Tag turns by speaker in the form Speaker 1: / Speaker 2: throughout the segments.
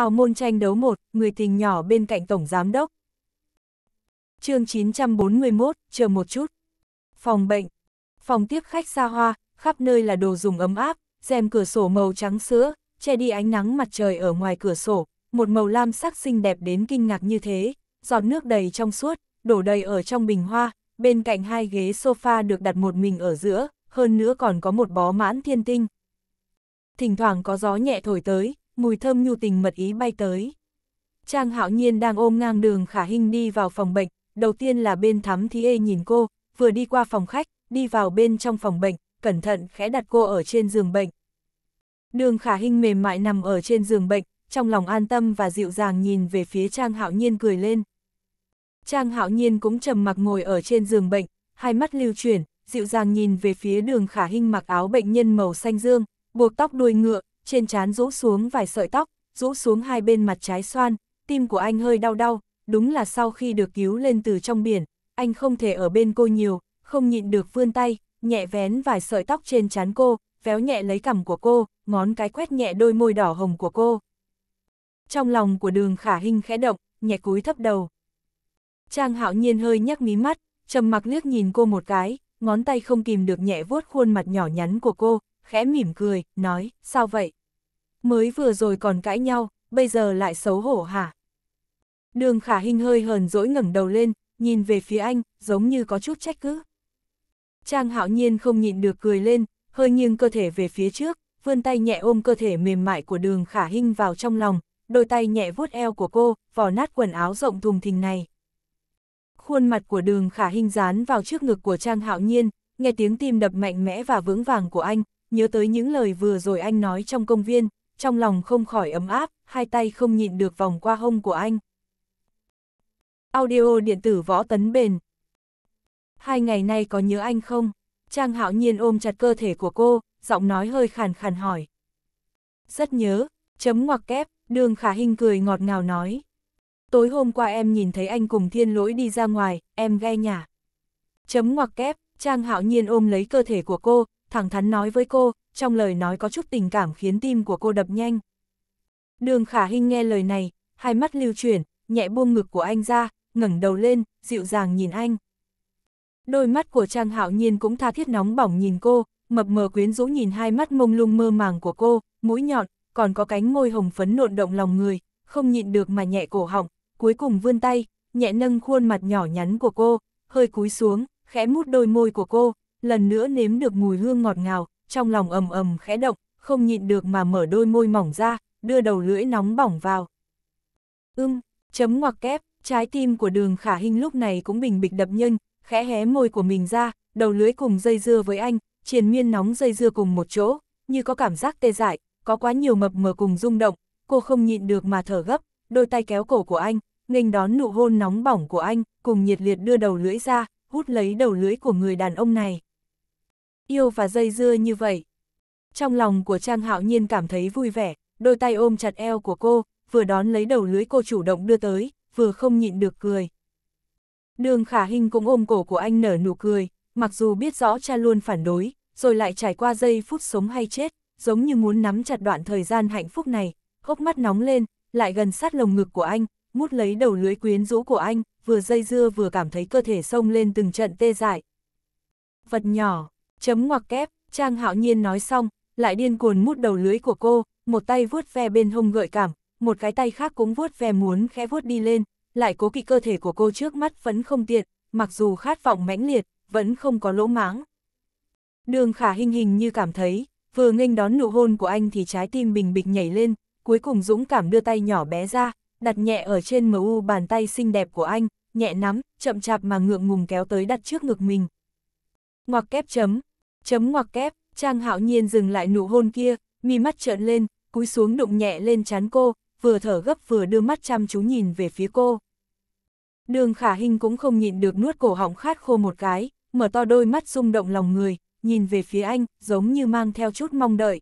Speaker 1: hào môn tranh đấu một, người tình nhỏ bên cạnh Tổng Giám Đốc. chương 941, chờ một chút. Phòng bệnh. Phòng tiếp khách xa hoa, khắp nơi là đồ dùng ấm áp, rèm cửa sổ màu trắng sữa, che đi ánh nắng mặt trời ở ngoài cửa sổ, một màu lam sắc xinh đẹp đến kinh ngạc như thế, giọt nước đầy trong suốt, đổ đầy ở trong bình hoa, bên cạnh hai ghế sofa được đặt một mình ở giữa, hơn nữa còn có một bó mãn thiên tinh. Thỉnh thoảng có gió nhẹ thổi tới, mùi thơm nhu tình mật ý bay tới. Trang hạo nhiên đang ôm ngang đường khả Hinh đi vào phòng bệnh, đầu tiên là bên thắm thí ê nhìn cô, vừa đi qua phòng khách, đi vào bên trong phòng bệnh, cẩn thận khẽ đặt cô ở trên giường bệnh. Đường khả Hinh mềm mại nằm ở trên giường bệnh, trong lòng an tâm và dịu dàng nhìn về phía Trang hạo nhiên cười lên. Trang hạo nhiên cũng trầm mặc ngồi ở trên giường bệnh, hai mắt lưu chuyển, dịu dàng nhìn về phía đường khả Hinh mặc áo bệnh nhân màu xanh dương, buộc tóc đuôi ngựa, trên trán rũ xuống vài sợi tóc, rũ xuống hai bên mặt trái xoan, tim của anh hơi đau đau, đúng là sau khi được cứu lên từ trong biển, anh không thể ở bên cô nhiều, không nhịn được vươn tay, nhẹ vén vài sợi tóc trên trán cô, véo nhẹ lấy cằm của cô, ngón cái quét nhẹ đôi môi đỏ hồng của cô. Trong lòng của đường khả hình khẽ động, nhẹ cúi thấp đầu. Trang hạo nhiên hơi nhắc mí mắt, trầm mặc liếc nhìn cô một cái, ngón tay không kìm được nhẹ vuốt khuôn mặt nhỏ nhắn của cô, khẽ mỉm cười, nói, sao vậy? Mới vừa rồi còn cãi nhau, bây giờ lại xấu hổ hả? Đường khả hình hơi hờn dỗi ngẩng đầu lên, nhìn về phía anh, giống như có chút trách cứ. Trang hạo nhiên không nhịn được cười lên, hơi nghiêng cơ thể về phía trước, vươn tay nhẹ ôm cơ thể mềm mại của đường khả hình vào trong lòng, đôi tay nhẹ vuốt eo của cô, vò nát quần áo rộng thùng thình này. Khuôn mặt của đường khả hình dán vào trước ngực của Trang hạo nhiên, nghe tiếng tim đập mạnh mẽ và vững vàng của anh, nhớ tới những lời vừa rồi anh nói trong công viên, trong lòng không khỏi ấm áp, hai tay không nhịn được vòng qua hông của anh. Audio điện tử võ tấn bền. Hai ngày nay có nhớ anh không? Trang hạo nhiên ôm chặt cơ thể của cô, giọng nói hơi khàn khàn hỏi. Rất nhớ, chấm ngoặc kép, đường khả hình cười ngọt ngào nói. Tối hôm qua em nhìn thấy anh cùng thiên lỗi đi ra ngoài, em ghe nhả. Chấm ngoặc kép, Trang hạo nhiên ôm lấy cơ thể của cô, thẳng thắn nói với cô, trong lời nói có chút tình cảm khiến tim của cô đập nhanh. Đường khả Hinh nghe lời này, hai mắt lưu chuyển, nhẹ buông ngực của anh ra, ngẩng đầu lên, dịu dàng nhìn anh. Đôi mắt của Trang Hạo Nhiên cũng tha thiết nóng bỏng nhìn cô, mập mờ quyến rũ nhìn hai mắt mông lung mơ màng của cô, mũi nhọn, còn có cánh môi hồng phấn nộn động lòng người, không nhịn được mà nhẹ cổ họng, cuối cùng vươn tay, nhẹ nâng khuôn mặt nhỏ nhắn của cô, hơi cúi xuống, khẽ mút đôi môi của cô, lần nữa nếm được mùi hương ngọt ngào, trong lòng ầm ầm khẽ động, không nhịn được mà mở đôi môi mỏng ra, đưa đầu lưỡi nóng bỏng vào. Ưm, chấm ngoặc kép, trái tim của đường khả hình lúc này cũng bình bịch đập nhân, khẽ hé môi của mình ra, đầu lưỡi cùng dây dưa với anh, triền miên nóng dây dưa cùng một chỗ, như có cảm giác tê dại, có quá nhiều mập mờ cùng rung động, cô không nhịn được mà thở gấp, đôi tay kéo cổ của anh, nghênh đón nụ hôn nóng bỏng của anh, cùng nhiệt liệt đưa đầu lưỡi ra, hút lấy đầu lưỡi của người đàn ông này yêu và dây dưa như vậy. Trong lòng của Trang Hạo Nhiên cảm thấy vui vẻ, đôi tay ôm chặt eo của cô, vừa đón lấy đầu lưới cô chủ động đưa tới, vừa không nhịn được cười. Đường Khả Hinh cũng ôm cổ của anh nở nụ cười, mặc dù biết rõ cha luôn phản đối, rồi lại trải qua giây phút sống hay chết, giống như muốn nắm chặt đoạn thời gian hạnh phúc này, hốc mắt nóng lên, lại gần sát lồng ngực của anh, mút lấy đầu lưới quyến rũ của anh, vừa dây dưa vừa cảm thấy cơ thể sông lên từng trận tê dại. Vật nhỏ chấm ngoặc kép, Trang hạo nhiên nói xong, lại điên cuồn mút đầu lưới của cô, một tay vuốt ve bên hông gợi cảm, một cái tay khác cũng vuốt ve muốn khẽ vuốt đi lên, lại cố kỵ cơ thể của cô trước mắt vẫn không tiện, mặc dù khát vọng mãnh liệt, vẫn không có lỗ mãng. Đường khả hình hình như cảm thấy, vừa nghênh đón nụ hôn của anh thì trái tim bình bịch nhảy lên, cuối cùng dũng cảm đưa tay nhỏ bé ra, đặt nhẹ ở trên mu bàn tay xinh đẹp của anh, nhẹ nắm, chậm chạp mà ngượng ngùng kéo tới đặt trước ngực mình. Ngoặc kép chấm, Chấm ngoặc kép, Trang Hạo Nhiên dừng lại nụ hôn kia, mi mắt trợn lên, cúi xuống đụng nhẹ lên chán cô, vừa thở gấp vừa đưa mắt chăm chú nhìn về phía cô. Đường Khả Hinh cũng không nhịn được nuốt cổ họng khát khô một cái, mở to đôi mắt rung động lòng người, nhìn về phía anh, giống như mang theo chút mong đợi.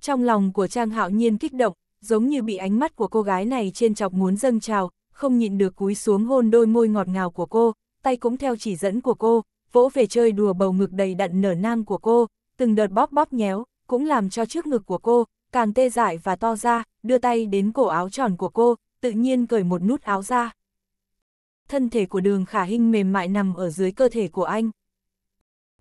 Speaker 1: Trong lòng của Trang Hạo Nhiên kích động, giống như bị ánh mắt của cô gái này trên chọc muốn dâng trào, không nhịn được cúi xuống hôn đôi môi ngọt ngào của cô, tay cũng theo chỉ dẫn của cô, vỗ về chơi đùa bầu ngực đầy đặn nở nang của cô, từng đợt bóp bóp nhéo, cũng làm cho trước ngực của cô càng tê dại và to ra, đưa tay đến cổ áo tròn của cô, tự nhiên cởi một nút áo ra. Thân thể của đường khả hình mềm mại nằm ở dưới cơ thể của anh.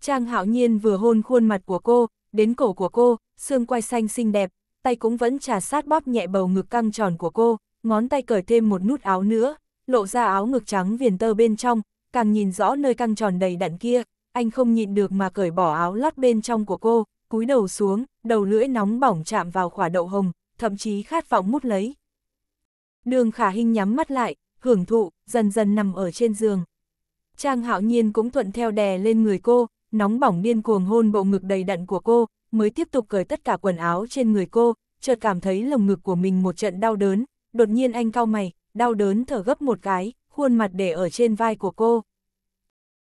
Speaker 1: Trang hạo nhiên vừa hôn khuôn mặt của cô, đến cổ của cô, xương quai xanh xinh đẹp, tay cũng vẫn trà sát bóp nhẹ bầu ngực căng tròn của cô, ngón tay cởi thêm một nút áo nữa, lộ ra áo ngực trắng viền tơ bên trong, càng nhìn rõ nơi căng tròn đầy đặn kia, anh không nhịn được mà cởi bỏ áo lót bên trong của cô, cúi đầu xuống, đầu lưỡi nóng bỏng chạm vào quả đậu hồng, thậm chí khát vọng mút lấy. Đường khả hình nhắm mắt lại, hưởng thụ, dần dần nằm ở trên giường. Trang hạo nhiên cũng thuận theo đè lên người cô, nóng bỏng điên cuồng hôn bộ ngực đầy đặn của cô, mới tiếp tục cởi tất cả quần áo trên người cô, chợt cảm thấy lồng ngực của mình một trận đau đớn, đột nhiên anh cau mày, đau đớn thở gấp một cái, khuôn mặt để ở trên vai của cô.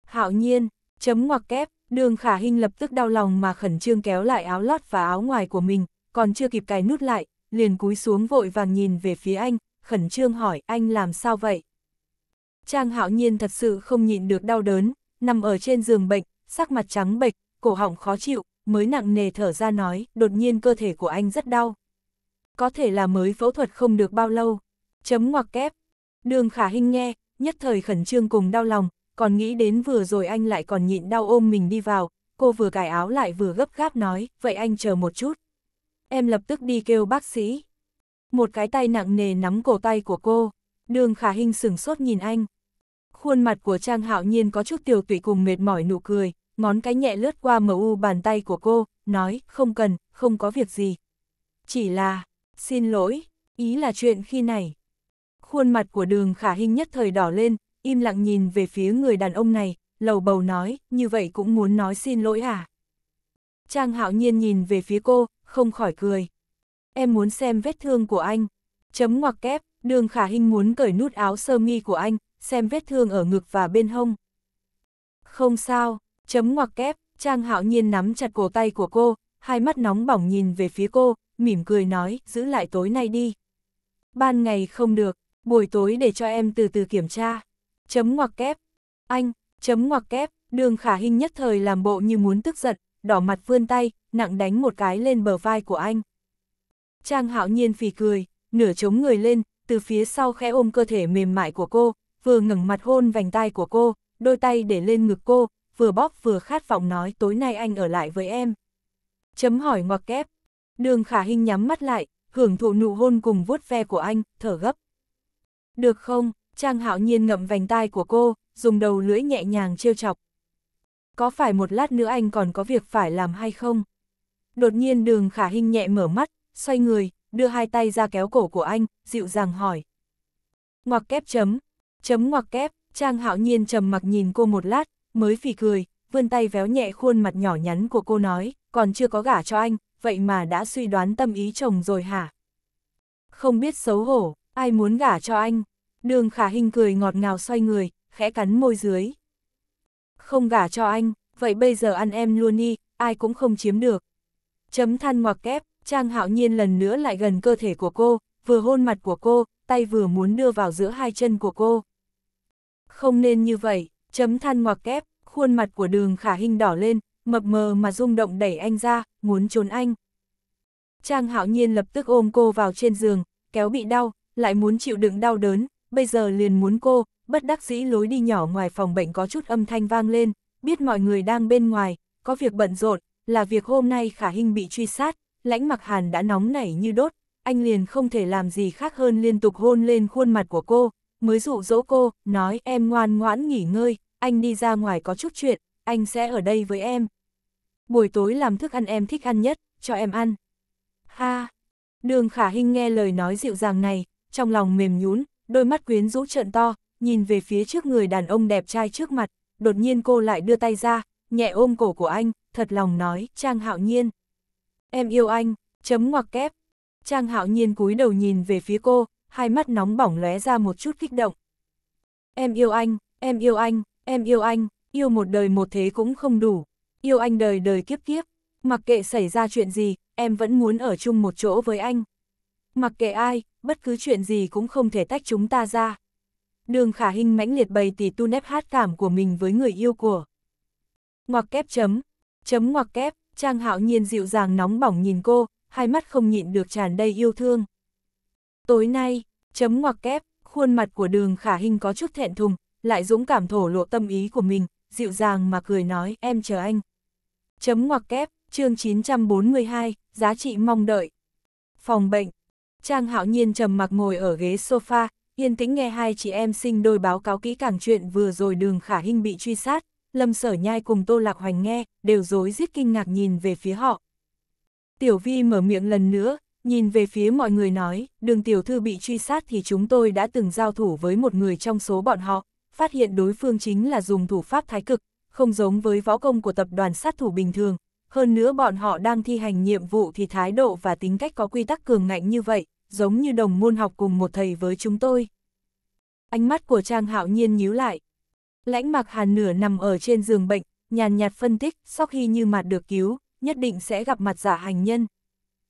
Speaker 1: Hạo nhiên, chấm ngoặc kép, đường khả hình lập tức đau lòng mà khẩn trương kéo lại áo lót và áo ngoài của mình, còn chưa kịp cài nút lại, liền cúi xuống vội vàng nhìn về phía anh, khẩn trương hỏi anh làm sao vậy. Trang hạo nhiên thật sự không nhịn được đau đớn, nằm ở trên giường bệnh, sắc mặt trắng bệch, cổ họng khó chịu, mới nặng nề thở ra nói, đột nhiên cơ thể của anh rất đau. Có thể là mới phẫu thuật không được bao lâu. Chấm ngoặc kép, Đường khả hình nghe, nhất thời khẩn trương cùng đau lòng, còn nghĩ đến vừa rồi anh lại còn nhịn đau ôm mình đi vào, cô vừa cài áo lại vừa gấp gáp nói, vậy anh chờ một chút. Em lập tức đi kêu bác sĩ. Một cái tay nặng nề nắm cổ tay của cô, đường khả hình sửng sốt nhìn anh. Khuôn mặt của Trang Hạo Nhiên có chút tiểu tụy cùng mệt mỏi nụ cười, ngón cái nhẹ lướt qua mờ u bàn tay của cô, nói, không cần, không có việc gì. Chỉ là, xin lỗi, ý là chuyện khi này, Khuôn mặt của đường khả hình nhất thời đỏ lên, im lặng nhìn về phía người đàn ông này, lầu bầu nói, như vậy cũng muốn nói xin lỗi à? Trang hạo nhiên nhìn về phía cô, không khỏi cười. Em muốn xem vết thương của anh. Chấm ngoặc kép, đường khả hình muốn cởi nút áo sơ mi của anh, xem vết thương ở ngực và bên hông. Không sao, chấm ngoặc kép, Trang hạo nhiên nắm chặt cổ tay của cô, hai mắt nóng bỏng nhìn về phía cô, mỉm cười nói, giữ lại tối nay đi. Ban ngày không được, buổi tối để cho em từ từ kiểm tra. Chấm ngoặc kép, anh, chấm ngoặc kép, đường khả hình nhất thời làm bộ như muốn tức giận, đỏ mặt vươn tay, nặng đánh một cái lên bờ vai của anh. Trang hạo nhiên phì cười, nửa chống người lên, từ phía sau khẽ ôm cơ thể mềm mại của cô, vừa ngẩng mặt hôn vành tai của cô, đôi tay để lên ngực cô, vừa bóp vừa khát vọng nói tối nay anh ở lại với em. Chấm hỏi ngoặc kép. Đường khả hình nhắm mắt lại, hưởng thụ nụ hôn cùng vuốt ve của anh, thở gấp. Được không? Trang hạo nhiên ngậm vành tai của cô, dùng đầu lưỡi nhẹ nhàng trêu chọc. Có phải một lát nữa anh còn có việc phải làm hay không? Đột nhiên đường khả hình nhẹ mở mắt, xoay người, đưa hai tay ra kéo cổ của anh, dịu dàng hỏi. Ngoặc kép chấm, chấm ngoặc kép, Trang hạo nhiên trầm mặc nhìn cô một lát, mới phì cười, vươn tay véo nhẹ khuôn mặt nhỏ nhắn của cô nói, còn chưa có gả cho anh, vậy mà đã suy đoán tâm ý chồng rồi hả? Không biết xấu hổ, ai muốn gả cho anh? Đường khả hình cười ngọt ngào xoay người, khẽ cắn môi dưới. Không gả cho anh, vậy bây giờ ăn em luôn đi, ai cũng không chiếm được. Chấm than ngoặc kép, Trang hạo nhiên lần nữa lại gần cơ thể của cô, vừa hôn mặt của cô, tay vừa muốn đưa vào giữa hai chân của cô. Không nên như vậy, chấm than ngoặc kép, khuôn mặt của đường khả hình đỏ lên, mập mờ mà rung động đẩy anh ra, muốn trốn anh. Trang hạo nhiên lập tức ôm cô vào trên giường, kéo bị đau, lại muốn chịu đựng đau đớn, bây giờ liền muốn cô, bất đắc dĩ lối đi nhỏ ngoài phòng bệnh có chút âm thanh vang lên, biết mọi người đang bên ngoài, có việc bận rộn, là việc hôm nay khả hình bị truy sát, lãnh mặc hàn đã nóng nảy như đốt, anh liền không thể làm gì khác hơn liên tục hôn lên khuôn mặt của cô, mới dụ dỗ cô, nói em ngoan ngoãn nghỉ ngơi, anh đi ra ngoài có chút chuyện, anh sẽ ở đây với em. Buổi tối làm thức ăn em thích ăn nhất, cho em ăn. Ha! Đường khả hình nghe lời nói dịu dàng này, trong lòng mềm nhún, đôi mắt quyến rũ trợn to, nhìn về phía trước người đàn ông đẹp trai trước mặt, đột nhiên cô lại đưa tay ra, nhẹ ôm cổ của anh, thật lòng nói, Trang Hạo Nhiên. Em yêu anh, chấm ngoặc kép. Trang Hạo Nhiên cúi đầu nhìn về phía cô, hai mắt nóng bỏng lóe ra một chút kích động. Em yêu anh, em yêu anh, em yêu anh, yêu một đời một thế cũng không đủ, yêu anh đời đời kiếp kiếp, mặc kệ xảy ra chuyện gì, em vẫn muốn ở chung một chỗ với anh. Mặc kệ ai, bất cứ chuyện gì cũng không thể tách chúng ta ra. Đường khả hình mãnh liệt bày tỷ tu nếp hát cảm của mình với người yêu của. Ngoặc kép chấm, chấm ngoặc kép, Trang hạo nhiên dịu dàng nóng bỏng nhìn cô, hai mắt không nhịn được tràn đầy yêu thương. Tối nay, chấm ngoặc kép, khuôn mặt của đường khả hình có chút thẹn thùng, lại dũng cảm thổ lộ tâm ý của mình, dịu dàng mà cười nói em chờ anh. Chấm ngoặc kép, chương 942, giá trị mong đợi. Phòng bệnh, Trang hạo nhiên trầm mặc ngồi ở ghế sofa, yên tĩnh nghe hai chị em sinh đôi báo cáo kỹ càng chuyện vừa rồi đường khả hinh bị truy sát, lâm sở nhai cùng tô lạc hoành nghe, đều rối rít kinh ngạc nhìn về phía họ. Tiểu vi mở miệng lần nữa, nhìn về phía mọi người nói, đường tiểu thư bị truy sát thì chúng tôi đã từng giao thủ với một người trong số bọn họ, phát hiện đối phương chính là dùng thủ pháp thái cực, không giống với võ công của tập đoàn sát thủ bình thường, hơn nữa bọn họ đang thi hành nhiệm vụ thì thái độ và tính cách có quy tắc cường ngạnh như vậy, giống như đồng môn học cùng một thầy với chúng tôi. Ánh mắt của Trang Hạo Nhiên nhíu lại. Lãnh Mạc Hàn nửa nằm ở trên giường bệnh, nhàn nhạt phân tích, sau khi như mặt được cứu, nhất định sẽ gặp mặt giả hành nhân.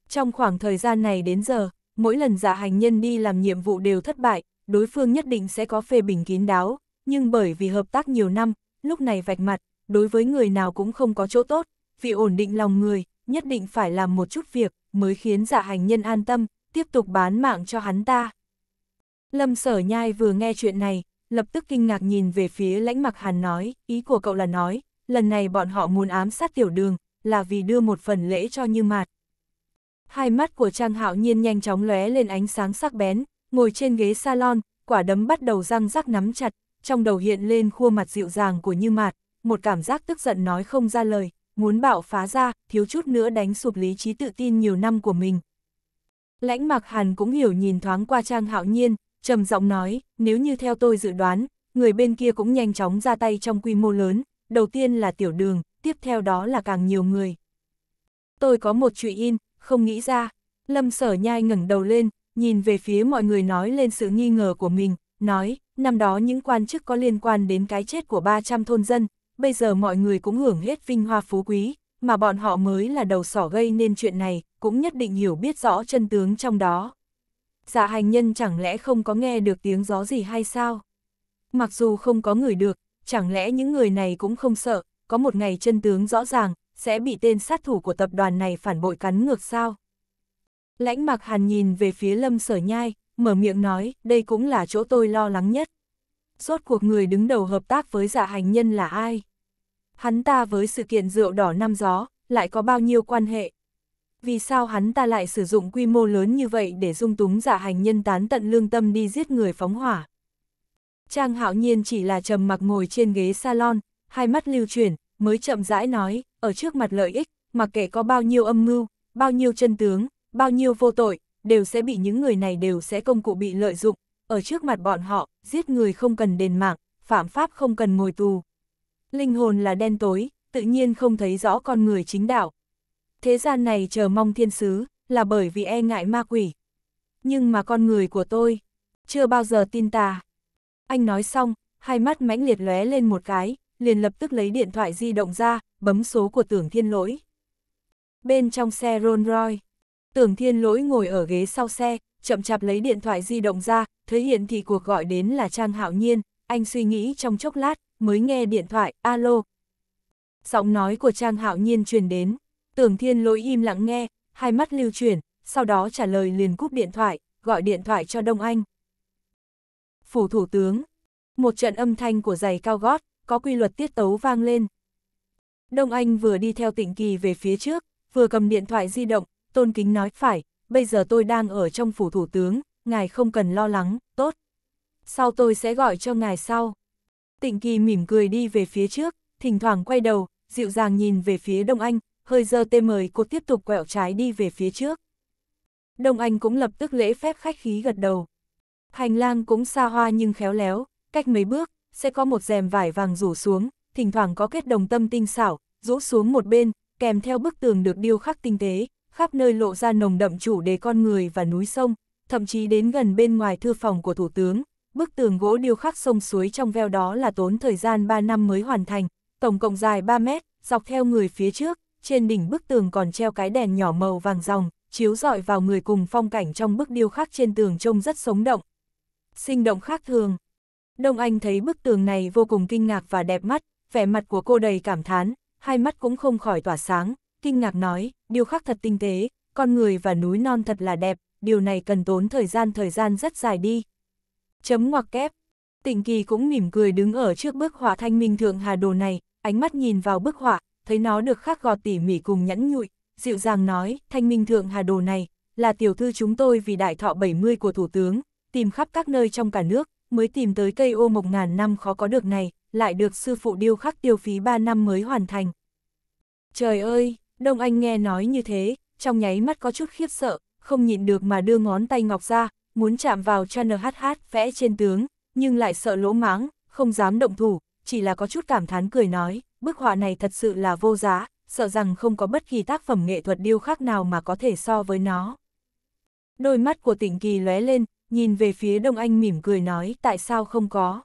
Speaker 1: Trong khoảng thời gian này đến giờ, mỗi lần giả hành nhân đi làm nhiệm vụ đều thất bại, đối phương nhất định sẽ có phê bình kín đáo, nhưng bởi vì hợp tác nhiều năm, lúc này vạch mặt, đối với người nào cũng không có chỗ tốt, vì ổn định lòng người, nhất định phải làm một chút việc mới khiến giả hành nhân an tâm, tiếp tục bán mạng cho hắn ta. Lâm sở nhai vừa nghe chuyện này, lập tức kinh ngạc nhìn về phía lãnh mặc hàn nói, ý của cậu là nói, lần này bọn họ muốn ám sát tiểu đường, là vì đưa một phần lễ cho như mạt. Hai mắt của Trang Hạo Nhiên nhanh chóng lóe lên ánh sáng sắc bén, ngồi trên ghế salon, quả đấm bắt đầu răng rắc nắm chặt, trong đầu hiện lên khuôn mặt dịu dàng của Như Mạt, một cảm giác tức giận nói không ra lời, muốn bạo phá ra, thiếu chút nữa đánh sụp lý trí tự tin nhiều năm của mình, Lãnh mặc hàn cũng hiểu nhìn thoáng qua Trang Hạo Nhiên, trầm giọng nói, nếu như theo tôi dự đoán, người bên kia cũng nhanh chóng ra tay trong quy mô lớn, đầu tiên là tiểu đường, tiếp theo đó là càng nhiều người. Tôi có một chuyện in, không nghĩ ra, lâm sở nhai ngẩng đầu lên, nhìn về phía mọi người nói lên sự nghi ngờ của mình, nói, năm đó những quan chức có liên quan đến cái chết của 300 thôn dân, bây giờ mọi người cũng hưởng hết vinh hoa phú quý, mà bọn họ mới là đầu sỏ gây nên chuyện này, cũng nhất định hiểu biết rõ chân tướng trong đó. Dạ hành nhân chẳng lẽ không có nghe được tiếng gió gì hay sao? Mặc dù không có người được, chẳng lẽ những người này cũng không sợ, có một ngày chân tướng rõ ràng, sẽ bị tên sát thủ của tập đoàn này phản bội cắn ngược sao? Lãnh mặc hàn nhìn về phía lâm sở nhai, mở miệng nói, đây cũng là chỗ tôi lo lắng nhất. Rốt cuộc người đứng đầu hợp tác với dạ hành nhân là ai? Hắn ta với sự kiện rượu đỏ năm gió, lại có bao nhiêu quan hệ? vì sao hắn ta lại sử dụng quy mô lớn như vậy để dung túng giả hành nhân tán tận lương tâm đi giết người phóng hỏa. Trang hạo nhiên chỉ là trầm mặc ngồi trên ghế salon, hai mắt lưu chuyển, mới chậm rãi nói, ở trước mặt lợi ích, mặc kệ có bao nhiêu âm mưu, bao nhiêu chân tướng, bao nhiêu vô tội, đều sẽ bị những người này đều sẽ công cụ bị lợi dụng, ở trước mặt bọn họ, giết người không cần đền mạng, phạm pháp không cần ngồi tù. Linh hồn là đen tối, tự nhiên không thấy rõ con người chính đạo, Thế gian này chờ mong thiên sứ, là bởi vì e ngại ma quỷ. Nhưng mà con người của tôi, chưa bao giờ tin ta Anh nói xong, hai mắt mãnh liệt lóe lên một cái, liền lập tức lấy điện thoại di động ra, bấm số của tưởng thiên lỗi. Bên trong xe Rolls Royce, tưởng thiên lỗi ngồi ở ghế sau xe, chậm chạp lấy điện thoại di động ra, thấy hiện thị cuộc gọi đến là Trang Hạo Nhiên, anh suy nghĩ trong chốc lát, mới nghe điện thoại, alo. Giọng nói của Trang Hạo Nhiên truyền đến. Tưởng thiên lỗi im lặng nghe, hai mắt lưu chuyển, sau đó trả lời liền cúp điện thoại, gọi điện thoại cho Đông Anh. Phủ thủ tướng, một trận âm thanh của giày cao gót, có quy luật tiết tấu vang lên. Đông Anh vừa đi theo tịnh kỳ về phía trước, vừa cầm điện thoại di động, tôn kính nói phải, bây giờ tôi đang ở trong phủ thủ tướng, ngài không cần lo lắng, tốt. Sau tôi sẽ gọi cho ngài sau. Tịnh kỳ mỉm cười đi về phía trước, thỉnh thoảng quay đầu, dịu dàng nhìn về phía Đông Anh, hơi giơ tê mời cô tiếp tục quẹo trái đi về phía trước. Đông Anh cũng lập tức lễ phép khách khí gật đầu. Hành lang cũng xa hoa nhưng khéo léo, cách mấy bước, sẽ có một rèm vải vàng rủ xuống, thỉnh thoảng có kết đồng tâm tinh xảo, rũ xuống một bên, kèm theo bức tường được điêu khắc tinh tế, khắp nơi lộ ra nồng đậm chủ đề con người và núi sông, thậm chí đến gần bên ngoài thư phòng của Thủ tướng, bức tường gỗ điêu khắc sông suối trong veo đó là tốn thời gian 3 năm mới hoàn thành, tổng cộng dài 3 mét, dọc theo người phía trước, trên đỉnh bức tường còn treo cái đèn nhỏ màu vàng ròng, chiếu rọi vào người cùng phong cảnh trong bức điêu khắc trên tường trông rất sống động. Sinh động khác thường. Đông Anh thấy bức tường này vô cùng kinh ngạc và đẹp mắt, vẻ mặt của cô đầy cảm thán, hai mắt cũng không khỏi tỏa sáng, kinh ngạc nói, điêu khắc thật tinh tế, con người và núi non thật là đẹp, điều này cần tốn thời gian thời gian rất dài đi. Chấm ngoặc kép. Tịnh Kỳ cũng mỉm cười đứng ở trước bức họa thanh minh thượng hà đồ này, ánh mắt nhìn vào bức họa, thấy nó được khắc gọt tỉ mỉ cùng nhẫn nhụi, dịu dàng nói, thanh minh thượng hà đồ này, là tiểu thư chúng tôi vì đại thọ 70 của Thủ tướng, tìm khắp các nơi trong cả nước, mới tìm tới cây ô mộc ngàn năm khó có được này, lại được sư phụ điêu khắc tiêu phí 3 năm mới hoàn thành. Trời ơi, Đông Anh nghe nói như thế, trong nháy mắt có chút khiếp sợ, không nhịn được mà đưa ngón tay ngọc ra, muốn chạm vào cho NHH vẽ trên tướng, nhưng lại sợ lỗ máng, không dám động thủ, chỉ là có chút cảm thán cười nói, bức họa này thật sự là vô giá, sợ rằng không có bất kỳ tác phẩm nghệ thuật điêu khắc nào mà có thể so với nó. Đôi mắt của Tỉnh kỳ lóe lên, nhìn về phía Đông Anh mỉm cười nói tại sao không có.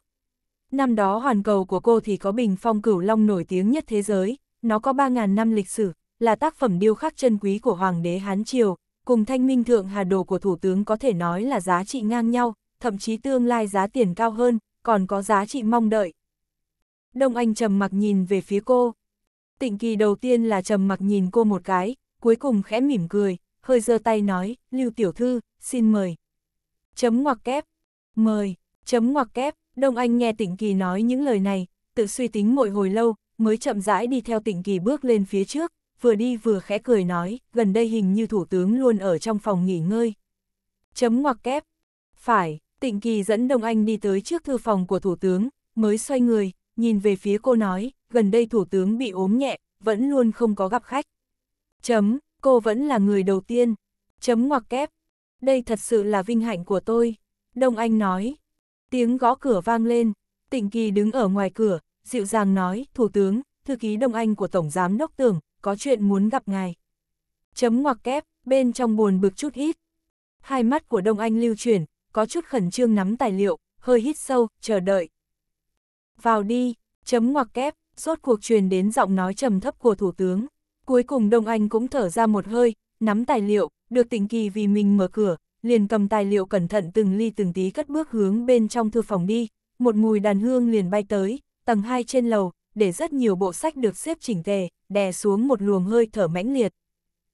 Speaker 1: Năm đó hoàn cầu của cô thì có bình phong cửu long nổi tiếng nhất thế giới, nó có 3.000 năm lịch sử, là tác phẩm điêu khắc chân quý của Hoàng đế Hán Triều, cùng thanh minh thượng hà đồ của Thủ tướng có thể nói là giá trị ngang nhau, thậm chí tương lai giá tiền cao hơn, còn có giá trị mong đợi, Đông Anh trầm mặc nhìn về phía cô. Tịnh kỳ đầu tiên là trầm mặc nhìn cô một cái, cuối cùng khẽ mỉm cười, hơi giơ tay nói, Lưu Tiểu Thư, xin mời. Chấm ngoặc kép, mời, chấm ngoặc kép, Đông Anh nghe tịnh kỳ nói những lời này, tự suy tính mỗi hồi lâu, mới chậm rãi đi theo tịnh kỳ bước lên phía trước, vừa đi vừa khẽ cười nói, gần đây hình như thủ tướng luôn ở trong phòng nghỉ ngơi. Chấm ngoặc kép, phải, tịnh kỳ dẫn Đông Anh đi tới trước thư phòng của thủ tướng, mới xoay người, nhìn về phía cô nói, gần đây thủ tướng bị ốm nhẹ, vẫn luôn không có gặp khách. Chấm, cô vẫn là người đầu tiên. Chấm ngoặc kép. Đây thật sự là vinh hạnh của tôi. Đông Anh nói. Tiếng gõ cửa vang lên, Tịnh Kỳ đứng ở ngoài cửa, dịu dàng nói, Thủ tướng, thư ký Đông Anh của Tổng Giám Đốc Tưởng, có chuyện muốn gặp ngài. Chấm ngoặc kép, bên trong buồn bực chút ít. Hai mắt của Đông Anh lưu chuyển, có chút khẩn trương nắm tài liệu, hơi hít sâu, chờ đợi, vào đi, chấm ngoặc kép, rốt cuộc truyền đến giọng nói trầm thấp của Thủ tướng. Cuối cùng Đông Anh cũng thở ra một hơi, nắm tài liệu, được tỉnh kỳ vì mình mở cửa, liền cầm tài liệu cẩn thận từng ly từng tí cất bước hướng bên trong thư phòng đi, một mùi đàn hương liền bay tới, tầng 2 trên lầu, để rất nhiều bộ sách được xếp chỉnh tề, đè xuống một luồng hơi thở mãnh liệt.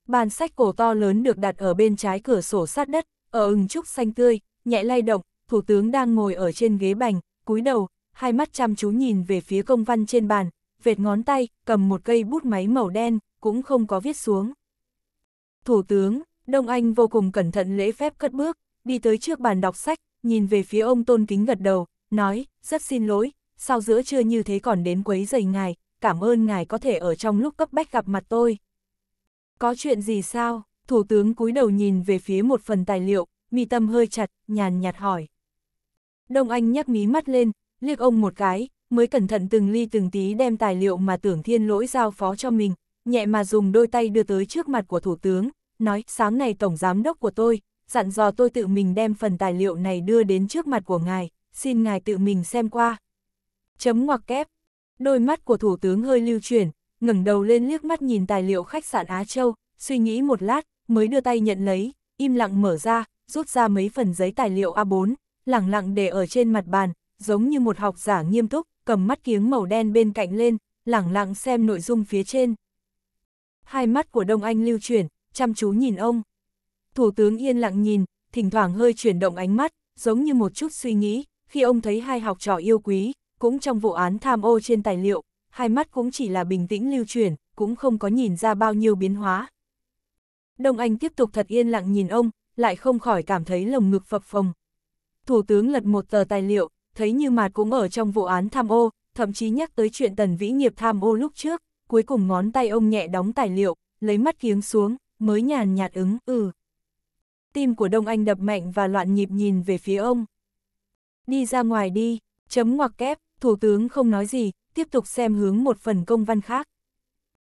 Speaker 1: Bàn sách cổ to lớn được đặt ở bên trái cửa sổ sát đất, ở ưng trúc xanh tươi, nhẹ lay động, thủ tướng đang ngồi ở trên ghế bành, cúi đầu, hai mắt chăm chú nhìn về phía công văn trên bàn, vệt ngón tay, cầm một cây bút máy màu đen, cũng không có viết xuống. Thủ tướng, Đông Anh vô cùng cẩn thận lễ phép cất bước, đi tới trước bàn đọc sách, nhìn về phía ông Tôn Kính gật đầu, nói, rất xin lỗi, sao giữa trưa như thế còn đến quấy rầy ngài, cảm ơn ngài có thể ở trong lúc cấp bách gặp mặt tôi. Có chuyện gì sao? Thủ tướng cúi đầu nhìn về phía một phần tài liệu, mi tâm hơi chặt, nhàn nhạt hỏi. Đông Anh nhắc mí mắt lên, liếc ông một cái, mới cẩn thận từng ly từng tí đem tài liệu mà tưởng thiên lỗi giao phó cho mình, nhẹ mà dùng đôi tay đưa tới trước mặt của thủ tướng, nói sáng nay tổng giám đốc của tôi, dặn dò tôi tự mình đem phần tài liệu này đưa đến trước mặt của ngài, xin ngài tự mình xem qua. Chấm ngoặc kép, đôi mắt của thủ tướng hơi lưu chuyển, ngẩng đầu lên liếc mắt nhìn tài liệu khách sạn Á Châu, suy nghĩ một lát, mới đưa tay nhận lấy, im lặng mở ra, rút ra mấy phần giấy tài liệu A4, lẳng lặng để ở trên mặt bàn, giống như một học giả nghiêm túc, cầm mắt kiếng màu đen bên cạnh lên, lẳng lặng xem nội dung phía trên. Hai mắt của Đông Anh lưu chuyển, chăm chú nhìn ông. Thủ tướng yên lặng nhìn, thỉnh thoảng hơi chuyển động ánh mắt, giống như một chút suy nghĩ, khi ông thấy hai học trò yêu quý, cũng trong vụ án tham ô trên tài liệu, hai mắt cũng chỉ là bình tĩnh lưu chuyển, cũng không có nhìn ra bao nhiêu biến hóa. Đông Anh tiếp tục thật yên lặng nhìn ông, lại không khỏi cảm thấy lồng ngực phập phồng. Thủ tướng lật một tờ tài liệu, thấy như mạt cũng ở trong vụ án tham ô, thậm chí nhắc tới chuyện tần vĩ nghiệp tham ô lúc trước, cuối cùng ngón tay ông nhẹ đóng tài liệu, lấy mắt kiếng xuống, mới nhàn nhạt ứng, ừ. Tim của Đông Anh đập mạnh và loạn nhịp nhìn về phía ông. Đi ra ngoài đi, chấm ngoặc kép, thủ tướng không nói gì, tiếp tục xem hướng một phần công văn khác.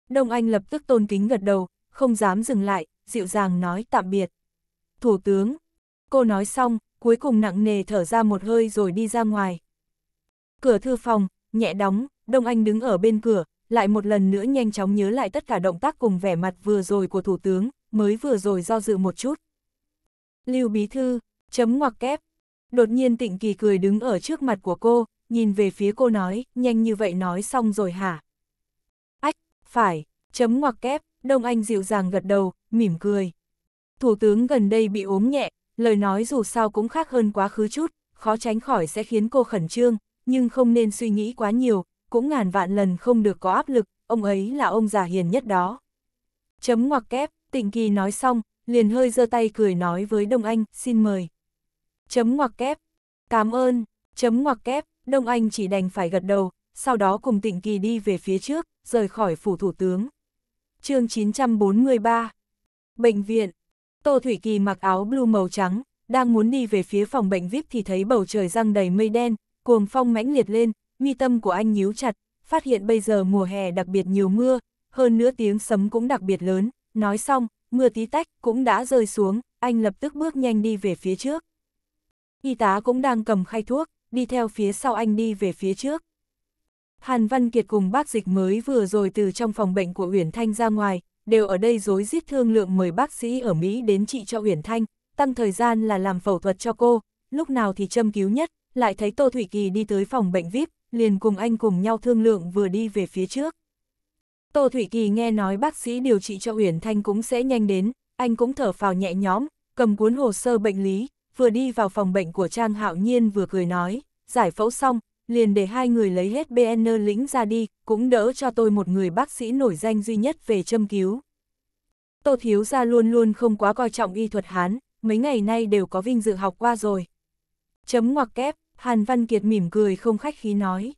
Speaker 1: Đông Anh lập tức tôn kính gật đầu, không dám dừng lại, dịu dàng nói tạm biệt. Thủ tướng, cô nói xong, cuối cùng nặng nề thở ra một hơi rồi đi ra ngoài. Cửa thư phòng, nhẹ đóng, Đông Anh đứng ở bên cửa, lại một lần nữa nhanh chóng nhớ lại tất cả động tác cùng vẻ mặt vừa rồi của Thủ tướng, mới vừa rồi do dự một chút. Lưu Bí Thư, chấm ngoặc kép. Đột nhiên tịnh kỳ cười đứng ở trước mặt của cô, nhìn về phía cô nói, nhanh như vậy nói xong rồi hả? Ách, phải, chấm ngoặc kép, Đông Anh dịu dàng gật đầu, mỉm cười. Thủ tướng gần đây bị ốm nhẹ, lời nói dù sao cũng khác hơn quá khứ chút, khó tránh khỏi sẽ khiến cô khẩn trương, nhưng không nên suy nghĩ quá nhiều, cũng ngàn vạn lần không được có áp lực, ông ấy là ông già hiền nhất đó. Chấm ngoặc kép, tịnh kỳ nói xong, liền hơi giơ tay cười nói với Đông Anh, xin mời. Chấm ngoặc kép, cảm ơn, chấm ngoặc kép, Đông Anh chỉ đành phải gật đầu, sau đó cùng tịnh kỳ đi về phía trước, rời khỏi phủ thủ tướng. chương 943 Bệnh viện Tô Thủy Kỳ mặc áo blue màu trắng, đang muốn đi về phía phòng bệnh VIP thì thấy bầu trời răng đầy mây đen, cuồng phong mãnh liệt lên, mi tâm của anh nhíu chặt, phát hiện bây giờ mùa hè đặc biệt nhiều mưa, hơn nữa tiếng sấm cũng đặc biệt lớn, nói xong, mưa tí tách cũng đã rơi xuống, anh lập tức bước nhanh đi về phía trước. Y tá cũng đang cầm khay thuốc, đi theo phía sau anh đi về phía trước. Hàn Văn Kiệt cùng bác dịch mới vừa rồi từ trong phòng bệnh của Uyển Thanh ra ngoài, đều ở đây dối giết thương lượng mời bác sĩ ở Mỹ đến trị cho Huyền Thanh, tăng thời gian là làm phẫu thuật cho cô, lúc nào thì châm cứu nhất, lại thấy Tô Thủy Kỳ đi tới phòng bệnh VIP, liền cùng anh cùng nhau thương lượng vừa đi về phía trước. Tô Thủy Kỳ nghe nói bác sĩ điều trị cho Huyền Thanh cũng sẽ nhanh đến, anh cũng thở phào nhẹ nhõm, cầm cuốn hồ sơ bệnh lý, vừa đi vào phòng bệnh của Trang Hạo Nhiên vừa cười nói, giải phẫu xong, liền để hai người lấy hết BN lĩnh ra đi, cũng đỡ cho tôi một người bác sĩ nổi danh duy nhất về châm cứu. Tô Thiếu Gia luôn luôn không quá coi trọng y thuật Hán, mấy ngày nay đều có vinh dự học qua rồi. Chấm ngoặc kép, Hàn Văn Kiệt mỉm cười không khách khí nói.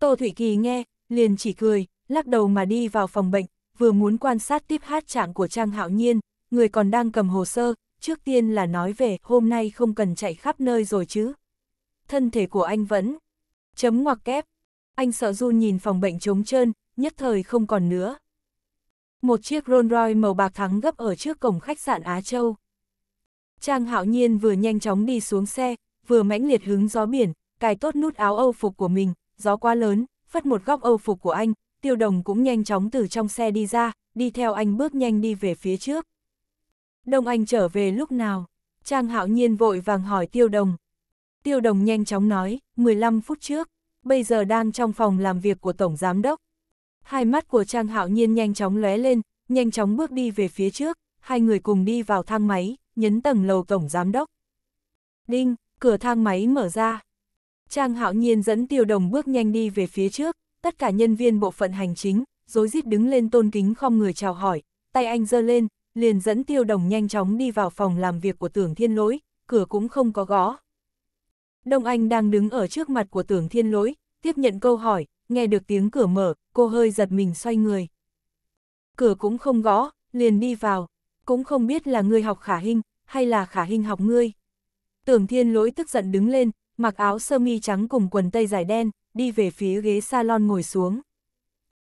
Speaker 1: Tô Thủy Kỳ nghe, liền chỉ cười, lắc đầu mà đi vào phòng bệnh, vừa muốn quan sát tiếp hát trạng của Trang Hạo Nhiên, người còn đang cầm hồ sơ, trước tiên là nói về hôm nay không cần chạy khắp nơi rồi chứ. Thân thể của anh vẫn Chấm ngoặc kép. Anh sợ run nhìn phòng bệnh trống trơn, nhất thời không còn nữa. Một chiếc Rolls Royce màu bạc thắng gấp ở trước cổng khách sạn Á Châu. Trang hạo nhiên vừa nhanh chóng đi xuống xe, vừa mãnh liệt hứng gió biển, cài tốt nút áo âu phục của mình, gió quá lớn, phất một góc âu phục của anh, tiêu đồng cũng nhanh chóng từ trong xe đi ra, đi theo anh bước nhanh đi về phía trước. Đông Anh trở về lúc nào? Trang hạo nhiên vội vàng hỏi tiêu đồng. Tiêu đồng nhanh chóng nói, 15 phút trước, bây giờ đang trong phòng làm việc của Tổng Giám Đốc. Hai mắt của Trang Hạo Nhiên nhanh chóng lóe lên, nhanh chóng bước đi về phía trước, hai người cùng đi vào thang máy, nhấn tầng lầu Tổng Giám Đốc. Đinh, cửa thang máy mở ra. Trang Hạo Nhiên dẫn Tiêu đồng bước nhanh đi về phía trước, tất cả nhân viên bộ phận hành chính, dối rít đứng lên tôn kính không người chào hỏi, tay anh giơ lên, liền dẫn tiêu đồng nhanh chóng đi vào phòng làm việc của tưởng thiên lỗi, cửa cũng không có gõ, Đông Anh đang đứng ở trước mặt của tưởng thiên lỗi, tiếp nhận câu hỏi, nghe được tiếng cửa mở, cô hơi giật mình xoay người. Cửa cũng không gõ, liền đi vào, cũng không biết là ngươi học khả hình, hay là khả hình học ngươi. Tưởng thiên lỗi tức giận đứng lên, mặc áo sơ mi trắng cùng quần tây dài đen, đi về phía ghế salon ngồi xuống.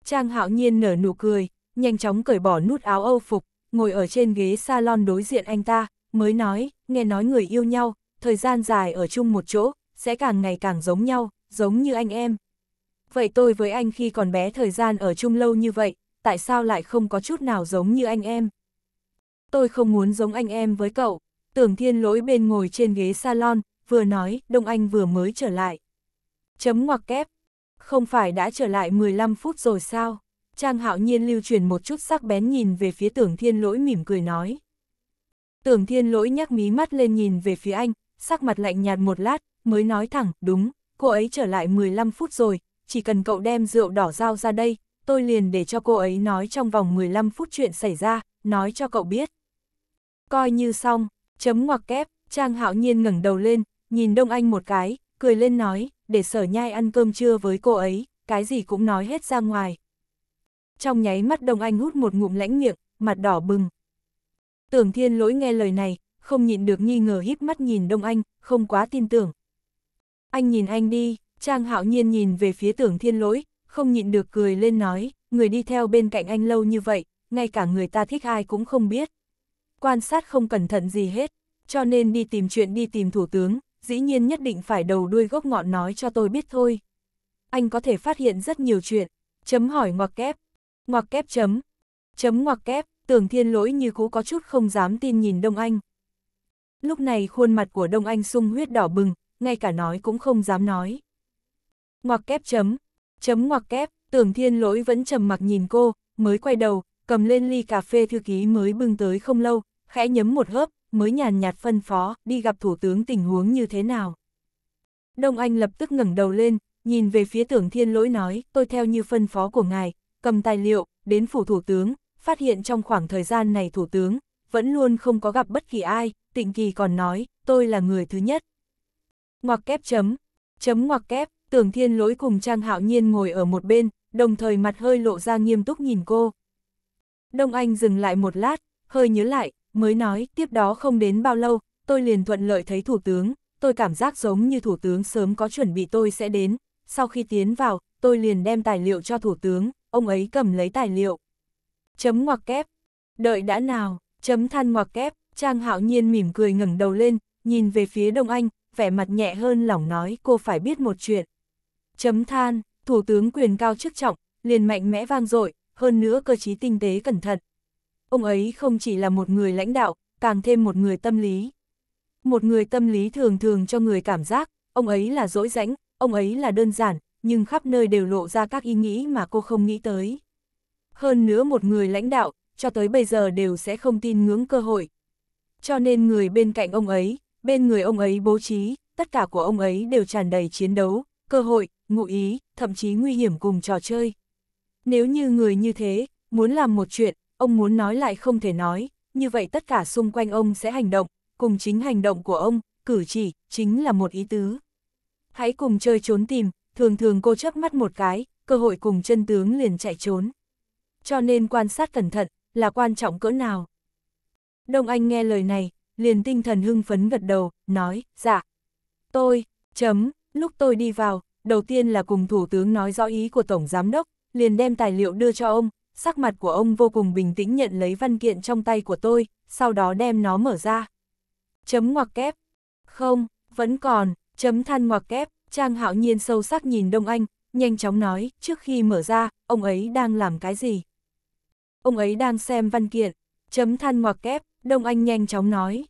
Speaker 1: Trang hạo nhiên nở nụ cười, nhanh chóng cởi bỏ nút áo âu phục, ngồi ở trên ghế salon đối diện anh ta, mới nói, nghe nói người yêu nhau, thời gian dài ở chung một chỗ, sẽ càng ngày càng giống nhau, giống như anh em. Vậy tôi với anh khi còn bé thời gian ở chung lâu như vậy, tại sao lại không có chút nào giống như anh em? Tôi không muốn giống anh em với cậu, tưởng thiên lỗi bên ngồi trên ghế salon, vừa nói, Đông Anh vừa mới trở lại. Chấm ngoặc kép, không phải đã trở lại 15 phút rồi sao? Trang hạo nhiên lưu truyền một chút sắc bén nhìn về phía tưởng thiên lỗi mỉm cười nói. Tưởng thiên lỗi nhắc mí mắt lên nhìn về phía anh, sắc mặt lạnh nhạt một lát, mới nói thẳng, đúng, cô ấy trở lại 15 phút rồi, chỉ cần cậu đem rượu đỏ dao ra đây, tôi liền để cho cô ấy nói trong vòng 15 phút chuyện xảy ra, nói cho cậu biết. Coi như xong, chấm ngoặc kép, Trang Hạo Nhiên ngẩng đầu lên, nhìn Đông Anh một cái, cười lên nói, để sở nhai ăn cơm trưa với cô ấy, cái gì cũng nói hết ra ngoài. Trong nháy mắt Đông Anh hút một ngụm lãnh miệng, mặt đỏ bừng. Tưởng thiên lỗi nghe lời này, không nhịn được nghi ngờ híp mắt nhìn Đông Anh, không quá tin tưởng. Anh nhìn anh đi, Trang hạo nhiên nhìn về phía tưởng thiên lỗi, không nhịn được cười lên nói, người đi theo bên cạnh anh lâu như vậy, ngay cả người ta thích ai cũng không biết. Quan sát không cẩn thận gì hết, cho nên đi tìm chuyện đi tìm thủ tướng, dĩ nhiên nhất định phải đầu đuôi gốc ngọn nói cho tôi biết thôi. Anh có thể phát hiện rất nhiều chuyện, chấm hỏi ngoặc kép, ngoặc kép chấm, chấm ngoặc kép, tưởng thiên lỗi như cũ có chút không dám tin nhìn Đông Anh lúc này khuôn mặt của Đông Anh sung huyết đỏ bừng, ngay cả nói cũng không dám nói. Ngoặc kép chấm, chấm ngoặc kép, tưởng thiên lỗi vẫn trầm mặc nhìn cô, mới quay đầu, cầm lên ly cà phê thư ký mới bưng tới không lâu, khẽ nhấm một hớp, mới nhàn nhạt phân phó, đi gặp thủ tướng tình huống như thế nào. Đông Anh lập tức ngẩng đầu lên, nhìn về phía tưởng thiên lỗi nói, tôi theo như phân phó của ngài, cầm tài liệu, đến phủ thủ tướng, phát hiện trong khoảng thời gian này thủ tướng, vẫn luôn không có gặp bất kỳ ai, tịnh kỳ còn nói, tôi là người thứ nhất. Ngoặc kép chấm, chấm ngoặc kép, tưởng thiên lỗi cùng Trang Hạo Nhiên ngồi ở một bên, đồng thời mặt hơi lộ ra nghiêm túc nhìn cô. Đông Anh dừng lại một lát, hơi nhớ lại, mới nói, tiếp đó không đến bao lâu, tôi liền thuận lợi thấy thủ tướng, tôi cảm giác giống như thủ tướng sớm có chuẩn bị tôi sẽ đến, sau khi tiến vào, tôi liền đem tài liệu cho thủ tướng, ông ấy cầm lấy tài liệu. Chấm ngoặc kép, đợi đã nào, Chấm than ngoặc kép, Trang Hạo Nhiên mỉm cười ngẩng đầu lên, nhìn về phía Đông Anh, vẻ mặt nhẹ hơn lỏng nói cô phải biết một chuyện. Chấm than, thủ tướng quyền cao chức trọng, liền mạnh mẽ vang dội, hơn nữa cơ trí tinh tế cẩn thận. Ông ấy không chỉ là một người lãnh đạo, càng thêm một người tâm lý. Một người tâm lý thường thường cho người cảm giác, ông ấy là dỗi rãnh, ông ấy là đơn giản, nhưng khắp nơi đều lộ ra các ý nghĩ mà cô không nghĩ tới. Hơn nữa một người lãnh đạo, cho tới bây giờ đều sẽ không tin ngưỡng cơ hội. Cho nên người bên cạnh ông ấy, bên người ông ấy bố trí, tất cả của ông ấy đều tràn đầy chiến đấu, cơ hội, ngụ ý, thậm chí nguy hiểm cùng trò chơi. Nếu như người như thế, muốn làm một chuyện, ông muốn nói lại không thể nói, như vậy tất cả xung quanh ông sẽ hành động, cùng chính hành động của ông, cử chỉ, chính là một ý tứ. Hãy cùng chơi trốn tìm, thường thường cô chớp mắt một cái, cơ hội cùng chân tướng liền chạy trốn. Cho nên quan sát cẩn thận, là quan trọng cỡ nào. Đông Anh nghe lời này, liền tinh thần hưng phấn gật đầu, nói, dạ. Tôi, chấm, lúc tôi đi vào, đầu tiên là cùng Thủ tướng nói rõ ý của Tổng Giám đốc, liền đem tài liệu đưa cho ông, sắc mặt của ông vô cùng bình tĩnh nhận lấy văn kiện trong tay của tôi, sau đó đem nó mở ra. Chấm ngoặc kép. Không, vẫn còn, chấm than ngoặc kép, Trang Hạo Nhiên sâu sắc nhìn Đông Anh, nhanh chóng nói, trước khi mở ra, ông ấy đang làm cái gì? ông ấy đang xem văn kiện, chấm than ngoặc kép, Đông Anh nhanh chóng nói.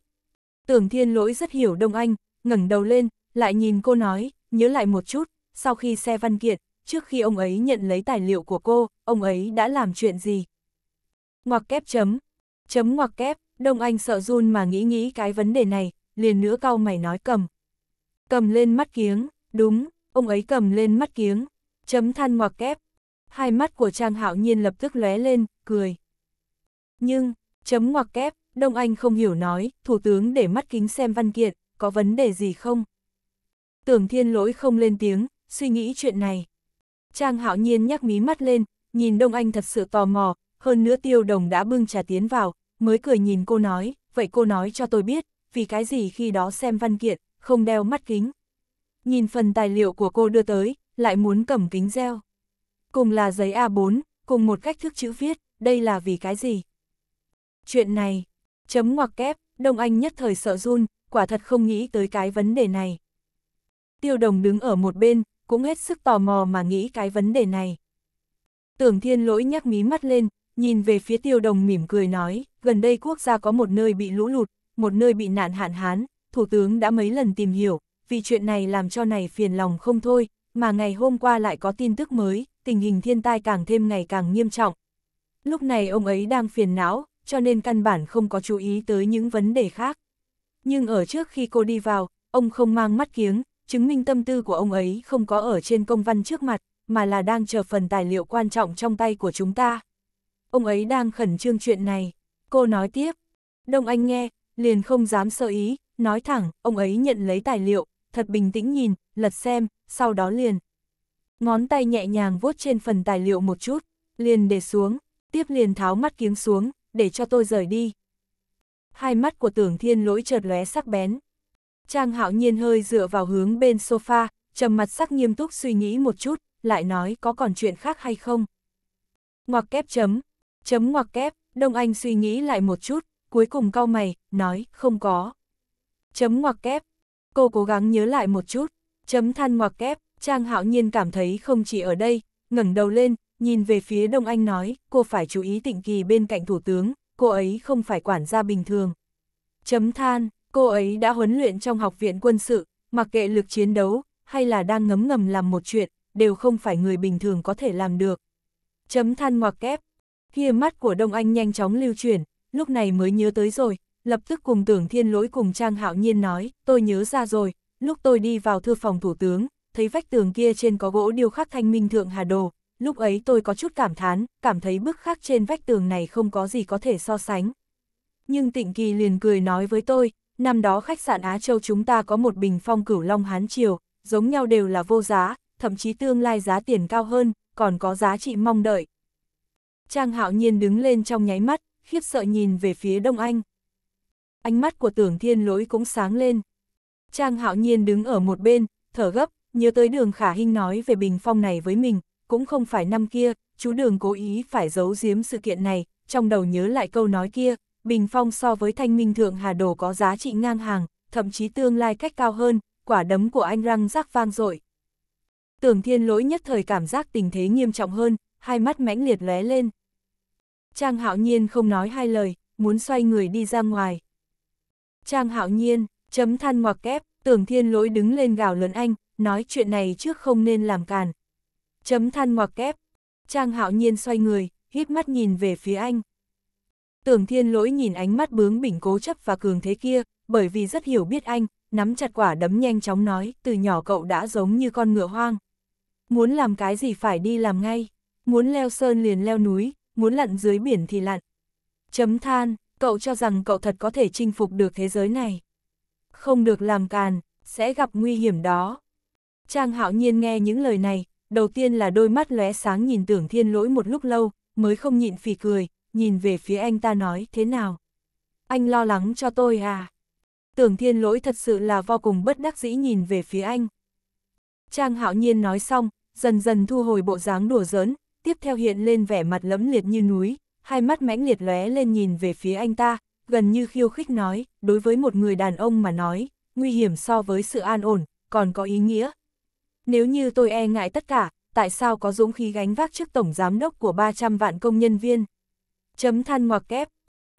Speaker 1: Tưởng thiên lỗi rất hiểu Đông Anh, ngẩng đầu lên, lại nhìn cô nói, nhớ lại một chút, sau khi xe văn kiện, trước khi ông ấy nhận lấy tài liệu của cô, ông ấy đã làm chuyện gì? Ngoặc kép chấm, chấm ngoặc kép, Đông Anh sợ run mà nghĩ nghĩ cái vấn đề này, liền nữa cau mày nói cầm. Cầm lên mắt kiếng, đúng, ông ấy cầm lên mắt kiếng, chấm than ngoặc kép, hai mắt của Trang Hạo Nhiên lập tức lóe lên, cười. Nhưng, chấm ngoặc kép, Đông Anh không hiểu nói, Thủ tướng để mắt kính xem văn kiện, có vấn đề gì không? Tưởng thiên lỗi không lên tiếng, suy nghĩ chuyện này. Trang Hạo Nhiên nhắc mí mắt lên, nhìn Đông Anh thật sự tò mò, hơn nữa tiêu đồng đã bưng trà tiến vào, mới cười nhìn cô nói, vậy cô nói cho tôi biết, vì cái gì khi đó xem văn kiện, không đeo mắt kính. Nhìn phần tài liệu của cô đưa tới, lại muốn cầm kính gieo cùng là giấy A4, cùng một cách thức chữ viết, đây là vì cái gì? Chuyện này, chấm ngoặc kép, Đông Anh nhất thời sợ run, quả thật không nghĩ tới cái vấn đề này. Tiêu đồng đứng ở một bên, cũng hết sức tò mò mà nghĩ cái vấn đề này. Tưởng thiên lỗi nhắc mí mắt lên, nhìn về phía tiêu đồng mỉm cười nói, gần đây quốc gia có một nơi bị lũ lụt, một nơi bị nạn hạn hán, thủ tướng đã mấy lần tìm hiểu, vì chuyện này làm cho này phiền lòng không thôi, mà ngày hôm qua lại có tin tức mới, tình hình thiên tai càng thêm ngày càng nghiêm trọng. Lúc này ông ấy đang phiền não, cho nên căn bản không có chú ý tới những vấn đề khác. Nhưng ở trước khi cô đi vào, ông không mang mắt kiếng, chứng minh tâm tư của ông ấy không có ở trên công văn trước mặt, mà là đang chờ phần tài liệu quan trọng trong tay của chúng ta. Ông ấy đang khẩn trương chuyện này. Cô nói tiếp. Đông Anh nghe, liền không dám sơ ý, nói thẳng, ông ấy nhận lấy tài liệu, thật bình tĩnh nhìn, lật xem, sau đó liền, Ngón tay nhẹ nhàng vuốt trên phần tài liệu một chút, liền để xuống, tiếp liền tháo mắt kiếng xuống, để cho tôi rời đi. Hai mắt của tưởng thiên lỗi chợt lóe sắc bén. Trang hạo nhiên hơi dựa vào hướng bên sofa, trầm mặt sắc nghiêm túc suy nghĩ một chút, lại nói có còn chuyện khác hay không. Ngoặc kép chấm, chấm ngoặc kép, Đông Anh suy nghĩ lại một chút, cuối cùng cau mày, nói, không có. Chấm ngoặc kép, cô cố gắng nhớ lại một chút, chấm than ngoặc kép, Trang hạo nhiên cảm thấy không chỉ ở đây, ngẩng đầu lên, nhìn về phía Đông Anh nói, cô phải chú ý tịnh kỳ bên cạnh thủ tướng, cô ấy không phải quản gia bình thường. Chấm than, cô ấy đã huấn luyện trong học viện quân sự, mặc kệ lực chiến đấu, hay là đang ngấm ngầm làm một chuyện, đều không phải người bình thường có thể làm được. Chấm than ngoặc kép, kia mắt của Đông Anh nhanh chóng lưu chuyển, lúc này mới nhớ tới rồi, lập tức cùng tưởng thiên lỗi cùng Trang Hạo Nhiên nói, tôi nhớ ra rồi, lúc tôi đi vào thư phòng thủ tướng, thấy vách tường kia trên có gỗ điêu khắc thanh minh thượng hà đồ, lúc ấy tôi có chút cảm thán, cảm thấy bức khắc trên vách tường này không có gì có thể so sánh. Nhưng Tịnh Kỳ liền cười nói với tôi, năm đó khách sạn Á Châu chúng ta có một bình phong cửu long hán triều, giống nhau đều là vô giá, thậm chí tương lai giá tiền cao hơn, còn có giá trị mong đợi. Trang hạo nhiên đứng lên trong nháy mắt, khiếp sợ nhìn về phía Đông Anh. Ánh mắt của tưởng thiên lỗi cũng sáng lên. Trang hạo nhiên đứng ở một bên, thở gấp, Nhớ tới đường khả hình nói về bình phong này với mình, cũng không phải năm kia, chú đường cố ý phải giấu giếm sự kiện này, trong đầu nhớ lại câu nói kia, bình phong so với thanh minh thượng hà đồ có giá trị ngang hàng, thậm chí tương lai cách cao hơn, quả đấm của anh răng rác vang dội. Tưởng thiên lỗi nhất thời cảm giác tình thế nghiêm trọng hơn, hai mắt mãnh liệt lóe lên. Trang hạo nhiên không nói hai lời, muốn xoay người đi ra ngoài. Trang hạo nhiên, chấm than ngoặc kép, tưởng thiên lỗi đứng lên gào lớn anh, nói chuyện này trước không nên làm càn. Chấm than ngoặc kép, Trang hạo nhiên xoay người, hít mắt nhìn về phía anh. Tưởng thiên lỗi nhìn ánh mắt bướng bỉnh cố chấp và cường thế kia, bởi vì rất hiểu biết anh, nắm chặt quả đấm nhanh chóng nói, từ nhỏ cậu đã giống như con ngựa hoang. Muốn làm cái gì phải đi làm ngay, muốn leo sơn liền leo núi, muốn lặn dưới biển thì lặn. Chấm than, cậu cho rằng cậu thật có thể chinh phục được thế giới này. Không được làm càn, sẽ gặp nguy hiểm đó. Trang hạo nhiên nghe những lời này, đầu tiên là đôi mắt lóe sáng nhìn tưởng thiên lỗi một lúc lâu, mới không nhịn phì cười, nhìn về phía anh ta nói thế nào. Anh lo lắng cho tôi à? Tưởng thiên lỗi thật sự là vô cùng bất đắc dĩ nhìn về phía anh. Trang hạo nhiên nói xong, dần dần thu hồi bộ dáng đùa giỡn, tiếp theo hiện lên vẻ mặt lẫm liệt như núi, hai mắt mãnh liệt lóe lên nhìn về phía anh ta, gần như khiêu khích nói, đối với một người đàn ông mà nói, nguy hiểm so với sự an ổn, còn có ý nghĩa, nếu như tôi e ngại tất cả, tại sao có dũng khí gánh vác trước tổng giám đốc của 300 vạn công nhân viên? Chấm than ngoặc kép.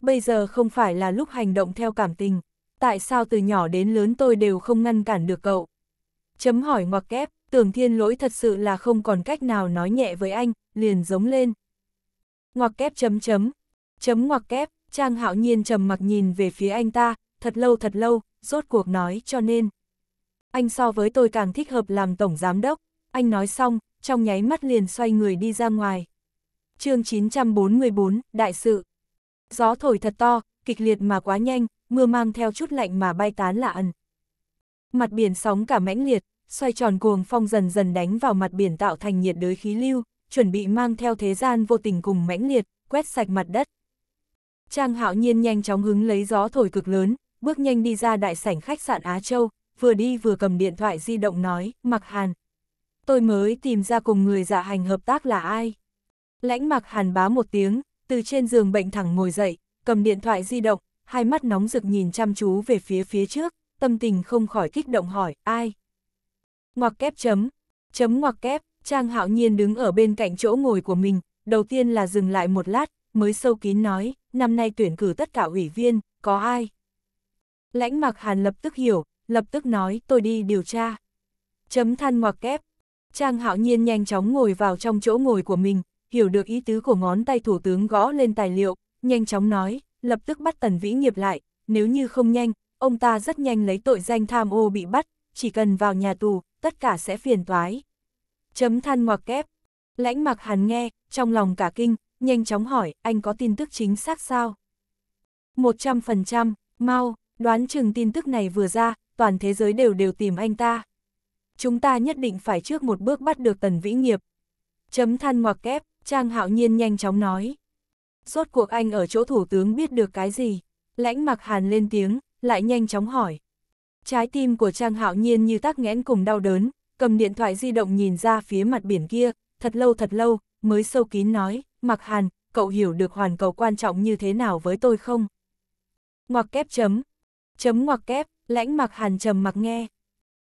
Speaker 1: Bây giờ không phải là lúc hành động theo cảm tình. Tại sao từ nhỏ đến lớn tôi đều không ngăn cản được cậu? Chấm hỏi ngoặc kép, tưởng thiên lỗi thật sự là không còn cách nào nói nhẹ với anh, liền giống lên. Ngoặc kép chấm chấm. Chấm ngoặc kép, Trang hạo nhiên trầm mặc nhìn về phía anh ta, thật lâu thật lâu, rốt cuộc nói cho nên anh so với tôi càng thích hợp làm tổng giám đốc, anh nói xong, trong nháy mắt liền xoay người đi ra ngoài. chương 944, Đại sự Gió thổi thật to, kịch liệt mà quá nhanh, mưa mang theo chút lạnh mà bay tán lạ ẩn. Mặt biển sóng cả mãnh liệt, xoay tròn cuồng phong dần dần đánh vào mặt biển tạo thành nhiệt đới khí lưu, chuẩn bị mang theo thế gian vô tình cùng mãnh liệt, quét sạch mặt đất. Trang hạo nhiên nhanh chóng hứng lấy gió thổi cực lớn, bước nhanh đi ra đại sảnh khách sạn Á Châu, vừa đi vừa cầm điện thoại di động nói, Mặc Hàn. Tôi mới tìm ra cùng người dạ hành hợp tác là ai. Lãnh Mặc Hàn bá một tiếng, từ trên giường bệnh thẳng ngồi dậy, cầm điện thoại di động, hai mắt nóng rực nhìn chăm chú về phía phía trước, tâm tình không khỏi kích động hỏi, ai? Ngoặc kép chấm, chấm ngoặc kép, Trang Hạo Nhiên đứng ở bên cạnh chỗ ngồi của mình, đầu tiên là dừng lại một lát, mới sâu kín nói, năm nay tuyển cử tất cả ủy viên, có ai? Lãnh Mạc Hàn lập tức hiểu, lập tức nói tôi đi điều tra. Chấm than ngoặc kép. Trang hạo nhiên nhanh chóng ngồi vào trong chỗ ngồi của mình, hiểu được ý tứ của ngón tay thủ tướng gõ lên tài liệu, nhanh chóng nói, lập tức bắt tần vĩ nghiệp lại, nếu như không nhanh, ông ta rất nhanh lấy tội danh tham ô bị bắt, chỉ cần vào nhà tù, tất cả sẽ phiền toái. Chấm than ngoặc kép. Lãnh mặc hắn nghe, trong lòng cả kinh, nhanh chóng hỏi, anh có tin tức chính xác sao? 100%, mau, đoán chừng tin tức này vừa ra, toàn thế giới đều đều tìm anh ta. Chúng ta nhất định phải trước một bước bắt được Tần Vĩ Nghiệp. Chấm than ngoặc kép, Trang Hạo Nhiên nhanh chóng nói. Rốt cuộc anh ở chỗ thủ tướng biết được cái gì? Lãnh mặc hàn lên tiếng, lại nhanh chóng hỏi. Trái tim của Trang Hạo Nhiên như tắc nghẽn cùng đau đớn, cầm điện thoại di động nhìn ra phía mặt biển kia, thật lâu thật lâu, mới sâu kín nói, Mặc Hàn, cậu hiểu được hoàn cầu quan trọng như thế nào với tôi không? Ngoặc kép chấm, chấm ngoặc kép, lãnh mặc hàn trầm mặc nghe.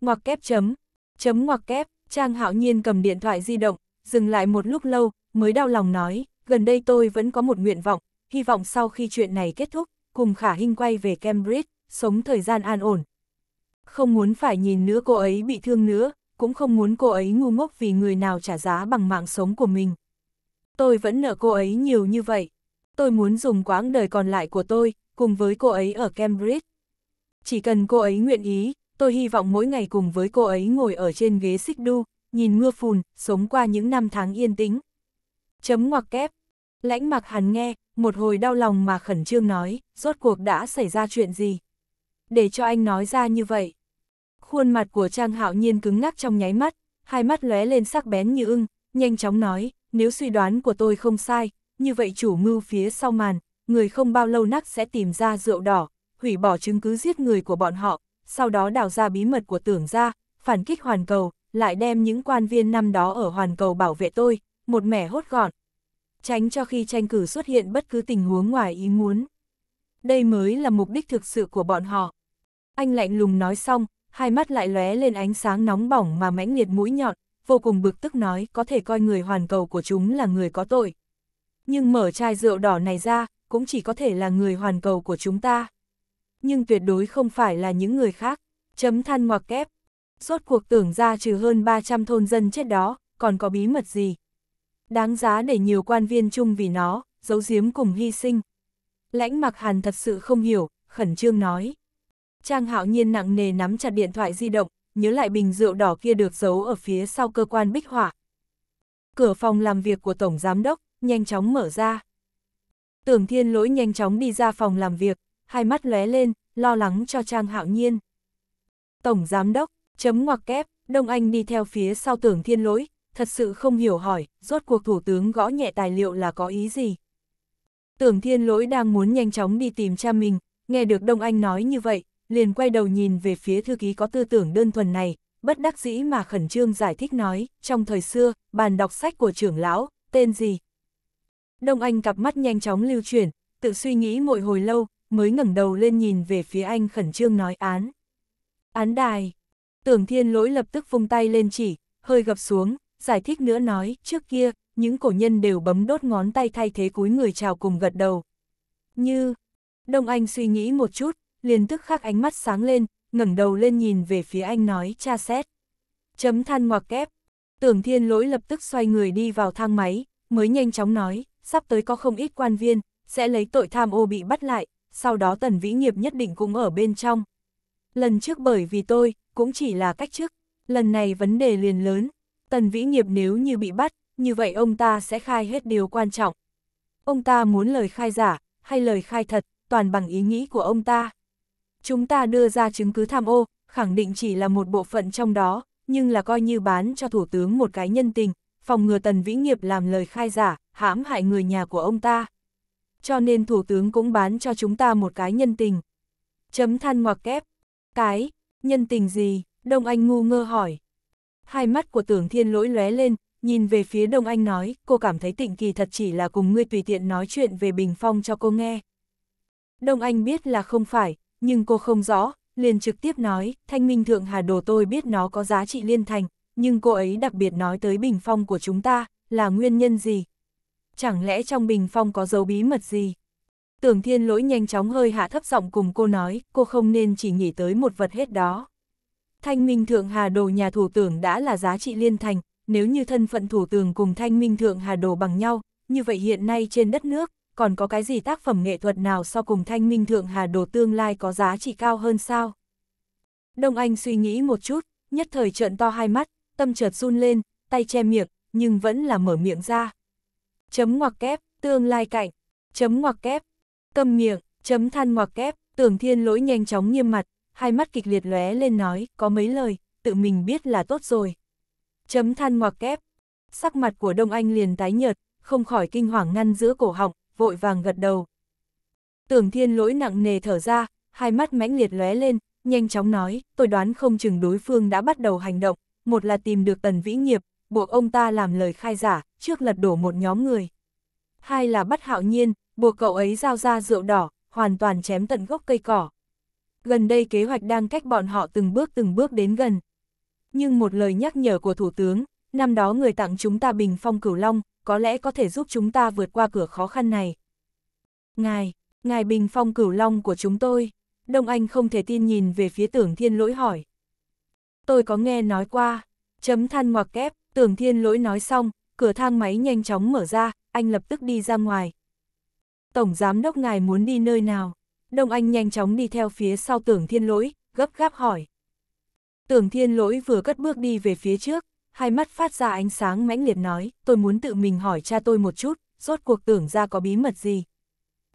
Speaker 1: Ngoặc kép chấm, chấm ngoặc kép, Trang Hạo Nhiên cầm điện thoại di động, dừng lại một lúc lâu, mới đau lòng nói, gần đây tôi vẫn có một nguyện vọng, hy vọng sau khi chuyện này kết thúc, cùng Khả hình quay về Cambridge, sống thời gian an ổn. Không muốn phải nhìn nữa cô ấy bị thương nữa, cũng không muốn cô ấy ngu ngốc vì người nào trả giá bằng mạng sống của mình. Tôi vẫn nợ cô ấy nhiều như vậy. Tôi muốn dùng quãng đời còn lại của tôi, cùng với cô ấy ở Cambridge, chỉ cần cô ấy nguyện ý, tôi hy vọng mỗi ngày cùng với cô ấy ngồi ở trên ghế xích đu, nhìn mưa phùn, sống qua những năm tháng yên tĩnh. Chấm ngoặc kép. Lãnh mặc hắn nghe, một hồi đau lòng mà khẩn trương nói, rốt cuộc đã xảy ra chuyện gì? Để cho anh nói ra như vậy. Khuôn mặt của Trang Hạo Nhiên cứng ngắc trong nháy mắt, hai mắt lóe lên sắc bén như ưng, nhanh chóng nói, nếu suy đoán của tôi không sai, như vậy chủ mưu phía sau màn, người không bao lâu nắc sẽ tìm ra rượu đỏ, hủy bỏ chứng cứ giết người của bọn họ, sau đó đào ra bí mật của tưởng ra, phản kích hoàn cầu, lại đem những quan viên năm đó ở hoàn cầu bảo vệ tôi, một mẻ hốt gọn. Tránh cho khi tranh cử xuất hiện bất cứ tình huống ngoài ý muốn. Đây mới là mục đích thực sự của bọn họ. Anh lạnh lùng nói xong, hai mắt lại lóe lên ánh sáng nóng bỏng mà mãnh liệt mũi nhọn, vô cùng bực tức nói có thể coi người hoàn cầu của chúng là người có tội. Nhưng mở chai rượu đỏ này ra, cũng chỉ có thể là người hoàn cầu của chúng ta nhưng tuyệt đối không phải là những người khác, chấm than ngoặc kép. Rốt cuộc tưởng ra trừ hơn 300 thôn dân chết đó, còn có bí mật gì. Đáng giá để nhiều quan viên chung vì nó, giấu giếm cùng hy sinh. Lãnh mặc hàn thật sự không hiểu, khẩn trương nói. Trang hạo nhiên nặng nề nắm chặt điện thoại di động, nhớ lại bình rượu đỏ kia được giấu ở phía sau cơ quan bích hỏa Cửa phòng làm việc của Tổng Giám Đốc, nhanh chóng mở ra. Tưởng Thiên Lỗi nhanh chóng đi ra phòng làm việc, hai mắt lóe lên, lo lắng cho Trang Hạo Nhiên. Tổng Giám Đốc, chấm ngoặc kép, Đông Anh đi theo phía sau tưởng thiên lỗi, thật sự không hiểu hỏi, rốt cuộc thủ tướng gõ nhẹ tài liệu là có ý gì. Tưởng thiên lỗi đang muốn nhanh chóng đi tìm cha mình, nghe được Đông Anh nói như vậy, liền quay đầu nhìn về phía thư ký có tư tưởng đơn thuần này, bất đắc dĩ mà khẩn trương giải thích nói, trong thời xưa, bàn đọc sách của trưởng lão, tên gì. Đông Anh cặp mắt nhanh chóng lưu chuyển, tự suy nghĩ mỗi hồi lâu, mới ngẩng đầu lên nhìn về phía anh khẩn trương nói án. Án đài. Tưởng thiên lỗi lập tức vung tay lên chỉ, hơi gập xuống, giải thích nữa nói, trước kia, những cổ nhân đều bấm đốt ngón tay thay thế cúi người chào cùng gật đầu. Như, Đông Anh suy nghĩ một chút, liền tức khắc ánh mắt sáng lên, ngẩng đầu lên nhìn về phía anh nói cha xét. Chấm than ngoặc kép, tưởng thiên lỗi lập tức xoay người đi vào thang máy, mới nhanh chóng nói, sắp tới có không ít quan viên, sẽ lấy tội tham ô bị bắt lại, sau đó tần vĩ nghiệp nhất định cũng ở bên trong. Lần trước bởi vì tôi, cũng chỉ là cách chức lần này vấn đề liền lớn, tần vĩ nghiệp nếu như bị bắt, như vậy ông ta sẽ khai hết điều quan trọng. Ông ta muốn lời khai giả, hay lời khai thật, toàn bằng ý nghĩ của ông ta. Chúng ta đưa ra chứng cứ tham ô, khẳng định chỉ là một bộ phận trong đó, nhưng là coi như bán cho thủ tướng một cái nhân tình, phòng ngừa tần vĩ nghiệp làm lời khai giả, hãm hại người nhà của ông ta cho nên thủ tướng cũng bán cho chúng ta một cái nhân tình. Chấm than ngoặc kép. Cái, nhân tình gì? Đông Anh ngu ngơ hỏi. Hai mắt của tưởng thiên lỗi lóe lên, nhìn về phía Đông Anh nói, cô cảm thấy tịnh kỳ thật chỉ là cùng ngươi tùy tiện nói chuyện về Bình Phong cho cô nghe. Đông Anh biết là không phải, nhưng cô không rõ, liền trực tiếp nói, thanh minh thượng hà đồ tôi biết nó có giá trị liên thành, nhưng cô ấy đặc biệt nói tới Bình Phong của chúng ta, là nguyên nhân gì, chẳng lẽ trong bình phong có dấu bí mật gì? Tưởng thiên lỗi nhanh chóng hơi hạ thấp giọng cùng cô nói, cô không nên chỉ nghĩ tới một vật hết đó. Thanh minh thượng hà đồ nhà thủ tưởng đã là giá trị liên thành, nếu như thân phận thủ tưởng cùng thanh minh thượng hà đồ bằng nhau, như vậy hiện nay trên đất nước, còn có cái gì tác phẩm nghệ thuật nào so cùng thanh minh thượng hà đồ tương lai có giá trị cao hơn sao? Đông Anh suy nghĩ một chút, nhất thời trợn to hai mắt, tâm chợt run lên, tay che miệng, nhưng vẫn là mở miệng ra chấm ngoặc kép, tương lai cạnh, chấm ngoặc kép, cầm miệng, chấm than ngoặc kép, tưởng thiên lỗi nhanh chóng nghiêm mặt, hai mắt kịch liệt lóe lên nói, có mấy lời, tự mình biết là tốt rồi. Chấm than ngoặc kép, sắc mặt của Đông Anh liền tái nhợt, không khỏi kinh hoàng ngăn giữa cổ họng, vội vàng gật đầu. Tưởng thiên lỗi nặng nề thở ra, hai mắt mãnh liệt lóe lên, nhanh chóng nói, tôi đoán không chừng đối phương đã bắt đầu hành động, một là tìm được tần vĩ nghiệp, buộc ông ta làm lời khai giả, trước lật đổ một nhóm người. Hai là bắt hạo nhiên, buộc cậu ấy giao ra rượu đỏ, hoàn toàn chém tận gốc cây cỏ. Gần đây kế hoạch đang cách bọn họ từng bước từng bước đến gần. Nhưng một lời nhắc nhở của Thủ tướng, năm đó người tặng chúng ta bình phong cửu long, có lẽ có thể giúp chúng ta vượt qua cửa khó khăn này. Ngài, ngài bình phong cửu long của chúng tôi, Đông Anh không thể tin nhìn về phía tưởng thiên lỗi hỏi. Tôi có nghe nói qua, chấm than ngoặc kép, Tưởng thiên lỗi nói xong, cửa thang máy nhanh chóng mở ra, anh lập tức đi ra ngoài. Tổng giám đốc ngài muốn đi nơi nào? Đông Anh nhanh chóng đi theo phía sau tưởng thiên lỗi, gấp gáp hỏi. Tưởng thiên lỗi vừa cất bước đi về phía trước, hai mắt phát ra ánh sáng mãnh liệt nói, tôi muốn tự mình hỏi cha tôi một chút, rốt cuộc tưởng ra có bí mật gì?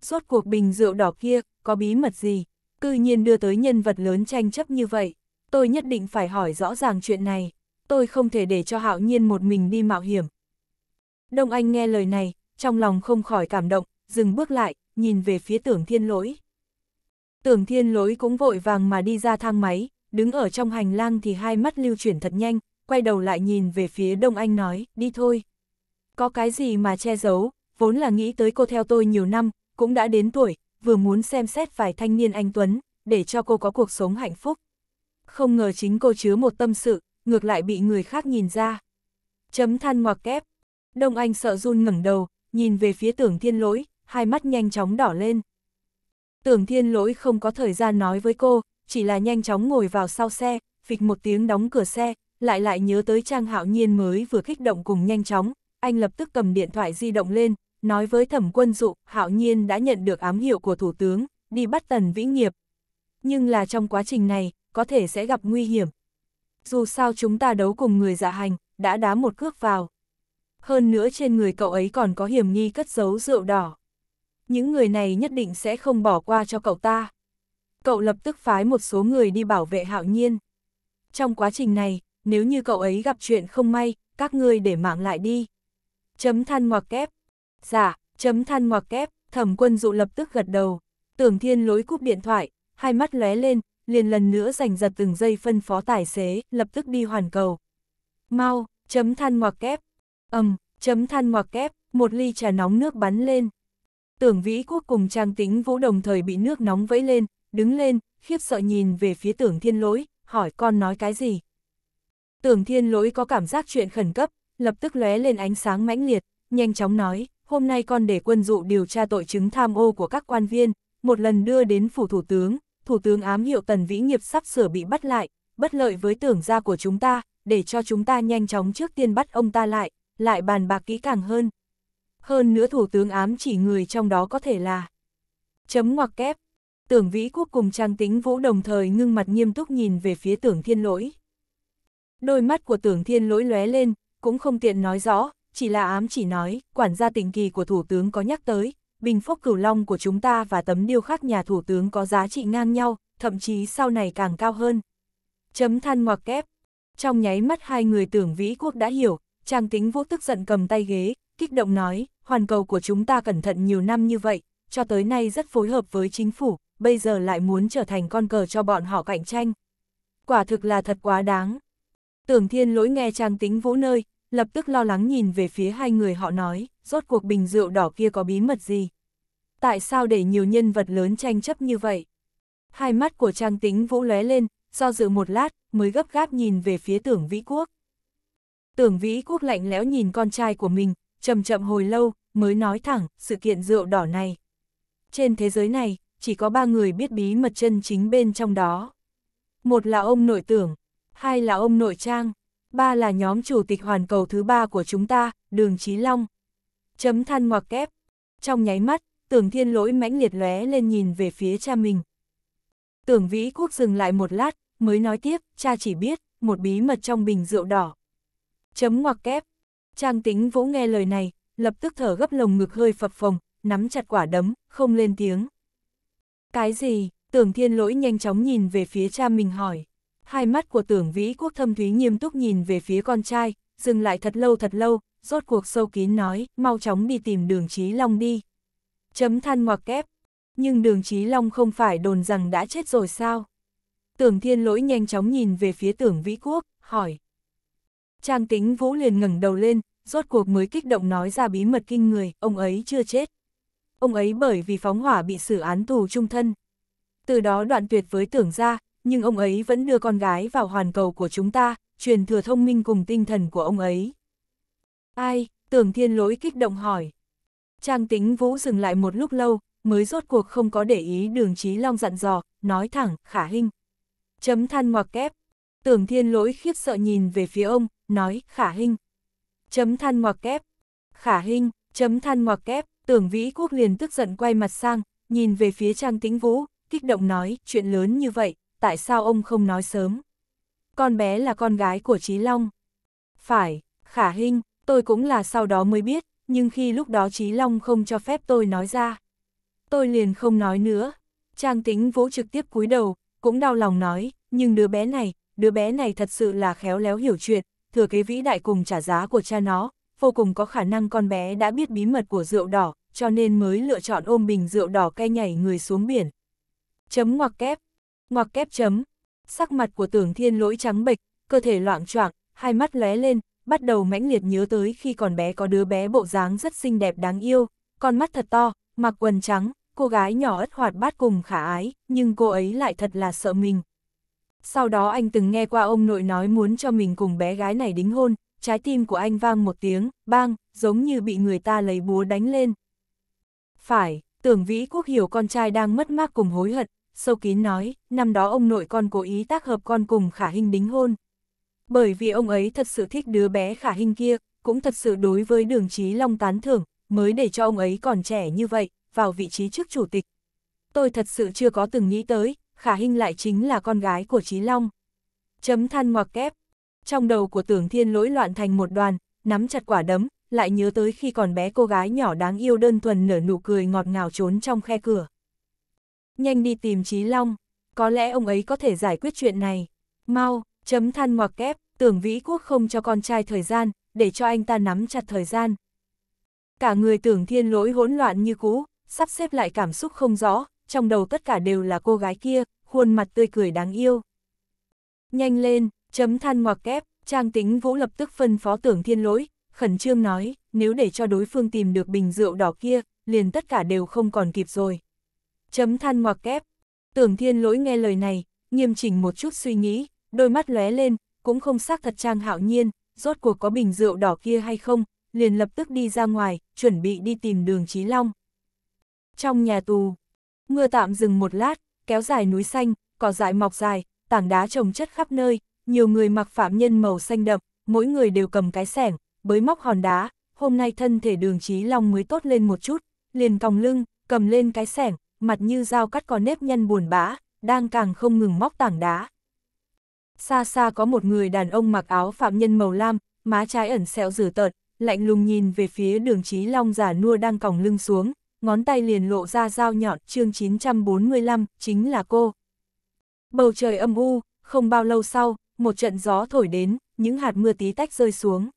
Speaker 1: Rốt cuộc bình rượu đỏ kia, có bí mật gì? Cư nhiên đưa tới nhân vật lớn tranh chấp như vậy, tôi nhất định phải hỏi rõ ràng chuyện này tôi không thể để cho hạo nhiên một mình đi mạo hiểm. Đông Anh nghe lời này, trong lòng không khỏi cảm động, dừng bước lại, nhìn về phía tưởng thiên lỗi. Tưởng thiên lỗi cũng vội vàng mà đi ra thang máy, đứng ở trong hành lang thì hai mắt lưu chuyển thật nhanh, quay đầu lại nhìn về phía Đông Anh nói, đi thôi. Có cái gì mà che giấu, vốn là nghĩ tới cô theo tôi nhiều năm, cũng đã đến tuổi, vừa muốn xem xét vài thanh niên anh Tuấn, để cho cô có cuộc sống hạnh phúc. Không ngờ chính cô chứa một tâm sự, ngược lại bị người khác nhìn ra. Chấm than ngoặc kép. Đông Anh sợ run ngẩng đầu, nhìn về phía tưởng thiên lỗi, hai mắt nhanh chóng đỏ lên. Tưởng thiên lỗi không có thời gian nói với cô, chỉ là nhanh chóng ngồi vào sau xe, phịch một tiếng đóng cửa xe, lại lại nhớ tới Trang Hạo Nhiên mới vừa kích động cùng nhanh chóng, anh lập tức cầm điện thoại di động lên, nói với thẩm quân dụ, Hạo Nhiên đã nhận được ám hiệu của Thủ tướng, đi bắt Tần Vĩ Nghiệp. Nhưng là trong quá trình này, có thể sẽ gặp nguy hiểm, dù sao chúng ta đấu cùng người dạ hành, đã đá một cước vào. Hơn nữa trên người cậu ấy còn có hiểm nghi cất giấu rượu đỏ. Những người này nhất định sẽ không bỏ qua cho cậu ta. Cậu lập tức phái một số người đi bảo vệ hạo nhiên. Trong quá trình này, nếu như cậu ấy gặp chuyện không may, các ngươi để mạng lại đi. Chấm than ngoặc kép. Dạ, chấm than ngoặc kép, thẩm quân dụ lập tức gật đầu. Tưởng thiên lối cúp điện thoại, hai mắt lóe lên, liền lần nữa giành giật từng giây phân phó tài xế, lập tức đi hoàn cầu. Mau, chấm than ngoặc kép. ầm, um, chấm than ngoặc kép, một ly trà nóng nước bắn lên. Tưởng Vĩ Quốc cùng Trang Tính Vũ đồng thời bị nước nóng vẫy lên, đứng lên, khiếp sợ nhìn về phía Tưởng Thiên Lỗi, hỏi con nói cái gì. Tưởng Thiên Lỗi có cảm giác chuyện khẩn cấp, lập tức lóe lên ánh sáng mãnh liệt, nhanh chóng nói, hôm nay con để quân dụ điều tra tội chứng tham ô của các quan viên, một lần đưa đến phủ thủ tướng, Thủ tướng ám hiệu Tần Vĩ Nghiệp sắp sửa bị bắt lại, bất lợi với tưởng gia của chúng ta, để cho chúng ta nhanh chóng trước tiên bắt ông ta lại, lại bàn bạc kỹ càng hơn. Hơn nữa thủ tướng ám chỉ người trong đó có thể là chấm ngoặc kép. Tưởng Vĩ Quốc cùng Trang Tính Vũ đồng thời ngưng mặt nghiêm túc nhìn về phía tưởng thiên lỗi. Đôi mắt của tưởng thiên lỗi lóe lên, cũng không tiện nói rõ, chỉ là ám chỉ nói, quản gia tình kỳ của thủ tướng có nhắc tới, bình Phúc cửu long của chúng ta và tấm điêu khắc nhà thủ tướng có giá trị ngang nhau, thậm chí sau này càng cao hơn. Chấm than ngoặc kép. Trong nháy mắt hai người tưởng vĩ quốc đã hiểu, Trang tính Vũ tức giận cầm tay ghế, kích động nói, hoàn cầu của chúng ta cẩn thận nhiều năm như vậy, cho tới nay rất phối hợp với chính phủ, bây giờ lại muốn trở thành con cờ cho bọn họ cạnh tranh. Quả thực là thật quá đáng. Tưởng thiên lỗi nghe Trang tính Vũ nơi, lập tức lo lắng nhìn về phía hai người họ nói rốt cuộc bình rượu đỏ kia có bí mật gì? Tại sao để nhiều nhân vật lớn tranh chấp như vậy? Hai mắt của Trang Tính Vũ lóe lên, do dự một lát, mới gấp gáp nhìn về phía tưởng Vĩ Quốc. Tưởng Vĩ Quốc lạnh lẽo nhìn con trai của mình, chậm chậm hồi lâu, mới nói thẳng sự kiện rượu đỏ này. Trên thế giới này, chỉ có ba người biết bí mật chân chính bên trong đó. Một là ông nội tưởng, hai là ông nội trang, ba là nhóm chủ tịch hoàn cầu thứ ba của chúng ta, Đường Chí Long. Chấm than ngoặc kép. Trong nháy mắt, tưởng thiên lỗi mãnh liệt lóe lên nhìn về phía cha mình. Tưởng vĩ quốc dừng lại một lát, mới nói tiếp, cha chỉ biết, một bí mật trong bình rượu đỏ. Chấm ngoặc kép. Trang tính vỗ nghe lời này, lập tức thở gấp lồng ngực hơi phập phồng, nắm chặt quả đấm, không lên tiếng. Cái gì? Tưởng thiên lỗi nhanh chóng nhìn về phía cha mình hỏi. Hai mắt của tưởng vĩ quốc thâm thúy nghiêm túc nhìn về phía con trai, dừng lại thật lâu thật lâu, rốt cuộc sâu kín nói, mau chóng đi tìm đường Chí Long đi. Chấm than ngoặc kép, nhưng đường Chí Long không phải đồn rằng đã chết rồi sao? Tưởng thiên lỗi nhanh chóng nhìn về phía tưởng vĩ quốc, hỏi. Trang tính vũ liền ngẩng đầu lên, rốt cuộc mới kích động nói ra bí mật kinh người, ông ấy chưa chết. Ông ấy bởi vì phóng hỏa bị xử án tù trung thân. Từ đó đoạn tuyệt với tưởng ra, nhưng ông ấy vẫn đưa con gái vào hoàn cầu của chúng ta, truyền thừa thông minh cùng tinh thần của ông ấy. Ai, tưởng thiên lỗi kích động hỏi. Trang tính vũ dừng lại một lúc lâu, mới rốt cuộc không có để ý đường trí long dặn dò, nói thẳng, khả hình. Chấm than ngoặc kép. Tưởng thiên lỗi khiếp sợ nhìn về phía ông, nói, khả hình. Chấm than ngoặc kép. Khả hình, chấm than ngoặc kép, tưởng vĩ quốc liền tức giận quay mặt sang, nhìn về phía trang Tính vũ, kích động nói, chuyện lớn như vậy, tại sao ông không nói sớm? Con bé là con gái của Trí Long. Phải, khả hình, Tôi cũng là sau đó mới biết, nhưng khi lúc đó Trí Long không cho phép tôi nói ra. Tôi liền không nói nữa. Trang tính vũ trực tiếp cúi đầu, cũng đau lòng nói, nhưng đứa bé này, đứa bé này thật sự là khéo léo hiểu chuyện, thừa kế vĩ đại cùng trả giá của cha nó, vô cùng có khả năng con bé đã biết bí mật của rượu đỏ, cho nên mới lựa chọn ôm bình rượu đỏ cay nhảy người xuống biển. Chấm ngoặc kép, ngoặc kép chấm, sắc mặt của tưởng thiên lỗi trắng bệch, cơ thể loạn choạng, hai mắt lóe lên, bắt đầu mãnh liệt nhớ tới khi còn bé có đứa bé bộ dáng rất xinh đẹp đáng yêu, con mắt thật to, mặc quần trắng, cô gái nhỏ ất hoạt bát cùng khả ái, nhưng cô ấy lại thật là sợ mình. Sau đó anh từng nghe qua ông nội nói muốn cho mình cùng bé gái này đính hôn, trái tim của anh vang một tiếng, bang, giống như bị người ta lấy búa đánh lên. Phải, tưởng vĩ quốc hiểu con trai đang mất mát cùng hối hận, sâu kín nói, năm đó ông nội con cố ý tác hợp con cùng khả hình đính hôn, bởi vì ông ấy thật sự thích đứa bé khả hình kia, cũng thật sự đối với đường trí Long tán thưởng, mới để cho ông ấy còn trẻ như vậy, vào vị trí trước chủ tịch. Tôi thật sự chưa có từng nghĩ tới, khả hình lại chính là con gái của trí Long. Chấm than ngoặc kép. Trong đầu của tưởng thiên lỗi loạn thành một đoàn, nắm chặt quả đấm, lại nhớ tới khi còn bé cô gái nhỏ đáng yêu đơn thuần nở nụ cười ngọt ngào trốn trong khe cửa. Nhanh đi tìm trí Long, có lẽ ông ấy có thể giải quyết chuyện này. Mau, Chấm than ngoặc kép, tưởng vĩ quốc không cho con trai thời gian, để cho anh ta nắm chặt thời gian. Cả người tưởng thiên lỗi hỗn loạn như cũ, sắp xếp lại cảm xúc không rõ, trong đầu tất cả đều là cô gái kia, khuôn mặt tươi cười đáng yêu. Nhanh lên, chấm than ngoặc kép, trang tính vũ lập tức phân phó tưởng thiên lỗi, khẩn trương nói, nếu để cho đối phương tìm được bình rượu đỏ kia, liền tất cả đều không còn kịp rồi. Chấm than ngoặc kép, tưởng thiên lỗi nghe lời này, nghiêm chỉnh một chút suy nghĩ, đôi mắt lóe lên, cũng không xác thật Trang Hạo Nhiên, rốt cuộc có bình rượu đỏ kia hay không, liền lập tức đi ra ngoài, chuẩn bị đi tìm đường Chí Long. Trong nhà tù, mưa tạm dừng một lát, kéo dài núi xanh, cỏ dại mọc dài, tảng đá trồng chất khắp nơi, nhiều người mặc phạm nhân màu xanh đậm, mỗi người đều cầm cái sẻng, bới móc hòn đá, hôm nay thân thể đường Chí Long mới tốt lên một chút, liền còng lưng, cầm lên cái sẻng, mặt như dao cắt con nếp nhăn buồn bã, đang càng không ngừng móc tảng đá, xa xa có một người đàn ông mặc áo phạm nhân màu lam, má trái ẩn sẹo dữ tợn, lạnh lùng nhìn về phía đường trí long giả nua đang còng lưng xuống, ngón tay liền lộ ra dao nhọn chương 945, chính là cô. Bầu trời âm u, không bao lâu sau, một trận gió thổi đến, những hạt mưa tí tách rơi xuống.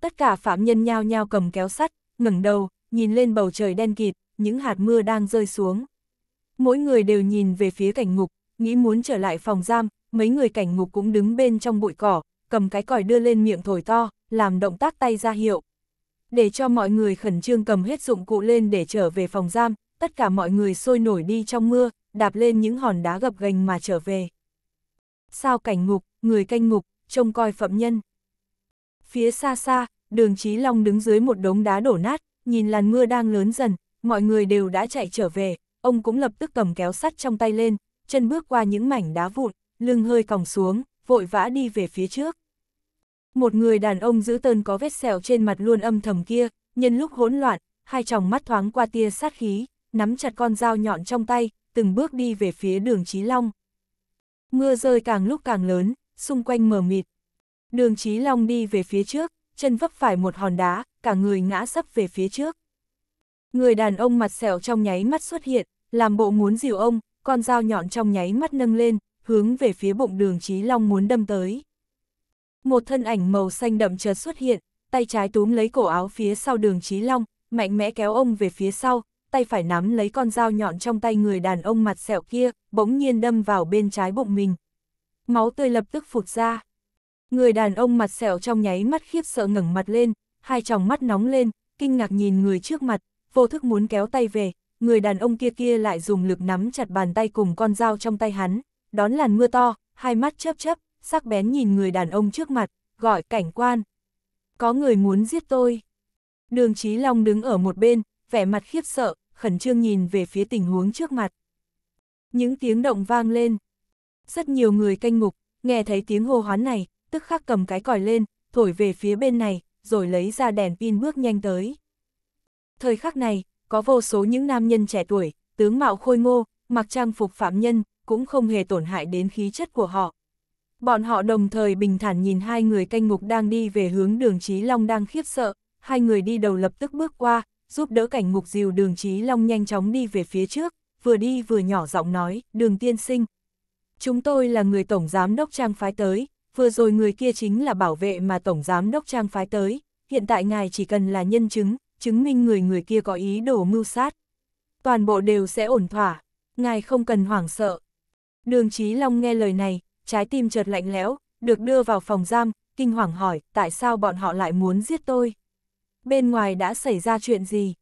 Speaker 1: Tất cả phạm nhân nhao nhao cầm kéo sắt, ngẩng đầu, nhìn lên bầu trời đen kịt, những hạt mưa đang rơi xuống. Mỗi người đều nhìn về phía cảnh ngục, nghĩ muốn trở lại phòng giam, mấy người cảnh ngục cũng đứng bên trong bụi cỏ, cầm cái còi đưa lên miệng thổi to, làm động tác tay ra hiệu. Để cho mọi người khẩn trương cầm hết dụng cụ lên để trở về phòng giam, tất cả mọi người sôi nổi đi trong mưa, đạp lên những hòn đá gập ghềnh mà trở về. Sao cảnh ngục, người canh ngục, trông coi phạm nhân. Phía xa xa, đường Chí Long đứng dưới một đống đá đổ nát, nhìn làn mưa đang lớn dần, mọi người đều đã chạy trở về, ông cũng lập tức cầm kéo sắt trong tay lên, chân bước qua những mảnh đá vụn, lưng hơi còng xuống, vội vã đi về phía trước. Một người đàn ông giữ tơn có vết sẹo trên mặt luôn âm thầm kia, nhân lúc hỗn loạn, hai tròng mắt thoáng qua tia sát khí, nắm chặt con dao nhọn trong tay, từng bước đi về phía đường Chí Long. Mưa rơi càng lúc càng lớn, xung quanh mờ mịt. Đường Chí Long đi về phía trước, chân vấp phải một hòn đá, cả người ngã sấp về phía trước. Người đàn ông mặt sẹo trong nháy mắt xuất hiện, làm bộ muốn dìu ông, con dao nhọn trong nháy mắt nâng lên, hướng về phía bụng đường Chí Long muốn đâm tới. Một thân ảnh màu xanh đậm chợt xuất hiện, tay trái túm lấy cổ áo phía sau đường Chí Long, mạnh mẽ kéo ông về phía sau, tay phải nắm lấy con dao nhọn trong tay người đàn ông mặt sẹo kia, bỗng nhiên đâm vào bên trái bụng mình. Máu tươi lập tức phụt ra. Người đàn ông mặt sẹo trong nháy mắt khiếp sợ ngẩng mặt lên, hai tròng mắt nóng lên, kinh ngạc nhìn người trước mặt, vô thức muốn kéo tay về, người đàn ông kia kia lại dùng lực nắm chặt bàn tay cùng con dao trong tay hắn, đón làn mưa to, hai mắt chớp chớp, sắc bén nhìn người đàn ông trước mặt, gọi cảnh quan. Có người muốn giết tôi. Đường Chí Long đứng ở một bên, vẻ mặt khiếp sợ, khẩn trương nhìn về phía tình huống trước mặt. Những tiếng động vang lên. Rất nhiều người canh ngục, nghe thấy tiếng hô hoán này, tức khắc cầm cái còi lên, thổi về phía bên này, rồi lấy ra đèn pin bước nhanh tới. Thời khắc này, có vô số những nam nhân trẻ tuổi, tướng mạo khôi ngô, mặc trang phục phạm nhân, cũng không hề tổn hại đến khí chất của họ. Bọn họ đồng thời bình thản nhìn hai người canh ngục đang đi về hướng đường Chí Long đang khiếp sợ, hai người đi đầu lập tức bước qua, giúp đỡ cảnh ngục dìu đường Chí Long nhanh chóng đi về phía trước, vừa đi vừa nhỏ giọng nói, đường tiên sinh. Chúng tôi là người Tổng Giám Đốc Trang phái tới, vừa rồi người kia chính là bảo vệ mà Tổng Giám Đốc Trang phái tới, hiện tại ngài chỉ cần là nhân chứng, chứng minh người người kia có ý đồ mưu sát. Toàn bộ đều sẽ ổn thỏa, ngài không cần hoảng sợ, Đường Chí Long nghe lời này, trái tim chợt lạnh lẽo, được đưa vào phòng giam, kinh hoàng hỏi, tại sao bọn họ lại muốn giết tôi? Bên ngoài đã xảy ra chuyện gì?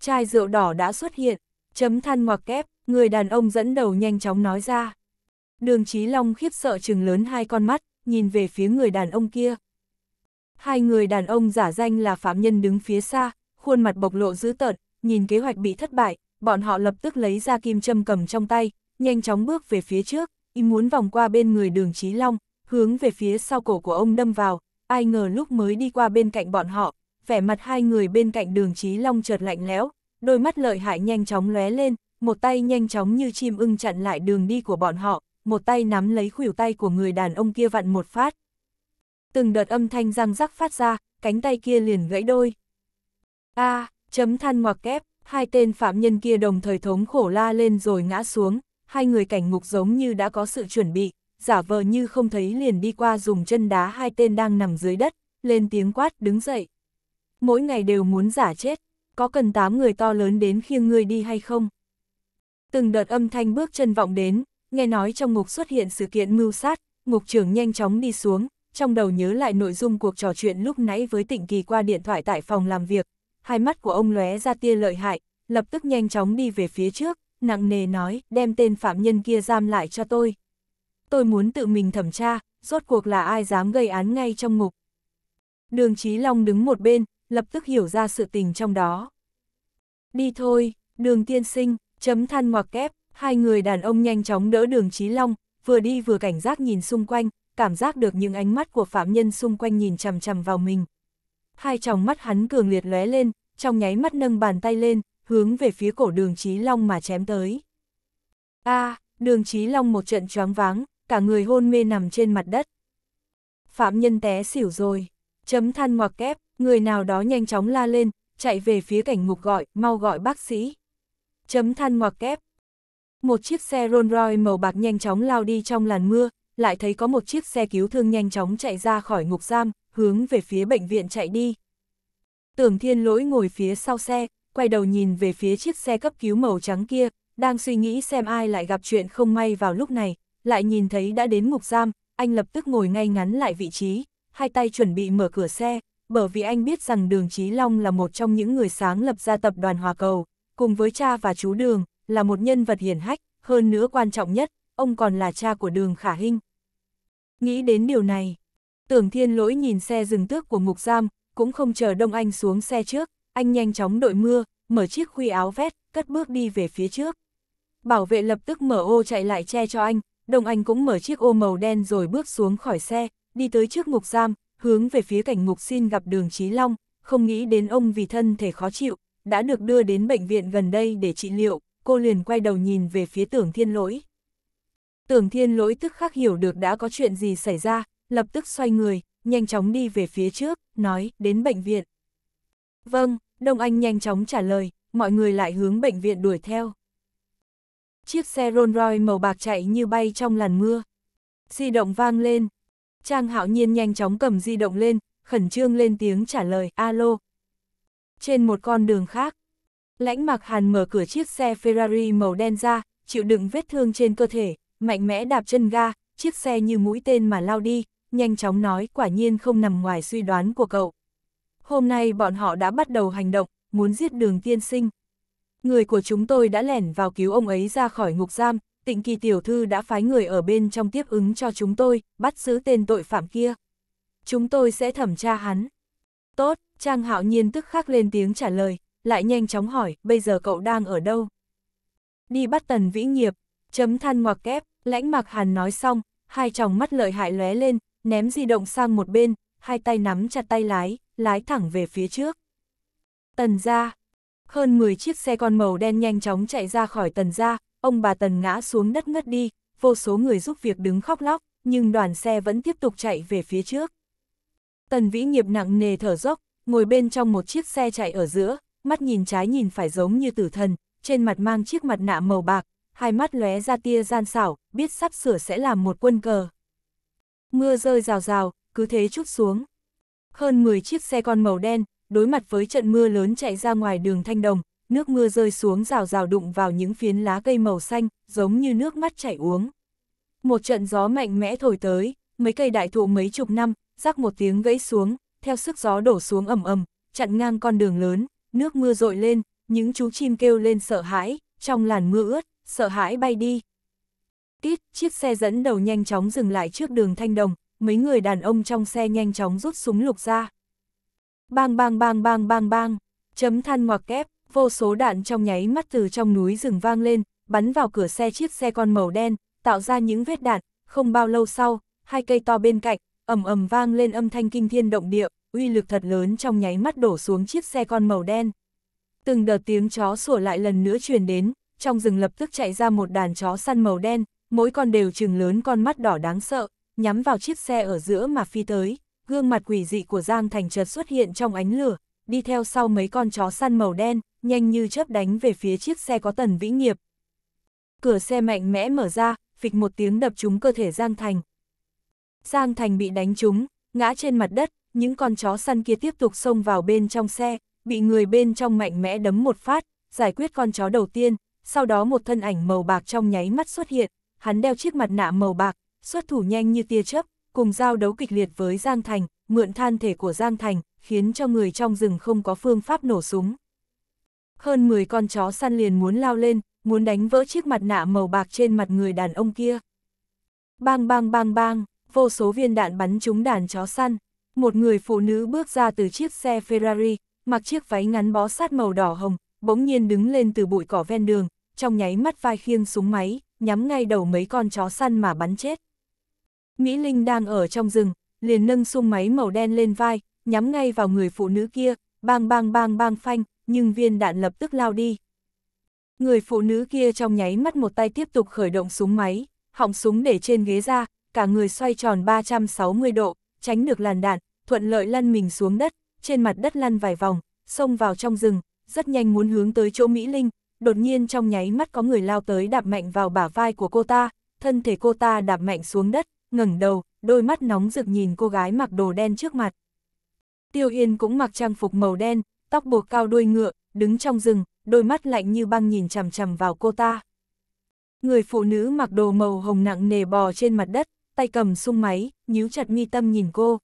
Speaker 1: Chai rượu đỏ đã xuất hiện, chấm than ngoặc kép, người đàn ông dẫn đầu nhanh chóng nói ra. Đường Chí Long khiếp sợ trừng lớn hai con mắt, nhìn về phía người đàn ông kia. Hai người đàn ông giả danh là phạm nhân đứng phía xa, khuôn mặt bộc lộ dữ tợn, nhìn kế hoạch bị thất bại, bọn họ lập tức lấy ra kim châm cầm trong tay, nhanh chóng bước về phía trước, y muốn vòng qua bên người đường Chí Long, hướng về phía sau cổ của ông đâm vào, ai ngờ lúc mới đi qua bên cạnh bọn họ, vẻ mặt hai người bên cạnh đường Chí Long chợt lạnh lẽo, đôi mắt lợi hại nhanh chóng lóe lên, một tay nhanh chóng như chim ưng chặn lại đường đi của bọn họ, một tay nắm lấy khuỷu tay của người đàn ông kia vặn một phát. Từng đợt âm thanh răng rắc phát ra, cánh tay kia liền gãy đôi. A, à, chấm than ngoặc kép, hai tên phạm nhân kia đồng thời thống khổ la lên rồi ngã xuống, hai người cảnh ngục giống như đã có sự chuẩn bị, giả vờ như không thấy liền đi qua dùng chân đá hai tên đang nằm dưới đất, lên tiếng quát đứng dậy. Mỗi ngày đều muốn giả chết, có cần tám người to lớn đến khiêng người đi hay không? Từng đợt âm thanh bước chân vọng đến, nghe nói trong ngục xuất hiện sự kiện mưu sát, ngục trưởng nhanh chóng đi xuống, trong đầu nhớ lại nội dung cuộc trò chuyện lúc nãy với tịnh kỳ qua điện thoại tại phòng làm việc. Hai mắt của ông lóe ra tia lợi hại, lập tức nhanh chóng đi về phía trước, nặng nề nói, đem tên phạm nhân kia giam lại cho tôi. Tôi muốn tự mình thẩm tra, rốt cuộc là ai dám gây án ngay trong ngục. Đường Chí Long đứng một bên, lập tức hiểu ra sự tình trong đó. Đi thôi, đường tiên sinh, chấm than ngoặc kép, hai người đàn ông nhanh chóng đỡ đường Chí Long, vừa đi vừa cảnh giác nhìn xung quanh, cảm giác được những ánh mắt của phạm nhân xung quanh nhìn chằm chằm vào mình. Hai tròng mắt hắn cường liệt lóe lên, trong nháy mắt nâng bàn tay lên, hướng về phía cổ đường Chí Long mà chém tới. A, à, đường Chí Long một trận choáng váng, cả người hôn mê nằm trên mặt đất. Phạm nhân té xỉu rồi, chấm than ngoặc kép, người nào đó nhanh chóng la lên, chạy về phía cảnh ngục gọi, mau gọi bác sĩ. Chấm than ngoặc kép. Một chiếc xe Rolls Royce màu bạc nhanh chóng lao đi trong làn mưa, lại thấy có một chiếc xe cứu thương nhanh chóng chạy ra khỏi ngục giam, hướng về phía bệnh viện chạy đi. Tưởng thiên lỗi ngồi phía sau xe, quay đầu nhìn về phía chiếc xe cấp cứu màu trắng kia, đang suy nghĩ xem ai lại gặp chuyện không may vào lúc này, lại nhìn thấy đã đến ngục giam, anh lập tức ngồi ngay ngắn lại vị trí, hai tay chuẩn bị mở cửa xe, bởi vì anh biết rằng Đường Chí Long là một trong những người sáng lập ra tập đoàn Hòa Cầu, cùng với cha và chú Đường, là một nhân vật hiển hách, hơn nữa quan trọng nhất, ông còn là cha của Đường Khả Hinh. Nghĩ đến điều này, Tưởng Thiên Lỗi nhìn xe dừng tước của ngục giam, cũng không chờ Đông Anh xuống xe trước, anh nhanh chóng đội mưa, mở chiếc khuy áo vét, cất bước đi về phía trước. Bảo vệ lập tức mở ô chạy lại che cho anh, đồng anh cũng mở chiếc ô màu đen rồi bước xuống khỏi xe, đi tới trước ngục giam, hướng về phía cảnh ngục xin gặp đường Trí Long, không nghĩ đến ông vì thân thể khó chịu, đã được đưa đến bệnh viện gần đây để trị liệu, cô liền quay đầu nhìn về phía tưởng thiên lỗi. Tưởng thiên lỗi tức khắc hiểu được đã có chuyện gì xảy ra, lập tức xoay người, nhanh chóng đi về phía trước, nói, đến bệnh viện. Vâng, Đông Anh nhanh chóng trả lời, mọi người lại hướng bệnh viện đuổi theo. Chiếc xe Rolls Royce màu bạc chạy như bay trong làn mưa. Di động vang lên. Trang hạo nhiên nhanh chóng cầm di động lên, khẩn trương lên tiếng trả lời, alo. Trên một con đường khác, lãnh mặc hàn mở cửa chiếc xe Ferrari màu đen ra, chịu đựng vết thương trên cơ thể, mạnh mẽ đạp chân ga, chiếc xe như mũi tên mà lao đi, nhanh chóng nói quả nhiên không nằm ngoài suy đoán của cậu hôm nay bọn họ đã bắt đầu hành động, muốn giết đường tiên sinh. Người của chúng tôi đã lẻn vào cứu ông ấy ra khỏi ngục giam, tịnh kỳ tiểu thư đã phái người ở bên trong tiếp ứng cho chúng tôi, bắt giữ tên tội phạm kia. Chúng tôi sẽ thẩm tra hắn. Tốt, Trang Hạo Nhiên tức khắc lên tiếng trả lời, lại nhanh chóng hỏi, bây giờ cậu đang ở đâu? Đi bắt tần vĩ nghiệp, chấm than ngoặc kép, lãnh mặc hàn nói xong, hai tròng mắt lợi hại lóe lên, ném di động sang một bên, hai tay nắm chặt tay lái, lái thẳng về phía trước. Tần ra. Hơn 10 chiếc xe con màu đen nhanh chóng chạy ra khỏi tần ra, ông bà tần ngã xuống đất ngất đi, vô số người giúp việc đứng khóc lóc, nhưng đoàn xe vẫn tiếp tục chạy về phía trước. Tần vĩ nghiệp nặng nề thở dốc, ngồi bên trong một chiếc xe chạy ở giữa, mắt nhìn trái nhìn phải giống như tử thần, trên mặt mang chiếc mặt nạ màu bạc, hai mắt lóe ra tia gian xảo, biết sắp sửa sẽ làm một quân cờ. Mưa rơi rào rào, cứ thế chút xuống. Hơn 10 chiếc xe con màu đen, đối mặt với trận mưa lớn chạy ra ngoài đường thanh đồng, nước mưa rơi xuống rào rào đụng vào những phiến lá cây màu xanh, giống như nước mắt chảy uống. Một trận gió mạnh mẽ thổi tới, mấy cây đại thụ mấy chục năm, rắc một tiếng gãy xuống, theo sức gió đổ xuống ầm ầm, chặn ngang con đường lớn, nước mưa rội lên, những chú chim kêu lên sợ hãi, trong làn mưa ướt, sợ hãi bay đi. Tít, chiếc xe dẫn đầu nhanh chóng dừng lại trước đường thanh đồng, mấy người đàn ông trong xe nhanh chóng rút súng lục ra. Bang bang bang bang bang bang, chấm than ngoặc kép, vô số đạn trong nháy mắt từ trong núi rừng vang lên, bắn vào cửa xe chiếc xe con màu đen, tạo ra những vết đạn, không bao lâu sau, hai cây to bên cạnh, ầm ầm vang lên âm thanh kinh thiên động địa, uy lực thật lớn trong nháy mắt đổ xuống chiếc xe con màu đen. Từng đợt tiếng chó sủa lại lần nữa truyền đến, trong rừng lập tức chạy ra một đàn chó săn màu đen, mỗi con đều trừng lớn con mắt đỏ đáng sợ, nhắm vào chiếc xe ở giữa mà phi tới, gương mặt quỷ dị của Giang Thành chợt xuất hiện trong ánh lửa, đi theo sau mấy con chó săn màu đen, nhanh như chớp đánh về phía chiếc xe có tần vĩ nghiệp. Cửa xe mạnh mẽ mở ra, phịch một tiếng đập trúng cơ thể Giang Thành. Giang Thành bị đánh trúng, ngã trên mặt đất, những con chó săn kia tiếp tục xông vào bên trong xe, bị người bên trong mạnh mẽ đấm một phát, giải quyết con chó đầu tiên, sau đó một thân ảnh màu bạc trong nháy mắt xuất hiện, hắn đeo chiếc mặt nạ màu bạc, xuất thủ nhanh như tia chớp, cùng giao đấu kịch liệt với Giang Thành, mượn than thể của Giang Thành, khiến cho người trong rừng không có phương pháp nổ súng. Hơn 10 con chó săn liền muốn lao lên, muốn đánh vỡ chiếc mặt nạ màu bạc trên mặt người đàn ông kia. Bang bang bang bang, vô số viên đạn bắn trúng đàn chó săn. Một người phụ nữ bước ra từ chiếc xe Ferrari, mặc chiếc váy ngắn bó sát màu đỏ hồng, bỗng nhiên đứng lên từ bụi cỏ ven đường, trong nháy mắt vai khiêng súng máy, nhắm ngay đầu mấy con chó săn mà bắn chết. Mỹ Linh đang ở trong rừng, liền nâng sung máy màu đen lên vai, nhắm ngay vào người phụ nữ kia, bang bang bang bang phanh, nhưng viên đạn lập tức lao đi. Người phụ nữ kia trong nháy mắt một tay tiếp tục khởi động súng máy, họng súng để trên ghế ra, cả người xoay tròn 360 độ, tránh được làn đạn, thuận lợi lăn mình xuống đất, trên mặt đất lăn vài vòng, xông vào trong rừng, rất nhanh muốn hướng tới chỗ Mỹ Linh, đột nhiên trong nháy mắt có người lao tới đạp mạnh vào bả vai của cô ta, thân thể cô ta đạp mạnh xuống đất, ngẩng đầu, đôi mắt nóng rực nhìn cô gái mặc đồ đen trước mặt. Tiêu Yên cũng mặc trang phục màu đen, tóc buộc cao đuôi ngựa, đứng trong rừng, đôi mắt lạnh như băng nhìn chằm chằm vào cô ta. Người phụ nữ mặc đồ màu hồng nặng nề bò trên mặt đất, tay cầm sung máy, nhíu chặt mi tâm nhìn cô.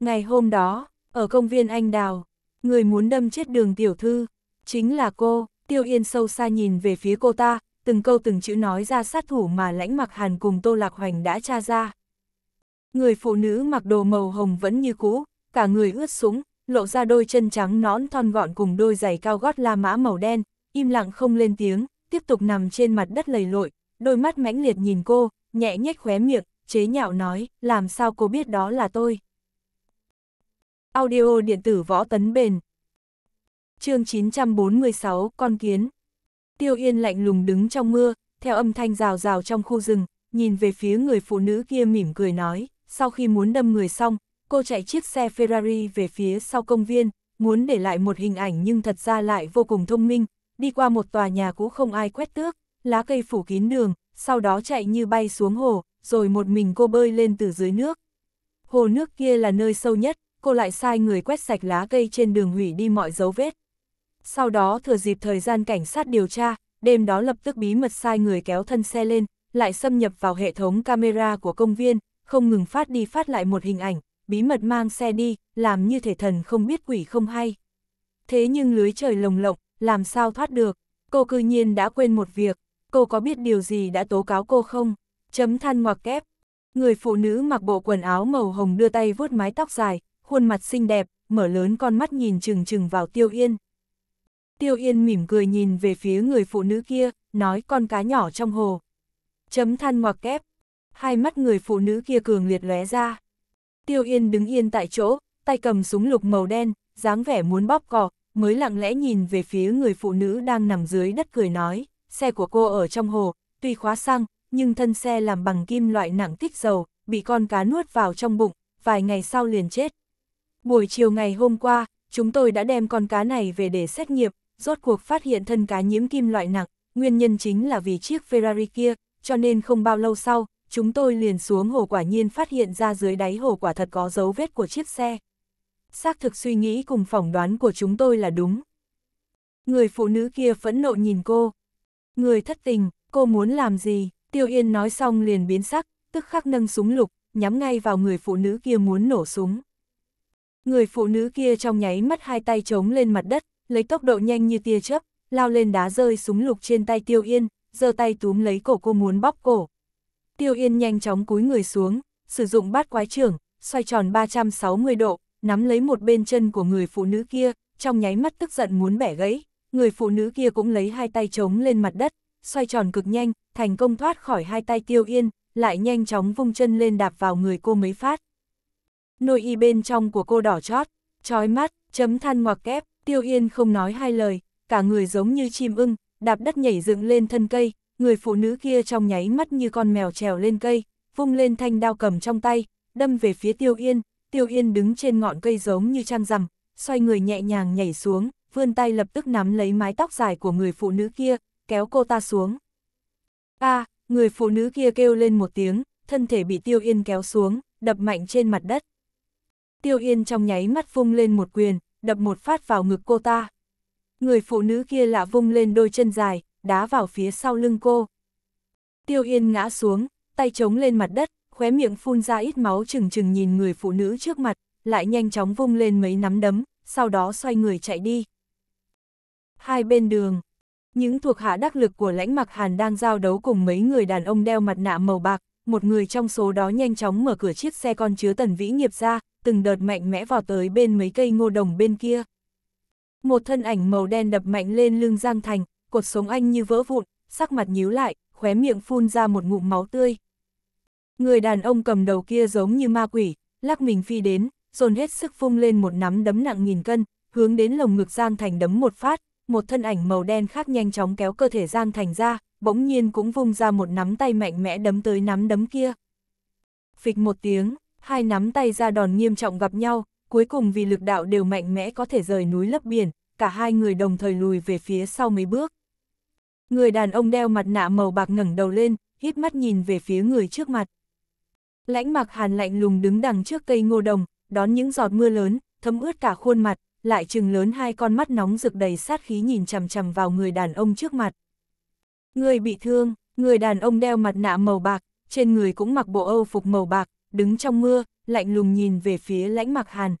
Speaker 1: Ngày hôm đó, ở công viên Anh Đào, người muốn đâm chết đường tiểu thư, chính là cô, Tiêu Yên sâu xa nhìn về phía cô ta, từng câu từng chữ nói ra sát thủ mà lãnh mặc hàn cùng Tô Lạc Hoành đã tra ra. Người phụ nữ mặc đồ màu hồng vẫn như cũ, cả người ướt súng, lộ ra đôi chân trắng nón thon gọn cùng đôi giày cao gót la mã màu đen, im lặng không lên tiếng, tiếp tục nằm trên mặt đất lầy lội, đôi mắt mãnh liệt nhìn cô, nhẹ nhếch khóe miệng, chế nhạo nói, làm sao cô biết đó là tôi. Audio điện tử võ tấn bền Chương 946 Con kiến Tiêu Yên lạnh lùng đứng trong mưa, theo âm thanh rào rào trong khu rừng, nhìn về phía người phụ nữ kia mỉm cười nói, sau khi muốn đâm người xong, cô chạy chiếc xe Ferrari về phía sau công viên, muốn để lại một hình ảnh nhưng thật ra lại vô cùng thông minh, đi qua một tòa nhà cũ không ai quét tước, lá cây phủ kín đường, sau đó chạy như bay xuống hồ, rồi một mình cô bơi lên từ dưới nước. Hồ nước kia là nơi sâu nhất, cô lại sai người quét sạch lá cây trên đường hủy đi mọi dấu vết, sau đó thừa dịp thời gian cảnh sát điều tra, đêm đó lập tức bí mật sai người kéo thân xe lên, lại xâm nhập vào hệ thống camera của công viên, không ngừng phát đi phát lại một hình ảnh, bí mật mang xe đi, làm như thể thần không biết quỷ không hay. Thế nhưng lưới trời lồng lộng, làm sao thoát được, cô cư nhiên đã quên một việc, cô có biết điều gì đã tố cáo cô không? Chấm than ngoặc kép. Người phụ nữ mặc bộ quần áo màu hồng đưa tay vuốt mái tóc dài, khuôn mặt xinh đẹp, mở lớn con mắt nhìn chừng chừng vào tiêu yên. Tiêu Yên mỉm cười nhìn về phía người phụ nữ kia, nói con cá nhỏ trong hồ. Chấm than ngoặc kép. Hai mắt người phụ nữ kia cường liệt lóe ra. Tiêu Yên đứng yên tại chỗ, tay cầm súng lục màu đen, dáng vẻ muốn bóp cò, mới lặng lẽ nhìn về phía người phụ nữ đang nằm dưới đất cười nói, xe của cô ở trong hồ, tuy khóa xăng, nhưng thân xe làm bằng kim loại nặng tích dầu, bị con cá nuốt vào trong bụng, vài ngày sau liền chết. Buổi chiều ngày hôm qua, chúng tôi đã đem con cá này về để xét nghiệm, rốt cuộc phát hiện thân cá nhiễm kim loại nặng, nguyên nhân chính là vì chiếc Ferrari kia, cho nên không bao lâu sau, chúng tôi liền xuống hồ quả nhiên phát hiện ra dưới đáy hồ quả thật có dấu vết của chiếc xe. Xác thực suy nghĩ cùng phỏng đoán của chúng tôi là đúng. Người phụ nữ kia phẫn nộ nhìn cô. Người thất tình, cô muốn làm gì? Tiêu Yên nói xong liền biến sắc, tức khắc nâng súng lục, nhắm ngay vào người phụ nữ kia muốn nổ súng. Người phụ nữ kia trong nháy mắt hai tay trống lên mặt đất, lấy tốc độ nhanh như tia chớp, lao lên đá rơi súng lục trên tay Tiêu Yên, giơ tay túm lấy cổ cô muốn bóp cổ. Tiêu Yên nhanh chóng cúi người xuống, sử dụng bát quái trưởng, xoay tròn 360 độ, nắm lấy một bên chân của người phụ nữ kia, trong nháy mắt tức giận muốn bẻ gãy, người phụ nữ kia cũng lấy hai tay chống lên mặt đất, xoay tròn cực nhanh, thành công thoát khỏi hai tay Tiêu Yên, lại nhanh chóng vung chân lên đạp vào người cô mấy phát. Nội y bên trong của cô đỏ chót, trói mắt, chấm than ngoặc kép, Tiêu Yên không nói hai lời, cả người giống như chim ưng, đạp đất nhảy dựng lên thân cây, người phụ nữ kia trong nháy mắt như con mèo trèo lên cây, vung lên thanh đao cầm trong tay, đâm về phía Tiêu Yên, Tiêu Yên đứng trên ngọn cây giống như trăng rằm, xoay người nhẹ nhàng nhảy xuống, vươn tay lập tức nắm lấy mái tóc dài của người phụ nữ kia, kéo cô ta xuống. A, người phụ nữ kia kêu lên một tiếng, thân thể bị Tiêu Yên kéo xuống, đập mạnh trên mặt đất. Tiêu Yên trong nháy mắt vung lên một quyền, đập một phát vào ngực cô ta. Người phụ nữ kia lạ vung lên đôi chân dài, đá vào phía sau lưng cô. Tiêu Yên ngã xuống, tay chống lên mặt đất, khóe miệng phun ra ít máu chừng chừng nhìn người phụ nữ trước mặt, lại nhanh chóng vung lên mấy nắm đấm, sau đó xoay người chạy đi. Hai bên đường, những thuộc hạ đắc lực của lãnh mặc hàn đang giao đấu cùng mấy người đàn ông đeo mặt nạ màu bạc, một người trong số đó nhanh chóng mở cửa chiếc xe con chứa tần vĩ nghiệp ra, từng đợt mạnh mẽ vào tới bên mấy cây ngô đồng bên kia. Một thân ảnh màu đen đập mạnh lên lưng Giang Thành, cột sống anh như vỡ vụn, sắc mặt nhíu lại, khóe miệng phun ra một ngụm máu tươi. Người đàn ông cầm đầu kia giống như ma quỷ, lắc mình phi đến, dồn hết sức vung lên một nắm đấm nặng nghìn cân, hướng đến lồng ngực Giang Thành đấm một phát, một thân ảnh màu đen khác nhanh chóng kéo cơ thể Giang Thành ra, bỗng nhiên cũng vung ra một nắm tay mạnh mẽ đấm tới nắm đấm kia. Phịch một tiếng, Hai nắm tay ra đòn nghiêm trọng gặp nhau, cuối cùng vì lực đạo đều mạnh mẽ có thể rời núi lấp biển, cả hai người đồng thời lùi về phía sau mấy bước. Người đàn ông đeo mặt nạ màu bạc ngẩng đầu lên, hít mắt nhìn về phía người trước mặt. Lãnh mặc hàn lạnh lùng đứng đằng trước cây ngô đồng, đón những giọt mưa lớn, thấm ướt cả khuôn mặt, lại chừng lớn hai con mắt nóng rực đầy sát khí nhìn chằm chằm vào người đàn ông trước mặt. Người bị thương, người đàn ông đeo mặt nạ màu bạc, trên người cũng mặc bộ âu phục màu bạc, đứng trong mưa, lạnh lùng nhìn về phía lãnh mặc hàn.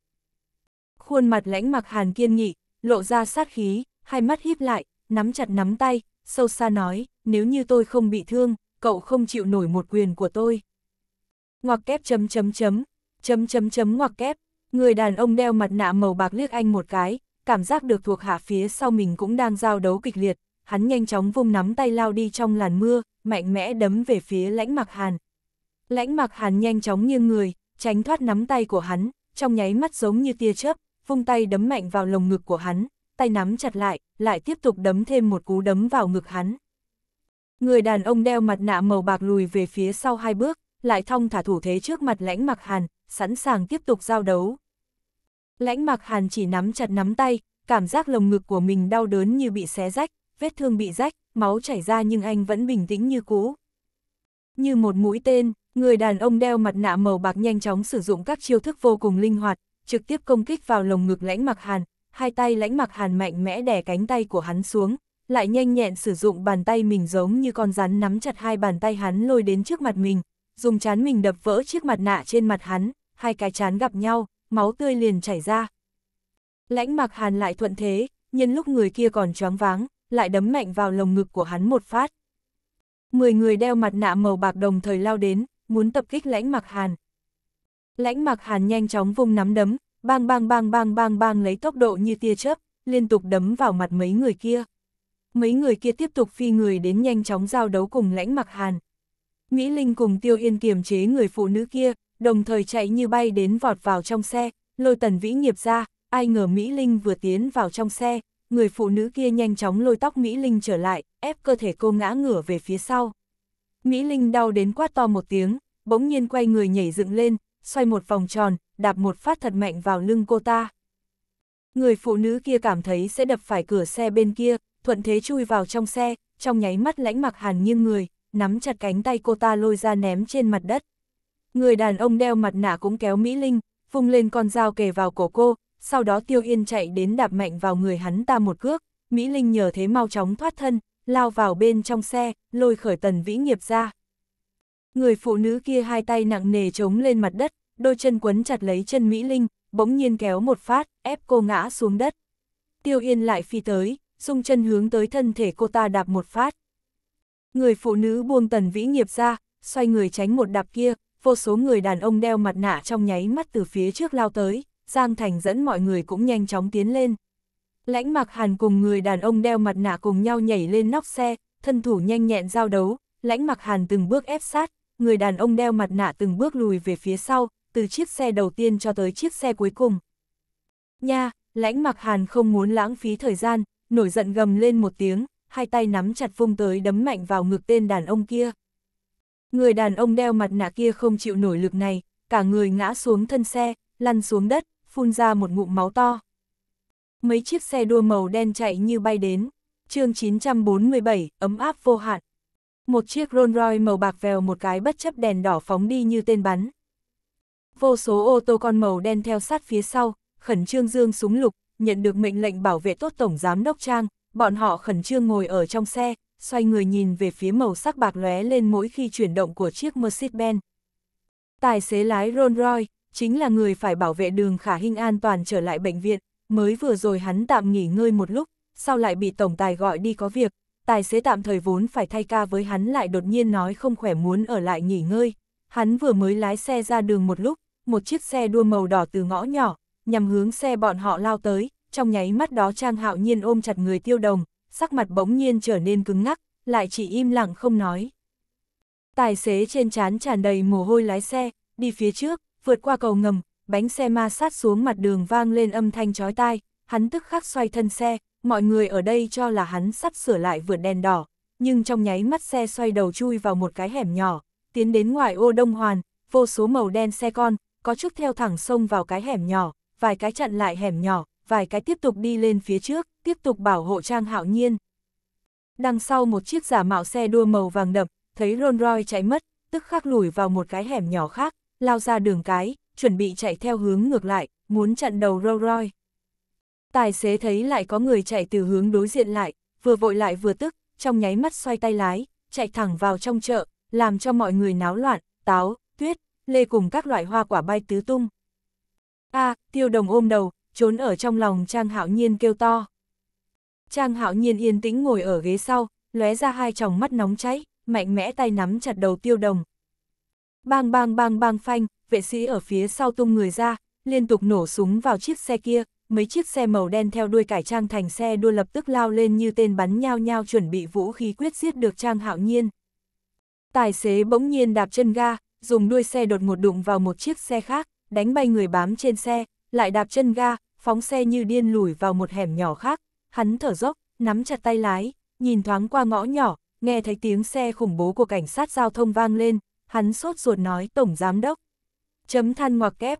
Speaker 1: Khuôn mặt lãnh mặc hàn kiên nghị, lộ ra sát khí, hai mắt híp lại, nắm chặt nắm tay, sâu xa nói, nếu như tôi không bị thương, cậu không chịu nổi một quyền của tôi. Ngoặc kép chấm chấm chấm, chấm chấm chấm ngoặc kép, người đàn ông đeo mặt nạ màu bạc liếc anh một cái, cảm giác được thuộc hạ phía sau mình cũng đang giao đấu kịch liệt, hắn nhanh chóng vung nắm tay lao đi trong làn mưa, mạnh mẽ đấm về phía lãnh mặc hàn. Lãnh mặc hàn nhanh chóng nghiêng người, tránh thoát nắm tay của hắn, trong nháy mắt giống như tia chớp, vung tay đấm mạnh vào lồng ngực của hắn, tay nắm chặt lại, lại tiếp tục đấm thêm một cú đấm vào ngực hắn. Người đàn ông đeo mặt nạ màu bạc lùi về phía sau hai bước, lại thong thả thủ thế trước mặt lãnh mặc hàn, sẵn sàng tiếp tục giao đấu. Lãnh mặc hàn chỉ nắm chặt nắm tay, cảm giác lồng ngực của mình đau đớn như bị xé rách, vết thương bị rách, máu chảy ra nhưng anh vẫn bình tĩnh như cũ. Như một mũi tên, Người đàn ông đeo mặt nạ màu bạc nhanh chóng sử dụng các chiêu thức vô cùng linh hoạt, trực tiếp công kích vào lồng ngực lãnh mặc hàn, hai tay lãnh mặc hàn mạnh mẽ đè cánh tay của hắn xuống, lại nhanh nhẹn sử dụng bàn tay mình giống như con rắn nắm chặt hai bàn tay hắn lôi đến trước mặt mình, dùng chán mình đập vỡ chiếc mặt nạ trên mặt hắn, hai cái chán gặp nhau, máu tươi liền chảy ra. Lãnh mặc hàn lại thuận thế, nhân lúc người kia còn choáng váng, lại đấm mạnh vào lồng ngực của hắn một phát. Mười người đeo mặt nạ màu bạc đồng thời lao đến, muốn tập kích lãnh mặc hàn. Lãnh mặc hàn nhanh chóng vung nắm đấm, bang bang bang bang bang bang lấy tốc độ như tia chớp, liên tục đấm vào mặt mấy người kia. Mấy người kia tiếp tục phi người đến nhanh chóng giao đấu cùng lãnh mặc hàn. Mỹ Linh cùng Tiêu Yên kiềm chế người phụ nữ kia, đồng thời chạy như bay đến vọt vào trong xe, lôi tần vĩ nghiệp ra, ai ngờ Mỹ Linh vừa tiến vào trong xe, người phụ nữ kia nhanh chóng lôi tóc Mỹ Linh trở lại, ép cơ thể cô ngã ngửa về phía sau. Mỹ Linh đau đến quát to một tiếng, bỗng nhiên quay người nhảy dựng lên, xoay một vòng tròn, đạp một phát thật mạnh vào lưng cô ta. Người phụ nữ kia cảm thấy sẽ đập phải cửa xe bên kia, thuận thế chui vào trong xe, trong nháy mắt lãnh mặc hàn nghiêng người, nắm chặt cánh tay cô ta lôi ra ném trên mặt đất. Người đàn ông đeo mặt nạ cũng kéo Mỹ Linh, vung lên con dao kề vào cổ cô, sau đó Tiêu Yên chạy đến đạp mạnh vào người hắn ta một cước, Mỹ Linh nhờ thế mau chóng thoát thân, lao vào bên trong xe, lôi khởi tần vĩ nghiệp ra. Người phụ nữ kia hai tay nặng nề chống lên mặt đất, đôi chân quấn chặt lấy chân Mỹ Linh, bỗng nhiên kéo một phát, ép cô ngã xuống đất. Tiêu Yên lại phi tới, dung chân hướng tới thân thể cô ta đạp một phát. Người phụ nữ buông tần vĩ nghiệp ra, xoay người tránh một đạp kia, vô số người đàn ông đeo mặt nạ trong nháy mắt từ phía trước lao tới, Giang Thành dẫn mọi người cũng nhanh chóng tiến lên. Lãnh mặc hàn cùng người đàn ông đeo mặt nạ cùng nhau nhảy lên nóc xe, thân thủ nhanh nhẹn giao đấu, lãnh mặc hàn từng bước ép sát, người đàn ông đeo mặt nạ từng bước lùi về phía sau, từ chiếc xe đầu tiên cho tới chiếc xe cuối cùng. Nha, lãnh mặc hàn không muốn lãng phí thời gian, nổi giận gầm lên một tiếng, hai tay nắm chặt vung tới đấm mạnh vào ngực tên đàn ông kia. Người đàn ông đeo mặt nạ kia không chịu nổi lực này, cả người ngã xuống thân xe, lăn xuống đất, phun ra một ngụm máu to mấy chiếc xe đua màu đen chạy như bay đến. chương 947, ấm áp vô hạn. Một chiếc Rolls Royce màu bạc vèo một cái bất chấp đèn đỏ phóng đi như tên bắn. Vô số ô tô con màu đen theo sát phía sau, khẩn trương dương súng lục, nhận được mệnh lệnh bảo vệ tốt Tổng Giám Đốc Trang, bọn họ khẩn trương ngồi ở trong xe, xoay người nhìn về phía màu sắc bạc lóe lên mỗi khi chuyển động của chiếc Mercedes-Benz. Tài xế lái Rolls Royce chính là người phải bảo vệ đường khả hình an toàn trở lại bệnh viện, mới vừa rồi hắn tạm nghỉ ngơi một lúc, sau lại bị tổng tài gọi đi có việc, tài xế tạm thời vốn phải thay ca với hắn lại đột nhiên nói không khỏe muốn ở lại nghỉ ngơi. Hắn vừa mới lái xe ra đường một lúc, một chiếc xe đua màu đỏ từ ngõ nhỏ, nhằm hướng xe bọn họ lao tới, trong nháy mắt đó Trang Hạo Nhiên ôm chặt người tiêu đồng, sắc mặt bỗng nhiên trở nên cứng ngắc, lại chỉ im lặng không nói. Tài xế trên chán tràn đầy mồ hôi lái xe, đi phía trước, vượt qua cầu ngầm, bánh xe ma sát xuống mặt đường vang lên âm thanh chói tai, hắn tức khắc xoay thân xe, mọi người ở đây cho là hắn sắp sửa lại vượt đèn đỏ, nhưng trong nháy mắt xe xoay đầu chui vào một cái hẻm nhỏ, tiến đến ngoài ô Đông Hoàn, vô số màu đen xe con, có chút theo thẳng sông vào cái hẻm nhỏ, vài cái chặn lại hẻm nhỏ, vài cái tiếp tục đi lên phía trước, tiếp tục bảo hộ Trang Hạo Nhiên. Đằng sau một chiếc giả mạo xe đua màu vàng đậm, thấy Rolls Royce chạy mất, tức khắc lùi vào một cái hẻm nhỏ khác, lao ra đường cái, chuẩn bị chạy theo hướng ngược lại, muốn chặn đầu Rolls Royce. Tài xế thấy lại có người chạy từ hướng đối diện lại, vừa vội lại vừa tức, trong nháy mắt xoay tay lái, chạy thẳng vào trong chợ, làm cho mọi người náo loạn, táo, tuyết, lê cùng các loại hoa quả bay tứ tung. A, à, tiêu đồng ôm đầu, trốn ở trong lòng Trang Hạo Nhiên kêu to. Trang Hạo Nhiên yên tĩnh ngồi ở ghế sau, lóe ra hai tròng mắt nóng cháy, mạnh mẽ tay nắm chặt đầu tiêu đồng. Bang bang bang bang phanh, vệ sĩ ở phía sau tung người ra, liên tục nổ súng vào chiếc xe kia, mấy chiếc xe màu đen theo đuôi cải trang thành xe đua lập tức lao lên như tên bắn nhau nhau chuẩn bị vũ khí quyết giết được Trang Hạo Nhiên. Tài xế bỗng nhiên đạp chân ga, dùng đuôi xe đột ngột đụng vào một chiếc xe khác, đánh bay người bám trên xe, lại đạp chân ga, phóng xe như điên lùi vào một hẻm nhỏ khác, hắn thở dốc, nắm chặt tay lái, nhìn thoáng qua ngõ nhỏ, nghe thấy tiếng xe khủng bố của cảnh sát giao thông vang lên, hắn sốt ruột nói tổng giám đốc, Chấm than ngoặc kép.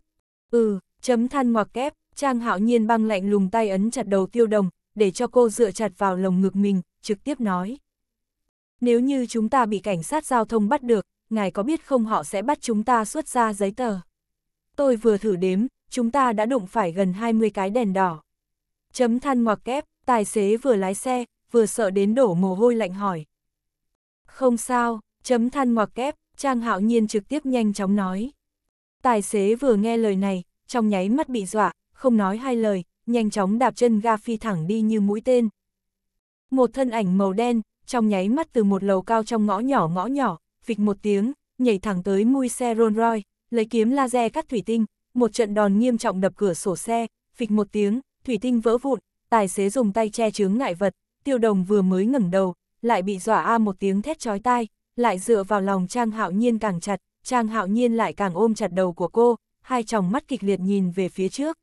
Speaker 1: Ừ, chấm than ngoặc kép, Trang Hạo Nhiên băng lạnh lùng tay ấn chặt đầu Tiêu Đồng, để cho cô dựa chặt vào lồng ngực mình, trực tiếp nói. Nếu như chúng ta bị cảnh sát giao thông bắt được, ngài có biết không họ sẽ bắt chúng ta xuất ra giấy tờ. Tôi vừa thử đếm, chúng ta đã đụng phải gần 20 cái đèn đỏ. Chấm than ngoặc kép, tài xế vừa lái xe, vừa sợ đến đổ mồ hôi lạnh hỏi. Không sao, chấm than ngoặc kép, Trang Hạo Nhiên trực tiếp nhanh chóng nói. Tài xế vừa nghe lời này, trong nháy mắt bị dọa, không nói hai lời, nhanh chóng đạp chân ga phi thẳng đi như mũi tên. Một thân ảnh màu đen, trong nháy mắt từ một lầu cao trong ngõ nhỏ ngõ nhỏ, vịch một tiếng, nhảy thẳng tới mui xe Rolls Royce, lấy kiếm laser cắt thủy tinh, một trận đòn nghiêm trọng đập cửa sổ xe, vịch một tiếng, thủy tinh vỡ vụn, tài xế dùng tay che chướng ngại vật, tiêu đồng vừa mới ngẩng đầu, lại bị dọa a một tiếng thét chói tai, lại dựa vào lòng Trang Hạo Nhiên càng chặt, Trang hạo nhiên lại càng ôm chặt đầu của cô, hai tròng mắt kịch liệt nhìn về phía trước.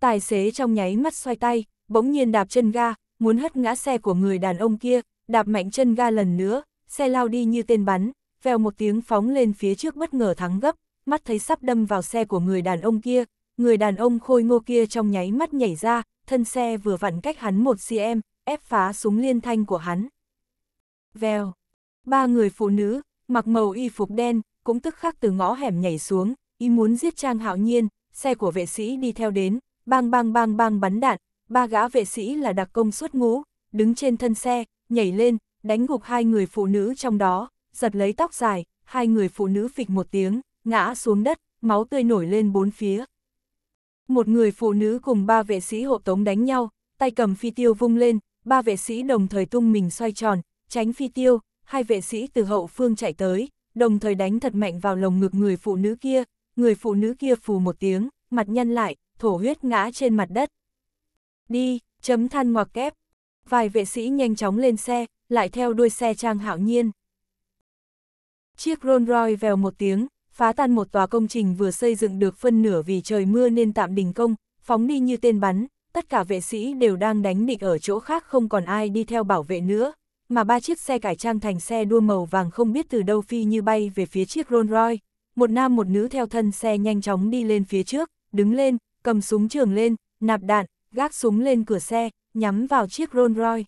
Speaker 1: Tài xế trong nháy mắt xoay tay, bỗng nhiên đạp chân ga, muốn hất ngã xe của người đàn ông kia, đạp mạnh chân ga lần nữa, xe lao đi như tên bắn, vèo một tiếng phóng lên phía trước bất ngờ thắng gấp, mắt thấy sắp đâm vào xe của người đàn ông kia, người đàn ông khôi ngô kia trong nháy mắt nhảy ra, thân xe vừa vặn cách hắn một cm, ép phá súng liên thanh của hắn. Vèo, ba người phụ nữ, mặc màu y phục đen, cũng tức khắc từ ngõ hẻm nhảy xuống, ý muốn giết Trang Hạo Nhiên, xe của vệ sĩ đi theo đến, bang bang bang bang bắn đạn, ba gã vệ sĩ là đặc công xuất ngũ, đứng trên thân xe, nhảy lên, đánh gục hai người phụ nữ trong đó, giật lấy tóc dài, hai người phụ nữ phịch một tiếng, ngã xuống đất, máu tươi nổi lên bốn phía. Một người phụ nữ cùng ba vệ sĩ hộ tống đánh nhau, tay cầm phi tiêu vung lên, ba vệ sĩ đồng thời tung mình xoay tròn, tránh phi tiêu, hai vệ sĩ từ hậu phương chạy tới, đồng thời đánh thật mạnh vào lồng ngực người phụ nữ kia, người phụ nữ kia phù một tiếng, mặt nhăn lại, thổ huyết ngã trên mặt đất. Đi, chấm than ngoặc kép. Vài vệ sĩ nhanh chóng lên xe, lại theo đuôi xe trang hạo nhiên. Chiếc Rolls Royce vèo một tiếng, phá tan một tòa công trình vừa xây dựng được phân nửa vì trời mưa nên tạm đình công, phóng đi như tên bắn, tất cả vệ sĩ đều đang đánh địch ở chỗ khác không còn ai đi theo bảo vệ nữa mà ba chiếc xe cải trang thành xe đua màu vàng không biết từ đâu phi như bay về phía chiếc Rolls Royce. Một nam một nữ theo thân xe nhanh chóng đi lên phía trước, đứng lên, cầm súng trường lên, nạp đạn, gác súng lên cửa xe, nhắm vào chiếc Rolls Royce.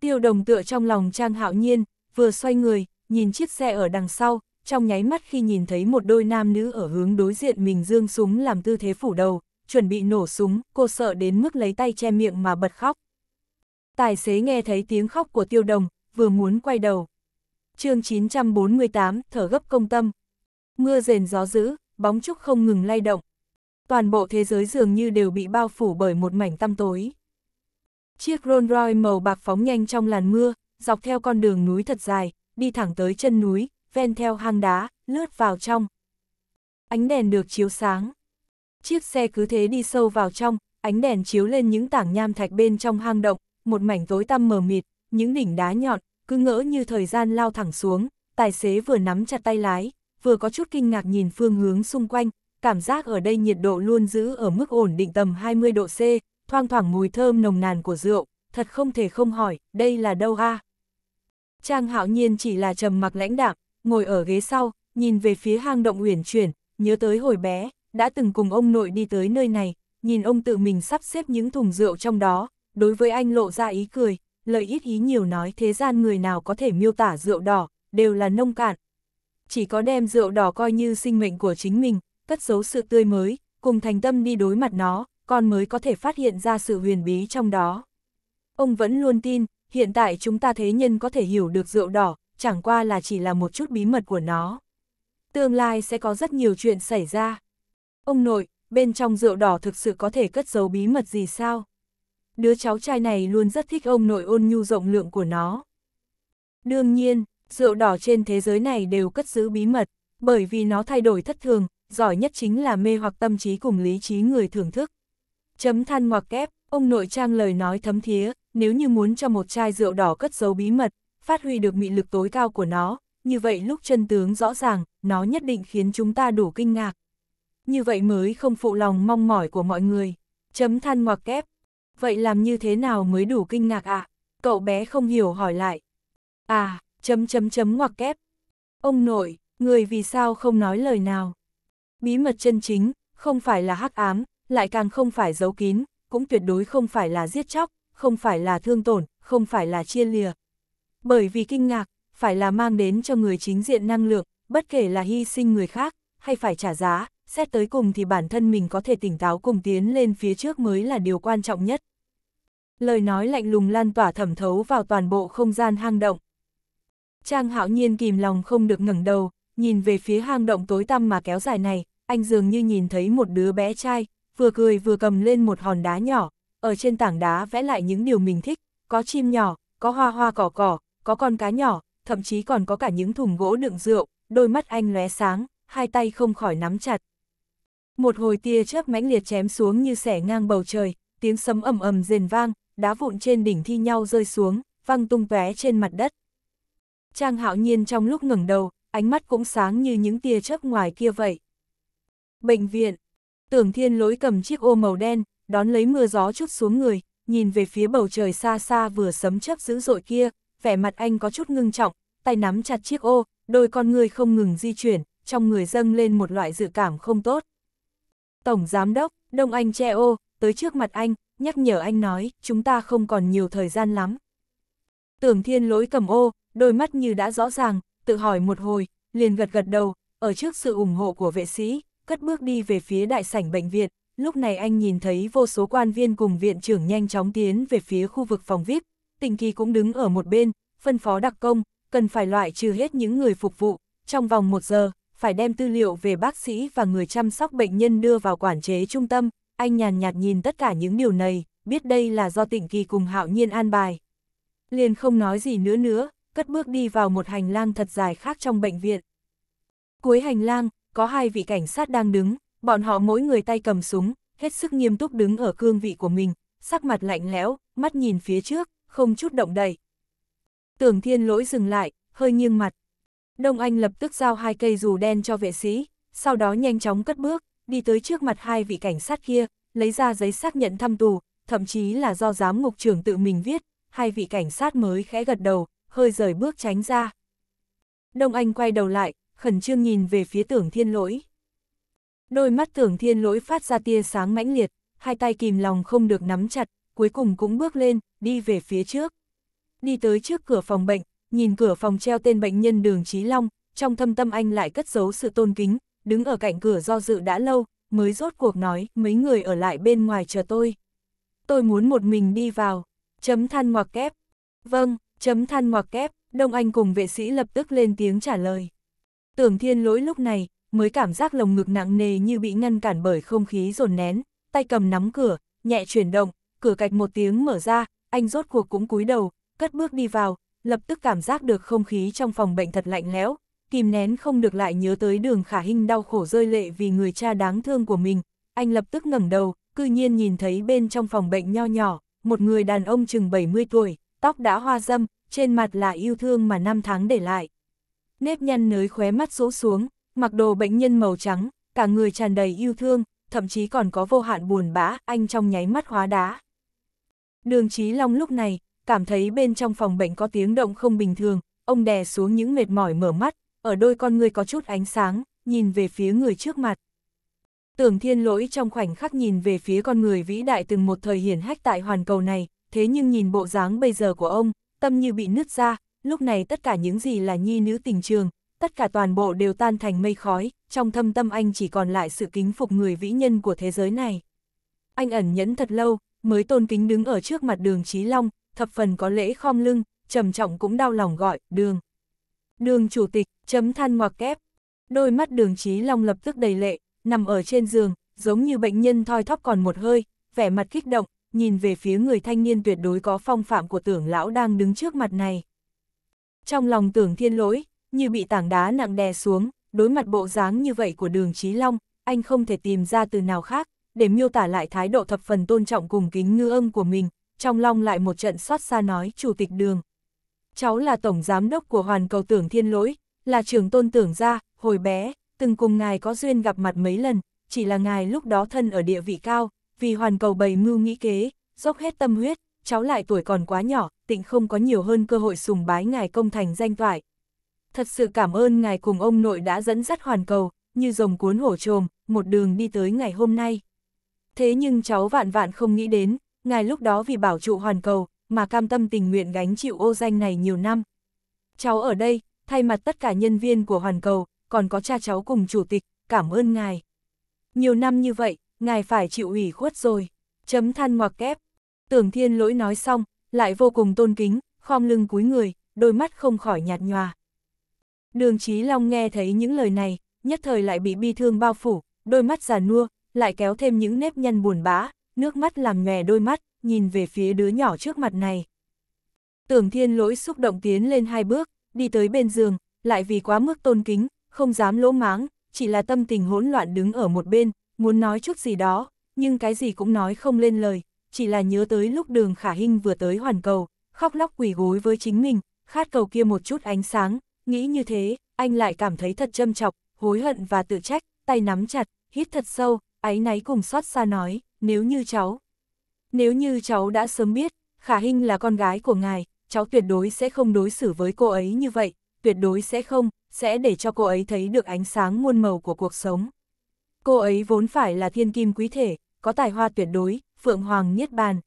Speaker 1: Tiêu đồng tựa trong lòng Trang Hạo Nhiên, vừa xoay người, nhìn chiếc xe ở đằng sau, trong nháy mắt khi nhìn thấy một đôi nam nữ ở hướng đối diện mình dương súng làm tư thế phủ đầu, chuẩn bị nổ súng, cô sợ đến mức lấy tay che miệng mà bật khóc tài xế nghe thấy tiếng khóc của tiêu đồng, vừa muốn quay đầu. chương 948, thở gấp công tâm. Mưa rền gió dữ, bóng trúc không ngừng lay động. Toàn bộ thế giới dường như đều bị bao phủ bởi một mảnh tăm tối. Chiếc Rolls Royce màu bạc phóng nhanh trong làn mưa, dọc theo con đường núi thật dài, đi thẳng tới chân núi, ven theo hang đá, lướt vào trong. Ánh đèn được chiếu sáng. Chiếc xe cứ thế đi sâu vào trong, ánh đèn chiếu lên những tảng nham thạch bên trong hang động, một mảnh tối tăm mờ mịt, những đỉnh đá nhọn, cứ ngỡ như thời gian lao thẳng xuống, tài xế vừa nắm chặt tay lái, vừa có chút kinh ngạc nhìn phương hướng xung quanh, cảm giác ở đây nhiệt độ luôn giữ ở mức ổn định tầm 20 độ C, thoang thoảng mùi thơm nồng nàn của rượu, thật không thể không hỏi, đây là đâu ha? Trang hạo nhiên chỉ là trầm mặc lãnh đạm, ngồi ở ghế sau, nhìn về phía hang động uyển chuyển, nhớ tới hồi bé, đã từng cùng ông nội đi tới nơi này, nhìn ông tự mình sắp xếp những thùng rượu trong đó, đối với anh lộ ra ý cười, lời ít ý nhiều nói thế gian người nào có thể miêu tả rượu đỏ, đều là nông cạn. Chỉ có đem rượu đỏ coi như sinh mệnh của chính mình, cất giấu sự tươi mới, cùng thành tâm đi đối mặt nó, con mới có thể phát hiện ra sự huyền bí trong đó. Ông vẫn luôn tin, hiện tại chúng ta thế nhân có thể hiểu được rượu đỏ, chẳng qua là chỉ là một chút bí mật của nó. Tương lai sẽ có rất nhiều chuyện xảy ra. Ông nội, bên trong rượu đỏ thực sự có thể cất giấu bí mật gì sao? đứa cháu trai này luôn rất thích ông nội ôn nhu rộng lượng của nó. Đương nhiên, rượu đỏ trên thế giới này đều cất giữ bí mật, bởi vì nó thay đổi thất thường, giỏi nhất chính là mê hoặc tâm trí cùng lý trí người thưởng thức. Chấm than ngoặc kép, ông nội trang lời nói thấm thía, nếu như muốn cho một chai rượu đỏ cất giấu bí mật, phát huy được mị lực tối cao của nó, như vậy lúc chân tướng rõ ràng, nó nhất định khiến chúng ta đủ kinh ngạc. Như vậy mới không phụ lòng mong mỏi của mọi người. Chấm than ngoặc kép, vậy làm như thế nào mới đủ kinh ngạc ạ? À? Cậu bé không hiểu hỏi lại. À, chấm chấm chấm ngoặc kép. Ông nội, người vì sao không nói lời nào? Bí mật chân chính, không phải là hắc ám, lại càng không phải giấu kín, cũng tuyệt đối không phải là giết chóc, không phải là thương tổn, không phải là chia lìa. Bởi vì kinh ngạc, phải là mang đến cho người chính diện năng lượng, bất kể là hy sinh người khác, hay phải trả giá, xét tới cùng thì bản thân mình có thể tỉnh táo cùng tiến lên phía trước mới là điều quan trọng nhất. Lời nói lạnh lùng lan tỏa thẩm thấu vào toàn bộ không gian hang động. Trang hạo nhiên kìm lòng không được ngẩng đầu, nhìn về phía hang động tối tăm mà kéo dài này, anh dường như nhìn thấy một đứa bé trai, vừa cười vừa cầm lên một hòn đá nhỏ, ở trên tảng đá vẽ lại những điều mình thích, có chim nhỏ, có hoa hoa cỏ cỏ, có con cá nhỏ, thậm chí còn có cả những thùng gỗ đựng rượu, đôi mắt anh lóe sáng, hai tay không khỏi nắm chặt. Một hồi tia chớp mãnh liệt chém xuống như xẻ ngang bầu trời, tiếng sấm ầm ầm rền vang, đá vụn trên đỉnh thi nhau rơi xuống, văng tung tóe trên mặt đất. Trang hạo nhiên trong lúc ngẩng đầu, ánh mắt cũng sáng như những tia chớp ngoài kia vậy. Bệnh viện, tưởng thiên lối cầm chiếc ô màu đen, đón lấy mưa gió chút xuống người, nhìn về phía bầu trời xa xa vừa sấm chớp dữ dội kia, vẻ mặt anh có chút ngưng trọng, tay nắm chặt chiếc ô, đôi con người không ngừng di chuyển, trong người dâng lên một loại dự cảm không tốt. Tổng Giám đốc, Đông Anh che ô, tới trước mặt anh, nhắc nhở anh nói, chúng ta không còn nhiều thời gian lắm. Tưởng thiên lỗi cầm ô, đôi mắt như đã rõ ràng, tự hỏi một hồi, liền gật gật đầu, ở trước sự ủng hộ của vệ sĩ, cất bước đi về phía đại sảnh bệnh viện, lúc này anh nhìn thấy vô số quan viên cùng viện trưởng nhanh chóng tiến về phía khu vực phòng VIP, tình kỳ cũng đứng ở một bên, phân phó đặc công, cần phải loại trừ hết những người phục vụ, trong vòng một giờ, phải đem tư liệu về bác sĩ và người chăm sóc bệnh nhân đưa vào quản chế trung tâm, anh nhàn nhạt nhìn tất cả những điều này, biết đây là do tỉnh kỳ cùng hạo nhiên an bài. Liền không nói gì nữa nữa, cất bước đi vào một hành lang thật dài khác trong bệnh viện. Cuối hành lang, có hai vị cảnh sát đang đứng, bọn họ mỗi người tay cầm súng, hết sức nghiêm túc đứng ở cương vị của mình, sắc mặt lạnh lẽo, mắt nhìn phía trước, không chút động đậy. Tưởng thiên lỗi dừng lại, hơi nghiêng mặt, Đông Anh lập tức giao hai cây dù đen cho vệ sĩ, sau đó nhanh chóng cất bước, đi tới trước mặt hai vị cảnh sát kia, lấy ra giấy xác nhận thăm tù, thậm chí là do giám ngục trưởng tự mình viết, hai vị cảnh sát mới khẽ gật đầu, hơi rời bước tránh ra. Đông Anh quay đầu lại, khẩn trương nhìn về phía tưởng thiên lỗi. Đôi mắt tưởng thiên lỗi phát ra tia sáng mãnh liệt, hai tay kìm lòng không được nắm chặt, cuối cùng cũng bước lên, đi về phía trước. Đi tới trước cửa phòng bệnh, nhìn cửa phòng treo tên bệnh nhân đường Trí Long, trong thâm tâm anh lại cất giấu sự tôn kính, đứng ở cạnh cửa do dự đã lâu, mới rốt cuộc nói, mấy người ở lại bên ngoài chờ tôi. Tôi muốn một mình đi vào, chấm than ngoặc kép. Vâng, chấm than ngoặc kép, Đông Anh cùng vệ sĩ lập tức lên tiếng trả lời. Tưởng thiên lỗi lúc này, mới cảm giác lồng ngực nặng nề như bị ngăn cản bởi không khí dồn nén, tay cầm nắm cửa, nhẹ chuyển động, cửa cạch một tiếng mở ra, anh rốt cuộc cũng cúi đầu, cất bước đi vào, lập tức cảm giác được không khí trong phòng bệnh thật lạnh lẽo, kìm nén không được lại nhớ tới đường khả hình đau khổ rơi lệ vì người cha đáng thương của mình. Anh lập tức ngẩng đầu, cư nhiên nhìn thấy bên trong phòng bệnh nho nhỏ, một người đàn ông chừng 70 tuổi, tóc đã hoa dâm, trên mặt là yêu thương mà năm tháng để lại. Nếp nhăn nới khóe mắt rũ xuống, mặc đồ bệnh nhân màu trắng, cả người tràn đầy yêu thương, thậm chí còn có vô hạn buồn bã, anh trong nháy mắt hóa đá. Đường Chí Long lúc này, cảm thấy bên trong phòng bệnh có tiếng động không bình thường, ông đè xuống những mệt mỏi mở mắt, ở đôi con người có chút ánh sáng, nhìn về phía người trước mặt. Tưởng thiên lỗi trong khoảnh khắc nhìn về phía con người vĩ đại từng một thời hiển hách tại hoàn cầu này, thế nhưng nhìn bộ dáng bây giờ của ông, tâm như bị nứt ra, lúc này tất cả những gì là nhi nữ tình trường, tất cả toàn bộ đều tan thành mây khói, trong thâm tâm anh chỉ còn lại sự kính phục người vĩ nhân của thế giới này. Anh ẩn nhẫn thật lâu, mới tôn kính đứng ở trước mặt đường Trí Long, thập phần có lễ khom lưng, trầm trọng cũng đau lòng gọi, đường. Đường chủ tịch, chấm than ngoặc kép. Đôi mắt đường trí long lập tức đầy lệ, nằm ở trên giường, giống như bệnh nhân thoi thóp còn một hơi, vẻ mặt kích động, nhìn về phía người thanh niên tuyệt đối có phong phạm của tưởng lão đang đứng trước mặt này. Trong lòng tưởng thiên lỗi, như bị tảng đá nặng đè xuống, đối mặt bộ dáng như vậy của đường trí long, anh không thể tìm ra từ nào khác, để miêu tả lại thái độ thập phần tôn trọng cùng kính ngư âm của mình, trong lòng lại một trận xót xa nói chủ tịch đường. Cháu là tổng giám đốc của hoàn cầu tưởng thiên lỗi, là trưởng tôn tưởng gia, hồi bé, từng cùng ngài có duyên gặp mặt mấy lần, chỉ là ngài lúc đó thân ở địa vị cao, vì hoàn cầu bày mưu nghĩ kế, dốc hết tâm huyết, cháu lại tuổi còn quá nhỏ, tịnh không có nhiều hơn cơ hội sùng bái ngài công thành danh toại. Thật sự cảm ơn ngài cùng ông nội đã dẫn dắt hoàn cầu, như rồng cuốn hổ trồm, một đường đi tới ngày hôm nay. Thế nhưng cháu vạn vạn không nghĩ đến, ngài lúc đó vì bảo trụ hoàn cầu, mà cam tâm tình nguyện gánh chịu ô danh này nhiều năm. Cháu ở đây, thay mặt tất cả nhân viên của hoàn cầu, còn có cha cháu cùng chủ tịch, cảm ơn ngài. Nhiều năm như vậy, ngài phải chịu ủy khuất rồi. Chấm than ngoặc kép. Tưởng thiên lỗi nói xong, lại vô cùng tôn kính, khom lưng cúi người, đôi mắt không khỏi nhạt nhòa. Đường Chí Long nghe thấy những lời này, nhất thời lại bị bi thương bao phủ, đôi mắt già nua, lại kéo thêm những nếp nhăn buồn bã, nước mắt làm mè đôi mắt, nhìn về phía đứa nhỏ trước mặt này. Tưởng thiên lỗi xúc động tiến lên hai bước, đi tới bên giường, lại vì quá mức tôn kính, không dám lỗ máng, chỉ là tâm tình hỗn loạn đứng ở một bên, muốn nói chút gì đó, nhưng cái gì cũng nói không lên lời, chỉ là nhớ tới lúc đường khả hinh vừa tới hoàn cầu, khóc lóc quỳ gối với chính mình, khát cầu kia một chút ánh sáng, nghĩ như thế, anh lại cảm thấy thật châm chọc, hối hận và tự trách, tay nắm chặt, hít thật sâu, áy náy cùng xót xa nói nếu như cháu. Nếu như cháu đã sớm biết, Khả Hinh là con gái của ngài, cháu tuyệt đối sẽ không đối xử với cô ấy như vậy, tuyệt đối sẽ không, sẽ để cho cô ấy thấy được ánh sáng muôn màu của cuộc sống. Cô ấy vốn phải là thiên kim quý thể, có tài hoa tuyệt đối, phượng hoàng niết bàn.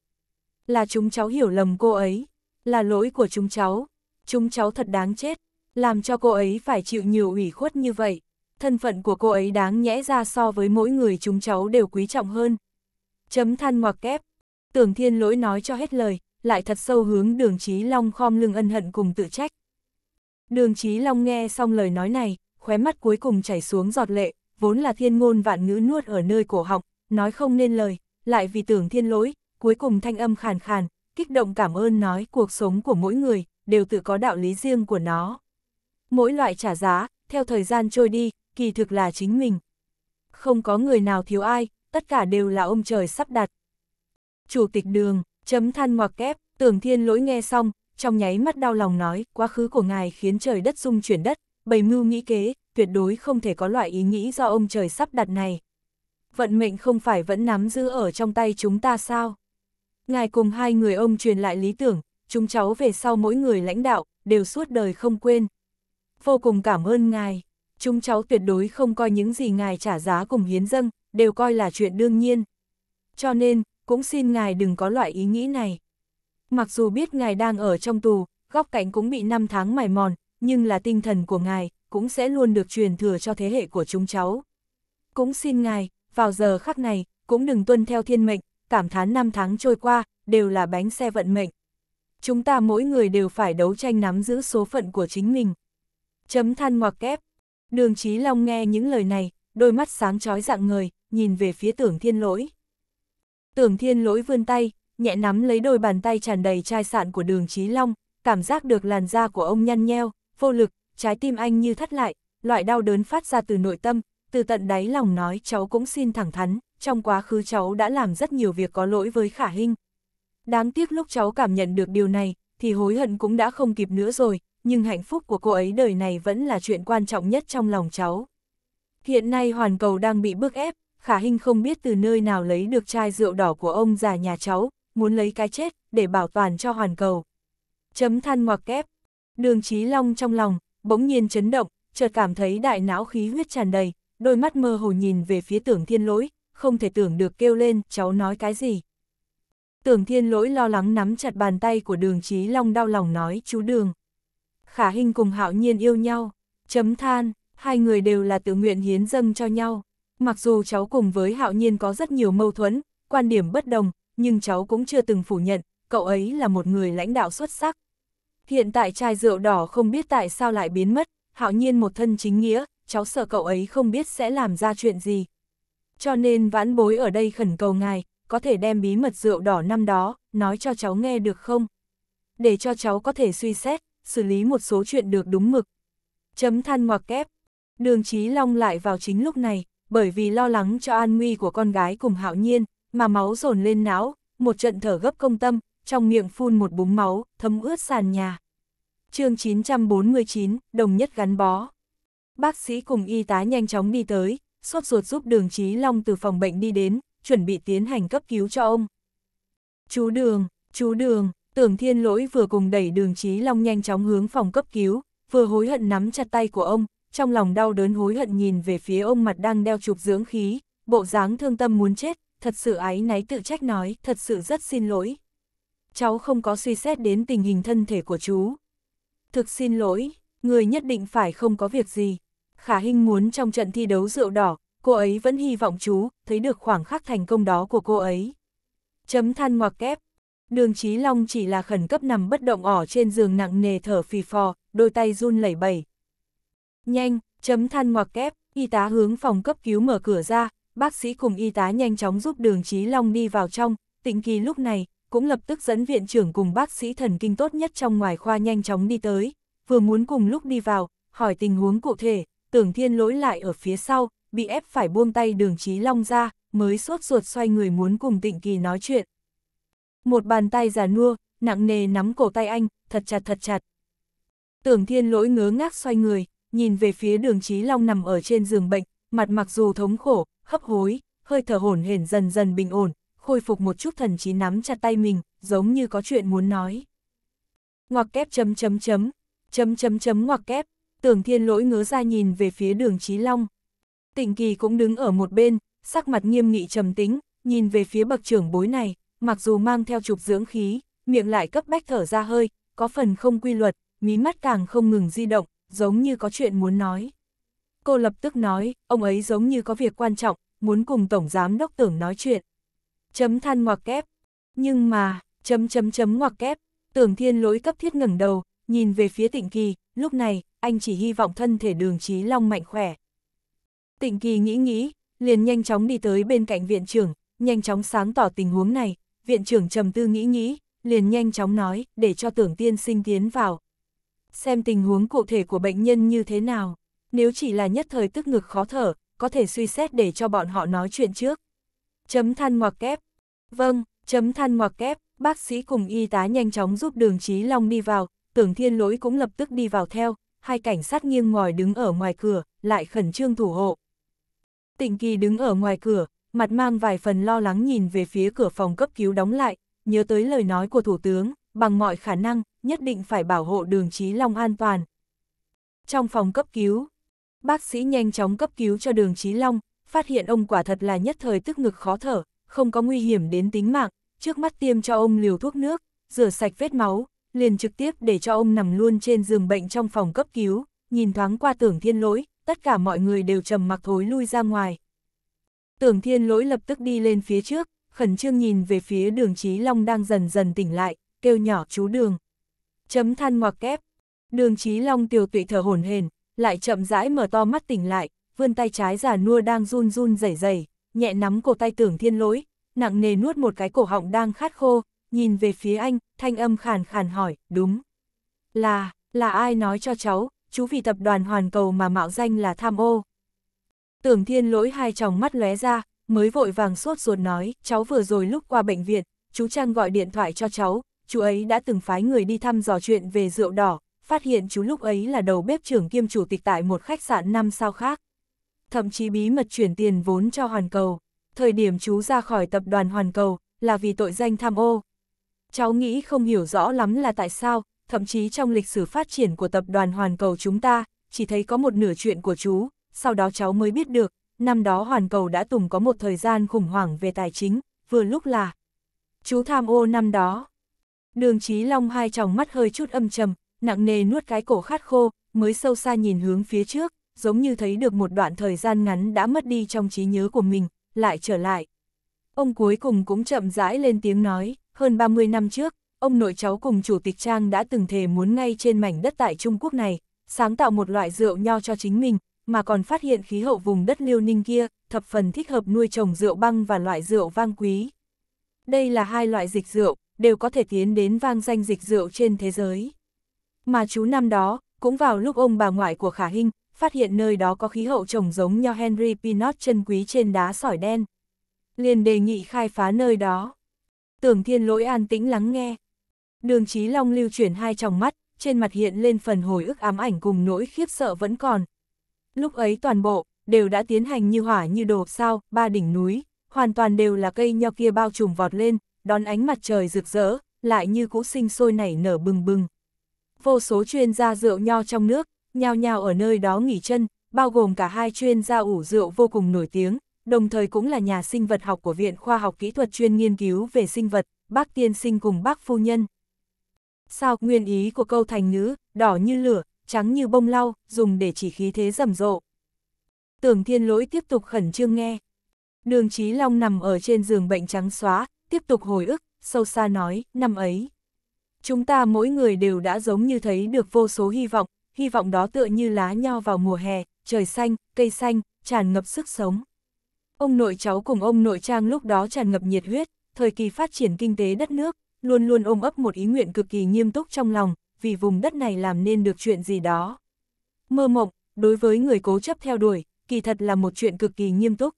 Speaker 1: Là chúng cháu hiểu lầm cô ấy, là lỗi của chúng cháu, chúng cháu thật đáng chết, làm cho cô ấy phải chịu nhiều ủy khuất như vậy. Thân phận của cô ấy đáng nhẽ ra so với mỗi người chúng cháu đều quý trọng hơn, Chấm than ngoặc kép. Tưởng thiên lỗi nói cho hết lời, lại thật sâu hướng đường trí Long khom lưng ân hận cùng tự trách. Đường trí Long nghe xong lời nói này, khóe mắt cuối cùng chảy xuống giọt lệ, vốn là thiên ngôn vạn ngữ nuốt ở nơi cổ họng, nói không nên lời, lại vì tưởng thiên lỗi, cuối cùng thanh âm khàn khàn, kích động cảm ơn nói cuộc sống của mỗi người, đều tự có đạo lý riêng của nó. Mỗi loại trả giá, theo thời gian trôi đi, kỳ thực là chính mình. Không có người nào thiếu ai, tất cả đều là ông trời sắp đặt. Chủ tịch đường, chấm than ngoặc kép, tưởng thiên lỗi nghe xong, trong nháy mắt đau lòng nói, quá khứ của ngài khiến trời đất rung chuyển đất, bày mưu nghĩ kế, tuyệt đối không thể có loại ý nghĩ do ông trời sắp đặt này. Vận mệnh không phải vẫn nắm giữ ở trong tay chúng ta sao? Ngài cùng hai người ông truyền lại lý tưởng, chúng cháu về sau mỗi người lãnh đạo, đều suốt đời không quên. Vô cùng cảm ơn ngài, chúng cháu tuyệt đối không coi những gì ngài trả giá cùng hiến dâng, đều coi là chuyện đương nhiên. Cho nên, cũng xin ngài đừng có loại ý nghĩ này. Mặc dù biết ngài đang ở trong tù, góc cạnh cũng bị năm tháng mài mòn, nhưng là tinh thần của ngài cũng sẽ luôn được truyền thừa cho thế hệ của chúng cháu. Cũng xin ngài, vào giờ khắc này, cũng đừng tuân theo thiên mệnh, cảm thán năm tháng trôi qua, đều là bánh xe vận mệnh. Chúng ta mỗi người đều phải đấu tranh nắm giữ số phận của chính mình. Chấm than ngoặc kép. Đường Chí Long nghe những lời này, đôi mắt sáng chói dạng người, nhìn về phía tưởng thiên lỗi. Tưởng thiên lỗi vươn tay, nhẹ nắm lấy đôi bàn tay tràn đầy chai sạn của đường Trí Long, cảm giác được làn da của ông nhăn nheo, vô lực, trái tim anh như thắt lại, loại đau đớn phát ra từ nội tâm, từ tận đáy lòng nói cháu cũng xin thẳng thắn, trong quá khứ cháu đã làm rất nhiều việc có lỗi với khả hình. Đáng tiếc lúc cháu cảm nhận được điều này, thì hối hận cũng đã không kịp nữa rồi, nhưng hạnh phúc của cô ấy đời này vẫn là chuyện quan trọng nhất trong lòng cháu. Hiện nay hoàn cầu đang bị bức ép, khả Hinh không biết từ nơi nào lấy được chai rượu đỏ của ông già nhà cháu, muốn lấy cái chết, để bảo toàn cho hoàn cầu. Chấm than ngoặc kép, đường Chí long trong lòng, bỗng nhiên chấn động, chợt cảm thấy đại não khí huyết tràn đầy, đôi mắt mơ hồ nhìn về phía tưởng thiên lỗi, không thể tưởng được kêu lên, cháu nói cái gì. Tưởng thiên lỗi lo lắng nắm chặt bàn tay của đường Chí long đau lòng nói, chú đường. Khả Hinh cùng hạo nhiên yêu nhau, chấm than, hai người đều là tự nguyện hiến dâng cho nhau. Mặc dù cháu cùng với Hạo Nhiên có rất nhiều mâu thuẫn, quan điểm bất đồng, nhưng cháu cũng chưa từng phủ nhận, cậu ấy là một người lãnh đạo xuất sắc. Hiện tại chai rượu đỏ không biết tại sao lại biến mất, Hạo Nhiên một thân chính nghĩa, cháu sợ cậu ấy không biết sẽ làm ra chuyện gì. Cho nên vãn bối ở đây khẩn cầu ngài, có thể đem bí mật rượu đỏ năm đó, nói cho cháu nghe được không? Để cho cháu có thể suy xét, xử lý một số chuyện được đúng mực. Chấm than ngoặc kép. Đường Chí Long lại vào chính lúc này, bởi vì lo lắng cho an nguy của con gái cùng hạo nhiên, mà máu dồn lên não, một trận thở gấp công tâm, trong miệng phun một búng máu, thấm ướt sàn nhà. chương 949, đồng nhất gắn bó. Bác sĩ cùng y tá nhanh chóng đi tới, sốt ruột giúp đường Chí Long từ phòng bệnh đi đến, chuẩn bị tiến hành cấp cứu cho ông. Chú đường, chú đường, tưởng thiên lỗi vừa cùng đẩy đường Chí Long nhanh chóng hướng phòng cấp cứu, vừa hối hận nắm chặt tay của ông, trong lòng đau đớn hối hận nhìn về phía ông mặt đang đeo chụp dưỡng khí, bộ dáng thương tâm muốn chết, thật sự ái náy tự trách nói, thật sự rất xin lỗi. Cháu không có suy xét đến tình hình thân thể của chú. Thực xin lỗi, người nhất định phải không có việc gì. Khả Hinh muốn trong trận thi đấu rượu đỏ, cô ấy vẫn hy vọng chú, thấy được khoảng khắc thành công đó của cô ấy. Chấm than ngoặc kép. Đường Chí Long chỉ là khẩn cấp nằm bất động ỏ trên giường nặng nề thở phì phò, đôi tay run lẩy bẩy, Nhanh, chấm than ngoặc kép, y tá hướng phòng cấp cứu mở cửa ra, bác sĩ cùng y tá nhanh chóng giúp đường Chí Long đi vào trong, tịnh kỳ lúc này, cũng lập tức dẫn viện trưởng cùng bác sĩ thần kinh tốt nhất trong ngoài khoa nhanh chóng đi tới, vừa muốn cùng lúc đi vào, hỏi tình huống cụ thể, tưởng thiên lỗi lại ở phía sau, bị ép phải buông tay đường Chí Long ra, mới sốt ruột xoay người muốn cùng tịnh kỳ nói chuyện. Một bàn tay già nua, nặng nề nắm cổ tay anh, thật chặt thật chặt. Tưởng thiên lỗi ngớ ngác xoay người, nhìn về phía đường Chí Long nằm ở trên giường bệnh, mặt mặc dù thống khổ, hấp hối, hơi thở hổn hển dần dần bình ổn, khôi phục một chút thần trí nắm chặt tay mình, giống như có chuyện muốn nói. Ngoặc kép chấm chấm chấm, chấm chấm chấm ngoặc kép, tưởng thiên lỗi ngớ ra nhìn về phía đường Chí Long. Tịnh kỳ cũng đứng ở một bên, sắc mặt nghiêm nghị trầm tính, nhìn về phía bậc trưởng bối này, mặc dù mang theo trục dưỡng khí, miệng lại cấp bách thở ra hơi, có phần không quy luật, mí mắt càng không ngừng di động, giống như có chuyện muốn nói. Cô lập tức nói, ông ấy giống như có việc quan trọng, muốn cùng Tổng Giám Đốc Tưởng nói chuyện. Chấm than ngoặc kép. Nhưng mà, chấm chấm chấm ngoặc kép, Tưởng Thiên lỗi cấp thiết ngẩng đầu, nhìn về phía Tịnh Kỳ, lúc này, anh chỉ hy vọng thân thể đường trí long mạnh khỏe. Tịnh Kỳ nghĩ nghĩ, liền nhanh chóng đi tới bên cạnh viện trưởng, nhanh chóng sáng tỏ tình huống này, viện trưởng trầm tư nghĩ nghĩ, liền nhanh chóng nói, để cho tưởng tiên sinh tiến vào xem tình huống cụ thể của bệnh nhân như thế nào. Nếu chỉ là nhất thời tức ngực khó thở, có thể suy xét để cho bọn họ nói chuyện trước. Chấm than ngoặc kép. Vâng, chấm than ngoặc kép, bác sĩ cùng y tá nhanh chóng giúp đường Chí Long đi vào, tưởng thiên lỗi cũng lập tức đi vào theo, hai cảnh sát nghiêng ngòi đứng ở ngoài cửa, lại khẩn trương thủ hộ. Tịnh kỳ đứng ở ngoài cửa, mặt mang vài phần lo lắng nhìn về phía cửa phòng cấp cứu đóng lại, nhớ tới lời nói của Thủ tướng, bằng mọi khả năng, nhất định phải bảo hộ đường Chí Long an toàn. Trong phòng cấp cứu, bác sĩ nhanh chóng cấp cứu cho đường Chí Long, phát hiện ông quả thật là nhất thời tức ngực khó thở, không có nguy hiểm đến tính mạng, trước mắt tiêm cho ông liều thuốc nước, rửa sạch vết máu, liền trực tiếp để cho ông nằm luôn trên giường bệnh trong phòng cấp cứu, nhìn thoáng qua tưởng thiên lỗi, tất cả mọi người đều trầm mặc thối lui ra ngoài. Tưởng thiên lỗi lập tức đi lên phía trước, khẩn trương nhìn về phía đường Chí Long đang dần dần tỉnh lại, kêu nhỏ chú đường. Chấm than ngoặc kép. Đường Chí Long tiều tụy thở hổn hển, lại chậm rãi mở to mắt tỉnh lại, vươn tay trái già nua đang run run rẩy rẩy, nhẹ nắm cổ tay Tưởng Thiên Lỗi, nặng nề nuốt một cái cổ họng đang khát khô, nhìn về phía anh, thanh âm khàn khàn hỏi, "Đúng là, là ai nói cho cháu, chú vì tập đoàn Hoàn Cầu mà mạo danh là tham ô?" Tưởng Thiên Lỗi hai tròng mắt lóe ra, mới vội vàng sốt ruột nói, "Cháu vừa rồi lúc qua bệnh viện, chú Trang gọi điện thoại cho cháu, chú ấy đã từng phái người đi thăm dò chuyện về rượu đỏ, phát hiện chú lúc ấy là đầu bếp trưởng kiêm chủ tịch tại một khách sạn năm sao khác. Thậm chí bí mật chuyển tiền vốn cho Hoàn Cầu. Thời điểm chú ra khỏi tập đoàn Hoàn Cầu là vì tội danh tham ô. Cháu nghĩ không hiểu rõ lắm là tại sao, thậm chí trong lịch sử phát triển của tập đoàn Hoàn Cầu chúng ta, chỉ thấy có một nửa chuyện của chú, sau đó cháu mới biết được, năm đó Hoàn Cầu đã từng có một thời gian khủng hoảng về tài chính, vừa lúc là chú tham ô năm đó. Đường Chí Long hai tròng mắt hơi chút âm trầm, nặng nề nuốt cái cổ khát khô, mới sâu xa nhìn hướng phía trước, giống như thấy được một đoạn thời gian ngắn đã mất đi trong trí nhớ của mình, lại trở lại. Ông cuối cùng cũng chậm rãi lên tiếng nói, hơn 30 năm trước, ông nội cháu cùng chủ tịch Trang đã từng thề muốn ngay trên mảnh đất tại Trung Quốc này, sáng tạo một loại rượu nho cho chính mình, mà còn phát hiện khí hậu vùng đất Liêu Ninh kia, thập phần thích hợp nuôi trồng rượu băng và loại rượu vang quý. Đây là hai loại dịch rượu, đều có thể tiến đến vang danh dịch rượu trên thế giới. Mà chú năm đó, cũng vào lúc ông bà ngoại của Khả Hinh, phát hiện nơi đó có khí hậu trồng giống nho Henry Pinot chân quý trên đá sỏi đen. Liền đề nghị khai phá nơi đó. Tưởng thiên lỗi an tĩnh lắng nghe. Đường Chí Long lưu chuyển hai tròng mắt, trên mặt hiện lên phần hồi ức ám ảnh cùng nỗi khiếp sợ vẫn còn. Lúc ấy toàn bộ, đều đã tiến hành như hỏa như đồ sao, ba đỉnh núi, hoàn toàn đều là cây nho kia bao trùm vọt lên, đón ánh mặt trời rực rỡ, lại như cũ sinh sôi nảy nở bừng bừng. Vô số chuyên gia rượu nho trong nước, nhao nhao ở nơi đó nghỉ chân, bao gồm cả hai chuyên gia ủ rượu vô cùng nổi tiếng, đồng thời cũng là nhà sinh vật học của Viện Khoa học Kỹ thuật chuyên nghiên cứu về sinh vật, bác tiên sinh cùng bác phu nhân. Sao nguyên ý của câu thành ngữ, đỏ như lửa, trắng như bông lau, dùng để chỉ khí thế rầm rộ. Tưởng thiên lỗi tiếp tục khẩn trương nghe. Đường Chí Long nằm ở trên giường bệnh trắng xóa, tiếp tục hồi ức, sâu xa nói, năm ấy. Chúng ta mỗi người đều đã giống như thấy được vô số hy vọng, hy vọng đó tựa như lá nho vào mùa hè, trời xanh, cây xanh, tràn ngập sức sống. Ông nội cháu cùng ông nội trang lúc đó tràn ngập nhiệt huyết, thời kỳ phát triển kinh tế đất nước, luôn luôn ôm ấp một ý nguyện cực kỳ nghiêm túc trong lòng, vì vùng đất này làm nên được chuyện gì đó. Mơ mộng, đối với người cố chấp theo đuổi, kỳ thật là một chuyện cực kỳ nghiêm túc.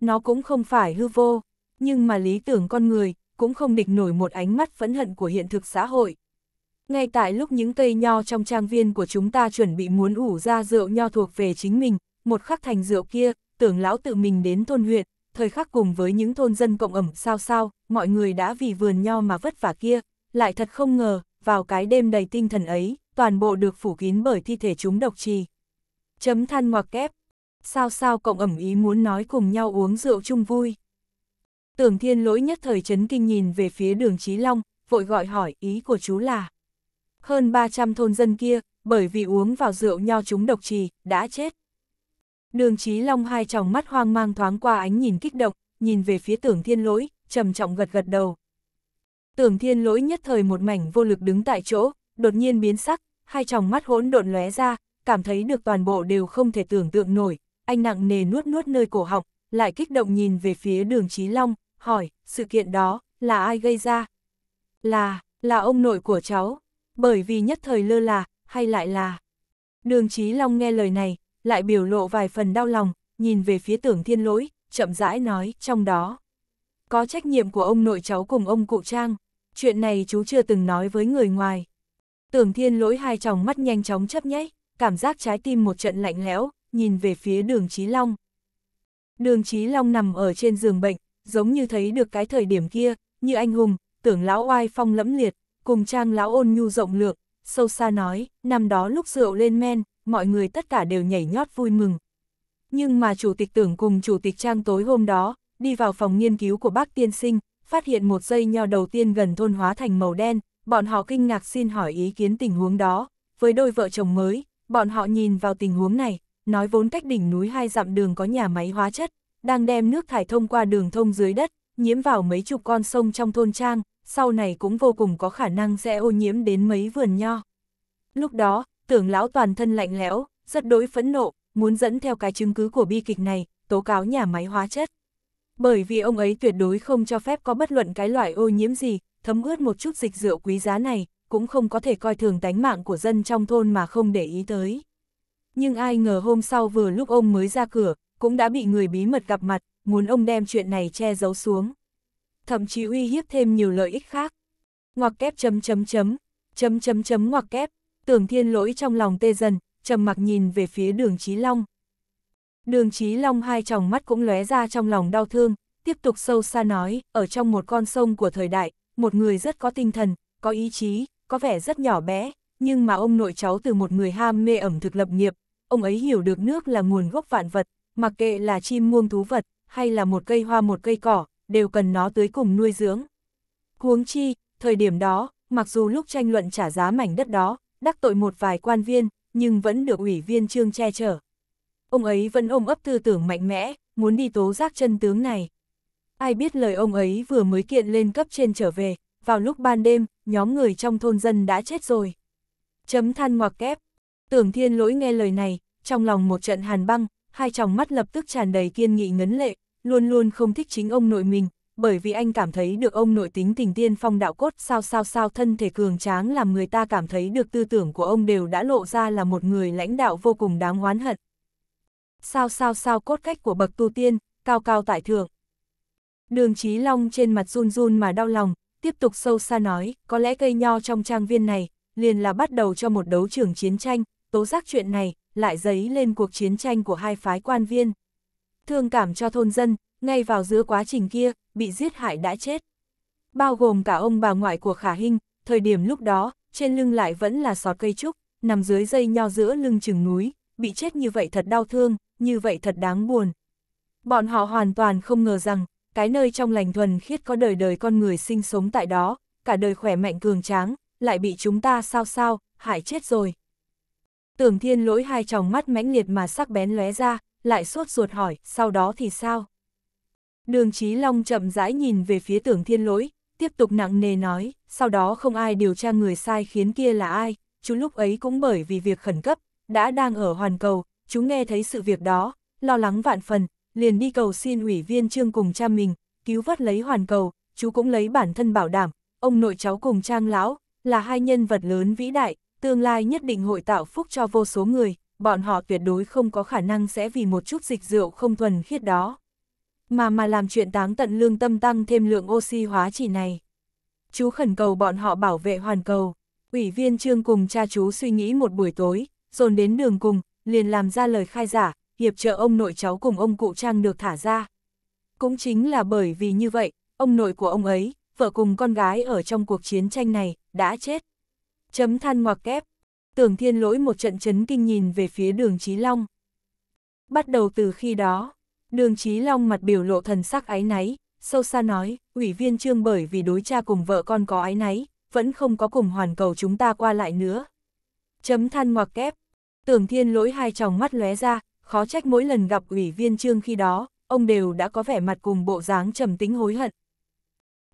Speaker 1: Nó cũng không phải hư vô nhưng mà lý tưởng con người cũng không địch nổi một ánh mắt phẫn hận của hiện thực xã hội. Ngay tại lúc những cây nho trong trang viên của chúng ta chuẩn bị muốn ủ ra rượu nho thuộc về chính mình, một khắc thành rượu kia, tưởng lão tự mình đến thôn huyện, thời khắc cùng với những thôn dân cộng ẩm sao sao, mọi người đã vì vườn nho mà vất vả kia, lại thật không ngờ, vào cái đêm đầy tinh thần ấy, toàn bộ được phủ kín bởi thi thể chúng độc trì. Chấm than ngoặc kép, sao sao cộng ẩm ý muốn nói cùng nhau uống rượu chung vui. Tưởng thiên lỗi nhất thời chấn kinh nhìn về phía đường Trí Long, vội gọi hỏi ý của chú là. Hơn 300 thôn dân kia, bởi vì uống vào rượu nho chúng độc trì, đã chết. Đường Trí Long hai tròng mắt hoang mang thoáng qua ánh nhìn kích động, nhìn về phía tưởng thiên lỗi, trầm trọng gật gật đầu. Tưởng thiên lỗi nhất thời một mảnh vô lực đứng tại chỗ, đột nhiên biến sắc, hai tròng mắt hỗn độn lóe ra, cảm thấy được toàn bộ đều không thể tưởng tượng nổi, anh nặng nề nuốt nuốt nơi cổ họng, lại kích động nhìn về phía đường Trí Long, hỏi, sự kiện đó, là ai gây ra? Là, là ông nội của cháu, bởi vì nhất thời lơ là, hay lại là... Đường Chí Long nghe lời này, lại biểu lộ vài phần đau lòng, nhìn về phía tưởng thiên lỗi, chậm rãi nói, trong đó. Có trách nhiệm của ông nội cháu cùng ông cụ Trang, chuyện này chú chưa từng nói với người ngoài. Tưởng thiên lỗi hai tròng mắt nhanh chóng chấp nháy, cảm giác trái tim một trận lạnh lẽo, nhìn về phía đường Chí Long. Đường Chí Long nằm ở trên giường bệnh, giống như thấy được cái thời điểm kia, như anh hùng, tưởng lão oai phong lẫm liệt, cùng trang lão ôn nhu rộng lượng, sâu xa nói, năm đó lúc rượu lên men, mọi người tất cả đều nhảy nhót vui mừng. Nhưng mà chủ tịch tưởng cùng chủ tịch trang tối hôm đó, đi vào phòng nghiên cứu của bác tiên sinh, phát hiện một dây nho đầu tiên gần thôn hóa thành màu đen, bọn họ kinh ngạc xin hỏi ý kiến tình huống đó, với đôi vợ chồng mới, bọn họ nhìn vào tình huống này, nói vốn cách đỉnh núi hai dặm đường có nhà máy hóa chất, đang đem nước thải thông qua đường thông dưới đất, nhiễm vào mấy chục con sông trong thôn trang, sau này cũng vô cùng có khả năng sẽ ô nhiễm đến mấy vườn nho. Lúc đó, tưởng lão toàn thân lạnh lẽo, rất đối phẫn nộ, muốn dẫn theo cái chứng cứ của bi kịch này, tố cáo nhà máy hóa chất. Bởi vì ông ấy tuyệt đối không cho phép có bất luận cái loại ô nhiễm gì, thấm ướt một chút dịch rượu quý giá này, cũng không có thể coi thường tánh mạng của dân trong thôn mà không để ý tới. Nhưng ai ngờ hôm sau vừa lúc ông mới ra cửa, cũng đã bị người bí mật gặp mặt, muốn ông đem chuyện này che giấu xuống. Thậm chí uy hiếp thêm nhiều lợi ích khác. Ngoặc kép chấm chấm chấm, chấm chấm chấm ngoặc kép, tưởng thiên lỗi trong lòng tê dần, trầm mặc nhìn về phía đường Chí Long. Đường Chí Long hai tròng mắt cũng lóe ra trong lòng đau thương, tiếp tục sâu xa nói, ở trong một con sông của thời đại, một người rất có tinh thần, có ý chí, có vẻ rất nhỏ bé, nhưng mà ông nội cháu từ một người ham mê ẩm thực lập nghiệp, ông ấy hiểu được nước là nguồn gốc vạn vật, mặc kệ là chim muông thú vật, hay là một cây hoa một cây cỏ, đều cần nó tưới cùng nuôi dưỡng. Huống chi, thời điểm đó, mặc dù lúc tranh luận trả giá mảnh đất đó, đắc tội một vài quan viên, nhưng vẫn được ủy viên trương che chở. Ông ấy vẫn ôm ấp tư tưởng mạnh mẽ, muốn đi tố giác chân tướng này. Ai biết lời ông ấy vừa mới kiện lên cấp trên trở về, vào lúc ban đêm, nhóm người trong thôn dân đã chết rồi. Chấm than ngoặc kép. Tưởng thiên lỗi nghe lời này, trong lòng một trận hàn băng, hai tròng mắt lập tức tràn đầy kiên nghị ngấn lệ, luôn luôn không thích chính ông nội mình, bởi vì anh cảm thấy được ông nội tính tình tiên phong đạo cốt sao sao sao thân thể cường tráng làm người ta cảm thấy được tư tưởng của ông đều đã lộ ra là một người lãnh đạo vô cùng đáng oán hận. Sao sao sao cốt cách của bậc tu tiên, cao cao tại thượng. Đường Chí Long trên mặt run run mà đau lòng, tiếp tục sâu xa nói, có lẽ cây nho trong trang viên này, liền là bắt đầu cho một đấu trường chiến tranh, tố giác chuyện này, lại dấy lên cuộc chiến tranh của hai phái quan viên. Thương cảm cho thôn dân, ngay vào giữa quá trình kia, bị giết hại đã chết. Bao gồm cả ông bà ngoại của Khả Hinh, thời điểm lúc đó, trên lưng lại vẫn là sọt cây trúc, nằm dưới dây nho giữa lưng chừng núi, bị chết như vậy thật đau thương, như vậy thật đáng buồn. Bọn họ hoàn toàn không ngờ rằng, cái nơi trong lành thuần khiết có đời đời con người sinh sống tại đó, cả đời khỏe mạnh cường tráng, lại bị chúng ta sao sao, hại chết rồi. Tưởng thiên lỗi hai tròng mắt mãnh liệt mà sắc bén lóe ra, lại sốt ruột hỏi, sau đó thì sao? Đường Chí Long chậm rãi nhìn về phía tưởng thiên lỗi, tiếp tục nặng nề nói, sau đó không ai điều tra người sai khiến kia là ai, chú lúc ấy cũng bởi vì việc khẩn cấp, đã đang ở hoàn cầu, chú nghe thấy sự việc đó, lo lắng vạn phần, liền đi cầu xin ủy viên trương cùng cha mình, cứu vớt lấy hoàn cầu, chú cũng lấy bản thân bảo đảm, ông nội cháu cùng trang lão, là hai nhân vật lớn vĩ đại, tương lai nhất định hội tạo phúc cho vô số người, bọn họ tuyệt đối không có khả năng sẽ vì một chút dịch rượu không thuần khiết đó. Mà mà làm chuyện táng tận lương tâm tăng thêm lượng oxy hóa chỉ này. Chú khẩn cầu bọn họ bảo vệ hoàn cầu. Ủy viên trương cùng cha chú suy nghĩ một buổi tối, dồn đến đường cùng, liền làm ra lời khai giả, hiệp trợ ông nội cháu cùng ông cụ Trang được thả ra. Cũng chính là bởi vì như vậy, ông nội của ông ấy, vợ cùng con gái ở trong cuộc chiến tranh này, đã chết. Chấm than ngoặc kép. Tưởng thiên lỗi một trận chấn kinh nhìn về phía đường Chí Long. Bắt đầu từ khi đó, đường Chí Long mặt biểu lộ thần sắc ái náy, sâu xa nói, ủy viên trương bởi vì đối cha cùng vợ con có ái náy, vẫn không có cùng hoàn cầu chúng ta qua lại nữa. Chấm than ngoặc kép. Tưởng thiên lỗi hai tròng mắt lóe ra, khó trách mỗi lần gặp ủy viên trương khi đó, ông đều đã có vẻ mặt cùng bộ dáng trầm tính hối hận.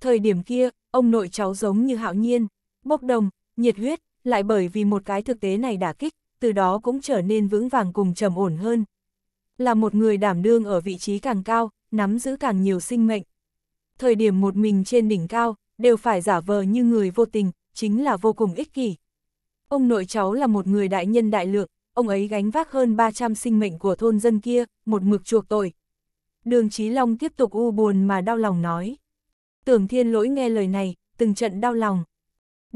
Speaker 1: Thời điểm kia, ông nội cháu giống như hạo nhiên, bốc đồng, nhiệt huyết, lại bởi vì một cái thực tế này đả kích, từ đó cũng trở nên vững vàng cùng trầm ổn hơn. Là một người đảm đương ở vị trí càng cao, nắm giữ càng nhiều sinh mệnh. Thời điểm một mình trên đỉnh cao, đều phải giả vờ như người vô tình, chính là vô cùng ích kỷ. Ông nội cháu là một người đại nhân đại lượng, ông ấy gánh vác hơn 300 sinh mệnh của thôn dân kia, một mực chuộc tội. Đường Chí Long tiếp tục u buồn mà đau lòng nói. Tưởng Thiên Lỗi nghe lời này, từng trận đau lòng.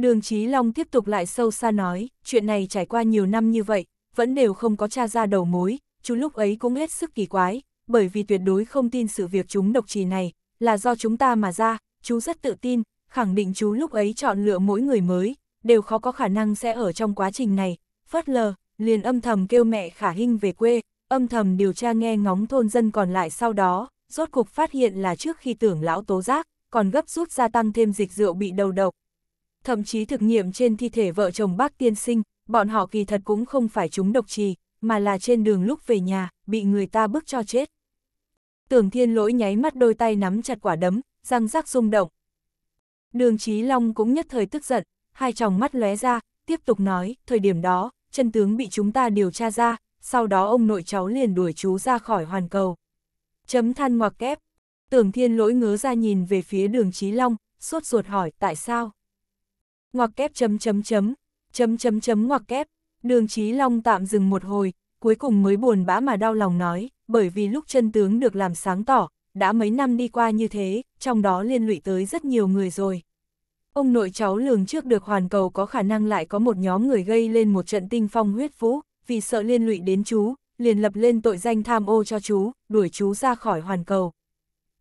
Speaker 1: Đường Chí Long tiếp tục lại sâu xa nói, chuyện này trải qua nhiều năm như vậy, vẫn đều không có tra ra đầu mối, chú lúc ấy cũng hết sức kỳ quái, bởi vì tuyệt đối không tin sự việc chúng độc trì này, là do chúng ta mà ra, chú rất tự tin, khẳng định chú lúc ấy chọn lựa mỗi người mới, đều khó có khả năng sẽ ở trong quá trình này, Phất lờ, liền âm thầm kêu mẹ khả Hinh về quê, âm thầm điều tra nghe ngóng thôn dân còn lại sau đó, rốt cục phát hiện là trước khi tưởng lão tố giác, còn gấp rút gia tăng thêm dịch rượu bị đầu độc, thậm chí thực nghiệm trên thi thể vợ chồng bác tiên sinh, bọn họ kỳ thật cũng không phải chúng độc trì, mà là trên đường lúc về nhà, bị người ta bức cho chết. Tưởng thiên lỗi nháy mắt đôi tay nắm chặt quả đấm, răng rắc rung động. Đường Chí Long cũng nhất thời tức giận, hai tròng mắt lóe ra, tiếp tục nói, thời điểm đó, chân tướng bị chúng ta điều tra ra, sau đó ông nội cháu liền đuổi chú ra khỏi hoàn cầu. Chấm than ngoặc kép, tưởng thiên lỗi ngớ ra nhìn về phía đường Chí Long, suốt ruột hỏi tại sao. Ngoặc kép chấm chấm chấm, chấm chấm chấm ngoặc kép, đường Chí Long tạm dừng một hồi, cuối cùng mới buồn bã mà đau lòng nói, bởi vì lúc chân tướng được làm sáng tỏ, đã mấy năm đi qua như thế, trong đó liên lụy tới rất nhiều người rồi. Ông nội cháu lường trước được hoàn cầu có khả năng lại có một nhóm người gây lên một trận tinh phong huyết vũ, vì sợ liên lụy đến chú, liền lập lên tội danh tham ô cho chú, đuổi chú ra khỏi hoàn cầu.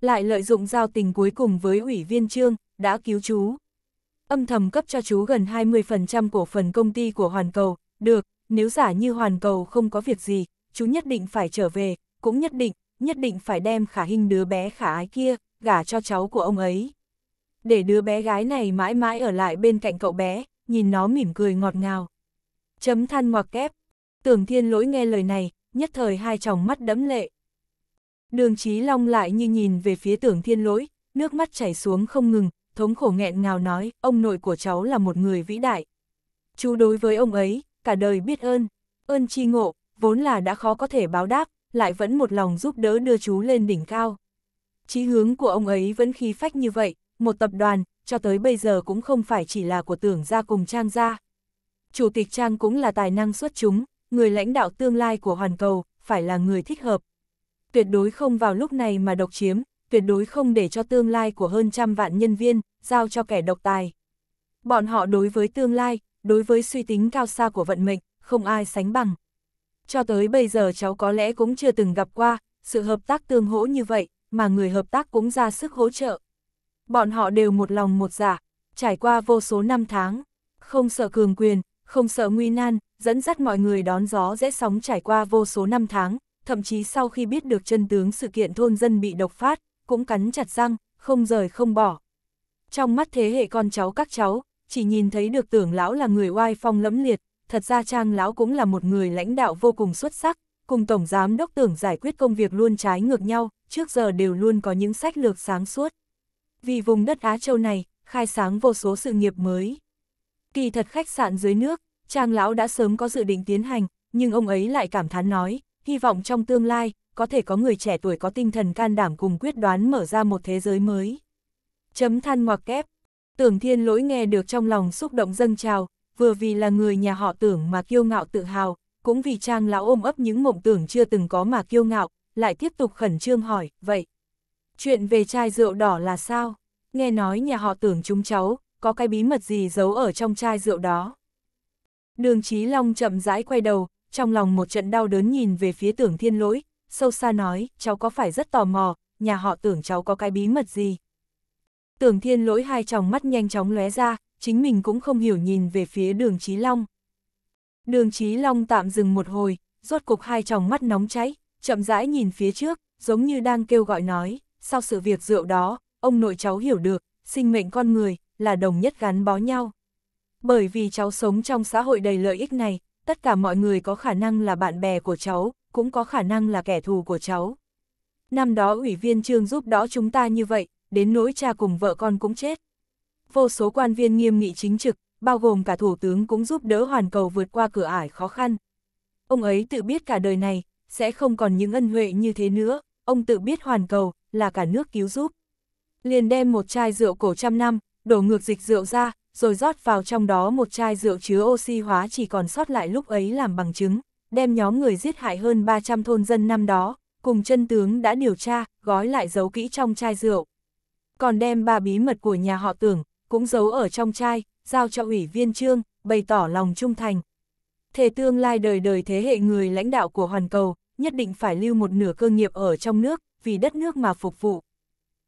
Speaker 1: Lại lợi dụng giao tình cuối cùng với ủy viên trương, đã cứu chú âm thầm cấp cho chú gần 20% cổ phần công ty của Hoàn Cầu, được, nếu giả như Hoàn Cầu không có việc gì, chú nhất định phải trở về, cũng nhất định, nhất định phải đem khả hình đứa bé khả ái kia, gả cho cháu của ông ấy. Để đứa bé gái này mãi mãi ở lại bên cạnh cậu bé, nhìn nó mỉm cười ngọt ngào. Chấm than ngoặc kép, tưởng thiên lỗi nghe lời này, nhất thời hai tròng mắt đẫm lệ. Đường trí Long lại như nhìn về phía tưởng thiên lỗi, nước mắt chảy xuống không ngừng, thống khổ nghẹn ngào nói, ông nội của cháu là một người vĩ đại. Chú đối với ông ấy, cả đời biết ơn, ơn chi ngộ, vốn là đã khó có thể báo đáp, lại vẫn một lòng giúp đỡ đưa chú lên đỉnh cao. Chí hướng của ông ấy vẫn khí phách như vậy, một tập đoàn, cho tới bây giờ cũng không phải chỉ là của tưởng gia cùng trang gia. Chủ tịch trang cũng là tài năng xuất chúng, người lãnh đạo tương lai của hoàn cầu, phải là người thích hợp. Tuyệt đối không vào lúc này mà độc chiếm, tuyệt đối không để cho tương lai của hơn trăm vạn nhân viên, giao cho kẻ độc tài. Bọn họ đối với tương lai, đối với suy tính cao xa của vận mệnh, không ai sánh bằng. Cho tới bây giờ cháu có lẽ cũng chưa từng gặp qua, sự hợp tác tương hỗ như vậy, mà người hợp tác cũng ra sức hỗ trợ. Bọn họ đều một lòng một giả, dạ, trải qua vô số năm tháng, không sợ cường quyền, không sợ nguy nan, dẫn dắt mọi người đón gió rẽ sóng trải qua vô số năm tháng, thậm chí sau khi biết được chân tướng sự kiện thôn dân bị độc phát, cũng cắn chặt răng, không rời không bỏ. Trong mắt thế hệ con cháu các cháu, chỉ nhìn thấy được tưởng lão là người oai phong lẫm liệt, thật ra Trang lão cũng là một người lãnh đạo vô cùng xuất sắc, cùng Tổng Giám Đốc tưởng giải quyết công việc luôn trái ngược nhau, trước giờ đều luôn có những sách lược sáng suốt. Vì vùng đất Á Châu này, khai sáng vô số sự nghiệp mới. Kỳ thật khách sạn dưới nước, Trang lão đã sớm có dự định tiến hành, nhưng ông ấy lại cảm thán nói, hy vọng trong tương lai, có thể có người trẻ tuổi có tinh thần can đảm cùng quyết đoán mở ra một thế giới mới. Chấm than ngoặc kép. Tưởng thiên lỗi nghe được trong lòng xúc động dâng trào, vừa vì là người nhà họ tưởng mà kiêu ngạo tự hào, cũng vì trang lão ôm ấp những mộng tưởng chưa từng có mà kiêu ngạo, lại tiếp tục khẩn trương hỏi, vậy. Chuyện về chai rượu đỏ là sao? Nghe nói nhà họ tưởng chúng cháu, có cái bí mật gì giấu ở trong chai rượu đó. Đường Chí Long chậm rãi quay đầu, trong lòng một trận đau đớn nhìn về phía tưởng thiên lỗi, sâu xa nói, cháu có phải rất tò mò, nhà họ tưởng cháu có cái bí mật gì. Tưởng thiên lỗi hai tròng mắt nhanh chóng lóe ra, chính mình cũng không hiểu nhìn về phía đường Chí Long. Đường Chí Long tạm dừng một hồi, rốt cục hai tròng mắt nóng cháy, chậm rãi nhìn phía trước, giống như đang kêu gọi nói, sau sự việc rượu đó, ông nội cháu hiểu được, sinh mệnh con người, là đồng nhất gắn bó nhau. Bởi vì cháu sống trong xã hội đầy lợi ích này, tất cả mọi người có khả năng là bạn bè của cháu, cũng có khả năng là kẻ thù của cháu. Năm đó ủy viên trương giúp đỡ chúng ta như vậy, đến nỗi cha cùng vợ con cũng chết. Vô số quan viên nghiêm nghị chính trực, bao gồm cả thủ tướng cũng giúp đỡ hoàn cầu vượt qua cửa ải khó khăn. Ông ấy tự biết cả đời này, sẽ không còn những ân huệ như thế nữa, ông tự biết hoàn cầu, là cả nước cứu giúp. Liền đem một chai rượu cổ trăm năm, đổ ngược dịch rượu ra, rồi rót vào trong đó một chai rượu chứa oxy hóa chỉ còn sót lại lúc ấy làm bằng chứng đem nhóm người giết hại hơn 300 thôn dân năm đó, cùng chân tướng đã điều tra, gói lại giấu kỹ trong chai rượu. Còn đem ba bí mật của nhà họ tưởng, cũng giấu ở trong chai, giao cho ủy viên trương, bày tỏ lòng trung thành. Thể tương lai đời đời thế hệ người lãnh đạo của hoàn cầu, nhất định phải lưu một nửa cơ nghiệp ở trong nước, vì đất nước mà phục vụ.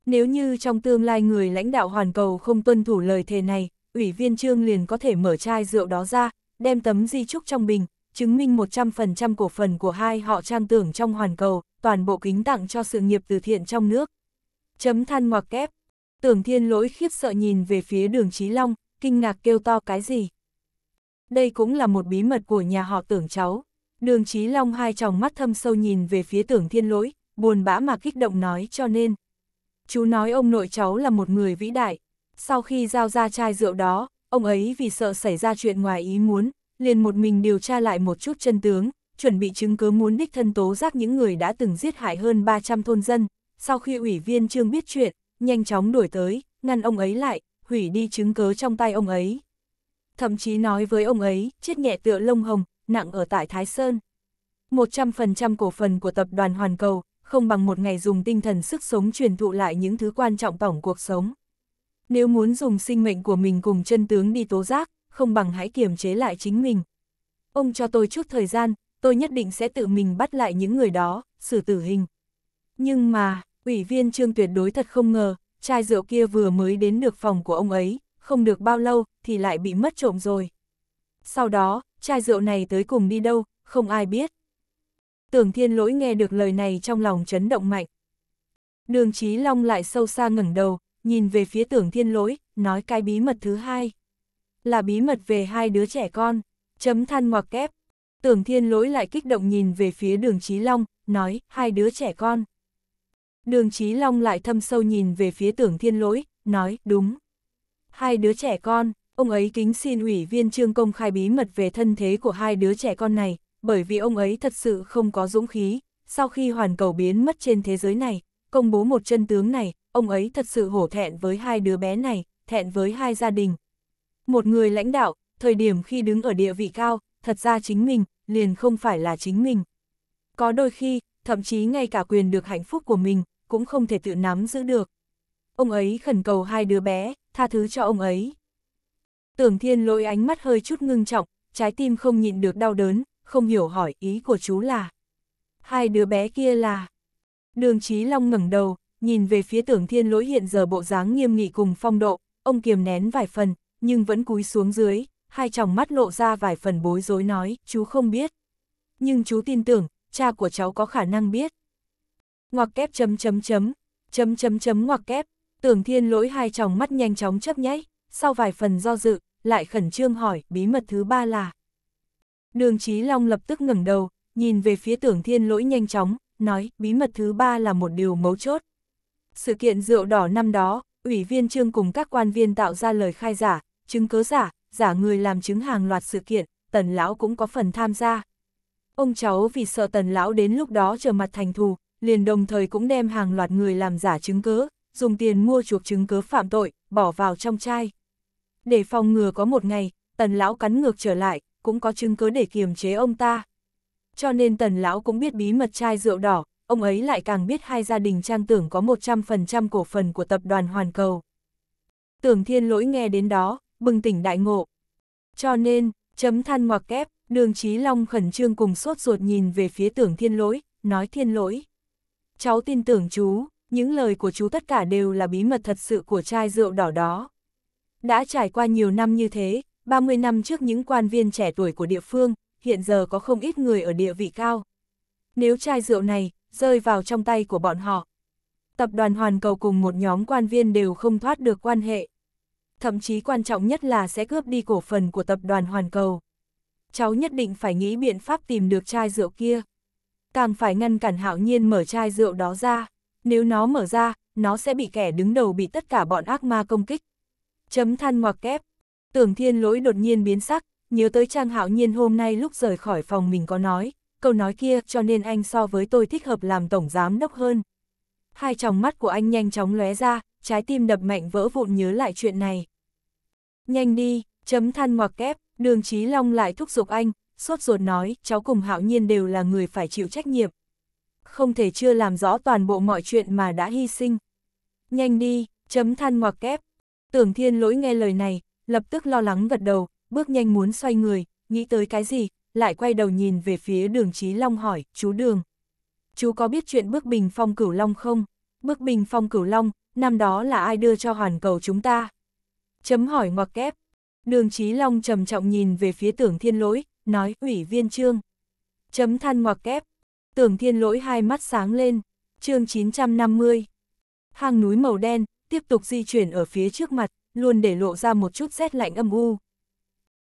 Speaker 1: Nếu như trong tương lai người lãnh đạo hoàn cầu không tuân thủ lời thề này, ủy viên trương liền có thể mở chai rượu đó ra, đem tấm di trúc trong bình, chứng minh 100% cổ phần của hai họ trang tưởng trong hoàn cầu, toàn bộ kính tặng cho sự nghiệp từ thiện trong nước. Chấm than ngoặc kép. Tưởng thiên lỗi khiếp sợ nhìn về phía đường Trí Long, kinh ngạc kêu to cái gì. Đây cũng là một bí mật của nhà họ tưởng cháu. Đường Trí Long hai tròng mắt thâm sâu nhìn về phía tưởng thiên lỗi, buồn bã mà kích động nói cho nên. Chú nói ông nội cháu là một người vĩ đại. Sau khi giao ra chai rượu đó, ông ấy vì sợ xảy ra chuyện ngoài ý muốn, liền một mình điều tra lại một chút chân tướng, chuẩn bị chứng cứ muốn đích thân tố giác những người đã từng giết hại hơn 300 thôn dân. Sau khi ủy viên Trương biết chuyện, nhanh chóng đuổi tới, ngăn ông ấy lại, hủy đi chứng cứ trong tay ông ấy. Thậm chí nói với ông ấy, chết nhẹ tựa lông hồng, nặng ở tại Thái Sơn. 100% cổ phần của tập đoàn Hoàn Cầu, không bằng một ngày dùng tinh thần sức sống truyền thụ lại những thứ quan trọng tổng cuộc sống. Nếu muốn dùng sinh mệnh của mình cùng chân tướng đi tố giác, không bằng hãy kiềm chế lại chính mình. Ông cho tôi chút thời gian, tôi nhất định sẽ tự mình bắt lại những người đó, xử tử hình. Nhưng mà, ủy viên Trương tuyệt đối thật không ngờ, chai rượu kia vừa mới đến được phòng của ông ấy, không được bao lâu thì lại bị mất trộm rồi. Sau đó, chai rượu này tới cùng đi đâu, không ai biết. Tưởng thiên lỗi nghe được lời này trong lòng chấn động mạnh. Đường Chí Long lại sâu xa ngẩng đầu, nhìn về phía tưởng thiên lỗi, nói cái bí mật thứ hai là bí mật về hai đứa trẻ con, chấm than ngoặc kép. Tưởng thiên lỗi lại kích động nhìn về phía đường Chí Long, nói, hai đứa trẻ con. Đường Chí Long lại thâm sâu nhìn về phía tưởng thiên lỗi, nói, đúng. Hai đứa trẻ con, ông ấy kính xin ủy viên trương công khai bí mật về thân thế của hai đứa trẻ con này, bởi vì ông ấy thật sự không có dũng khí, sau khi hoàn cầu biến mất trên thế giới này, công bố một chân tướng này, ông ấy thật sự hổ thẹn với hai đứa bé này, thẹn với hai gia đình, một người lãnh đạo, thời điểm khi đứng ở địa vị cao, thật ra chính mình, liền không phải là chính mình. Có đôi khi, thậm chí ngay cả quyền được hạnh phúc của mình, cũng không thể tự nắm giữ được. Ông ấy khẩn cầu hai đứa bé, tha thứ cho ông ấy. Tưởng thiên lỗi ánh mắt hơi chút ngưng trọng, trái tim không nhịn được đau đớn, không hiểu hỏi ý của chú là. Hai đứa bé kia là... Đường Chí Long ngẩng đầu, nhìn về phía tưởng thiên lỗi hiện giờ bộ dáng nghiêm nghị cùng phong độ, ông kiềm nén vài phần, nhưng vẫn cúi xuống dưới, hai tròng mắt lộ ra vài phần bối rối nói, chú không biết. Nhưng chú tin tưởng, cha của cháu có khả năng biết. Ngoặc kép chấm chấm chấm, chấm chấm chấm ngoặc kép, tưởng thiên lỗi hai tròng mắt nhanh chóng chấp nháy, sau vài phần do dự, lại khẩn trương hỏi, bí mật thứ ba là. Đường Chí Long lập tức ngẩng đầu, nhìn về phía tưởng thiên lỗi nhanh chóng, nói, bí mật thứ ba là một điều mấu chốt. Sự kiện rượu đỏ năm đó, ủy viên trương cùng các quan viên tạo ra lời khai giả, chứng cớ giả, giả người làm chứng hàng loạt sự kiện, tần lão cũng có phần tham gia. Ông cháu vì sợ tần lão đến lúc đó trở mặt thành thù, liền đồng thời cũng đem hàng loạt người làm giả chứng cớ, dùng tiền mua chuộc chứng cớ phạm tội, bỏ vào trong chai. Để phòng ngừa có một ngày, tần lão cắn ngược trở lại, cũng có chứng cớ để kiềm chế ông ta. Cho nên tần lão cũng biết bí mật chai rượu đỏ, ông ấy lại càng biết hai gia đình trang tưởng có 100% cổ phần của tập đoàn Hoàn Cầu. Tưởng thiên lỗi nghe đến đó, bừng tỉnh đại ngộ. Cho nên, chấm than ngoặc kép, đường Chí Long khẩn trương cùng sốt ruột nhìn về phía tưởng thiên lỗi, nói thiên lỗi. Cháu tin tưởng chú, những lời của chú tất cả đều là bí mật thật sự của chai rượu đỏ đó. Đã trải qua nhiều năm như thế, 30 năm trước những quan viên trẻ tuổi của địa phương, hiện giờ có không ít người ở địa vị cao. Nếu chai rượu này rơi vào trong tay của bọn họ, tập đoàn Hoàn Cầu cùng một nhóm quan viên đều không thoát được quan hệ thậm chí quan trọng nhất là sẽ cướp đi cổ phần của tập đoàn Hoàn Cầu. Cháu nhất định phải nghĩ biện pháp tìm được chai rượu kia. Càng phải ngăn cản hạo nhiên mở chai rượu đó ra. Nếu nó mở ra, nó sẽ bị kẻ đứng đầu bị tất cả bọn ác ma công kích. Chấm than ngoặc kép. Tưởng thiên lỗi đột nhiên biến sắc, nhớ tới Trang Hạo Nhiên hôm nay lúc rời khỏi phòng mình có nói, câu nói kia cho nên anh so với tôi thích hợp làm tổng giám đốc hơn. Hai tròng mắt của anh nhanh chóng lóe ra, trái tim đập mạnh vỡ vụn nhớ lại chuyện này nhanh đi, chấm than ngoặc kép, đường Chí Long lại thúc giục anh, sốt ruột nói, cháu cùng hạo nhiên đều là người phải chịu trách nhiệm. Không thể chưa làm rõ toàn bộ mọi chuyện mà đã hy sinh. Nhanh đi, chấm than ngoặc kép. Tưởng thiên lỗi nghe lời này, lập tức lo lắng gật đầu, bước nhanh muốn xoay người, nghĩ tới cái gì, lại quay đầu nhìn về phía đường Chí Long hỏi, chú đường. Chú có biết chuyện bước bình phong cửu long không? bước bình phong cửu long, năm đó là ai đưa cho hoàn cầu chúng ta? Chấm hỏi ngoặc kép. Đường Chí Long trầm trọng nhìn về phía tưởng thiên lỗi, nói ủy viên trương. Chấm than ngoặc kép. Tưởng thiên lỗi hai mắt sáng lên. chương 950. Hàng núi màu đen, tiếp tục di chuyển ở phía trước mặt, luôn để lộ ra một chút rét lạnh âm u.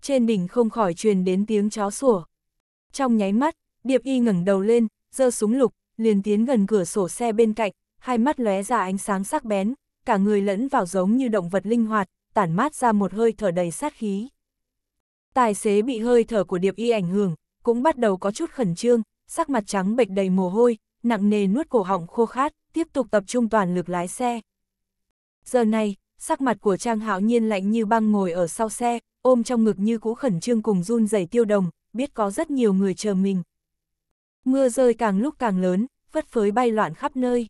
Speaker 1: Trên đỉnh không khỏi truyền đến tiếng chó sủa. Trong nháy mắt, Điệp Y ngẩng đầu lên, giơ súng lục, liền tiến gần cửa sổ xe bên cạnh, hai mắt lóe ra ánh sáng sắc bén, cả người lẫn vào giống như động vật linh hoạt, tản mát ra một hơi thở đầy sát khí. Tài xế bị hơi thở của Điệp Y ảnh hưởng, cũng bắt đầu có chút khẩn trương, sắc mặt trắng bệch đầy mồ hôi, nặng nề nuốt cổ họng khô khát, tiếp tục tập trung toàn lực lái xe. Giờ này, sắc mặt của Trang Hạo Nhiên lạnh như băng ngồi ở sau xe, ôm trong ngực như cũ khẩn trương cùng run rẩy tiêu đồng, biết có rất nhiều người chờ mình. Mưa rơi càng lúc càng lớn, phất phới bay loạn khắp nơi.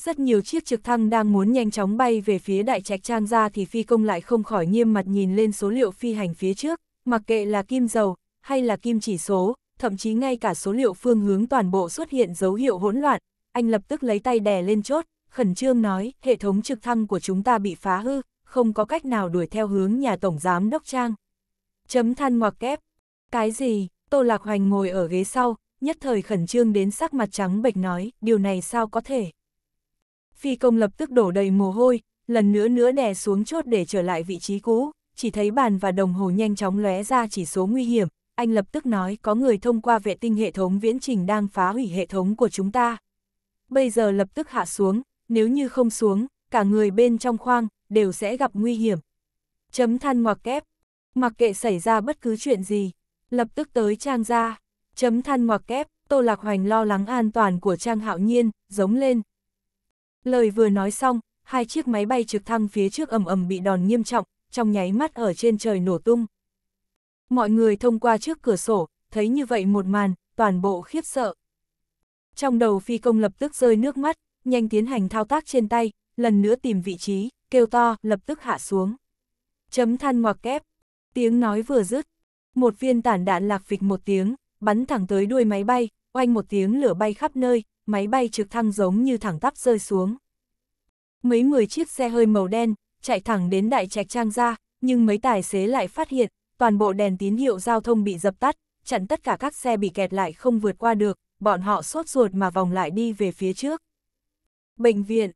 Speaker 1: Rất nhiều chiếc trực thăng đang muốn nhanh chóng bay về phía đại trạch trang ra thì phi công lại không khỏi nghiêm mặt nhìn lên số liệu phi hành phía trước, mặc kệ là kim dầu hay là kim chỉ số, thậm chí ngay cả số liệu phương hướng toàn bộ xuất hiện dấu hiệu hỗn loạn, anh lập tức lấy tay đè lên chốt, khẩn trương nói, hệ thống trực thăng của chúng ta bị phá hư, không có cách nào đuổi theo hướng nhà tổng giám đốc Trang. Chấm than ngoặc kép. Cái gì? Tô Lạc Hoành ngồi ở ghế sau, nhất thời khẩn trương đến sắc mặt trắng bệch nói, điều này sao có thể? Phi công lập tức đổ đầy mồ hôi, lần nữa nữa đè xuống chốt để trở lại vị trí cũ, chỉ thấy bàn và đồng hồ nhanh chóng lóe ra chỉ số nguy hiểm, anh lập tức nói có người thông qua vệ tinh hệ thống viễn trình đang phá hủy hệ thống của chúng ta. Bây giờ lập tức hạ xuống, nếu như không xuống, cả người bên trong khoang đều sẽ gặp nguy hiểm. Chấm than ngoặc kép, mặc kệ xảy ra bất cứ chuyện gì, lập tức tới trang ra. Chấm than ngoặc kép, Tô Lạc Hoành lo lắng an toàn của Trang Hạo Nhiên, giống lên, Lời vừa nói xong, hai chiếc máy bay trực thăng phía trước ầm ầm bị đòn nghiêm trọng, trong nháy mắt ở trên trời nổ tung. Mọi người thông qua trước cửa sổ, thấy như vậy một màn, toàn bộ khiếp sợ. Trong đầu phi công lập tức rơi nước mắt, nhanh tiến hành thao tác trên tay, lần nữa tìm vị trí, kêu to, lập tức hạ xuống. Chấm than ngoặc kép, tiếng nói vừa dứt, một viên tản đạn lạc phịch một tiếng, bắn thẳng tới đuôi máy bay, oanh một tiếng lửa bay khắp nơi, máy bay trực thăng giống như thẳng tắp rơi xuống. Mấy mười chiếc xe hơi màu đen, chạy thẳng đến đại trạch trang ra, nhưng mấy tài xế lại phát hiện, toàn bộ đèn tín hiệu giao thông bị dập tắt, chặn tất cả các xe bị kẹt lại không vượt qua được, bọn họ sốt ruột mà vòng lại đi về phía trước. Bệnh viện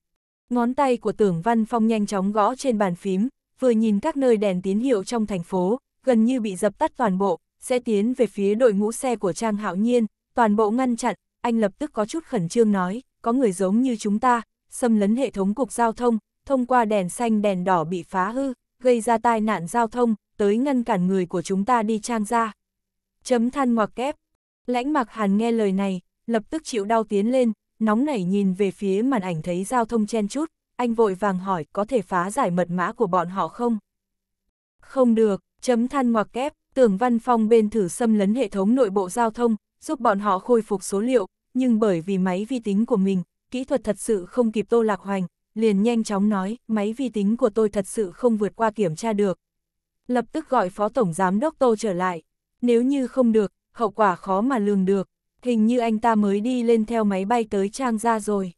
Speaker 1: Ngón tay của tưởng Văn Phong nhanh chóng gõ trên bàn phím, vừa nhìn các nơi đèn tín hiệu trong thành phố, gần như bị dập tắt toàn bộ, sẽ tiến về phía đội ngũ xe của Trang Hạo Nhiên, toàn bộ ngăn chặn, anh lập tức có chút khẩn trương nói, có người giống như chúng ta, xâm lấn hệ thống cục giao thông, thông qua đèn xanh đèn đỏ bị phá hư, gây ra tai nạn giao thông, tới ngăn cản người của chúng ta đi trang ra. Chấm than ngoặc kép. Lãnh mặc hàn nghe lời này, lập tức chịu đau tiến lên, nóng nảy nhìn về phía màn ảnh thấy giao thông chen chút, anh vội vàng hỏi có thể phá giải mật mã của bọn họ không? Không được, chấm than ngoặc kép, tưởng văn phong bên thử xâm lấn hệ thống nội bộ giao thông, giúp bọn họ khôi phục số liệu, nhưng bởi vì máy vi tính của mình, kỹ thuật thật sự không kịp Tô Lạc Hoành, liền nhanh chóng nói, máy vi tính của tôi thật sự không vượt qua kiểm tra được. Lập tức gọi Phó Tổng Giám Đốc Tô trở lại, nếu như không được, hậu quả khó mà lường được, hình như anh ta mới đi lên theo máy bay tới Trang ra rồi.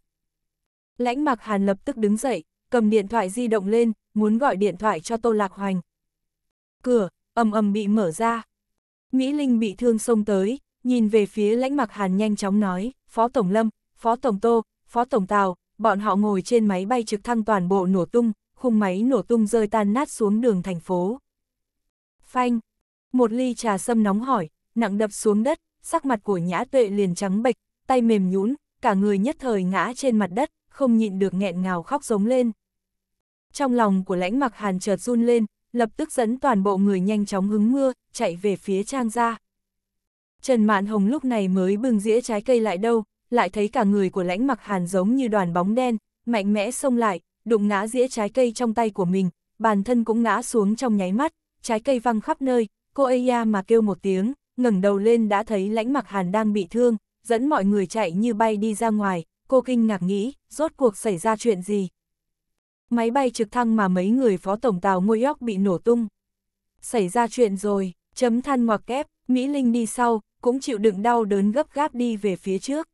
Speaker 1: Lãnh Mạc Hàn lập tức đứng dậy, cầm điện thoại di động lên, muốn gọi điện thoại cho Tô Lạc Hoành. Cửa, ầm ầm bị mở ra. Mỹ Linh bị thương xông tới, nhìn về phía lãnh mặc hàn nhanh chóng nói, Phó Tổng Lâm, Phó Tổng Tô, Phó Tổng Tào, bọn họ ngồi trên máy bay trực thăng toàn bộ nổ tung, khung máy nổ tung rơi tan nát xuống đường thành phố. Phanh, một ly trà sâm nóng hỏi, nặng đập xuống đất, sắc mặt của nhã tuệ liền trắng bệch, tay mềm nhũn, cả người nhất thời ngã trên mặt đất, không nhịn được nghẹn ngào khóc giống lên. Trong lòng của lãnh mặc hàn chợt run lên, lập tức dẫn toàn bộ người nhanh chóng hứng mưa, chạy về phía trang gia. Trần Mạn Hồng lúc này mới bừng dĩa trái cây lại đâu, lại thấy cả người của lãnh mặc hàn giống như đoàn bóng đen, mạnh mẽ xông lại, đụng ngã dĩa trái cây trong tay của mình, bản thân cũng ngã xuống trong nháy mắt, trái cây văng khắp nơi, cô Ya mà kêu một tiếng, ngẩng đầu lên đã thấy lãnh mặc hàn đang bị thương, dẫn mọi người chạy như bay đi ra ngoài, cô kinh ngạc nghĩ, rốt cuộc xảy ra chuyện gì. Máy bay trực thăng mà mấy người phó tổng tàu ngôi York bị nổ tung. Xảy ra chuyện rồi, chấm than ngoặc kép, Mỹ Linh đi sau, cũng chịu đựng đau đớn gấp gáp đi về phía trước.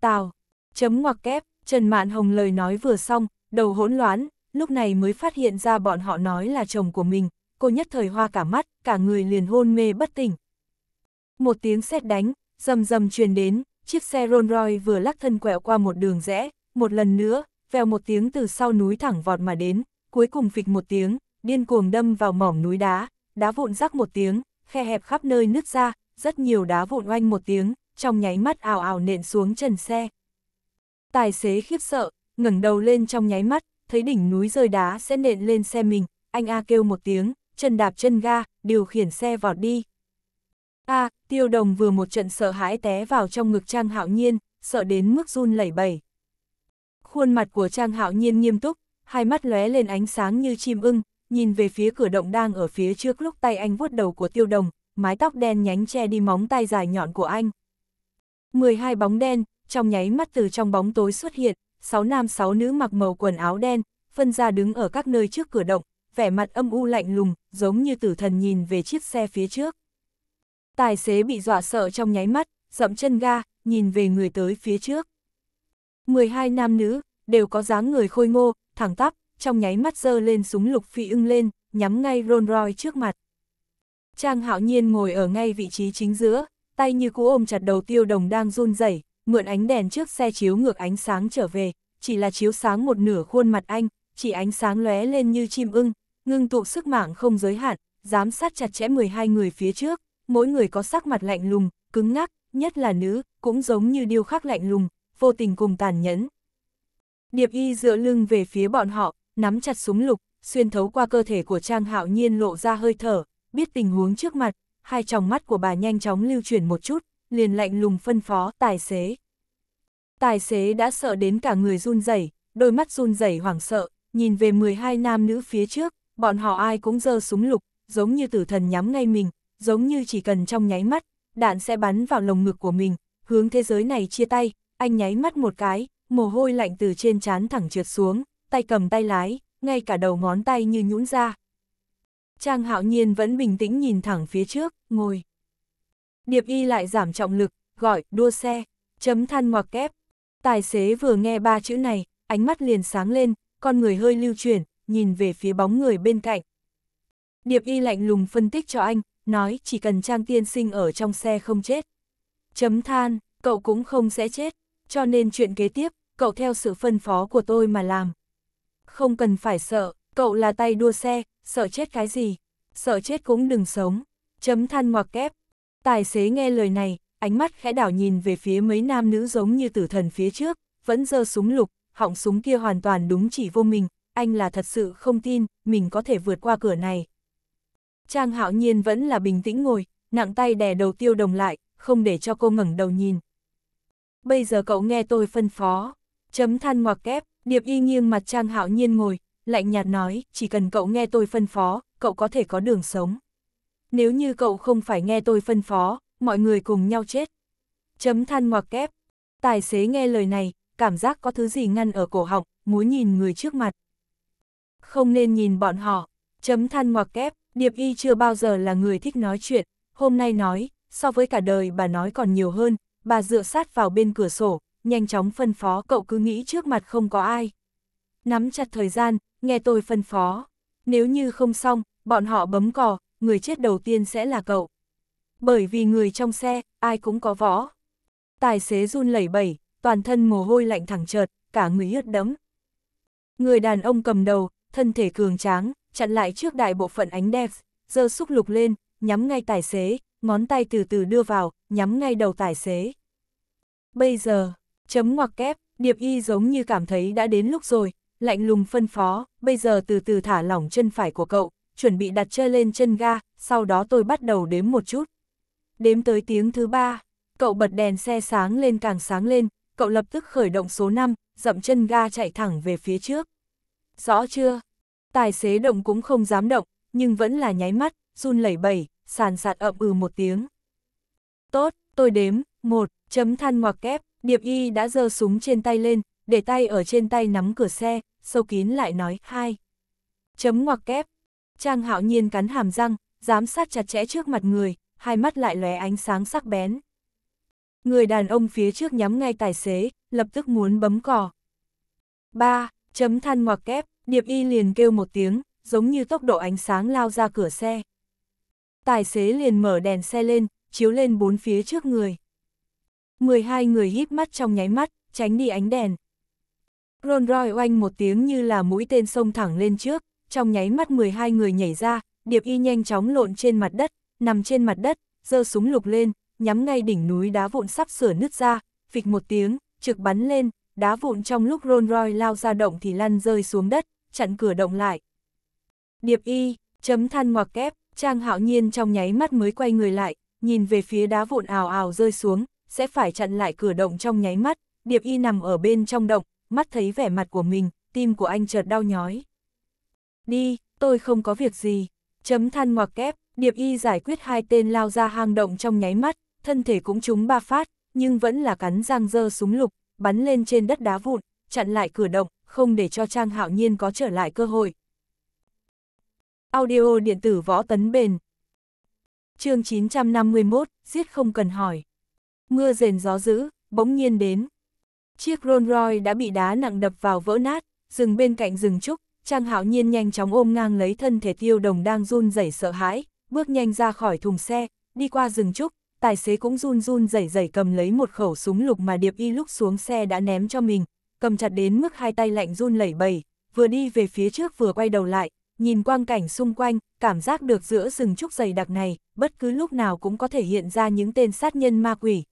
Speaker 1: Tào, chấm ngoặc kép, Trần Mạn Hồng lời nói vừa xong, đầu hỗn loạn, lúc này mới phát hiện ra bọn họ nói là chồng của mình, cô nhất thời hoa cả mắt, cả người liền hôn mê bất tỉnh. Một tiếng sét đánh, rầm rầm truyền đến, chiếc xe Rolls Royce vừa lắc thân quẹo qua một đường rẽ, một lần nữa, vèo một tiếng từ sau núi thẳng vọt mà đến, cuối cùng phịch một tiếng, điên cuồng đâm vào mỏm núi đá, đá vụn rắc một tiếng, khe hẹp khắp nơi nứt ra, rất nhiều đá vụn oanh một tiếng, trong nháy mắt ảo ảo nện xuống trần xe. Tài xế khiếp sợ, ngẩng đầu lên trong nháy mắt, thấy đỉnh núi rơi đá sẽ nện lên xe mình, anh A kêu một tiếng, chân đạp chân ga, điều khiển xe vọt đi. A, à, tiêu đồng vừa một trận sợ hãi té vào trong ngực Trang Hạo Nhiên, sợ đến mức run lẩy bẩy. Khuôn mặt của Trang Hạo Nhiên nghiêm túc, hai mắt lóe lên ánh sáng như chim ưng, nhìn về phía cửa động đang ở phía trước lúc tay anh vuốt đầu của tiêu đồng, mái tóc đen nhánh che đi móng tay dài nhọn của anh. 12 bóng đen, trong nháy mắt từ trong bóng tối xuất hiện, 6 nam 6 nữ mặc màu quần áo đen, phân ra đứng ở các nơi trước cửa động, vẻ mặt âm u lạnh lùng, giống như tử thần nhìn về chiếc xe phía trước. Tài xế bị dọa sợ trong nháy mắt, dậm chân ga, nhìn về người tới phía trước. 12 nam nữ, đều có dáng người khôi ngô, thẳng tắp, trong nháy mắt giơ lên súng lục phi ưng lên, nhắm ngay Rolls Royce trước mặt. Trang hạo nhiên ngồi ở ngay vị trí chính giữa, tay như cũ ôm chặt đầu tiêu đồng đang run rẩy, mượn ánh đèn trước xe chiếu ngược ánh sáng trở về, chỉ là chiếu sáng một nửa khuôn mặt anh, chỉ ánh sáng lóe lên như chim ưng, ngưng tụ sức mạng không giới hạn, giám sát chặt chẽ 12 người phía trước, mỗi người có sắc mặt lạnh lùng, cứng ngắc, nhất là nữ, cũng giống như điêu khắc lạnh lùng, vô tình cùng tàn nhẫn. Điệp y dựa lưng về phía bọn họ, nắm chặt súng lục, xuyên thấu qua cơ thể của Trang Hạo Nhiên lộ ra hơi thở, biết tình huống trước mặt, hai tròng mắt của bà nhanh chóng lưu chuyển một chút, liền lạnh lùng phân phó tài xế. Tài xế đã sợ đến cả người run rẩy, đôi mắt run rẩy hoảng sợ, nhìn về 12 nam nữ phía trước, bọn họ ai cũng giơ súng lục, giống như tử thần nhắm ngay mình, giống như chỉ cần trong nháy mắt, đạn sẽ bắn vào lồng ngực của mình, hướng thế giới này chia tay, anh nháy mắt một cái, mồ hôi lạnh từ trên trán thẳng trượt xuống, tay cầm tay lái, ngay cả đầu ngón tay như nhũn ra, Trang hạo nhiên vẫn bình tĩnh nhìn thẳng phía trước, ngồi. Điệp y lại giảm trọng lực, gọi, đua xe, chấm than ngoặc kép. Tài xế vừa nghe ba chữ này, ánh mắt liền sáng lên, con người hơi lưu chuyển, nhìn về phía bóng người bên cạnh. Điệp y lạnh lùng phân tích cho anh, nói chỉ cần Trang tiên sinh ở trong xe không chết. Chấm than, cậu cũng không sẽ chết, cho nên chuyện kế tiếp, cậu theo sự phân phó của tôi mà làm. Không cần phải sợ, Cậu là tay đua xe, sợ chết cái gì? Sợ chết cũng đừng sống. Chấm than ngoặc kép. Tài xế nghe lời này, ánh mắt khẽ đảo nhìn về phía mấy nam nữ giống như tử thần phía trước, vẫn giơ súng lục, họng súng kia hoàn toàn đúng chỉ vô mình, anh là thật sự không tin, mình có thể vượt qua cửa này. Trang hạo nhiên vẫn là bình tĩnh ngồi, nặng tay đè đầu tiêu đồng lại, không để cho cô ngẩng đầu nhìn. Bây giờ cậu nghe tôi phân phó, chấm than ngoặc kép, điệp y nghiêng mặt Trang hạo nhiên ngồi, lạnh nhạt nói, chỉ cần cậu nghe tôi phân phó, cậu có thể có đường sống. Nếu như cậu không phải nghe tôi phân phó, mọi người cùng nhau chết. Chấm than ngoặc kép. Tài xế nghe lời này, cảm giác có thứ gì ngăn ở cổ họng, muốn nhìn người trước mặt. Không nên nhìn bọn họ. Chấm than ngoặc kép, Điệp Y chưa bao giờ là người thích nói chuyện, hôm nay nói, so với cả đời bà nói còn nhiều hơn, bà dựa sát vào bên cửa sổ, nhanh chóng phân phó cậu cứ nghĩ trước mặt không có ai, nắm chặt thời gian, nghe tôi phân phó. Nếu như không xong, bọn họ bấm cò, người chết đầu tiên sẽ là cậu. Bởi vì người trong xe, ai cũng có võ. Tài xế run lẩy bẩy, toàn thân mồ hôi lạnh thẳng chợt, cả người ướt đẫm. Người đàn ông cầm đầu, thân thể cường tráng, chặn lại trước đại bộ phận ánh đẹp, giơ xúc lục lên, nhắm ngay tài xế, ngón tay từ từ đưa vào, nhắm ngay đầu tài xế. Bây giờ, chấm ngoặc kép, Điệp Y giống như cảm thấy đã đến lúc rồi, lạnh lùng phân phó, bây giờ từ từ thả lỏng chân phải của cậu, chuẩn bị đặt chơi lên chân ga, sau đó tôi bắt đầu đếm một chút. Đếm tới tiếng thứ ba, cậu bật đèn xe sáng lên càng sáng lên, cậu lập tức khởi động số 5, dậm chân ga chạy thẳng về phía trước. Rõ chưa? Tài xế động cũng không dám động, nhưng vẫn là nháy mắt, run lẩy bẩy, sàn sạt ậm ừ một tiếng. Tốt, tôi đếm, một, chấm than ngoặc kép, Điệp Y đã giơ súng trên tay lên, để tay ở trên tay nắm cửa xe, sâu kín lại nói, hai. Chấm ngoặc kép. Trang hạo nhiên cắn hàm răng, giám sát chặt chẽ trước mặt người, hai mắt lại lóe ánh sáng sắc bén. Người đàn ông phía trước nhắm ngay tài xế, lập tức muốn bấm cò. ba Chấm than ngoặc kép, điệp y liền kêu một tiếng, giống như tốc độ ánh sáng lao ra cửa xe. Tài xế liền mở đèn xe lên, chiếu lên bốn phía trước người. 12 người híp mắt trong nháy mắt, tránh đi ánh đèn, Ron Roy oanh một tiếng như là mũi tên sông thẳng lên trước, trong nháy mắt 12 người nhảy ra, Điệp Y nhanh chóng lộn trên mặt đất, nằm trên mặt đất, giơ súng lục lên, nhắm ngay đỉnh núi đá vụn sắp sửa nứt ra, phịch một tiếng, trực bắn lên, đá vụn trong lúc Ron Roy lao ra động thì lăn rơi xuống đất, chặn cửa động lại. Điệp Y, chấm than ngoặc kép, Trang Hạo Nhiên trong nháy mắt mới quay người lại, nhìn về phía đá vụn ào ào rơi xuống, sẽ phải chặn lại cửa động trong nháy mắt, Điệp Y nằm ở bên trong động, mắt thấy vẻ mặt của mình, tim của anh chợt đau nhói. Đi, tôi không có việc gì. Chấm than ngoặc kép, Điệp Y giải quyết hai tên lao ra hang động trong nháy mắt, thân thể cũng trúng ba phát, nhưng vẫn là cắn răng dơ súng lục, bắn lên trên đất đá vụn, chặn lại cửa động, không để cho Trang Hạo Nhiên có trở lại cơ hội. Audio điện tử võ tấn bền chương 951, giết không cần hỏi. Mưa rền gió dữ, bỗng nhiên đến. Chiếc Rolls Royce đã bị đá nặng đập vào vỡ nát, dừng bên cạnh rừng trúc, Trang Hạo Nhiên nhanh chóng ôm ngang lấy thân thể Tiêu Đồng đang run rẩy sợ hãi, bước nhanh ra khỏi thùng xe, đi qua rừng trúc, tài xế cũng run run rẩy rẩy cầm lấy một khẩu súng lục mà Điệp Y lúc xuống xe đã ném cho mình, cầm chặt đến mức hai tay lạnh run lẩy bẩy, vừa đi về phía trước vừa quay đầu lại, nhìn quang cảnh xung quanh, cảm giác được giữa rừng trúc dày đặc này, bất cứ lúc nào cũng có thể hiện ra những tên sát nhân ma quỷ.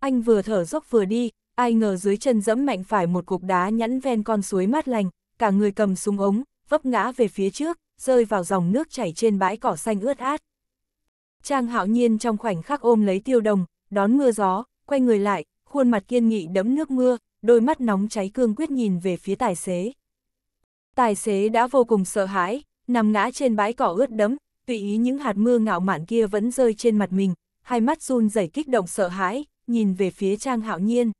Speaker 1: Anh vừa thở dốc vừa đi, ai ngờ dưới chân dẫm mạnh phải một cục đá nhẵn ven con suối mát lành, cả người cầm súng ống, vấp ngã về phía trước, rơi vào dòng nước chảy trên bãi cỏ xanh ướt át. Trang hạo nhiên trong khoảnh khắc ôm lấy tiêu đồng, đón mưa gió, quay người lại, khuôn mặt kiên nghị đẫm nước mưa, đôi mắt nóng cháy cương quyết nhìn về phía tài xế. Tài xế đã vô cùng sợ hãi, nằm ngã trên bãi cỏ ướt đẫm, tùy ý những hạt mưa ngạo mạn kia vẫn rơi trên mặt mình, hai mắt run rẩy kích động sợ hãi, nhìn về phía Trang Hạo Nhiên.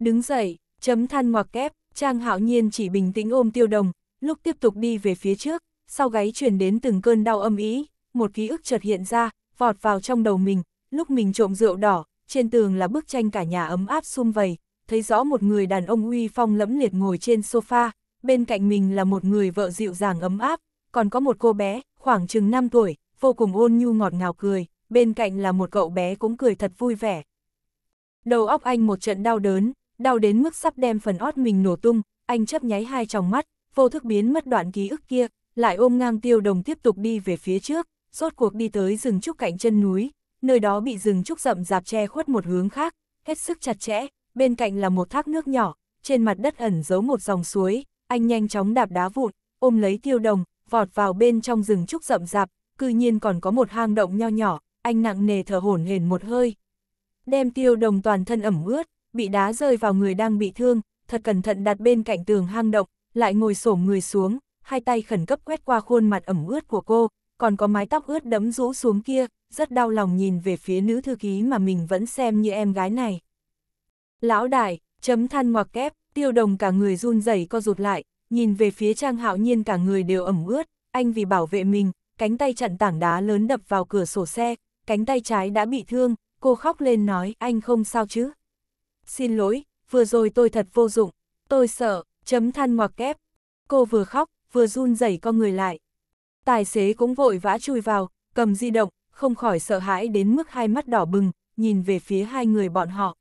Speaker 1: Đứng dậy, chấm than ngoặc kép, Trang Hạo Nhiên chỉ bình tĩnh ôm Tiêu Đồng, lúc tiếp tục đi về phía trước, sau gáy truyền đến từng cơn đau âm ý, một ký ức chợt hiện ra, vọt vào trong đầu mình, lúc mình trộm rượu đỏ, trên tường là bức tranh cả nhà ấm áp sum vầy, thấy rõ một người đàn ông uy phong lẫm liệt ngồi trên sofa, bên cạnh mình là một người vợ dịu dàng ấm áp, còn có một cô bé, khoảng chừng 5 tuổi, vô cùng ôn nhu ngọt ngào cười, bên cạnh là một cậu bé cũng cười thật vui vẻ. Đầu óc anh một trận đau đớn, đau đến mức sắp đem phần ót mình nổ tung, anh chấp nháy hai tròng mắt, vô thức biến mất đoạn ký ức kia, lại ôm ngang tiêu đồng tiếp tục đi về phía trước, rốt cuộc đi tới rừng trúc cạnh chân núi, nơi đó bị rừng trúc rậm rạp che khuất một hướng khác, hết sức chặt chẽ, bên cạnh là một thác nước nhỏ, trên mặt đất ẩn giấu một dòng suối, anh nhanh chóng đạp đá vụn, ôm lấy tiêu đồng, vọt vào bên trong rừng trúc rậm rạp, cư nhiên còn có một hang động nho nhỏ, anh nặng nề thở hổn hển một hơi. Đem tiêu đồng toàn thân ẩm ướt, bị đá rơi vào người đang bị thương, thật cẩn thận đặt bên cạnh tường hang động, lại ngồi xổm người xuống, hai tay khẩn cấp quét qua khuôn mặt ẩm ướt của cô, còn có mái tóc ướt đẫm rũ xuống kia, rất đau lòng nhìn về phía nữ thư ký mà mình vẫn xem như em gái này. Lão đại, chấm than ngoặc kép, tiêu đồng cả người run rẩy co rụt lại, nhìn về phía trang hạo nhiên cả người đều ẩm ướt, anh vì bảo vệ mình, cánh tay chặn tảng đá lớn đập vào cửa sổ xe, cánh tay trái đã bị thương, cô khóc lên nói anh không sao chứ xin lỗi, vừa rồi tôi thật vô dụng, tôi sợ, chấm than ngoặc kép. Cô vừa khóc, vừa run rẩy con người lại. Tài xế cũng vội vã chui vào, cầm di động, không khỏi sợ hãi đến mức hai mắt đỏ bừng, nhìn về phía hai người bọn họ.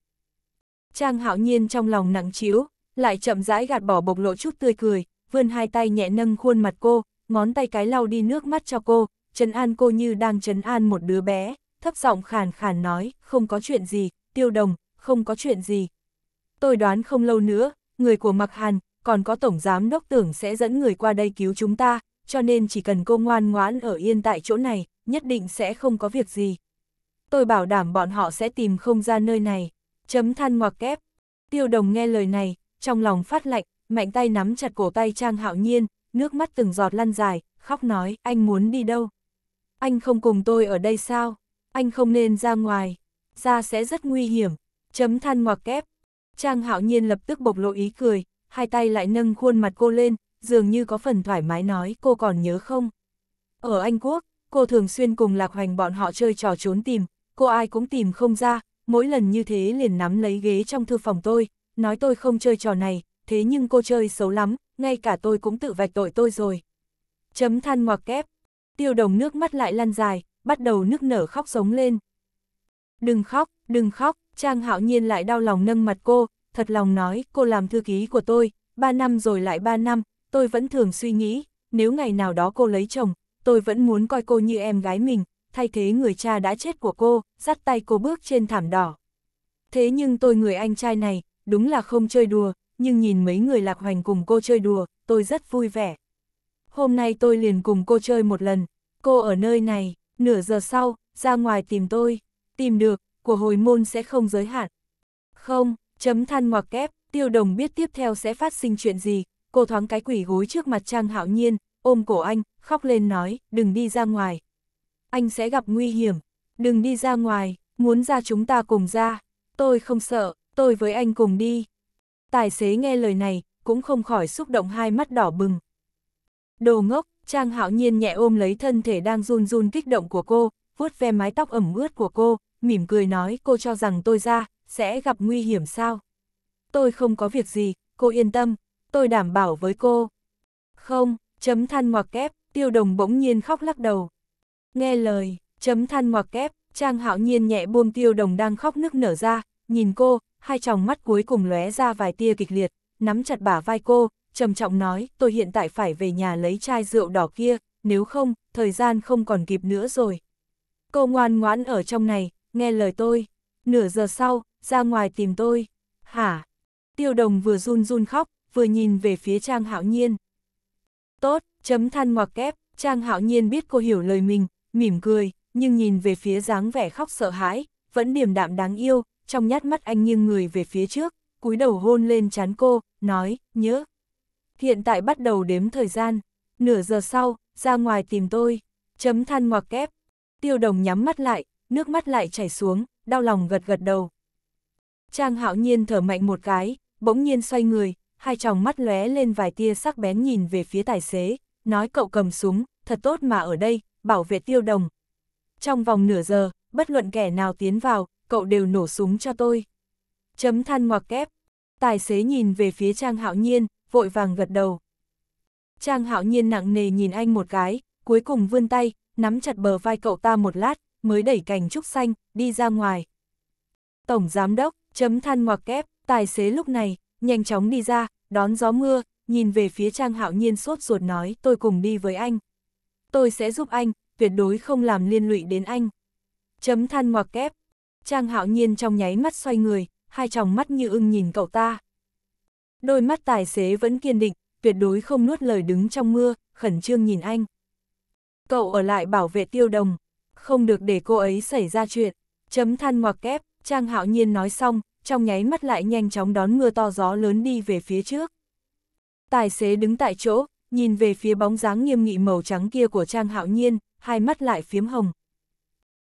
Speaker 1: Trang hạo nhiên trong lòng nặng chiếu, lại chậm rãi gạt bỏ bộc lộ chút tươi cười, vươn hai tay nhẹ nâng khuôn mặt cô, ngón tay cái lau đi nước mắt cho cô, trấn an cô như đang trấn an một đứa bé, thấp giọng khàn khàn nói, không có chuyện gì, tiêu đồng, không có chuyện gì. Tôi đoán không lâu nữa, người của Mạc Hàn, còn có Tổng Giám Đốc Tưởng sẽ dẫn người qua đây cứu chúng ta, cho nên chỉ cần cô ngoan ngoãn ở yên tại chỗ này, nhất định sẽ không có việc gì. Tôi bảo đảm bọn họ sẽ tìm không ra nơi này. Chấm than ngoặc kép. Tiêu đồng nghe lời này, trong lòng phát lạnh, mạnh tay nắm chặt cổ tay Trang Hạo Nhiên, nước mắt từng giọt lăn dài, khóc nói, anh muốn đi đâu? Anh không cùng tôi ở đây sao? Anh không nên ra ngoài, ra sẽ rất nguy hiểm. Chấm than ngoặc kép. Trang hạo nhiên lập tức bộc lộ ý cười, hai tay lại nâng khuôn mặt cô lên, dường như có phần thoải mái nói cô còn nhớ không. Ở Anh Quốc, cô thường xuyên cùng lạc hoành bọn họ chơi trò trốn tìm, cô ai cũng tìm không ra, mỗi lần như thế liền nắm lấy ghế trong thư phòng tôi, nói tôi không chơi trò này, thế nhưng cô chơi xấu lắm, ngay cả tôi cũng tự vạch tội tôi rồi. Chấm than ngoặc kép, tiêu đồng nước mắt lại lăn dài, bắt đầu nước nở khóc giống lên. Đừng khóc, đừng khóc, Trang hạo nhiên lại đau lòng nâng mặt cô, thật lòng nói, cô làm thư ký của tôi, ba năm rồi lại ba năm, tôi vẫn thường suy nghĩ, nếu ngày nào đó cô lấy chồng, tôi vẫn muốn coi cô như em gái mình, thay thế người cha đã chết của cô, dắt tay cô bước trên thảm đỏ. Thế nhưng tôi người anh trai này, đúng là không chơi đùa, nhưng nhìn mấy người lạc hoành cùng cô chơi đùa, tôi rất vui vẻ. Hôm nay tôi liền cùng cô chơi một lần, cô ở nơi này, nửa giờ sau, ra ngoài tìm tôi, tìm được, của hồi môn sẽ không giới hạn. Không, chấm than ngoặc kép, tiêu đồng biết tiếp theo sẽ phát sinh chuyện gì, cô thoáng cái quỷ gối trước mặt Trang Hạo Nhiên, ôm cổ anh, khóc lên nói, đừng đi ra ngoài. Anh sẽ gặp nguy hiểm, đừng đi ra ngoài, muốn ra chúng ta cùng ra, tôi không sợ, tôi với anh cùng đi. Tài xế nghe lời này, cũng không khỏi xúc động hai mắt đỏ bừng. Đồ ngốc, Trang Hạo Nhiên nhẹ ôm lấy thân thể đang run run kích động của cô, vuốt ve mái tóc ẩm ướt của cô, mỉm cười nói cô cho rằng tôi ra, sẽ gặp nguy hiểm sao? Tôi không có việc gì, cô yên tâm, tôi đảm bảo với cô. Không, chấm than ngoặc kép, tiêu đồng bỗng nhiên khóc lắc đầu. Nghe lời, chấm than ngoặc kép, Trang hạo nhiên nhẹ buông tiêu đồng đang khóc nức nở ra, nhìn cô, hai tròng mắt cuối cùng lóe ra vài tia kịch liệt, nắm chặt bả vai cô, trầm trọng nói, tôi hiện tại phải về nhà lấy chai rượu đỏ kia, nếu không, thời gian không còn kịp nữa rồi. Cô ngoan ngoãn ở trong này, nghe lời tôi, nửa giờ sau, ra ngoài tìm tôi. Hả? Tiêu đồng vừa run run khóc, vừa nhìn về phía Trang Hạo Nhiên. Tốt, chấm than ngoặc kép, Trang Hạo Nhiên biết cô hiểu lời mình, mỉm cười, nhưng nhìn về phía dáng vẻ khóc sợ hãi, vẫn điềm đạm đáng yêu, trong nhát mắt anh nghiêng người về phía trước, cúi đầu hôn lên chán cô, nói, nhớ. Hiện tại bắt đầu đếm thời gian, nửa giờ sau, ra ngoài tìm tôi, chấm than ngoặc kép. Tiêu đồng nhắm mắt lại, nước mắt lại chảy xuống, đau lòng gật gật đầu. Trang hạo nhiên thở mạnh một cái, bỗng nhiên xoay người, hai tròng mắt lóe lên vài tia sắc bén nhìn về phía tài xế, nói cậu cầm súng, thật tốt mà ở đây, bảo vệ tiêu đồng. Trong vòng nửa giờ, bất luận kẻ nào tiến vào, cậu đều nổ súng cho tôi. Chấm than ngoặc kép. Tài xế nhìn về phía Trang Hạo Nhiên, vội vàng gật đầu. Trang Hạo Nhiên nặng nề nhìn anh một cái, cuối cùng vươn tay, nắm chặt bờ vai cậu ta một lát, mới đẩy cành trúc xanh, đi ra ngoài. Tổng giám đốc, chấm than ngoặc kép, tài xế lúc này, nhanh chóng đi ra, đón gió mưa, nhìn về phía Trang Hạo Nhiên sốt ruột nói tôi cùng đi với anh. Tôi sẽ giúp anh, tuyệt đối không làm liên lụy đến anh. Chấm than ngoặc kép. Trang Hạo Nhiên trong nháy mắt xoay người, hai tròng mắt như ưng nhìn cậu ta. Đôi mắt tài xế vẫn kiên định, tuyệt đối không nuốt lời đứng trong mưa, khẩn trương nhìn anh. Cậu ở lại bảo vệ tiêu đồng không được để cô ấy xảy ra chuyện. Chấm than ngoặc kép, Trang Hạo Nhiên nói xong, trong nháy mắt lại nhanh chóng đón mưa to gió lớn đi về phía trước. Tài xế đứng tại chỗ, nhìn về phía bóng dáng nghiêm nghị màu trắng kia của Trang Hạo Nhiên, hai mắt lại phiếm hồng.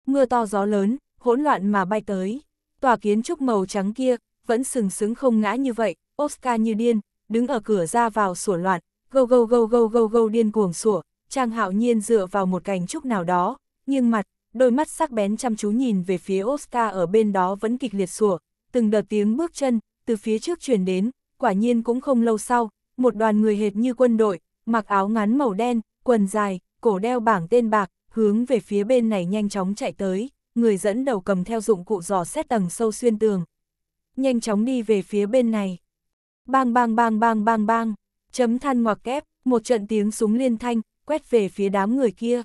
Speaker 1: Mưa to gió lớn, hỗn loạn mà bay tới. Tòa kiến trúc màu trắng kia, vẫn sừng sững không ngã như vậy, Oscar như điên, đứng ở cửa ra vào sủa loạn, gâu gâu gâu gâu gâu gâu điên cuồng sủa, Trang Hạo Nhiên dựa vào một cành trúc nào đó, nghiêng mặt, đôi mắt sắc bén chăm chú nhìn về phía Oscar ở bên đó vẫn kịch liệt sủa, từng đợt tiếng bước chân, từ phía trước chuyển đến, quả nhiên cũng không lâu sau, một đoàn người hệt như quân đội, mặc áo ngắn màu đen, quần dài, cổ đeo bảng tên bạc, hướng về phía bên này nhanh chóng chạy tới, người dẫn đầu cầm theo dụng cụ dò xét tầng sâu xuyên tường. Nhanh chóng đi về phía bên này. Bang bang bang bang bang bang, chấm than ngoặc kép, một trận tiếng súng liên thanh, quét về phía đám người kia.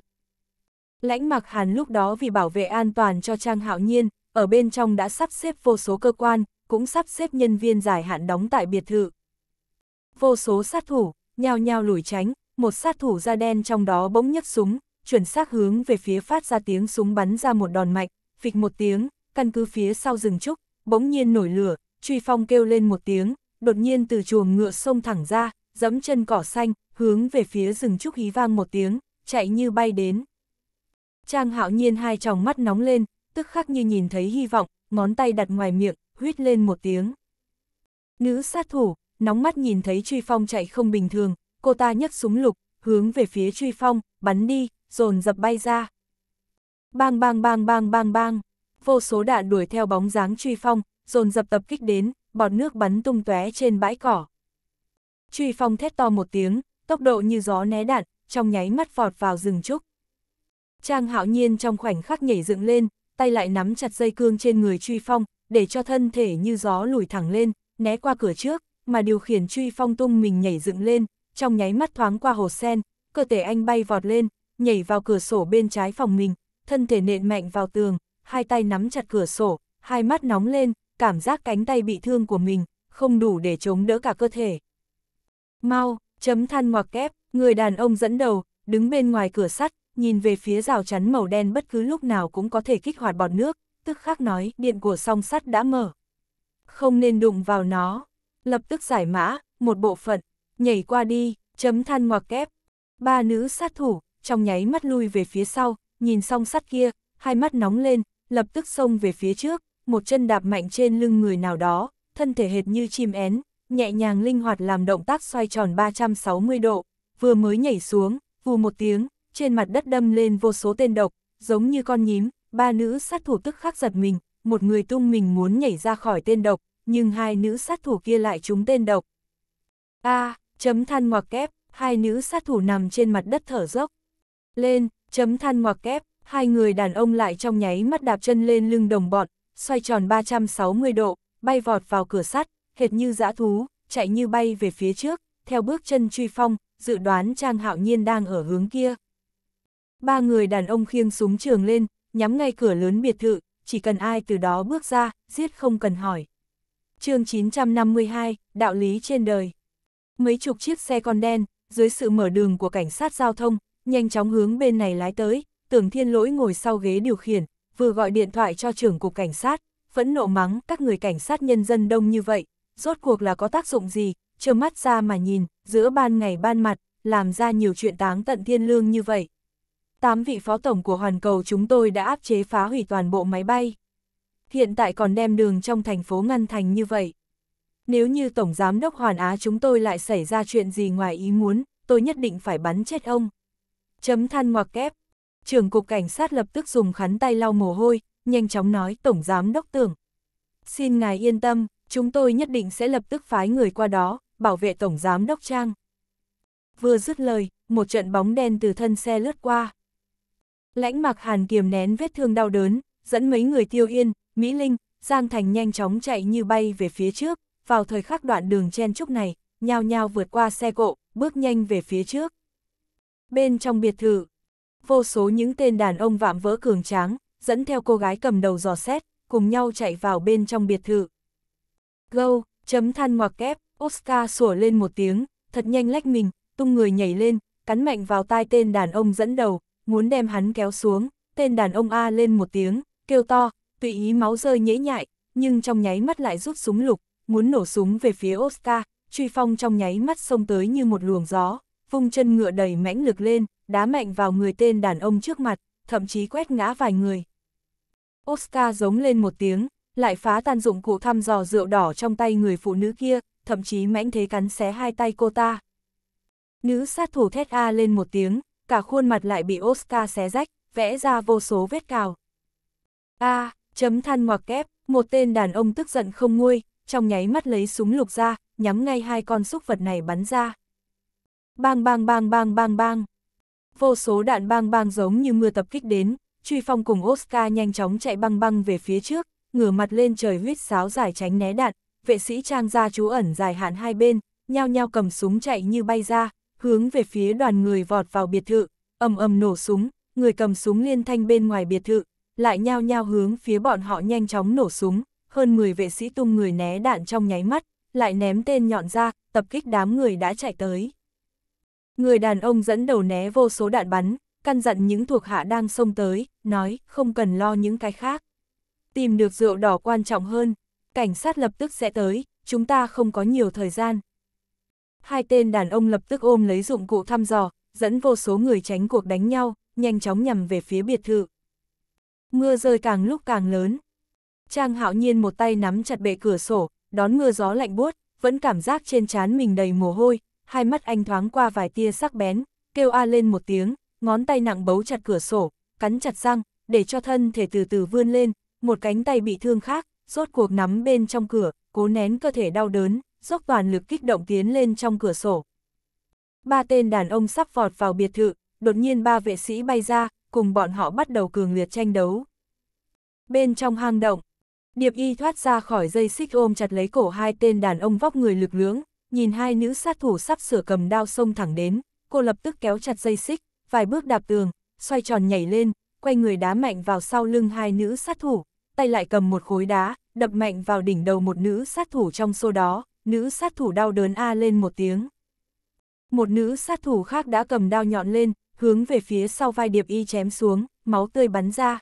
Speaker 1: Lãnh mặc hàn lúc đó vì bảo vệ an toàn cho Trang Hạo Nhiên, ở bên trong đã sắp xếp vô số cơ quan, cũng sắp xếp nhân viên dài hạn đóng tại biệt thự. Vô số sát thủ, nhao nhao lùi tránh, một sát thủ da đen trong đó bỗng nhấc súng, chuyển xác hướng về phía phát ra tiếng súng bắn ra một đòn mạnh, phịch một tiếng, căn cứ phía sau rừng trúc, bỗng nhiên nổi lửa, truy phong kêu lên một tiếng, đột nhiên từ chuồng ngựa sông thẳng ra, dẫm chân cỏ xanh, hướng về phía rừng trúc hí vang một tiếng, chạy như bay đến. Trang hạo nhiên hai tròng mắt nóng lên, tức khắc như nhìn thấy hy vọng, ngón tay đặt ngoài miệng, huyết lên một tiếng. Nữ sát thủ, nóng mắt nhìn thấy truy phong chạy không bình thường, cô ta nhấc súng lục, hướng về phía truy phong, bắn đi, dồn dập bay ra. Bang bang bang bang bang bang, vô số đạn đuổi theo bóng dáng truy phong, dồn dập tập kích đến, bọt nước bắn tung tóe trên bãi cỏ. Truy phong thét to một tiếng, tốc độ như gió né đạn, trong nháy mắt vọt vào rừng trúc. Trang hạo nhiên trong khoảnh khắc nhảy dựng lên, tay lại nắm chặt dây cương trên người truy phong, để cho thân thể như gió lùi thẳng lên, né qua cửa trước, mà điều khiển truy phong tung mình nhảy dựng lên, trong nháy mắt thoáng qua hồ sen, cơ thể anh bay vọt lên, nhảy vào cửa sổ bên trái phòng mình, thân thể nện mạnh vào tường, hai tay nắm chặt cửa sổ, hai mắt nóng lên, cảm giác cánh tay bị thương của mình, không đủ để chống đỡ cả cơ thể. Mau, chấm than ngoặc kép, người đàn ông dẫn đầu, đứng bên ngoài cửa sắt, nhìn về phía rào chắn màu đen bất cứ lúc nào cũng có thể kích hoạt bọt nước, tức khắc nói điện của song sắt đã mở. Không nên đụng vào nó, lập tức giải mã, một bộ phận, nhảy qua đi, chấm than ngoặc kép. Ba nữ sát thủ, trong nháy mắt lui về phía sau, nhìn song sắt kia, hai mắt nóng lên, lập tức xông về phía trước, một chân đạp mạnh trên lưng người nào đó, thân thể hệt như chim én, nhẹ nhàng linh hoạt làm động tác xoay tròn 360 độ, vừa mới nhảy xuống, vù một tiếng, trên mặt đất đâm lên vô số tên độc, giống như con nhím, ba nữ sát thủ tức khắc giật mình, một người tung mình muốn nhảy ra khỏi tên độc, nhưng hai nữ sát thủ kia lại trúng tên độc. A, à, chấm than ngoặc kép, hai nữ sát thủ nằm trên mặt đất thở dốc. Lên, chấm than ngoặc kép, hai người đàn ông lại trong nháy mắt đạp chân lên lưng đồng bọn, xoay tròn 360 độ, bay vọt vào cửa sắt, hệt như dã thú, chạy như bay về phía trước, theo bước chân truy phong, dự đoán Trang Hạo Nhiên đang ở hướng kia ba người đàn ông khiêng súng trường lên, nhắm ngay cửa lớn biệt thự, chỉ cần ai từ đó bước ra, giết không cần hỏi. chương 952, Đạo lý trên đời. Mấy chục chiếc xe con đen, dưới sự mở đường của cảnh sát giao thông, nhanh chóng hướng bên này lái tới, tưởng thiên lỗi ngồi sau ghế điều khiển, vừa gọi điện thoại cho trưởng cục cảnh sát, phẫn nộ mắng các người cảnh sát nhân dân đông như vậy, rốt cuộc là có tác dụng gì, trơ mắt ra mà nhìn, giữa ban ngày ban mặt, làm ra nhiều chuyện táng tận thiên lương như vậy, tám vị phó tổng của hoàn cầu chúng tôi đã áp chế phá hủy toàn bộ máy bay. Hiện tại còn đem đường trong thành phố ngăn thành như vậy. Nếu như Tổng Giám đốc Hoàn Á chúng tôi lại xảy ra chuyện gì ngoài ý muốn, tôi nhất định phải bắn chết ông. Chấm than ngoặc kép. Trưởng Cục Cảnh sát lập tức dùng khắn tay lau mồ hôi, nhanh chóng nói Tổng Giám đốc tưởng. Xin ngài yên tâm, chúng tôi nhất định sẽ lập tức phái người qua đó, bảo vệ Tổng Giám đốc Trang. Vừa dứt lời, một trận bóng đen từ thân xe lướt qua. Lãnh mặc hàn kiềm nén vết thương đau đớn, dẫn mấy người tiêu yên, Mỹ Linh, Giang Thành nhanh chóng chạy như bay về phía trước, vào thời khắc đoạn đường chen trúc này, nhao nhao vượt qua xe cộ, bước nhanh về phía trước. Bên trong biệt thự, vô số những tên đàn ông vạm vỡ cường tráng, dẫn theo cô gái cầm đầu giò xét, cùng nhau chạy vào bên trong biệt thự. Gâu, chấm than ngoặc kép, Oscar sủa lên một tiếng, thật nhanh lách mình, tung người nhảy lên, cắn mạnh vào tai tên đàn ông dẫn đầu, muốn đem hắn kéo xuống, tên đàn ông A lên một tiếng, kêu to, tùy ý máu rơi nhễ nhại, nhưng trong nháy mắt lại rút súng lục, muốn nổ súng về phía Oscar, truy phong trong nháy mắt xông tới như một luồng gió, vung chân ngựa đầy mãnh lực lên, đá mạnh vào người tên đàn ông trước mặt, thậm chí quét ngã vài người. Oscar giống lên một tiếng, lại phá tan dụng cụ thăm dò rượu đỏ trong tay người phụ nữ kia, thậm chí mãnh thế cắn xé hai tay cô ta. Nữ sát thủ thét a lên một tiếng, cả khuôn mặt lại bị Oscar xé rách, vẽ ra vô số vết cào. A, à, chấm than ngoặc kép, một tên đàn ông tức giận không nguôi, trong nháy mắt lấy súng lục ra, nhắm ngay hai con xúc vật này bắn ra. Bang bang bang bang bang bang. Vô số đạn bang bang giống như mưa tập kích đến, Truy Phong cùng Oscar nhanh chóng chạy băng băng về phía trước, ngửa mặt lên trời huyết sáo giải tránh né đạn, vệ sĩ trang ra chú ẩn dài hạn hai bên, nhao nhao cầm súng chạy như bay ra, hướng về phía đoàn người vọt vào biệt thự, ầm ầm nổ súng, người cầm súng liên thanh bên ngoài biệt thự, lại nhao nhao hướng phía bọn họ nhanh chóng nổ súng, hơn 10 vệ sĩ tung người né đạn trong nháy mắt, lại ném tên nhọn ra, tập kích đám người đã chạy tới. Người đàn ông dẫn đầu né vô số đạn bắn, căn dặn những thuộc hạ đang xông tới, nói không cần lo những cái khác. Tìm được rượu đỏ quan trọng hơn, cảnh sát lập tức sẽ tới, chúng ta không có nhiều thời gian, Hai tên đàn ông lập tức ôm lấy dụng cụ thăm dò, dẫn vô số người tránh cuộc đánh nhau, nhanh chóng nhằm về phía biệt thự. Mưa rơi càng lúc càng lớn. Trang hạo nhiên một tay nắm chặt bệ cửa sổ, đón mưa gió lạnh buốt, vẫn cảm giác trên trán mình đầy mồ hôi, hai mắt anh thoáng qua vài tia sắc bén, kêu a lên một tiếng, ngón tay nặng bấu chặt cửa sổ, cắn chặt răng, để cho thân thể từ từ vươn lên, một cánh tay bị thương khác, rốt cuộc nắm bên trong cửa, cố nén cơ thể đau đớn, dốc toàn lực kích động tiến lên trong cửa sổ. Ba tên đàn ông sắp vọt vào biệt thự, đột nhiên ba vệ sĩ bay ra, cùng bọn họ bắt đầu cường liệt tranh đấu. Bên trong hang động, Điệp y thoát ra khỏi dây xích ôm chặt lấy cổ hai tên đàn ông vóc người lực lưỡng, nhìn hai nữ sát thủ sắp sửa cầm đao xông thẳng đến, cô lập tức kéo chặt dây xích, vài bước đạp tường, xoay tròn nhảy lên, quay người đá mạnh vào sau lưng hai nữ sát thủ, tay lại cầm một khối đá, đập mạnh vào đỉnh đầu một nữ sát thủ trong số đó, nữ sát thủ đau đớn a lên một tiếng. Một nữ sát thủ khác đã cầm đao nhọn lên, hướng về phía sau vai Điệp Y chém xuống, máu tươi bắn ra.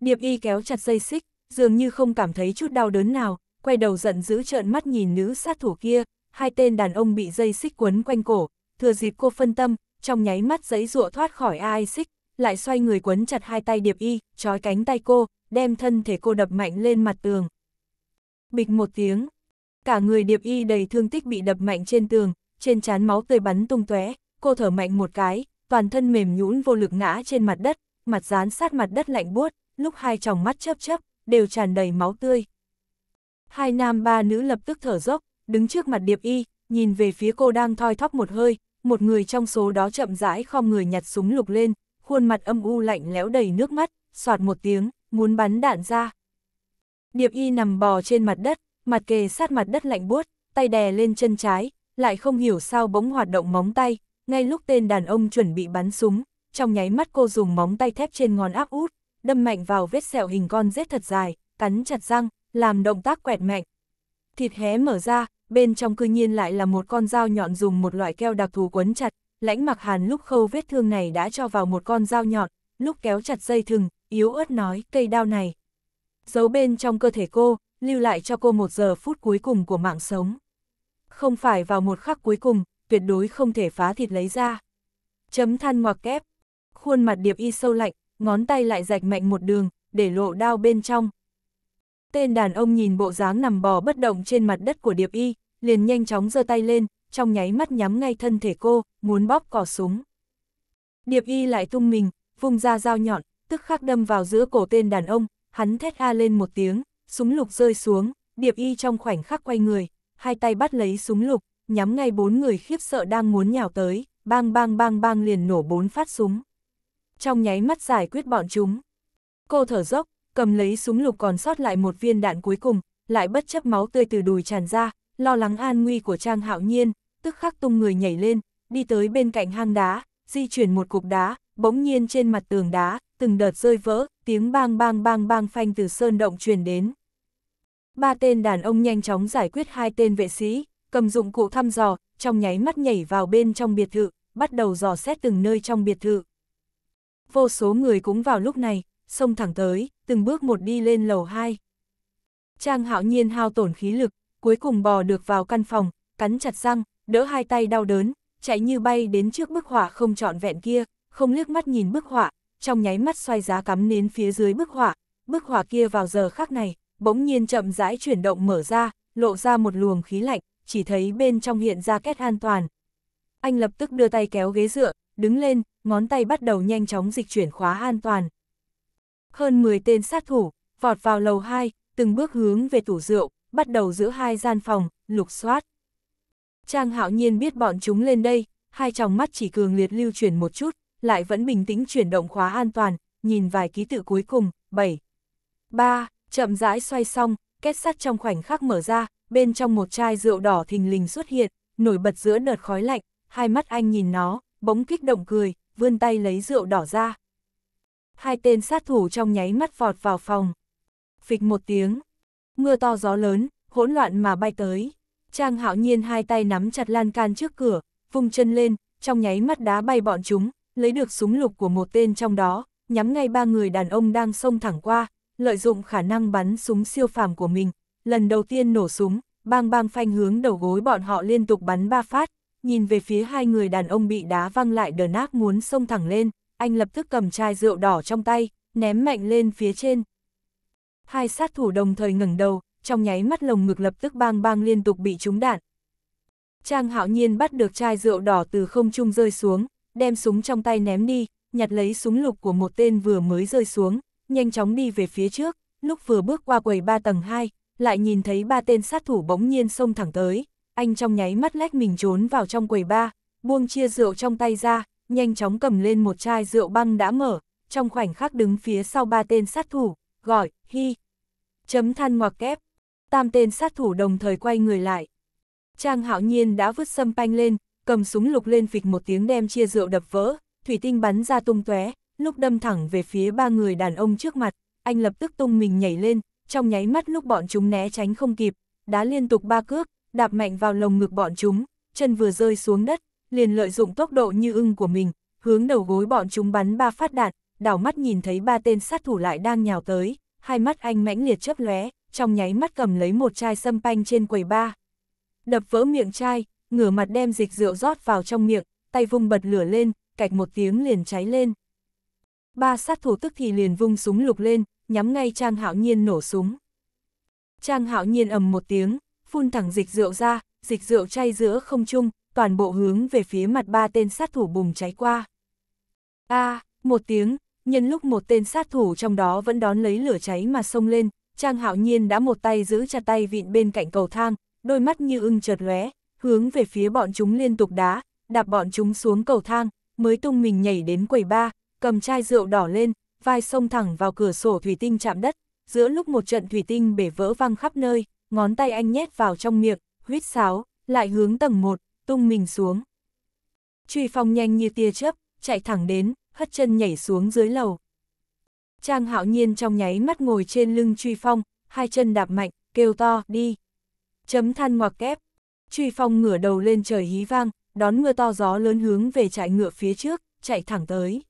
Speaker 1: Điệp Y kéo chặt dây xích, dường như không cảm thấy chút đau đớn nào, quay đầu giận dữ trợn mắt nhìn nữ sát thủ kia, hai tên đàn ông bị dây xích quấn quanh cổ, thừa dịp cô phân tâm, trong nháy mắt giấy rụa thoát khỏi ai xích, lại xoay người quấn chặt hai tay Điệp Y, trói cánh tay cô, đem thân thể cô đập mạnh lên mặt tường. Bịch một tiếng, cả người điệp y đầy thương tích bị đập mạnh trên tường, trên trán máu tươi bắn tung tóe, cô thở mạnh một cái, toàn thân mềm nhũn vô lực ngã trên mặt đất, mặt dán sát mặt đất lạnh buốt, lúc hai tròng mắt chớp chớp, đều tràn đầy máu tươi. Hai nam ba nữ lập tức thở dốc, đứng trước mặt điệp y, nhìn về phía cô đang thoi thóp một hơi, một người trong số đó chậm rãi khom người nhặt súng lục lên, khuôn mặt âm u lạnh lẽo đầy nước mắt, soạt một tiếng, muốn bắn đạn ra. Điệp y nằm bò trên mặt đất, mặt kề sát mặt đất lạnh buốt, tay đè lên chân trái, lại không hiểu sao bỗng hoạt động móng tay, ngay lúc tên đàn ông chuẩn bị bắn súng, trong nháy mắt cô dùng móng tay thép trên ngón áp út, đâm mạnh vào vết sẹo hình con rết thật dài, cắn chặt răng, làm động tác quẹt mạnh. Thịt hé mở ra, bên trong cư nhiên lại là một con dao nhọn dùng một loại keo đặc thù quấn chặt, lãnh mặc hàn lúc khâu vết thương này đã cho vào một con dao nhọn, lúc kéo chặt dây thừng, yếu ớt nói cây đao này. Giấu bên trong cơ thể cô, lưu lại cho cô một giờ phút cuối cùng của mạng sống. Không phải vào một khắc cuối cùng, tuyệt đối không thể phá thịt lấy ra. Chấm than ngoặc kép, khuôn mặt điệp y sâu lạnh, ngón tay lại rạch mạnh một đường, để lộ đao bên trong. Tên đàn ông nhìn bộ dáng nằm bò bất động trên mặt đất của điệp y, liền nhanh chóng giơ tay lên, trong nháy mắt nhắm ngay thân thể cô, muốn bóp cò súng. Điệp y lại tung mình, vung ra dao nhọn, tức khắc đâm vào giữa cổ tên đàn ông, hắn thét a lên một tiếng, súng lục rơi xuống, điệp y trong khoảnh khắc quay người, hai tay bắt lấy súng lục, nhắm ngay bốn người khiếp sợ đang muốn nhào tới, bang bang bang bang liền nổ bốn phát súng. Trong nháy mắt giải quyết bọn chúng. Cô thở dốc, cầm lấy súng lục còn sót lại một viên đạn cuối cùng, lại bất chấp máu tươi từ đùi tràn ra, lo lắng an nguy của Trang Hạo Nhiên, tức khắc tung người nhảy lên, đi tới bên cạnh hang đá, di chuyển một cục đá, bỗng nhiên trên mặt tường đá, từng đợt rơi vỡ, tiếng bang bang bang bang phanh từ sơn động truyền đến. Ba tên đàn ông nhanh chóng giải quyết hai tên vệ sĩ, cầm dụng cụ thăm dò, trong nháy mắt nhảy vào bên trong biệt thự, bắt đầu dò xét từng nơi trong biệt thự. Vô số người cũng vào lúc này, xông thẳng tới, từng bước một đi lên lầu 2. Trang hạo nhiên hao tổn khí lực, cuối cùng bò được vào căn phòng, cắn chặt răng, đỡ hai tay đau đớn, chạy như bay đến trước bức họa không trọn vẹn kia, không liếc mắt nhìn bức họa, trong nháy mắt xoay giá cắm nến phía dưới bức họa, bức họa kia vào giờ khắc này, bỗng nhiên chậm rãi chuyển động mở ra, lộ ra một luồng khí lạnh, chỉ thấy bên trong hiện ra kết an toàn. Anh lập tức đưa tay kéo ghế dựa, đứng lên, ngón tay bắt đầu nhanh chóng dịch chuyển khóa an toàn. Hơn 10 tên sát thủ, vọt vào lầu 2, từng bước hướng về tủ rượu, bắt đầu giữa hai gian phòng, lục soát. Trang hạo nhiên biết bọn chúng lên đây, hai tròng mắt chỉ cường liệt lưu chuyển một chút, lại vẫn bình tĩnh chuyển động khóa an toàn, nhìn vài ký tự cuối cùng, 7. 3. Chậm rãi xoay xong, kết sắt trong khoảnh khắc mở ra, bên trong một chai rượu đỏ thình lình xuất hiện, nổi bật giữa đợt khói lạnh, hai mắt anh nhìn nó, bỗng kích động cười, vươn tay lấy rượu đỏ ra. Hai tên sát thủ trong nháy mắt vọt vào phòng. Phịch một tiếng, mưa to gió lớn, hỗn loạn mà bay tới. Trang hạo nhiên hai tay nắm chặt lan can trước cửa, vùng chân lên, trong nháy mắt đá bay bọn chúng, lấy được súng lục của một tên trong đó, nhắm ngay ba người đàn ông đang xông thẳng qua, lợi dụng khả năng bắn súng siêu phàm của mình, lần đầu tiên nổ súng, bang bang phanh hướng đầu gối bọn họ liên tục bắn ba phát, nhìn về phía hai người đàn ông bị đá văng lại đờ nát muốn xông thẳng lên, anh lập tức cầm chai rượu đỏ trong tay, ném mạnh lên phía trên. Hai sát thủ đồng thời ngẩng đầu, trong nháy mắt lồng ngực lập tức bang bang liên tục bị trúng đạn. Trang hạo nhiên bắt được chai rượu đỏ từ không trung rơi xuống, đem súng trong tay ném đi, nhặt lấy súng lục của một tên vừa mới rơi xuống, nhanh chóng đi về phía trước, lúc vừa bước qua quầy 3 tầng 2, lại nhìn thấy ba tên sát thủ bỗng nhiên xông thẳng tới, anh trong nháy mắt lách mình trốn vào trong quầy 3, buông chia rượu trong tay ra, nhanh chóng cầm lên một chai rượu băng đã mở, trong khoảnh khắc đứng phía sau ba tên sát thủ, gọi, hi, chấm than ngoặc kép, tam tên sát thủ đồng thời quay người lại. Trang hạo nhiên đã vứt sâm panh lên, cầm súng lục lên phịch một tiếng đem chia rượu đập vỡ, thủy tinh bắn ra tung tóe, lúc đâm thẳng về phía ba người đàn ông trước mặt, anh lập tức tung mình nhảy lên, trong nháy mắt lúc bọn chúng né tránh không kịp, đá liên tục ba cước, đạp mạnh vào lồng ngực bọn chúng, chân vừa rơi xuống đất, liền lợi dụng tốc độ như ưng của mình, hướng đầu gối bọn chúng bắn ba phát đạn, đảo mắt nhìn thấy ba tên sát thủ lại đang nhào tới, hai mắt anh mãnh liệt chớp lóe, trong nháy mắt cầm lấy một chai sâm panh trên quầy ba. Đập vỡ miệng chai, ngửa mặt đem dịch rượu rót vào trong miệng, tay vung bật lửa lên, cạch một tiếng liền cháy lên. Ba sát thủ tức thì liền vung súng lục lên, nhắm ngay Trang Hạo Nhiên nổ súng. Trang Hạo Nhiên ầm một tiếng, phun thẳng dịch rượu ra, dịch rượu chay giữa không trung, toàn bộ hướng về phía mặt ba tên sát thủ bùng cháy qua. A, một tiếng, nhân lúc một tên sát thủ trong đó vẫn đón lấy lửa cháy mà xông lên, Trang Hạo Nhiên đã một tay giữ chặt tay vịn bên cạnh cầu thang, đôi mắt như ưng chợt lóe, hướng về phía bọn chúng liên tục đá, đạp bọn chúng xuống cầu thang, mới tung mình nhảy đến quầy ba, cầm chai rượu đỏ lên, vai xông thẳng vào cửa sổ thủy tinh chạm đất, giữa lúc một trận thủy tinh bể vỡ văng khắp nơi, ngón tay anh nhét vào trong miệng, huyết sáo, lại hướng tầng 1, tung mình xuống. Truy phong nhanh như tia chớp, chạy thẳng đến, hất chân nhảy xuống dưới lầu. Trang hạo nhiên trong nháy mắt ngồi trên lưng truy phong, hai chân đạp mạnh, kêu to, đi. Chấm than ngoặc kép, Truy phong ngửa đầu lên trời hí vang, đón mưa to gió lớn hướng về trại ngựa phía trước, chạy thẳng tới.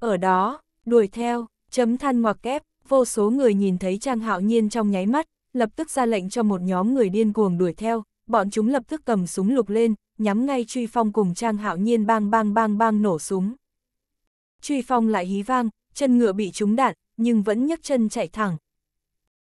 Speaker 1: Ở đó, đuổi theo, chấm than ngoặc kép, vô số người nhìn thấy Trang Hạo Nhiên trong nháy mắt, lập tức ra lệnh cho một nhóm người điên cuồng đuổi theo, bọn chúng lập tức cầm súng lục lên, nhắm ngay Truy Phong cùng Trang Hạo Nhiên bang bang bang bang nổ súng. Truy Phong lại hí vang, chân ngựa bị trúng đạn, nhưng vẫn nhấc chân chạy thẳng.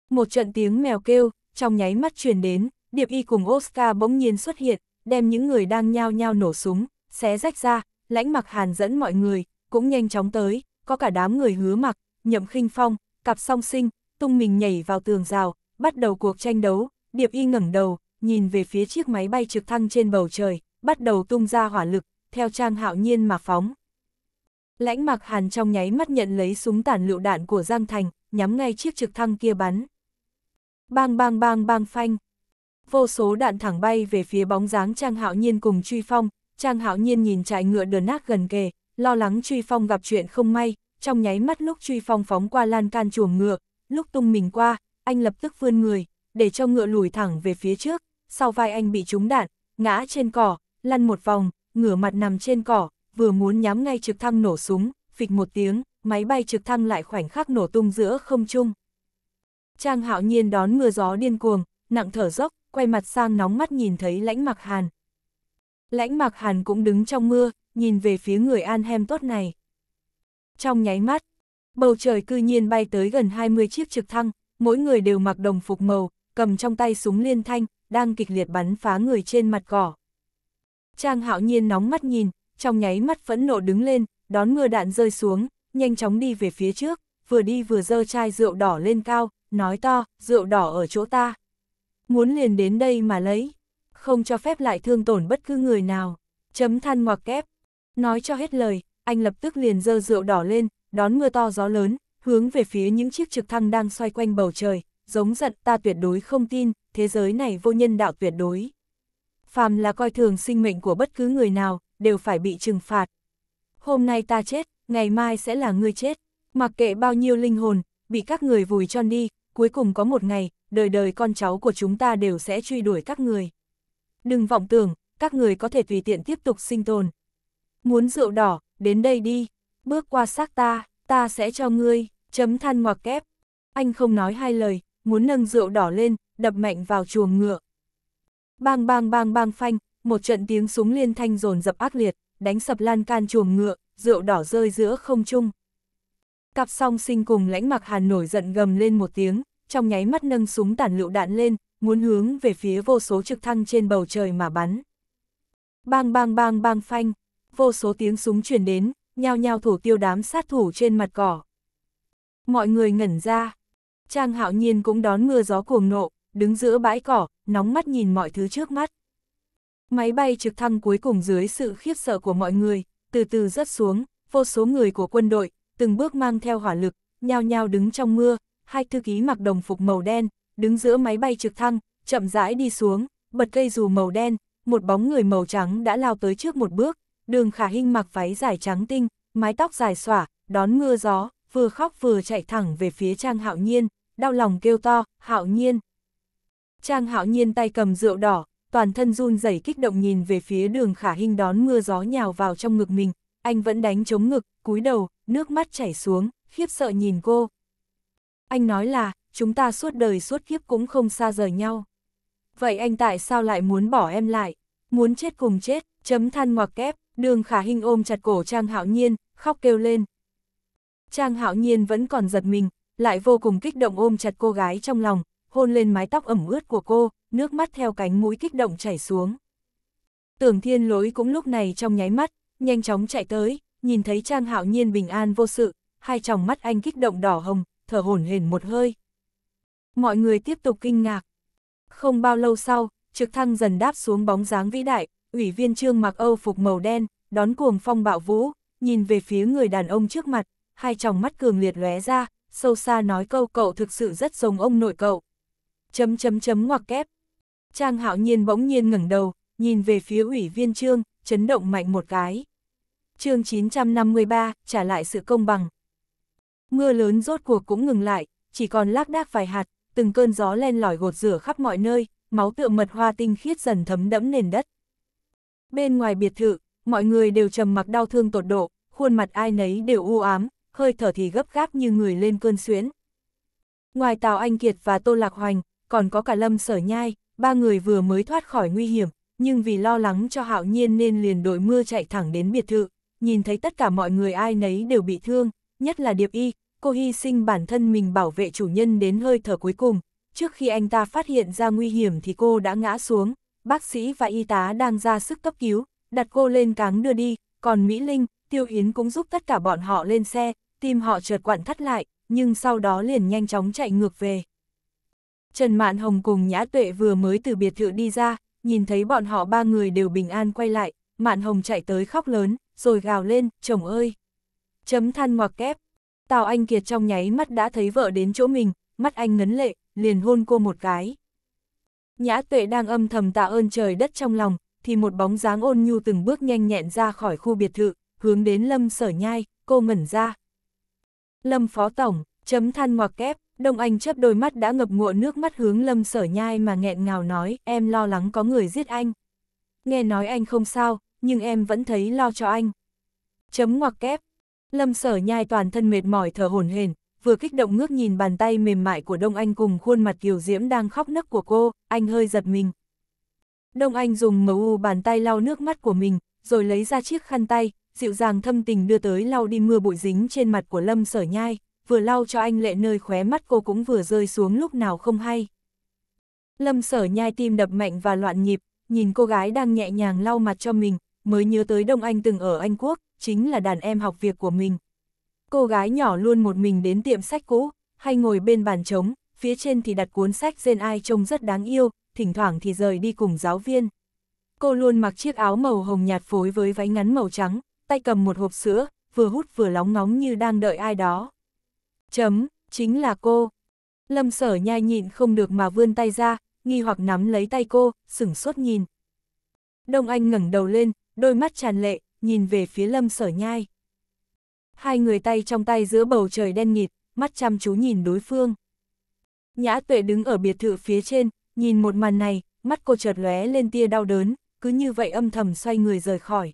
Speaker 1: Một trận tiếng mèo kêu, trong nháy mắt truyền đến, Điệp Y cùng Oscar bỗng nhiên xuất hiện, đem những người đang nhao nhao nổ súng, xé rách ra, lãnh mặc hàn dẫn mọi người, cũng nhanh chóng tới, có cả đám người hứa mặc, nhậm khinh phong, cặp song sinh, tung mình nhảy vào tường rào, bắt đầu cuộc tranh đấu, Điệp Y ngẩng đầu, nhìn về phía chiếc máy bay trực thăng trên bầu trời, bắt đầu tung ra hỏa lực, theo trang hạo nhiên mà phóng. Lãnh mặc hàn trong nháy mắt nhận lấy súng tản lựu đạn của Giang Thành, nhắm ngay chiếc trực thăng kia bắn. Bang bang bang bang phanh, vô số đạn thẳng bay về phía bóng dáng Trang Hạo Nhiên cùng Truy Phong, Trang Hạo Nhiên nhìn trại ngựa đờ nát gần kề, lo lắng Truy Phong gặp chuyện không may, trong nháy mắt lúc Truy Phong phóng qua lan can chuồng ngựa, lúc tung mình qua, anh lập tức vươn người, để cho ngựa lùi thẳng về phía trước, sau vai anh bị trúng đạn, ngã trên cỏ, lăn một vòng, ngửa mặt nằm trên cỏ, vừa muốn nhắm ngay trực thăng nổ súng, phịch một tiếng, máy bay trực thăng lại khoảnh khắc nổ tung giữa không trung. Trang Hạo Nhiên đón mưa gió điên cuồng, nặng thở dốc, quay mặt sang nóng mắt nhìn thấy lãnh mặc hàn. Lãnh mặc hàn cũng đứng trong mưa, nhìn về phía người an hem tốt này. Trong nháy mắt, bầu trời cư nhiên bay tới gần 20 chiếc trực thăng, mỗi người đều mặc đồng phục màu, cầm trong tay súng liên thanh, đang kịch liệt bắn phá người trên mặt cỏ. Trang hạo nhiên nóng mắt nhìn, trong nháy mắt phẫn nộ đứng lên, đón mưa đạn rơi xuống, nhanh chóng đi về phía trước, vừa đi vừa dơ chai rượu đỏ lên cao, nói to, rượu đỏ ở chỗ ta muốn liền đến đây mà lấy, không cho phép lại thương tổn bất cứ người nào, chấm than ngoặc kép. Nói cho hết lời, anh lập tức liền dơ rượu đỏ lên, đón mưa to gió lớn, hướng về phía những chiếc trực thăng đang xoay quanh bầu trời, giống giận ta tuyệt đối không tin, thế giới này vô nhân đạo tuyệt đối. Phàm là coi thường sinh mệnh của bất cứ người nào, đều phải bị trừng phạt. Hôm nay ta chết, ngày mai sẽ là ngươi chết, mặc kệ bao nhiêu linh hồn, bị các người vùi tròn đi, cuối cùng có một ngày, đời đời con cháu của chúng ta đều sẽ truy đuổi các người. Đừng vọng tưởng, các người có thể tùy tiện tiếp tục sinh tồn. Muốn rượu đỏ, đến đây đi, bước qua xác ta, ta sẽ cho ngươi, chấm than ngoặc kép. Anh không nói hai lời, muốn nâng rượu đỏ lên, đập mạnh vào chuồng ngựa. Bang bang bang bang phanh, một trận tiếng súng liên thanh dồn dập ác liệt, đánh sập lan can chuồng ngựa, rượu đỏ rơi giữa không trung. Cặp song sinh cùng lãnh mặc hàn nổi giận gầm lên một tiếng, trong nháy mắt nâng súng tản lựu đạn lên, muốn hướng về phía vô số trực thăng trên bầu trời mà bắn. Bang bang bang bang phanh, vô số tiếng súng truyền đến, nhao nhao thủ tiêu đám sát thủ trên mặt cỏ. Mọi người ngẩn ra. Trang hạo nhiên cũng đón mưa gió cuồng nộ, đứng giữa bãi cỏ, nóng mắt nhìn mọi thứ trước mắt. Máy bay trực thăng cuối cùng dưới sự khiếp sợ của mọi người, từ từ rớt xuống, vô số người của quân đội, từng bước mang theo hỏa lực, nhao nhao đứng trong mưa, hai thư ký mặc đồng phục màu đen, đứng giữa máy bay trực thăng, chậm rãi đi xuống, bật cây dù màu đen, một bóng người màu trắng đã lao tới trước một bước, đường khả hình mặc váy dài trắng tinh, mái tóc dài xỏa, đón mưa gió, vừa khóc vừa chạy thẳng về phía Trang Hạo Nhiên, đau lòng kêu to, Hạo Nhiên. Trang Hạo Nhiên tay cầm rượu đỏ, toàn thân run rẩy kích động nhìn về phía đường khả hình đón mưa gió nhào vào trong ngực mình, anh vẫn đánh chống ngực, cúi đầu, nước mắt chảy xuống, khiếp sợ nhìn cô. Anh nói là, chúng ta suốt đời suốt kiếp cũng không xa rời nhau. Vậy anh tại sao lại muốn bỏ em lại? Muốn chết cùng chết, chấm than ngoặc kép, đường khả hình ôm chặt cổ Trang Hạo Nhiên, khóc kêu lên. Trang Hạo Nhiên vẫn còn giật mình, lại vô cùng kích động ôm chặt cô gái trong lòng, hôn lên mái tóc ẩm ướt của cô, nước mắt theo cánh mũi kích động chảy xuống. Tưởng thiên lối cũng lúc này trong nháy mắt, nhanh chóng chạy tới, nhìn thấy Trang Hạo Nhiên bình an vô sự, hai tròng mắt anh kích động đỏ hồng, thở hổn hển một hơi. Mọi người tiếp tục kinh ngạc. Không bao lâu sau, trực thăng dần đáp xuống bóng dáng vĩ đại, ủy viên trương mặc âu phục màu đen, đón cuồng phong bạo vũ, nhìn về phía người đàn ông trước mặt, hai tròng mắt cường liệt lóe ra, sâu xa nói câu cậu thực sự rất giống ông nội cậu. Chấm chấm chấm ngoặc kép. Trang hạo nhiên bỗng nhiên ngẩng đầu, nhìn về phía ủy viên trương, chấn động mạnh một cái. chương 953, trả lại sự công bằng, Mưa lớn rốt cuộc cũng ngừng lại, chỉ còn lác đác vài hạt, từng cơn gió len lỏi gột rửa khắp mọi nơi, máu tựa mật hoa tinh khiết dần thấm đẫm nền đất. Bên ngoài biệt thự, mọi người đều trầm mặc đau thương tột độ, khuôn mặt ai nấy đều u ám, hơi thở thì gấp gáp như người lên cơn xuyến. Ngoài Tào Anh Kiệt và Tô Lạc Hoành, còn có cả Lâm Sở Nhai, ba người vừa mới thoát khỏi nguy hiểm, nhưng vì lo lắng cho Hạo Nhiên nên liền đội mưa chạy thẳng đến biệt thự, nhìn thấy tất cả mọi người ai nấy đều bị thương, nhất là Điệp Y, cô hy sinh bản thân mình bảo vệ chủ nhân đến hơi thở cuối cùng, trước khi anh ta phát hiện ra nguy hiểm thì cô đã ngã xuống, bác sĩ và y tá đang ra sức cấp cứu, đặt cô lên cáng đưa đi, còn Mỹ Linh, Tiêu Yến cũng giúp tất cả bọn họ lên xe, tim họ trượt quặn thắt lại, nhưng sau đó liền nhanh chóng chạy ngược về. Trần Mạn Hồng cùng Nhã Tuệ vừa mới từ biệt thự đi ra, nhìn thấy bọn họ ba người đều bình an quay lại, Mạn Hồng chạy tới khóc lớn, rồi gào lên, chồng ơi! Chấm than ngoặc kép. Tào Anh Kiệt trong nháy mắt đã thấy vợ đến chỗ mình, mắt anh ngấn lệ, liền hôn cô một cái. Nhã tuệ đang âm thầm tạ ơn trời đất trong lòng, thì một bóng dáng ôn nhu từng bước nhanh nhẹn ra khỏi khu biệt thự, hướng đến lâm sở nhai, cô ngẩn ra. Lâm phó tổng, chấm than ngoặc kép, Đông Anh chấp đôi mắt đã ngập ngụa nước mắt hướng lâm sở nhai mà nghẹn ngào nói, em lo lắng có người giết anh. Nghe nói anh không sao, nhưng em vẫn thấy lo cho anh. Chấm ngoặc kép, Lâm sở nhai toàn thân mệt mỏi thở hồn hển vừa kích động ngước nhìn bàn tay mềm mại của Đông Anh cùng khuôn mặt kiều diễm đang khóc nấc của cô, anh hơi giật mình. Đông Anh dùng màu bàn tay lau nước mắt của mình, rồi lấy ra chiếc khăn tay, dịu dàng thâm tình đưa tới lau đi mưa bụi dính trên mặt của Lâm sở nhai, vừa lau cho anh lệ nơi khóe mắt cô cũng vừa rơi xuống lúc nào không hay. Lâm sở nhai tim đập mạnh và loạn nhịp, nhìn cô gái đang nhẹ nhàng lau mặt cho mình, mới nhớ tới Đông Anh từng ở Anh Quốc, chính là đàn em học việc của mình. Cô gái nhỏ luôn một mình đến tiệm sách cũ, hay ngồi bên bàn trống, phía trên thì đặt cuốn sách dên ai trông rất đáng yêu, thỉnh thoảng thì rời đi cùng giáo viên. Cô luôn mặc chiếc áo màu hồng nhạt phối với váy ngắn màu trắng, tay cầm một hộp sữa, vừa hút vừa lóng ngóng như đang đợi ai đó. Chấm, chính là cô. Lâm sở nhai nhịn không được mà vươn tay ra, nghi hoặc nắm lấy tay cô, sửng sốt nhìn. Đông Anh ngẩng đầu lên, đôi mắt tràn lệ, nhìn về phía lâm sở nhai. Hai người tay trong tay giữa bầu trời đen nghịt, mắt chăm chú nhìn đối phương. Nhã tuệ đứng ở biệt thự phía trên, nhìn một màn này, mắt cô chợt lóe lên tia đau đớn, cứ như vậy âm thầm xoay người rời khỏi.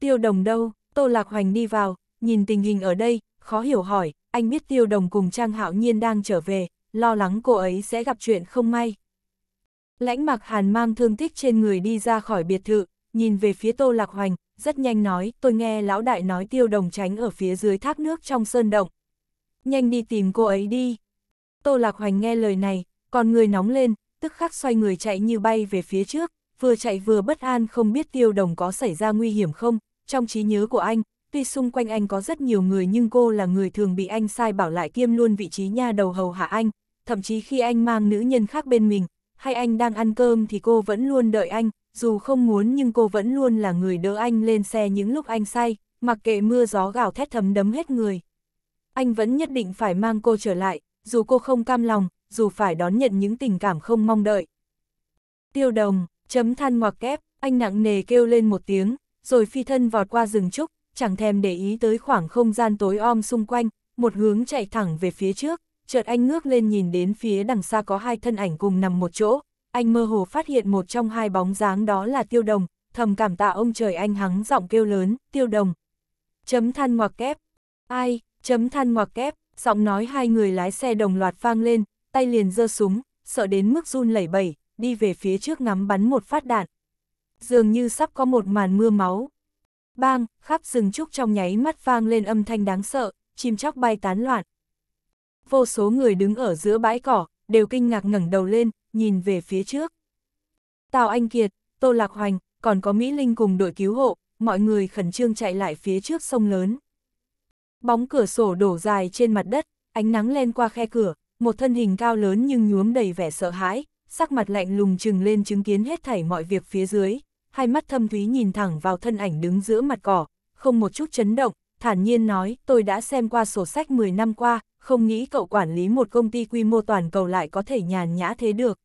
Speaker 1: Tiêu đồng đâu, Tô Lạc Hoành đi vào, nhìn tình hình ở đây, khó hiểu hỏi, anh biết tiêu đồng cùng Trang Hạo Nhiên đang trở về, lo lắng cô ấy sẽ gặp chuyện không may. Lãnh mặc hàn mang thương tích trên người đi ra khỏi biệt thự, nhìn về phía Tô Lạc Hoành, rất nhanh nói, tôi nghe lão đại nói tiêu đồng tránh ở phía dưới thác nước trong sơn động. Nhanh đi tìm cô ấy đi. Tô Lạc Hoành nghe lời này, còn người nóng lên, tức khắc xoay người chạy như bay về phía trước, vừa chạy vừa bất an không biết tiêu đồng có xảy ra nguy hiểm không, trong trí nhớ của anh, tuy xung quanh anh có rất nhiều người nhưng cô là người thường bị anh sai bảo lại kiêm luôn vị trí nha đầu hầu hạ anh, thậm chí khi anh mang nữ nhân khác bên mình, hay anh đang ăn cơm thì cô vẫn luôn đợi anh, dù không muốn nhưng cô vẫn luôn là người đỡ anh lên xe những lúc anh say, mặc kệ mưa gió gào thét thấm đấm hết người. Anh vẫn nhất định phải mang cô trở lại, dù cô không cam lòng, dù phải đón nhận những tình cảm không mong đợi. Tiêu đồng, chấm than ngoặc kép, anh nặng nề kêu lên một tiếng, rồi phi thân vọt qua rừng trúc, chẳng thèm để ý tới khoảng không gian tối om xung quanh, một hướng chạy thẳng về phía trước, chợt anh ngước lên nhìn đến phía đằng xa có hai thân ảnh cùng nằm một chỗ, anh mơ hồ phát hiện một trong hai bóng dáng đó là tiêu đồng, thầm cảm tạ ông trời anh hắng giọng kêu lớn, tiêu đồng. Chấm than ngoặc kép, ai, chấm than ngoặc kép, giọng nói hai người lái xe đồng loạt vang lên, tay liền giơ súng, sợ đến mức run lẩy bẩy, đi về phía trước ngắm bắn một phát đạn. Dường như sắp có một màn mưa máu. Bang, khắp rừng trúc trong nháy mắt vang lên âm thanh đáng sợ, chim chóc bay tán loạn. Vô số người đứng ở giữa bãi cỏ, đều kinh ngạc ngẩng đầu lên, nhìn về phía trước. Tào Anh Kiệt, Tô Lạc Hoành, còn có Mỹ Linh cùng đội cứu hộ, mọi người khẩn trương chạy lại phía trước sông lớn. Bóng cửa sổ đổ dài trên mặt đất, ánh nắng len qua khe cửa, một thân hình cao lớn nhưng nhuốm đầy vẻ sợ hãi, sắc mặt lạnh lùng trừng lên chứng kiến hết thảy mọi việc phía dưới, hai mắt thâm thúy nhìn thẳng vào thân ảnh đứng giữa mặt cỏ, không một chút chấn động, thản nhiên nói, tôi đã xem qua sổ sách 10 năm qua, không nghĩ cậu quản lý một công ty quy mô toàn cầu lại có thể nhàn nhã thế được.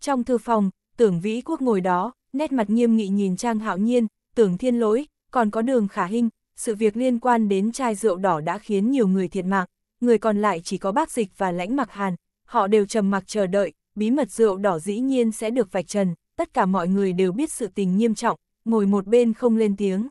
Speaker 1: Trong thư phòng, tưởng vĩ quốc ngồi đó, nét mặt nghiêm nghị nhìn Trang Hạo Nhiên, tưởng thiên lỗi, còn có đường khả hình, sự việc liên quan đến chai rượu đỏ đã khiến nhiều người thiệt mạng, người còn lại chỉ có bác dịch và lãnh mặc hàn, họ đều trầm mặc chờ đợi, bí mật rượu đỏ dĩ nhiên sẽ được vạch trần, tất cả mọi người đều biết sự tình nghiêm trọng, ngồi một bên không lên tiếng.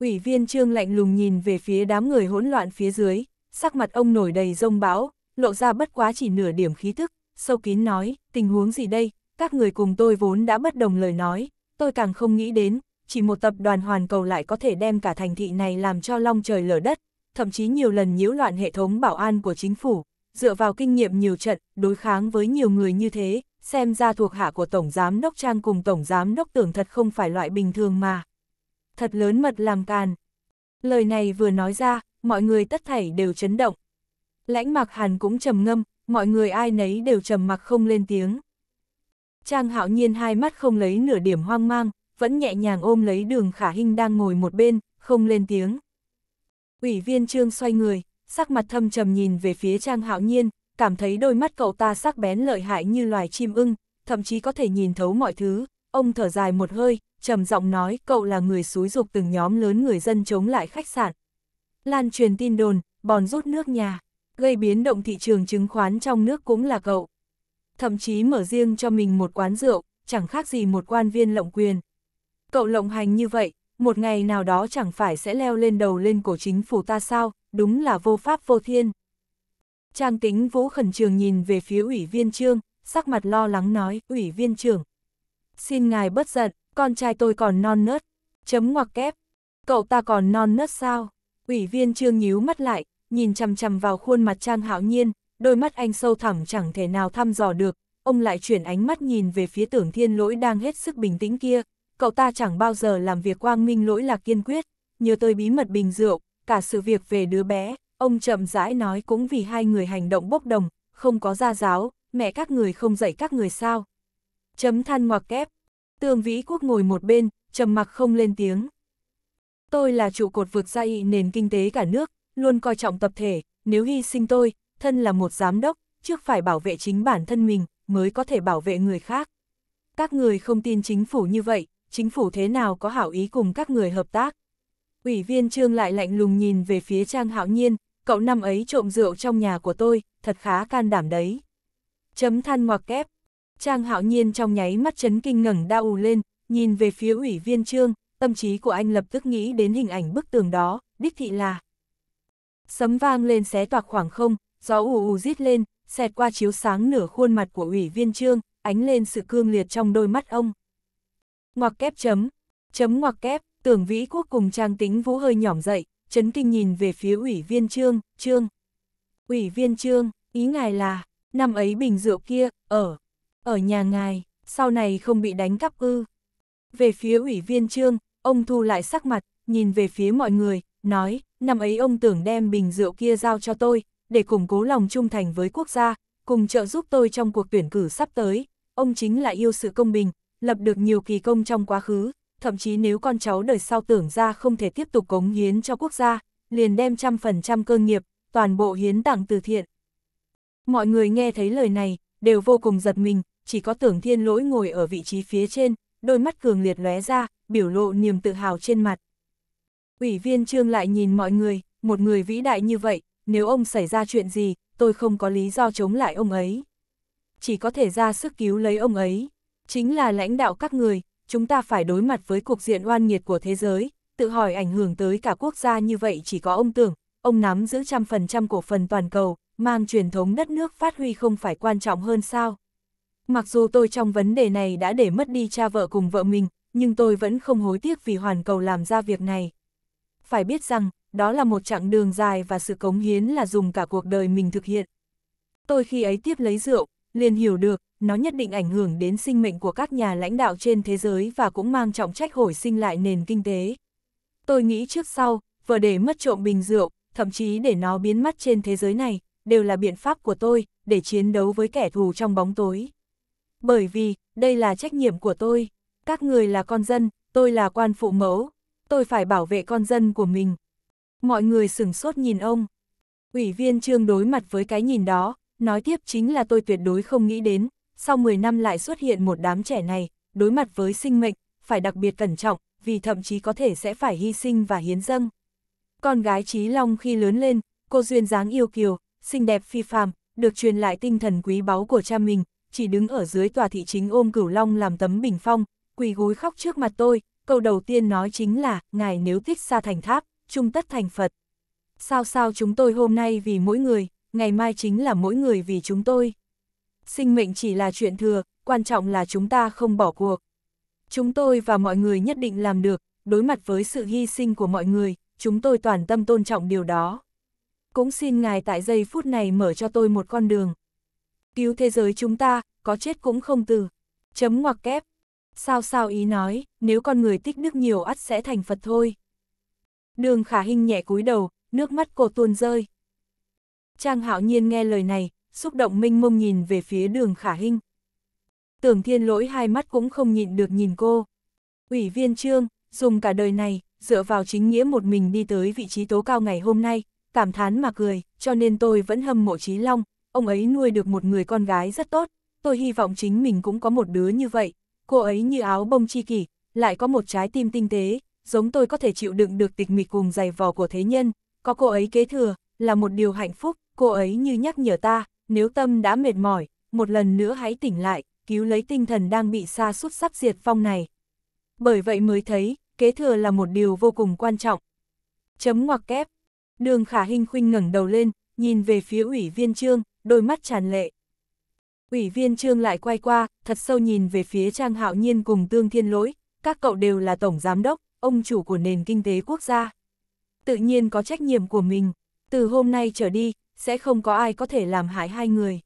Speaker 1: Ủy viên trương lạnh lùng nhìn về phía đám người hỗn loạn phía dưới, sắc mặt ông nổi đầy rông bão, lộ ra bất quá chỉ nửa điểm khí thức, sâu kín nói, tình huống gì đây, các người cùng tôi vốn đã bất đồng lời nói, tôi càng không nghĩ đến, chỉ một tập đoàn hoàn cầu lại có thể đem cả thành thị này làm cho long trời lở đất, thậm chí nhiều lần nhiễu loạn hệ thống bảo an của chính phủ, dựa vào kinh nghiệm nhiều trận, đối kháng với nhiều người như thế, xem ra thuộc hạ của Tổng Giám Đốc Trang cùng Tổng Giám Đốc Tưởng thật không phải loại bình thường mà. Thật lớn mật làm càn. Lời này vừa nói ra, mọi người tất thảy đều chấn động. Lãnh mạc hàn cũng trầm ngâm, mọi người ai nấy đều trầm mặc không lên tiếng. Trang hạo nhiên hai mắt không lấy nửa điểm hoang mang, vẫn nhẹ nhàng ôm lấy đường khả hình đang ngồi một bên, không lên tiếng. Ủy viên trương xoay người, sắc mặt thâm trầm nhìn về phía trang hạo nhiên, cảm thấy đôi mắt cậu ta sắc bén lợi hại như loài chim ưng, thậm chí có thể nhìn thấu mọi thứ. Ông thở dài một hơi, trầm giọng nói cậu là người xúi dục từng nhóm lớn người dân chống lại khách sạn. Lan truyền tin đồn, bòn rút nước nhà gây biến động thị trường chứng khoán trong nước cũng là cậu. Thậm chí mở riêng cho mình một quán rượu, chẳng khác gì một quan viên lộng quyền. Cậu lộng hành như vậy, một ngày nào đó chẳng phải sẽ leo lên đầu lên cổ chính phủ ta sao, đúng là vô pháp vô thiên. Trang tính vũ khẩn trường nhìn về phía ủy viên trương, sắc mặt lo lắng nói, ủy viên trưởng. Xin ngài bất giận, con trai tôi còn non nớt, chấm ngoặc kép. Cậu ta còn non nớt sao? Ủy viên trương nhíu mắt lại, nhìn chằm chằm vào khuôn mặt Trang Hạo Nhiên, đôi mắt anh sâu thẳm chẳng thể nào thăm dò được, ông lại chuyển ánh mắt nhìn về phía tưởng thiên lỗi đang hết sức bình tĩnh kia, cậu ta chẳng bao giờ làm việc quang minh lỗi lạc kiên quyết, nhớ tới bí mật bình rượu, cả sự việc về đứa bé, ông chậm rãi nói cũng vì hai người hành động bốc đồng, không có gia giáo, mẹ các người không dạy các người sao. Chấm than ngoặc kép, tương vĩ quốc ngồi một bên, trầm mặc không lên tiếng. Tôi là trụ cột vượt gia y nền kinh tế cả nước, luôn coi trọng tập thể, nếu hy sinh tôi, thân là một giám đốc, trước phải bảo vệ chính bản thân mình, mới có thể bảo vệ người khác. Các người không tin chính phủ như vậy, chính phủ thế nào có hảo ý cùng các người hợp tác. Ủy viên trương lại lạnh lùng nhìn về phía Trang Hạo Nhiên, cậu năm ấy trộm rượu trong nhà của tôi, thật khá can đảm đấy. Chấm than ngoặc kép. Trang Hạo Nhiên trong nháy mắt chấn kinh ngẩng đau lên, nhìn về phía ủy viên trương, tâm trí của anh lập tức nghĩ đến hình ảnh bức tường đó, đích thị là Sấm vang lên xé toạc khoảng không, gió ù ù rít lên, xẹt qua chiếu sáng nửa khuôn mặt của ủy viên trương, ánh lên sự cương liệt trong đôi mắt ông. Ngoặc kép chấm, chấm ngoặc kép, tưởng vĩ quốc cùng trang tính vũ hơi nhỏm dậy, chấn kinh nhìn về phía ủy viên trương, trương. Ủy viên trương, ý ngài là, năm ấy bình rượu kia, ở, ở nhà ngài, sau này không bị đánh cắp ư. Về phía ủy viên trương, ông thu lại sắc mặt, nhìn về phía mọi người, nói, năm ấy ông tưởng đem bình rượu kia giao cho tôi, để củng cố lòng trung thành với quốc gia, cùng trợ giúp tôi trong cuộc tuyển cử sắp tới. Ông chính là yêu sự công bình, lập được nhiều kỳ công trong quá khứ, thậm chí nếu con cháu đời sau tưởng ra không thể tiếp tục cống hiến cho quốc gia, liền đem trăm phần trăm cơ nghiệp, toàn bộ hiến tặng từ thiện. Mọi người nghe thấy lời này, đều vô cùng giật mình, chỉ có tưởng thiên lỗi ngồi ở vị trí phía trên, đôi mắt cường liệt lóe ra, biểu lộ niềm tự hào trên mặt. Ủy viên Trương lại nhìn mọi người, một người vĩ đại như vậy, nếu ông xảy ra chuyện gì, tôi không có lý do chống lại ông ấy. Chỉ có thể ra sức cứu lấy ông ấy. Chính là lãnh đạo các người, chúng ta phải đối mặt với cuộc diện oan nghiệt của thế giới, tự hỏi ảnh hưởng tới cả quốc gia như vậy chỉ có ông tưởng, ông nắm giữ trăm phần trăm cổ phần toàn cầu, mang truyền thống đất nước phát huy không phải quan trọng hơn sao. Mặc dù tôi trong vấn đề này đã để mất đi cha vợ cùng vợ mình, nhưng tôi vẫn không hối tiếc vì hoàn cầu làm ra việc này phải biết rằng, đó là một chặng đường dài và sự cống hiến là dùng cả cuộc đời mình thực hiện. Tôi khi ấy tiếp lấy rượu, liền hiểu được, nó nhất định ảnh hưởng đến sinh mệnh của các nhà lãnh đạo trên thế giới và cũng mang trọng trách hồi sinh lại nền kinh tế. Tôi nghĩ trước sau, vừa để mất trộm bình rượu, thậm chí để nó biến mất trên thế giới này, đều là biện pháp của tôi để chiến đấu với kẻ thù trong bóng tối. Bởi vì, đây là trách nhiệm của tôi. Các người là con dân, tôi là quan phụ mẫu, tôi phải bảo vệ con dân của mình. Mọi người sửng sốt nhìn ông. Ủy viên trương đối mặt với cái nhìn đó, nói tiếp chính là tôi tuyệt đối không nghĩ đến, sau 10 năm lại xuất hiện một đám trẻ này, đối mặt với sinh mệnh, phải đặc biệt cẩn trọng, vì thậm chí có thể sẽ phải hy sinh và hiến dâng. Con gái Trí Long khi lớn lên, cô duyên dáng yêu kiều, xinh đẹp phi phàm, được truyền lại tinh thần quý báu của cha mình, chỉ đứng ở dưới tòa thị chính ôm cửu long làm tấm bình phong, quỳ gối khóc trước mặt tôi, câu đầu tiên nói chính là, ngài nếu thích xa thành tháp, trung tất thành Phật. Sao sao chúng tôi hôm nay vì mỗi người, ngày mai chính là mỗi người vì chúng tôi. Sinh mệnh chỉ là chuyện thừa, quan trọng là chúng ta không bỏ cuộc. Chúng tôi và mọi người nhất định làm được, đối mặt với sự hy sinh của mọi người, chúng tôi toàn tâm tôn trọng điều đó. Cũng xin ngài tại giây phút này mở cho tôi một con đường. Cứu thế giới chúng ta, có chết cũng không từ. Chấm ngoặc kép, Sao sao ý nói, nếu con người tích nước nhiều ắt sẽ thành Phật thôi. Đường khả hình nhẹ cúi đầu, nước mắt cô tuôn rơi. Trang hạo nhiên nghe lời này, xúc động minh mông nhìn về phía đường khả hình. Tưởng thiên lỗi hai mắt cũng không nhịn được nhìn cô. Ủy viên trương, dùng cả đời này, dựa vào chính nghĩa một mình đi tới vị trí tố cao ngày hôm nay, cảm thán mà cười, cho nên tôi vẫn hâm mộ trí long, ông ấy nuôi được một người con gái rất tốt, tôi hy vọng chính mình cũng có một đứa như vậy, cô ấy như áo bông chi kỷ, lại có một trái tim tinh tế, giống tôi có thể chịu đựng được tịch mịch cùng dày vò của thế nhân, có cô ấy kế thừa, là một điều hạnh phúc, cô ấy như nhắc nhở ta, nếu tâm đã mệt mỏi, một lần nữa hãy tỉnh lại, cứu lấy tinh thần đang bị sa sút sắp diệt phong này. Bởi vậy mới thấy, kế thừa là một điều vô cùng quan trọng. Chấm ngoặc kép. Đường Khả hình khuynh ngẩng đầu lên, nhìn về phía ủy viên Trương, đôi mắt tràn lệ. Ủy viên trương lại quay qua, thật sâu nhìn về phía Trang Hạo Nhiên cùng Tương Thiên Lỗi, các cậu đều là tổng giám đốc, ông chủ của nền kinh tế quốc gia. Tự nhiên có trách nhiệm của mình, từ hôm nay trở đi, sẽ không có ai có thể làm hại hai người.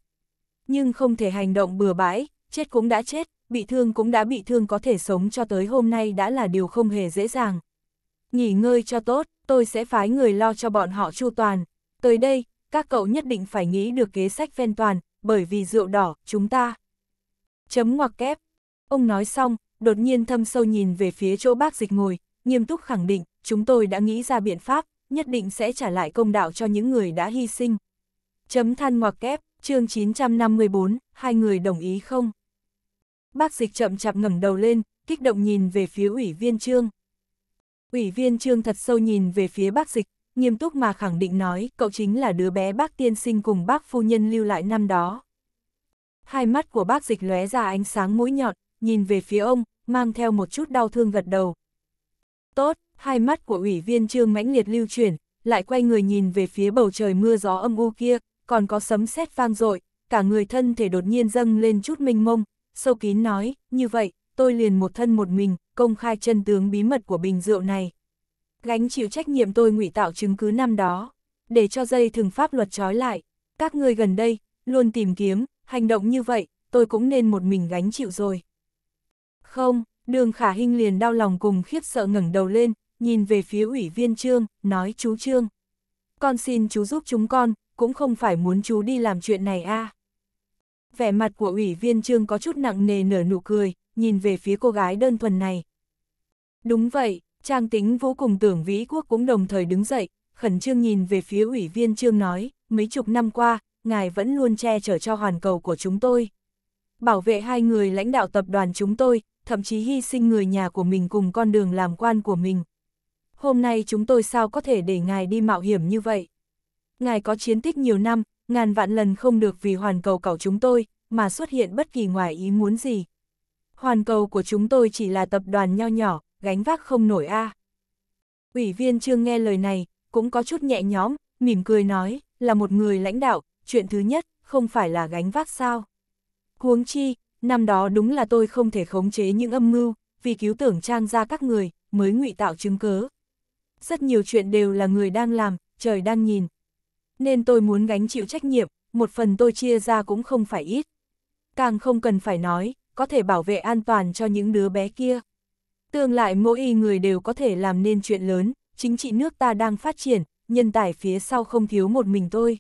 Speaker 1: Nhưng không thể hành động bừa bãi, chết cũng đã chết, bị thương cũng đã bị thương có thể sống cho tới hôm nay đã là điều không hề dễ dàng. Nghỉ ngơi cho tốt, tôi sẽ phái người lo cho bọn họ chu toàn. Tới đây, các cậu nhất định phải nghĩ được kế sách ven toàn, bởi vì rượu đỏ, chúng ta. Chấm ngoặc kép. Ông nói xong, đột nhiên thâm sâu nhìn về phía chỗ bác dịch ngồi, nghiêm túc khẳng định, chúng tôi đã nghĩ ra biện pháp, nhất định sẽ trả lại công đạo cho những người đã hy sinh. Chấm than ngoặc kép, chương 954, hai người đồng ý không? Bác dịch chậm chạp ngẩng đầu lên, kích động nhìn về phía ủy viên trương. Ủy viên trương thật sâu nhìn về phía bác dịch, nghiêm túc mà khẳng định nói cậu chính là đứa bé bác tiên sinh cùng bác phu nhân lưu lại năm đó. Hai mắt của bác dịch lóe ra ánh sáng mũi nhọn, nhìn về phía ông, mang theo một chút đau thương gật đầu. Tốt, hai mắt của ủy viên trương mãnh liệt lưu chuyển, lại quay người nhìn về phía bầu trời mưa gió âm u kia, còn có sấm sét vang dội cả người thân thể đột nhiên dâng lên chút minh mông, sâu kín nói, như vậy, tôi liền một thân một mình, công khai chân tướng bí mật của bình rượu này gánh chịu trách nhiệm tôi ngụy tạo chứng cứ năm đó, để cho dây thường pháp luật trói lại, các người gần đây, luôn tìm kiếm, hành động như vậy, tôi cũng nên một mình gánh chịu rồi. Không, đường khả hình liền đau lòng cùng khiếp sợ ngẩng đầu lên, nhìn về phía ủy viên trương, nói chú trương. Con xin chú giúp chúng con, cũng không phải muốn chú đi làm chuyện này a. Vẻ mặt của ủy viên trương có chút nặng nề nở nụ cười, nhìn về phía cô gái đơn thuần này. Đúng vậy, Trang tính vô cùng tưởng vĩ quốc cũng đồng thời đứng dậy, khẩn trương nhìn về phía ủy viên trương nói, mấy chục năm qua, ngài vẫn luôn che chở cho hoàn cầu của chúng tôi. Bảo vệ hai người lãnh đạo tập đoàn chúng tôi, thậm chí hy sinh người nhà của mình cùng con đường làm quan của mình. Hôm nay chúng tôi sao có thể để ngài đi mạo hiểm như vậy? Ngài có chiến tích nhiều năm, ngàn vạn lần không được vì hoàn cầu cầu chúng tôi, mà xuất hiện bất kỳ ngoài ý muốn gì. Hoàn cầu của chúng tôi chỉ là tập đoàn nho nhỏ, gánh vác không nổi a. À. Ủy viên Trương nghe lời này, cũng có chút nhẹ nhõm, mỉm cười nói, là một người lãnh đạo, chuyện thứ nhất, không phải là gánh vác sao. Huống chi, năm đó đúng là tôi không thể khống chế những âm mưu, vì cứu tưởng trang ra các người, mới ngụy tạo chứng cớ. Rất nhiều chuyện đều là người đang làm, trời đang nhìn. Nên tôi muốn gánh chịu trách nhiệm, một phần tôi chia ra cũng không phải ít. Càng không cần phải nói, có thể bảo vệ an toàn cho những đứa bé kia. Tương lại mỗi y người đều có thể làm nên chuyện lớn, chính trị nước ta đang phát triển, nhân tài phía sau không thiếu một mình tôi.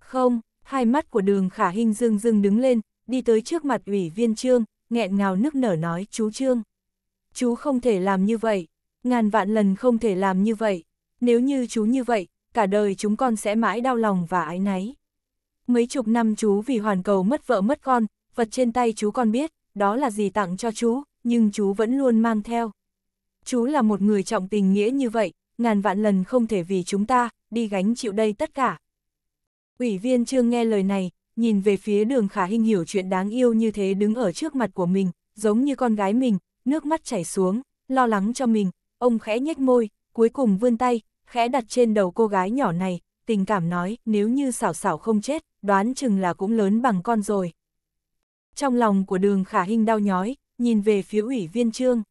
Speaker 1: Không, hai mắt của đường khả hình dưng dưng đứng lên, đi tới trước mặt ủy viên trương, nghẹn ngào nức nở nói chú trương. Chú không thể làm như vậy, ngàn vạn lần không thể làm như vậy, nếu như chú như vậy, cả đời chúng con sẽ mãi đau lòng và ái náy. Mấy chục năm chú vì hoàn cầu mất vợ mất con, vật trên tay chú con biết, đó là gì tặng cho chú, nhưng chú vẫn luôn mang theo. Chú là một người trọng tình nghĩa như vậy, ngàn vạn lần không thể vì chúng ta, đi gánh chịu đây tất cả. Ủy viên trương nghe lời này, nhìn về phía đường khả hình hiểu chuyện đáng yêu như thế đứng ở trước mặt của mình, giống như con gái mình, nước mắt chảy xuống, lo lắng cho mình, ông khẽ nhếch môi, cuối cùng vươn tay, khẽ đặt trên đầu cô gái nhỏ này, tình cảm nói nếu như xảo xảo không chết, đoán chừng là cũng lớn bằng con rồi. Trong lòng của đường khả hình đau nhói, nhìn về phía ủy viên trương.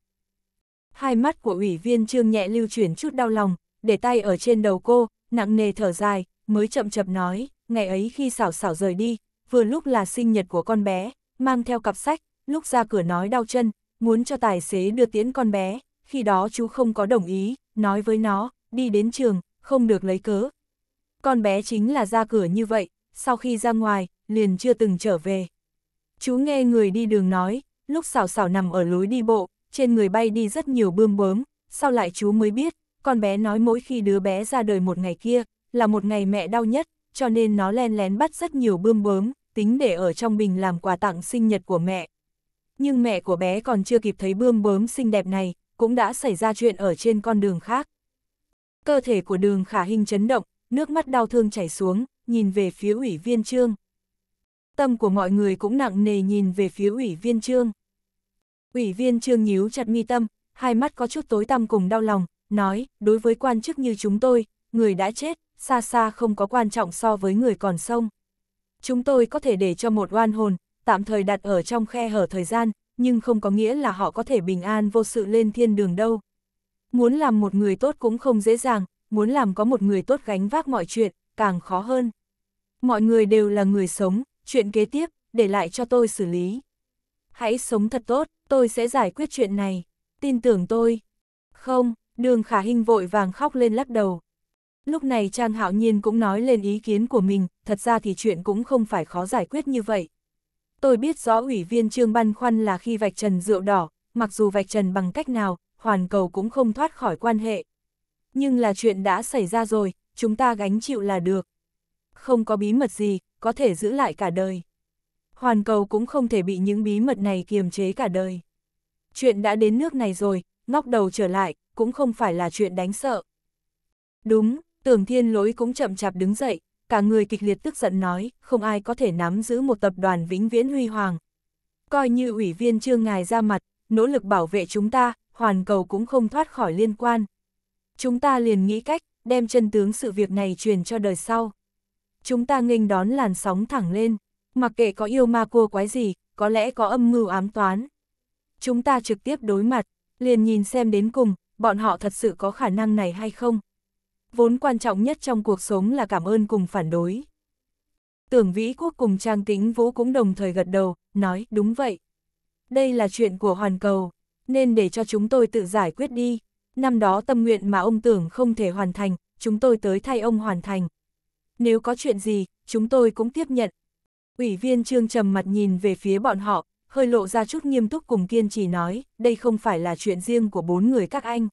Speaker 1: Hai mắt của ủy viên trương nhẹ lưu chuyển chút đau lòng, để tay ở trên đầu cô, nặng nề thở dài, mới chậm chậm nói, ngày ấy khi xảo xảo rời đi, vừa lúc là sinh nhật của con bé, mang theo cặp sách, lúc ra cửa nói đau chân, muốn cho tài xế đưa tiễn con bé, khi đó chú không có đồng ý, nói với nó, đi đến trường, không được lấy cớ. Con bé chính là ra cửa như vậy, sau khi ra ngoài, liền chưa từng trở về. Chú nghe người đi đường nói, lúc xào xào nằm ở lối đi bộ, trên người bay đi rất nhiều bươm bướm, sau lại chú mới biết, con bé nói mỗi khi đứa bé ra đời một ngày kia, là một ngày mẹ đau nhất, cho nên nó len lén bắt rất nhiều bươm bướm, tính để ở trong bình làm quà tặng sinh nhật của mẹ. Nhưng mẹ của bé còn chưa kịp thấy bươm bướm xinh đẹp này, cũng đã xảy ra chuyện ở trên con đường khác. Cơ thể của đường khả hình chấn động, nước mắt đau thương chảy xuống, nhìn về phía ủy viên trương. Tâm của mọi người cũng nặng nề nhìn về phía ủy viên trương. Ủy viên Trương nhíu chặt mi tâm, hai mắt có chút tối tăm cùng đau lòng, nói, đối với quan chức như chúng tôi, người đã chết, xa xa không có quan trọng so với người còn sông. Chúng tôi có thể để cho một oan hồn, tạm thời đặt ở trong khe hở thời gian, nhưng không có nghĩa là họ có thể bình an vô sự lên thiên đường đâu. Muốn làm một người tốt cũng không dễ dàng, muốn làm có một người tốt gánh vác mọi chuyện, càng khó hơn. Mọi người đều là người sống, chuyện kế tiếp, để lại cho tôi xử lý. Hãy sống thật tốt tôi sẽ giải quyết chuyện này, tin tưởng tôi. Không, đường khả hình vội vàng khóc lên lắc đầu. Lúc này Trang Hạo Nhiên cũng nói lên ý kiến của mình, thật ra thì chuyện cũng không phải khó giải quyết như vậy. Tôi biết rõ ủy viên Trương Băn Khoăn là khi vạch trần rượu đỏ, mặc dù vạch trần bằng cách nào, hoàn cầu cũng không thoát khỏi quan hệ. Nhưng là chuyện đã xảy ra rồi, chúng ta gánh chịu là được. Không có bí mật gì, có thể giữ lại cả đời hoàn cầu cũng không thể bị những bí mật này kiềm chế cả đời. Chuyện đã đến nước này rồi, ngóc đầu trở lại, cũng không phải là chuyện đánh sợ. Đúng, tưởng thiên lỗi cũng chậm chạp đứng dậy, cả người kịch liệt tức giận nói, không ai có thể nắm giữ một tập đoàn vĩnh viễn huy hoàng. Coi như ủy viên trương ngài ra mặt, nỗ lực bảo vệ chúng ta, hoàn cầu cũng không thoát khỏi liên quan. Chúng ta liền nghĩ cách, đem chân tướng sự việc này truyền cho đời sau. Chúng ta nghênh đón làn sóng thẳng lên. Mặc kệ có yêu ma cua quái gì, có lẽ có âm mưu ám toán. Chúng ta trực tiếp đối mặt, liền nhìn xem đến cùng, bọn họ thật sự có khả năng này hay không. Vốn quan trọng nhất trong cuộc sống là cảm ơn cùng phản đối. Tưởng Vĩ Quốc cùng Trang Tĩnh Vũ cũng đồng thời gật đầu, nói đúng vậy. Đây là chuyện của hoàn cầu, nên để cho chúng tôi tự giải quyết đi. Năm đó tâm nguyện mà ông tưởng không thể hoàn thành, chúng tôi tới thay ông hoàn thành. Nếu có chuyện gì, chúng tôi cũng tiếp nhận, Ủy viên Trương trầm mặt nhìn về phía bọn họ, hơi lộ ra chút nghiêm túc cùng kiên trì nói, đây không phải là chuyện riêng của bốn người các anh.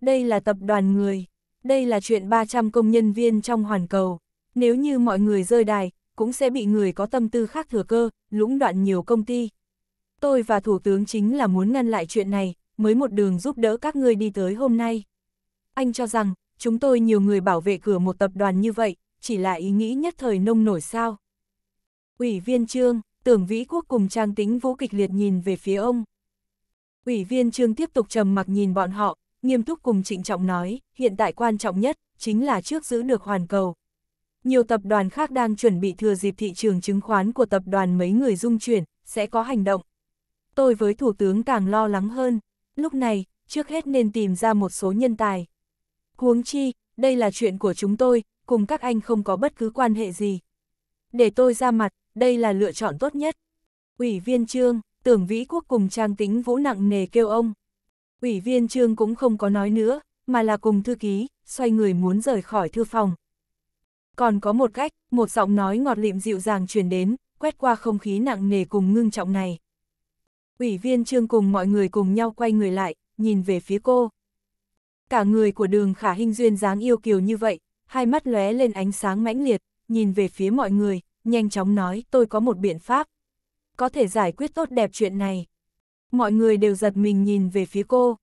Speaker 1: Đây là tập đoàn người, đây là chuyện 300 công nhân viên trong hoàn cầu. Nếu như mọi người rơi đài, cũng sẽ bị người có tâm tư khác thừa cơ, lũng đoạn nhiều công ty. Tôi và Thủ tướng chính là muốn ngăn lại chuyện này, mới một đường giúp đỡ các ngươi đi tới hôm nay. Anh cho rằng, chúng tôi nhiều người bảo vệ cửa một tập đoàn như vậy, chỉ là ý nghĩ nhất thời nông nổi sao. Ủy viên Trương, tưởng Vĩ Quốc cùng Trang tính Vũ kịch liệt nhìn về phía ông. Ủy viên Trương tiếp tục trầm mặc nhìn bọn họ, nghiêm túc cùng trịnh trọng nói, hiện tại quan trọng nhất, chính là trước giữ được hoàn cầu. Nhiều tập đoàn khác đang chuẩn bị thừa dịp thị trường chứng khoán của tập đoàn mấy người dung chuyển, sẽ có hành động. Tôi với Thủ tướng càng lo lắng hơn, lúc này, trước hết nên tìm ra một số nhân tài. Huống chi, đây là chuyện của chúng tôi, cùng các anh không có bất cứ quan hệ gì. Để tôi ra mặt, đây là lựa chọn tốt nhất. Ủy viên trương, tưởng vĩ quốc cùng trang tính vũ nặng nề kêu ông. Ủy viên trương cũng không có nói nữa, mà là cùng thư ký, xoay người muốn rời khỏi thư phòng. Còn có một cách, một giọng nói ngọt lịm dịu dàng truyền đến, quét qua không khí nặng nề cùng ngưng trọng này. Ủy viên trương cùng mọi người cùng nhau quay người lại, nhìn về phía cô. Cả người của đường khả hình duyên dáng yêu kiều như vậy, hai mắt lóe lên ánh sáng mãnh liệt, nhìn về phía mọi người, nhanh chóng nói tôi có một biện pháp. Có thể giải quyết tốt đẹp chuyện này. Mọi người đều giật mình nhìn về phía cô.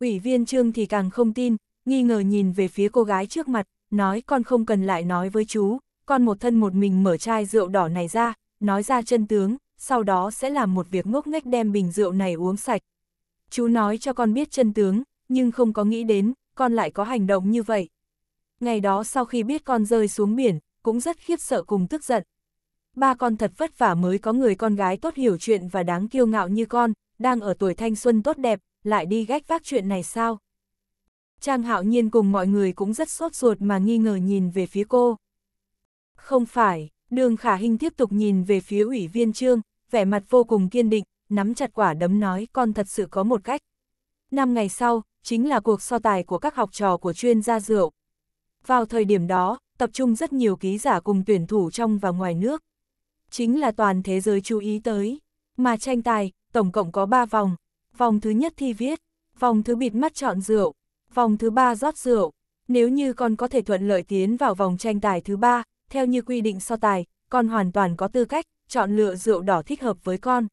Speaker 1: Ủy viên Trương thì càng không tin, nghi ngờ nhìn về phía cô gái trước mặt, nói con không cần lại nói với chú, con một thân một mình mở chai rượu đỏ này ra, nói ra chân tướng, sau đó sẽ làm một việc ngốc nghếch đem bình rượu này uống sạch. Chú nói cho con biết chân tướng, nhưng không có nghĩ đến, con lại có hành động như vậy. Ngày đó sau khi biết con rơi xuống biển, cũng rất khiếp sợ cùng tức giận. Ba con thật vất vả mới có người con gái tốt hiểu chuyện và đáng kiêu ngạo như con, đang ở tuổi thanh xuân tốt đẹp, lại đi gách vác chuyện này sao? Trang hạo nhiên cùng mọi người cũng rất sốt ruột mà nghi ngờ nhìn về phía cô. Không phải, đường khả hình tiếp tục nhìn về phía ủy viên trương, vẻ mặt vô cùng kiên định, nắm chặt quả đấm nói con thật sự có một cách. Năm ngày sau, chính là cuộc so tài của các học trò của chuyên gia rượu. Vào thời điểm đó, tập trung rất nhiều ký giả cùng tuyển thủ trong và ngoài nước. Chính là toàn thế giới chú ý tới. Mà tranh tài, tổng cộng có 3 vòng. Vòng thứ nhất thi viết, vòng thứ bịt mắt chọn rượu, vòng thứ ba rót rượu. Nếu như con có thể thuận lợi tiến vào vòng tranh tài thứ ba, theo như quy định so tài, con hoàn toàn có tư cách chọn lựa rượu đỏ thích hợp với con.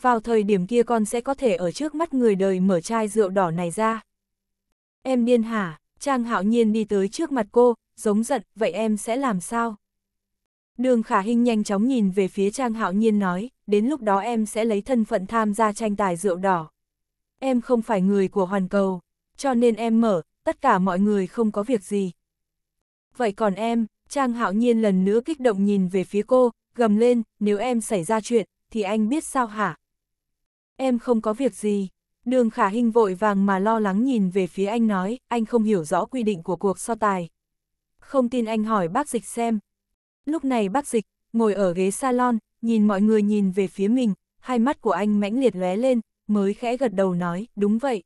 Speaker 1: Vào thời điểm kia con sẽ có thể ở trước mắt người đời mở chai rượu đỏ này ra. Em điên hả? Trang hạo nhiên đi tới trước mặt cô, giống giận, vậy em sẽ làm sao? Đường khả hình nhanh chóng nhìn về phía Trang Hạo Nhiên nói, đến lúc đó em sẽ lấy thân phận tham gia tranh tài rượu đỏ. Em không phải người của hoàn cầu, cho nên em mở, tất cả mọi người không có việc gì. Vậy còn em, Trang Hạo Nhiên lần nữa kích động nhìn về phía cô, gầm lên, nếu em xảy ra chuyện, thì anh biết sao hả? Em không có việc gì. Đường khả hình vội vàng mà lo lắng nhìn về phía anh nói, anh không hiểu rõ quy định của cuộc so tài không tin anh hỏi bác dịch xem. Lúc này bác dịch, ngồi ở ghế salon, nhìn mọi người nhìn về phía mình, hai mắt của anh mãnh liệt lóe lên, mới khẽ gật đầu nói, đúng vậy.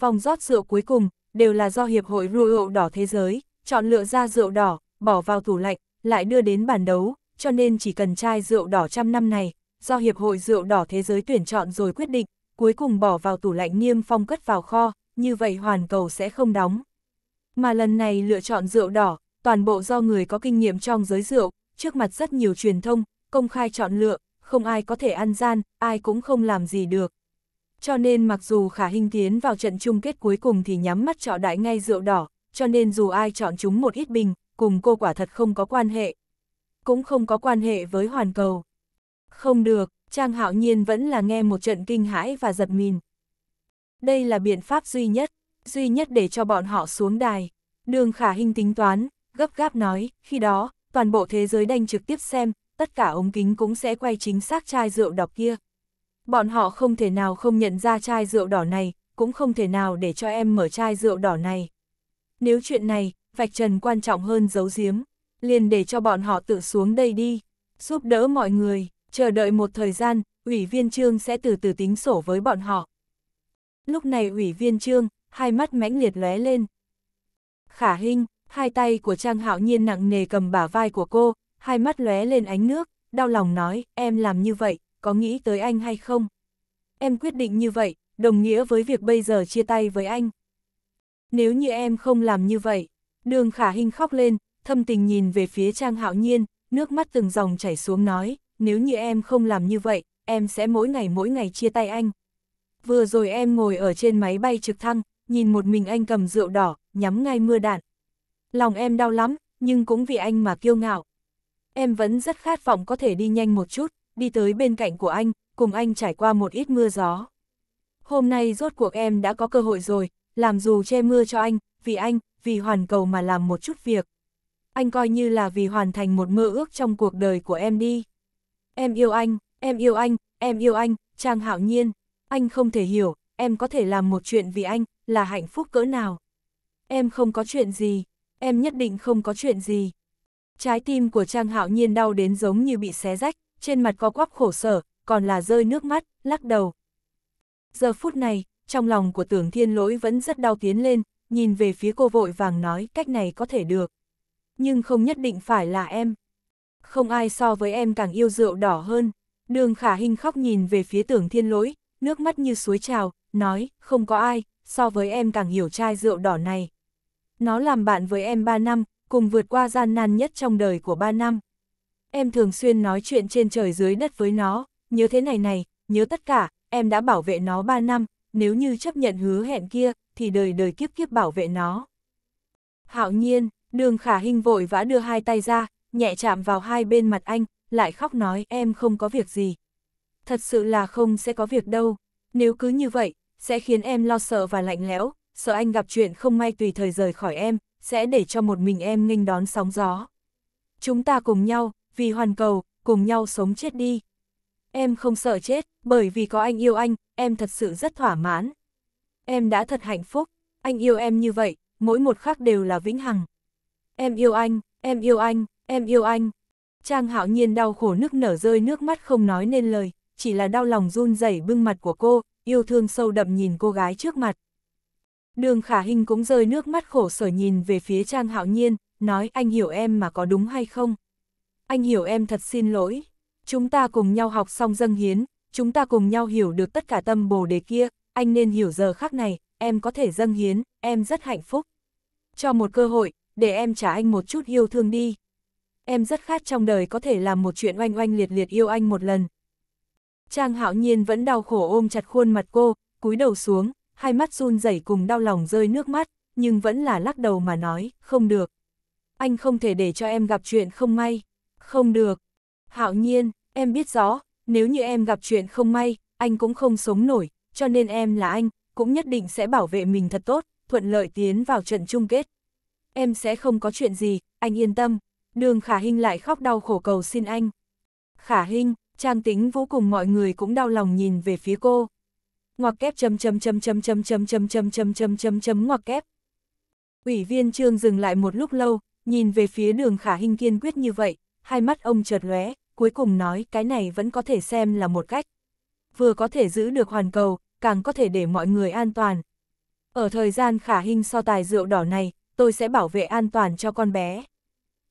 Speaker 1: Vòng rót rượu cuối cùng, đều là do Hiệp hội rượu đỏ thế giới, chọn lựa ra rượu đỏ, bỏ vào tủ lạnh, lại đưa đến bàn đấu, cho nên chỉ cần chai rượu đỏ trăm năm này, do Hiệp hội rượu đỏ thế giới tuyển chọn rồi quyết định, cuối cùng bỏ vào tủ lạnh niêm phong cất vào kho, như vậy hoàn cầu sẽ không đóng. Mà lần này lựa chọn rượu đỏ, toàn bộ do người có kinh nghiệm trong giới rượu, trước mặt rất nhiều truyền thông, công khai chọn lựa, không ai có thể ăn gian, ai cũng không làm gì được. Cho nên mặc dù khả hình tiến vào trận chung kết cuối cùng thì nhắm mắt chọn đại ngay rượu đỏ, cho nên dù ai chọn chúng một ít bình, cùng cô quả thật không có quan hệ. Cũng không có quan hệ với hoàn cầu. Không được, Trang Hạo Nhiên vẫn là nghe một trận kinh hãi và giật mình. Đây là biện pháp duy nhất duy nhất để cho bọn họ xuống đài. Đường khả hình tính toán, gấp gáp nói, khi đó, toàn bộ thế giới đành trực tiếp xem, tất cả ống kính cũng sẽ quay chính xác chai rượu đỏ kia. Bọn họ không thể nào không nhận ra chai rượu đỏ này, cũng không thể nào để cho em mở chai rượu đỏ này. Nếu chuyện này, vạch trần quan trọng hơn giấu giếm, liền để cho bọn họ tự xuống đây đi, giúp đỡ mọi người, chờ đợi một thời gian, ủy viên trương sẽ từ từ tính sổ với bọn họ. Lúc này ủy viên trương, hai mắt mãnh liệt lóe lên. Khả Hinh, hai tay của Trang Hạo Nhiên nặng nề cầm bả vai của cô, hai mắt lóe lên ánh nước, đau lòng nói, em làm như vậy, có nghĩ tới anh hay không? Em quyết định như vậy, đồng nghĩa với việc bây giờ chia tay với anh. Nếu như em không làm như vậy, đường khả Hinh khóc lên, thâm tình nhìn về phía Trang Hạo Nhiên, nước mắt từng dòng chảy xuống nói, nếu như em không làm như vậy, em sẽ mỗi ngày mỗi ngày chia tay anh. Vừa rồi em ngồi ở trên máy bay trực thăng, nhìn một mình anh cầm rượu đỏ, nhắm ngay mưa đạn. Lòng em đau lắm, nhưng cũng vì anh mà kiêu ngạo. Em vẫn rất khát vọng có thể đi nhanh một chút, đi tới bên cạnh của anh, cùng anh trải qua một ít mưa gió. Hôm nay rốt cuộc em đã có cơ hội rồi, làm dù che mưa cho anh, vì anh, vì hoàn cầu mà làm một chút việc. Anh coi như là vì hoàn thành một mơ ước trong cuộc đời của em đi. Em yêu anh, em yêu anh, em yêu anh, Trang Hạo Nhiên. Anh không thể hiểu, em có thể làm một chuyện vì anh, là hạnh phúc cỡ nào. Em không có chuyện gì, em nhất định không có chuyện gì. Trái tim của Trang Hạo Nhiên đau đến giống như bị xé rách, trên mặt có quắp khổ sở, còn là rơi nước mắt, lắc đầu. Giờ phút này, trong lòng của tưởng thiên lỗi vẫn rất đau tiến lên, nhìn về phía cô vội vàng nói cách này có thể được. Nhưng không nhất định phải là em. Không ai so với em càng yêu rượu đỏ hơn. Đường khả hình khóc nhìn về phía tưởng thiên lỗi, nước mắt như suối trào, nói, không có ai, so với em càng hiểu chai rượu đỏ này. Nó làm bạn với em 3 năm, cùng vượt qua gian nan nhất trong đời của 3 năm. Em thường xuyên nói chuyện trên trời dưới đất với nó, nhớ thế này này, nhớ tất cả, em đã bảo vệ nó 3 năm, nếu như chấp nhận hứa hẹn kia, thì đời đời kiếp kiếp bảo vệ nó. Hạo nhiên, đường khả hình vội vã đưa hai tay ra, nhẹ chạm vào hai bên mặt anh, lại khóc nói em không có việc gì. Thật sự là không sẽ có việc đâu, nếu cứ như vậy, sẽ khiến em lo sợ và lạnh lẽo, sợ anh gặp chuyện không may tùy thời rời khỏi em, sẽ để cho một mình em nghênh đón sóng gió. Chúng ta cùng nhau, vì hoàn cầu, cùng nhau sống chết đi. Em không sợ chết, bởi vì có anh yêu anh, em thật sự rất thỏa mãn. Em đã thật hạnh phúc, anh yêu em như vậy, mỗi một khắc đều là vĩnh hằng. Em yêu anh, em yêu anh, em yêu anh. Trang hạo nhiên đau khổ nức nở rơi nước mắt không nói nên lời, chỉ là đau lòng run rẩy bưng mặt của cô, yêu thương sâu đậm nhìn cô gái trước mặt. Đường khả hình cũng rơi nước mắt khổ sở nhìn về phía Trang Hạo Nhiên, nói anh hiểu em mà có đúng hay không? Anh hiểu em thật xin lỗi. Chúng ta cùng nhau học xong dâng hiến, chúng ta cùng nhau hiểu được tất cả tâm bồ đề kia, anh nên hiểu giờ khác này, em có thể dâng hiến, em rất hạnh phúc. Cho một cơ hội, để em trả anh một chút yêu thương đi. Em rất khát trong đời có thể làm một chuyện oanh oanh liệt liệt yêu anh một lần, Trang hạo nhiên vẫn đau khổ ôm chặt khuôn mặt cô, cúi đầu xuống, hai mắt run rẩy cùng đau lòng rơi nước mắt, nhưng vẫn là lắc đầu mà nói, không được. Anh không thể để cho em gặp chuyện không may. Không được. Hạo nhiên, em biết rõ, nếu như em gặp chuyện không may, anh cũng không sống nổi, cho nên em là anh, cũng nhất định sẽ bảo vệ mình thật tốt, thuận lợi tiến vào trận chung kết. Em sẽ không có chuyện gì, anh yên tâm. Đường Khả Hinh lại khóc đau khổ cầu xin anh. Khả Hinh, Trang tính vũ cùng mọi người cũng đau lòng nhìn về phía cô. Ngoặc kép chấm chấm chấm chấm chấm chấm chấm chấm chấm chấm chấm chấm ngoặc kép. Ủy viên trương dừng lại một lúc lâu, nhìn về phía đường khả hình kiên quyết như vậy, hai mắt ông chợt lóe, cuối cùng nói cái này vẫn có thể xem là một cách. Vừa có thể giữ được hoàn cầu, càng có thể để mọi người an toàn. Ở thời gian khả hình so tài rượu đỏ này, tôi sẽ bảo vệ an toàn cho con bé.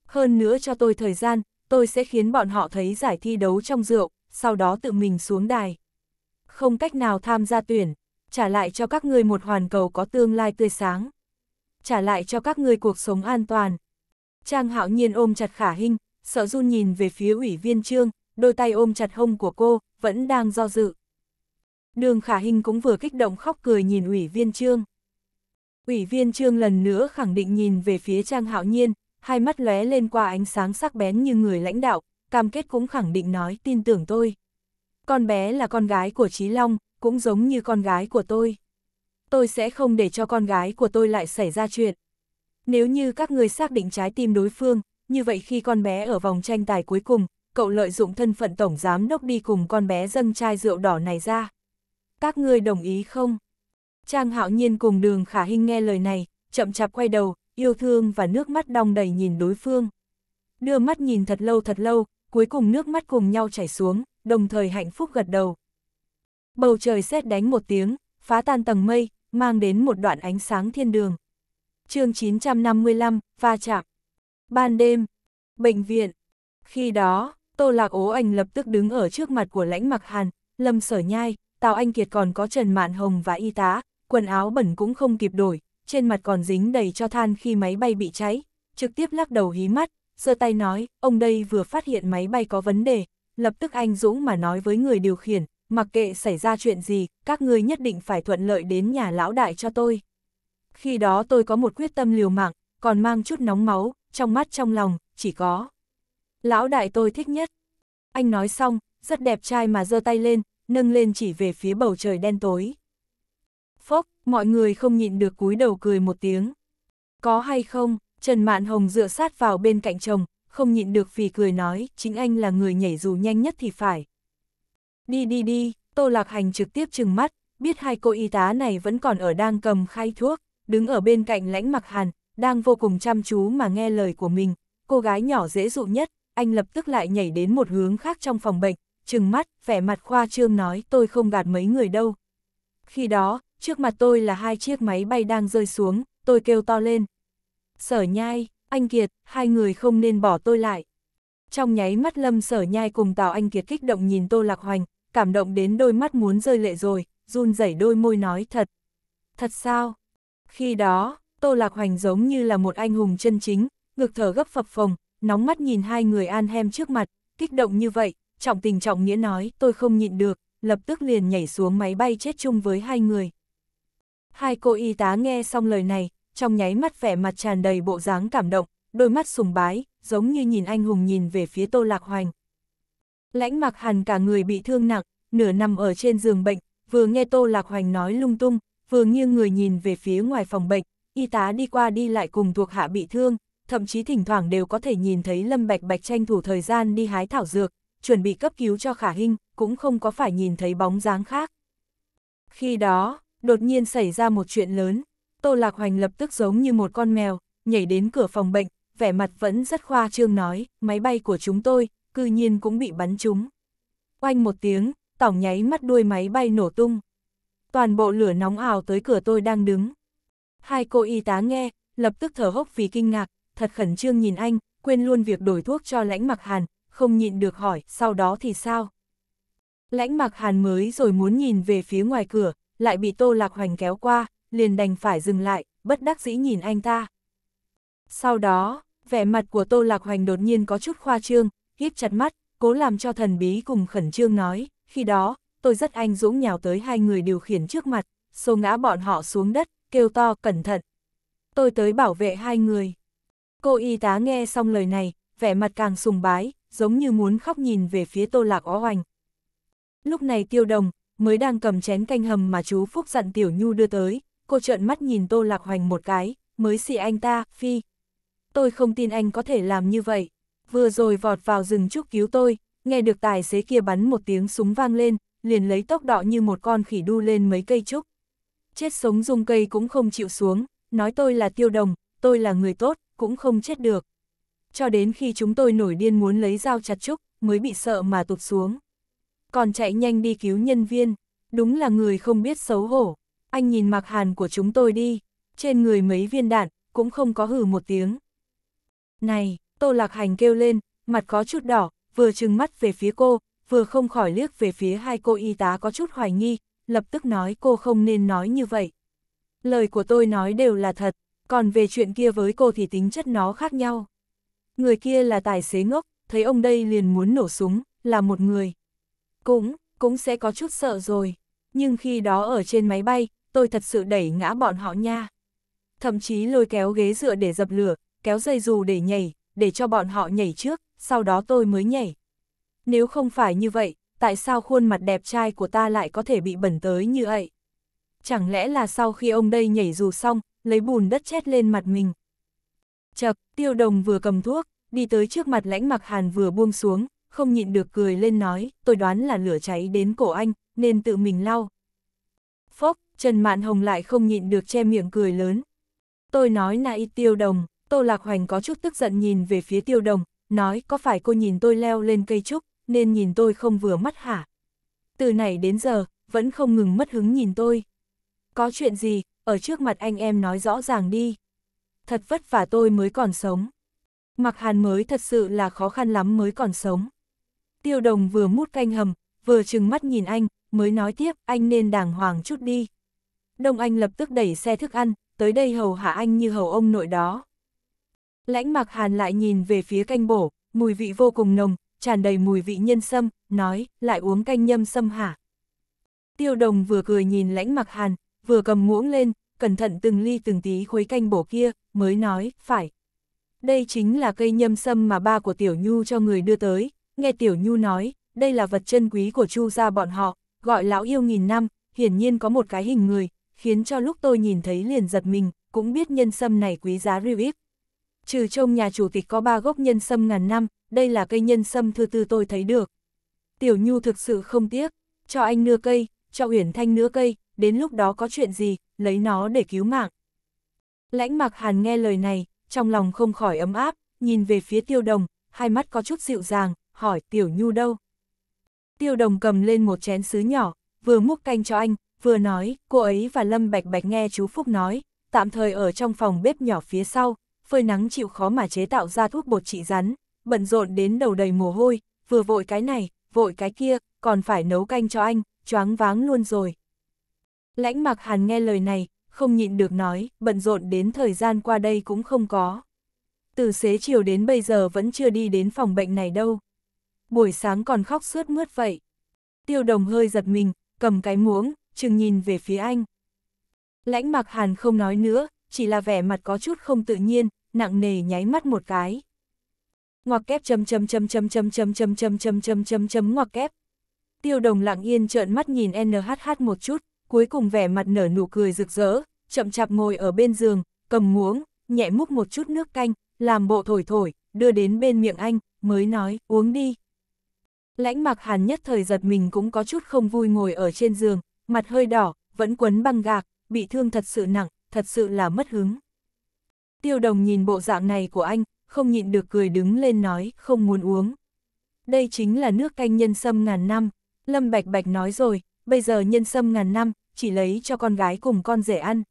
Speaker 1: Hơn nữa cho tôi thời gian, tôi sẽ khiến bọn họ thấy giải thi đấu trong rượu, sau đó tự mình xuống đài. Không cách nào tham gia tuyển, trả lại cho các ngươi một hoàn cầu có tương lai tươi sáng. Trả lại cho các ngươi cuộc sống an toàn. Trang hạo nhiên ôm chặt khả hình, sợ run nhìn về phía ủy viên trương, đôi tay ôm chặt hông của cô, vẫn đang do dự. Đường khả hình cũng vừa kích động khóc cười nhìn ủy viên trương. Ủy viên trương lần nữa khẳng định nhìn về phía Trang Hạo Nhiên, hai mắt lóe lên qua ánh sáng sắc bén như người lãnh đạo, cam kết cũng khẳng định nói tin tưởng tôi. Con bé là con gái của Trí Long, cũng giống như con gái của tôi. Tôi sẽ không để cho con gái của tôi lại xảy ra chuyện. Nếu như các người xác định trái tim đối phương, như vậy khi con bé ở vòng tranh tài cuối cùng, cậu lợi dụng thân phận tổng giám đốc đi cùng con bé dâng chai rượu đỏ này ra. Các ngươi đồng ý không? Trang Hạo Nhiên cùng Đường Khả Hinh nghe lời này, chậm chạp quay đầu, yêu thương và nước mắt đong đầy nhìn đối phương. Đưa mắt nhìn thật lâu thật lâu, cuối cùng nước mắt cùng nhau chảy xuống, đồng thời hạnh phúc gật đầu. Bầu trời sét đánh một tiếng, phá tan tầng mây, mang đến một đoạn ánh sáng thiên đường. chương 955, va chạm. Ban đêm, bệnh viện. Khi đó, Tô Lạc Ố Anh lập tức đứng ở trước mặt của lãnh mặc hàn, lâm sở nhai, Tào Anh Kiệt còn có Trần Mạn Hồng và y tá, quần áo bẩn cũng không kịp đổi, trên mặt còn dính đầy cho than khi máy bay bị cháy, trực tiếp lắc đầu hí mắt, giơ tay nói, ông đây vừa phát hiện máy bay có vấn đề, lập tức anh Dũng mà nói với người điều khiển, mặc kệ xảy ra chuyện gì, các ngươi nhất định phải thuận lợi đến nhà lão đại cho tôi. Khi đó tôi có một quyết tâm liều mạng, còn mang chút nóng máu, trong mắt trong lòng, chỉ có. Lão đại tôi thích nhất. Anh nói xong, rất đẹp trai mà giơ tay lên, nâng lên chỉ về phía bầu trời đen tối. Phốc, mọi người không nhịn được cúi đầu cười một tiếng. Có hay không, Trần Mạn Hồng dựa sát vào bên cạnh chồng, không nhịn được vì cười nói, chính anh là người nhảy dù nhanh nhất thì phải. Đi đi đi, Tô Lạc Hành trực tiếp trừng mắt, biết hai cô y tá này vẫn còn ở đang cầm khay thuốc, đứng ở bên cạnh lãnh mặc hàn, đang vô cùng chăm chú mà nghe lời của mình, cô gái nhỏ dễ dụ nhất, anh lập tức lại nhảy đến một hướng khác trong phòng bệnh, trừng mắt, vẻ mặt khoa trương nói tôi không gạt mấy người đâu. Khi đó, trước mặt tôi là hai chiếc máy bay đang rơi xuống, tôi kêu to lên. Sở nhai, anh Kiệt, hai người không nên bỏ tôi lại. Trong nháy mắt lâm sở nhai cùng Tào Anh Kiệt kích động nhìn Tô Lạc Hoành, cảm động đến đôi mắt muốn rơi lệ rồi, run rẩy đôi môi nói thật. Thật sao? Khi đó, Tô Lạc Hoành giống như là một anh hùng chân chính, ngực thở gấp phập phồng, nóng mắt nhìn hai người an hem trước mặt, kích động như vậy, trọng tình trọng nghĩa nói tôi không nhịn được, lập tức liền nhảy xuống máy bay chết chung với hai người. Hai cô y tá nghe xong lời này, trong nháy mắt vẻ mặt tràn đầy bộ dáng cảm động, đôi mắt sùng bái, giống như nhìn anh hùng nhìn về phía Tô Lạc Hoành. Lãnh mặc hàn cả người bị thương nặng, nửa nằm ở trên giường bệnh, vừa nghe Tô Lạc Hoành nói lung tung, vừa nghiêng người nhìn về phía ngoài phòng bệnh, y tá đi qua đi lại cùng thuộc hạ bị thương, thậm chí thỉnh thoảng đều có thể nhìn thấy Lâm Bạch Bạch tranh thủ thời gian đi hái thảo dược, chuẩn bị cấp cứu cho Khả Hinh, cũng không có phải nhìn thấy bóng dáng khác. Khi đó, đột nhiên xảy ra một chuyện lớn. Tô Lạc Hoành lập tức giống như một con mèo, nhảy đến cửa phòng bệnh, vẻ mặt vẫn rất khoa trương nói, máy bay của chúng tôi, cư nhiên cũng bị bắn trúng. Oanh một tiếng, tỏng nháy mắt đuôi máy bay nổ tung. Toàn bộ lửa nóng ảo tới cửa tôi đang đứng. Hai cô y tá nghe, lập tức thở hốc vì kinh ngạc, thật khẩn trương nhìn anh, quên luôn việc đổi thuốc cho lãnh mặc hàn, không nhịn được hỏi, sau đó thì sao? Lãnh mặc hàn mới rồi muốn nhìn về phía ngoài cửa, lại bị Tô Lạc Hoành kéo qua, liền đành phải dừng lại, bất đắc dĩ nhìn anh ta. Sau đó, vẻ mặt của Tô Lạc Hoành đột nhiên có chút khoa trương, híp chặt mắt, cố làm cho thần bí cùng khẩn trương nói, khi đó, tôi rất anh dũng nhào tới hai người điều khiển trước mặt, xô ngã bọn họ xuống đất, kêu to cẩn thận. Tôi tới bảo vệ hai người. Cô y tá nghe xong lời này, vẻ mặt càng sùng bái, giống như muốn khóc nhìn về phía Tô Lạc Ó Hoành. Lúc này tiêu đồng, mới đang cầm chén canh hầm mà chú Phúc dặn Tiểu Nhu đưa tới, cô trợn mắt nhìn Tô Lạc Hoành một cái, mới xì anh ta, phi. Tôi không tin anh có thể làm như vậy, vừa rồi vọt vào rừng trúc cứu tôi, nghe được tài xế kia bắn một tiếng súng vang lên, liền lấy tốc độ như một con khỉ đu lên mấy cây trúc. Chết sống dung cây cũng không chịu xuống, nói tôi là tiêu đồng, tôi là người tốt, cũng không chết được. Cho đến khi chúng tôi nổi điên muốn lấy dao chặt trúc, mới bị sợ mà tụt xuống còn chạy nhanh đi cứu nhân viên, đúng là người không biết xấu hổ. Anh nhìn mặc hàn của chúng tôi đi, trên người mấy viên đạn, cũng không có hử một tiếng. Này, Tô Lạc Hành kêu lên, mặt có chút đỏ, vừa trừng mắt về phía cô, vừa không khỏi liếc về phía hai cô y tá có chút hoài nghi, lập tức nói cô không nên nói như vậy. Lời của tôi nói đều là thật, còn về chuyện kia với cô thì tính chất nó khác nhau. Người kia là tài xế ngốc, thấy ông đây liền muốn nổ súng, là một người cũng, cũng sẽ có chút sợ rồi. Nhưng khi đó ở trên máy bay, tôi thật sự đẩy ngã bọn họ nha. Thậm chí lôi kéo ghế dựa để dập lửa, kéo dây dù để nhảy, để cho bọn họ nhảy trước, sau đó tôi mới nhảy. Nếu không phải như vậy, tại sao khuôn mặt đẹp trai của ta lại có thể bị bẩn tới như vậy? Chẳng lẽ là sau khi ông đây nhảy dù xong, lấy bùn đất chét lên mặt mình? Chập, tiêu đồng vừa cầm thuốc, đi tới trước mặt lãnh mặc hàn vừa buông xuống, không nhịn được cười lên nói, tôi đoán là lửa cháy đến cổ anh, nên tự mình lau. Phốc, Trần Mạn Hồng lại không nhịn được che miệng cười lớn. Tôi nói na y tiêu đồng, Tô Lạc Hoành có chút tức giận nhìn về phía tiêu đồng, nói có phải cô nhìn tôi leo lên cây trúc, nên nhìn tôi không vừa mắt hả? Từ này đến giờ, vẫn không ngừng mất hứng nhìn tôi. Có chuyện gì, ở trước mặt anh em nói rõ ràng đi. Thật vất vả tôi mới còn sống. Mặc hàn mới thật sự là khó khăn lắm mới còn sống. Tiêu đồng vừa mút canh hầm, vừa trừng mắt nhìn anh, mới nói tiếp, anh nên đàng hoàng chút đi. Đông Anh lập tức đẩy xe thức ăn, tới đây hầu hạ anh như hầu ông nội đó. Lãnh mặc hàn lại nhìn về phía canh bổ, mùi vị vô cùng nồng, tràn đầy mùi vị nhân sâm, nói, lại uống canh nhâm sâm hả? Tiêu đồng vừa cười nhìn lãnh mặc hàn, vừa cầm muỗng lên, cẩn thận từng ly từng tí khuấy canh bổ kia, mới nói, phải. Đây chính là cây nhâm sâm mà ba của Tiểu Nhu cho người đưa tới, nghe Tiểu Nhu nói, đây là vật chân quý của Chu gia bọn họ, gọi lão yêu nghìn năm, hiển nhiên có một cái hình người, khiến cho lúc tôi nhìn thấy liền giật mình, cũng biết nhân sâm này quý giá riêu ít. Trừ trong nhà chủ tịch có ba gốc nhân sâm ngàn năm, đây là cây nhân sâm thứ tư tôi thấy được. Tiểu Nhu thực sự không tiếc, cho anh nưa cây, cho Uyển Thanh nưa cây, đến lúc đó có chuyện gì, lấy nó để cứu mạng. Lãnh mặc Hàn nghe lời này, trong lòng không khỏi ấm áp, nhìn về phía Tiêu Đồng, hai mắt có chút dịu dàng, hỏi tiểu nhu đâu. Tiêu đồng cầm lên một chén sứ nhỏ, vừa múc canh cho anh, vừa nói, cô ấy và Lâm Bạch Bạch nghe chú Phúc nói, tạm thời ở trong phòng bếp nhỏ phía sau, phơi nắng chịu khó mà chế tạo ra thuốc bột trị rắn, bận rộn đến đầu đầy mồ hôi, vừa vội cái này, vội cái kia, còn phải nấu canh cho anh, choáng váng luôn rồi. Lãnh mặc hàn nghe lời này, không nhịn được nói, bận rộn đến thời gian qua đây cũng không có. Từ xế chiều đến bây giờ vẫn chưa đi đến phòng bệnh này đâu buổi sáng còn khóc suốt mướt vậy. Tiêu đồng hơi giật mình, cầm cái muỗng, chừng nhìn về phía anh. Lãnh mặc hàn không nói nữa, chỉ là vẻ mặt có chút không tự nhiên, nặng nề nháy mắt một cái. Ngoặc kép chấm chấm chấm chấm chấm chấm chấm chấm chấm chấm chấm chấm ngoặc kép. Tiêu đồng lặng yên trợn mắt nhìn NHH một chút, cuối cùng vẻ mặt nở nụ cười rực rỡ, chậm chạp ngồi ở bên giường, cầm muỗng, nhẹ múc một chút nước canh, làm bộ thổi thổi, đưa đến bên miệng anh, mới nói, uống đi. Lãnh mặc hàn nhất thời giật mình cũng có chút không vui ngồi ở trên giường, mặt hơi đỏ, vẫn quấn băng gạc, bị thương thật sự nặng, thật sự là mất hứng. Tiêu đồng nhìn bộ dạng này của anh, không nhịn được cười đứng lên nói, không muốn uống. Đây chính là nước canh nhân sâm ngàn năm, Lâm Bạch Bạch nói rồi, bây giờ nhân sâm ngàn năm, chỉ lấy cho con gái cùng con rể ăn.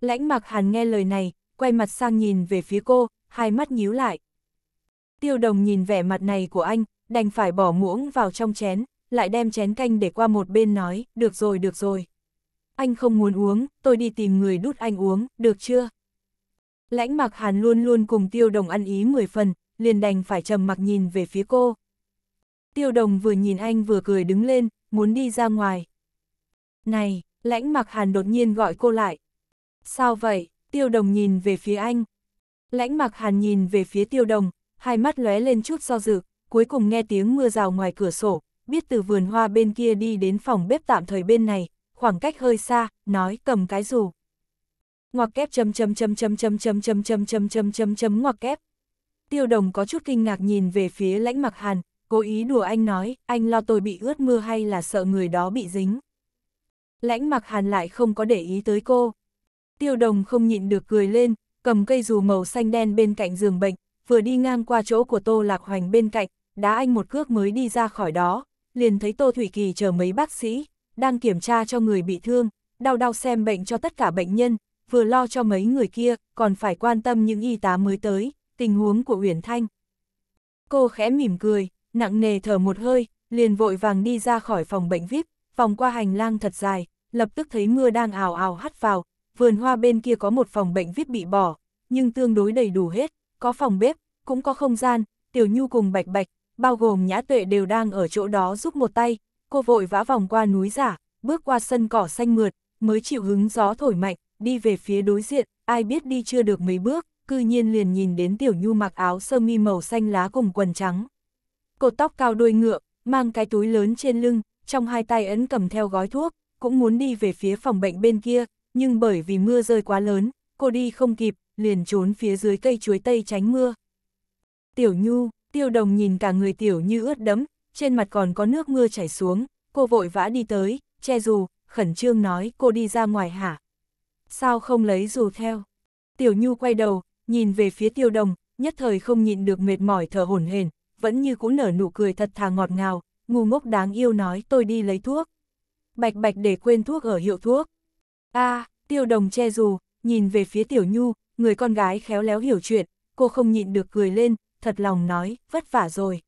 Speaker 1: Lãnh mặc hàn nghe lời này, quay mặt sang nhìn về phía cô, hai mắt nhíu lại. Tiêu đồng nhìn vẻ mặt này của anh, đành phải bỏ muỗng vào trong chén, lại đem chén canh để qua một bên nói, được rồi được rồi. Anh không muốn uống, tôi đi tìm người đút anh uống, được chưa? Lãnh mặc hàn luôn luôn cùng tiêu đồng ăn ý 10 phần, liền đành phải trầm mặc nhìn về phía cô. Tiêu đồng vừa nhìn anh vừa cười đứng lên, muốn đi ra ngoài. Này, lãnh mặc hàn đột nhiên gọi cô lại. Sao vậy, tiêu đồng nhìn về phía anh. Lãnh mặc hàn nhìn về phía tiêu đồng, hai mắt lóe lên chút do dự, cuối cùng nghe tiếng mưa rào ngoài cửa sổ, biết từ vườn hoa bên kia đi đến phòng bếp tạm thời bên này, khoảng cách hơi xa, nói cầm cái dù. Ngoặc kép chấm chấm chấm chấm chấm chấm chấm chấm chấm chấm chấm chấm ngoặc kép. Tiêu đồng có chút kinh ngạc nhìn về phía lãnh mặc hàn, cố ý đùa anh nói, anh lo tôi bị ướt mưa hay là sợ người đó bị dính. Lãnh mặc hàn lại không có để ý tới cô. Tiêu đồng không nhịn được cười lên, cầm cây dù màu xanh đen bên cạnh giường bệnh, vừa đi ngang qua chỗ của Tô Lạc Hoành bên cạnh, đã anh một cước mới đi ra khỏi đó, liền thấy Tô Thủy Kỳ chờ mấy bác sĩ, đang kiểm tra cho người bị thương, đau đau xem bệnh cho tất cả bệnh nhân, vừa lo cho mấy người kia, còn phải quan tâm những y tá mới tới, tình huống của Uyển Thanh. Cô khẽ mỉm cười, nặng nề thở một hơi, liền vội vàng đi ra khỏi phòng bệnh VIP, vòng qua hành lang thật dài, lập tức thấy mưa đang ào ào hắt vào, vườn hoa bên kia có một phòng bệnh VIP bị bỏ, nhưng tương đối đầy đủ hết, có phòng bếp, cũng có không gian, Tiểu Nhu cùng Bạch Bạch, bao gồm Nhã Tuệ đều đang ở chỗ đó giúp một tay, cô vội vã vòng qua núi giả, bước qua sân cỏ xanh mượt, mới chịu hứng gió thổi mạnh, đi về phía đối diện, ai biết đi chưa được mấy bước, cư nhiên liền nhìn đến Tiểu Nhu mặc áo sơ mi màu xanh lá cùng quần trắng. Cột tóc cao đuôi ngựa, mang cái túi lớn trên lưng, trong hai tay ấn cầm theo gói thuốc, cũng muốn đi về phía phòng bệnh bên kia, nhưng bởi vì mưa rơi quá lớn, cô đi không kịp, liền trốn phía dưới cây chuối tây tránh mưa. Tiểu Nhu, Tiêu Đồng nhìn cả người Tiểu Như ướt đẫm, trên mặt còn có nước mưa chảy xuống, cô vội vã đi tới, che dù, khẩn trương nói cô đi ra ngoài hả? Sao không lấy dù theo? Tiểu Nhu quay đầu, nhìn về phía Tiêu Đồng, nhất thời không nhịn được mệt mỏi thở hổn hển, vẫn như cũ nở nụ cười thật thà ngọt ngào, ngu ngốc đáng yêu nói tôi đi lấy thuốc. Bạch bạch để quên thuốc ở hiệu thuốc. a à, Tiêu Đồng che dù, nhìn về phía Tiểu Nhu, người con gái khéo léo hiểu chuyện, cô không nhịn được cười lên, thật lòng nói, vất vả rồi.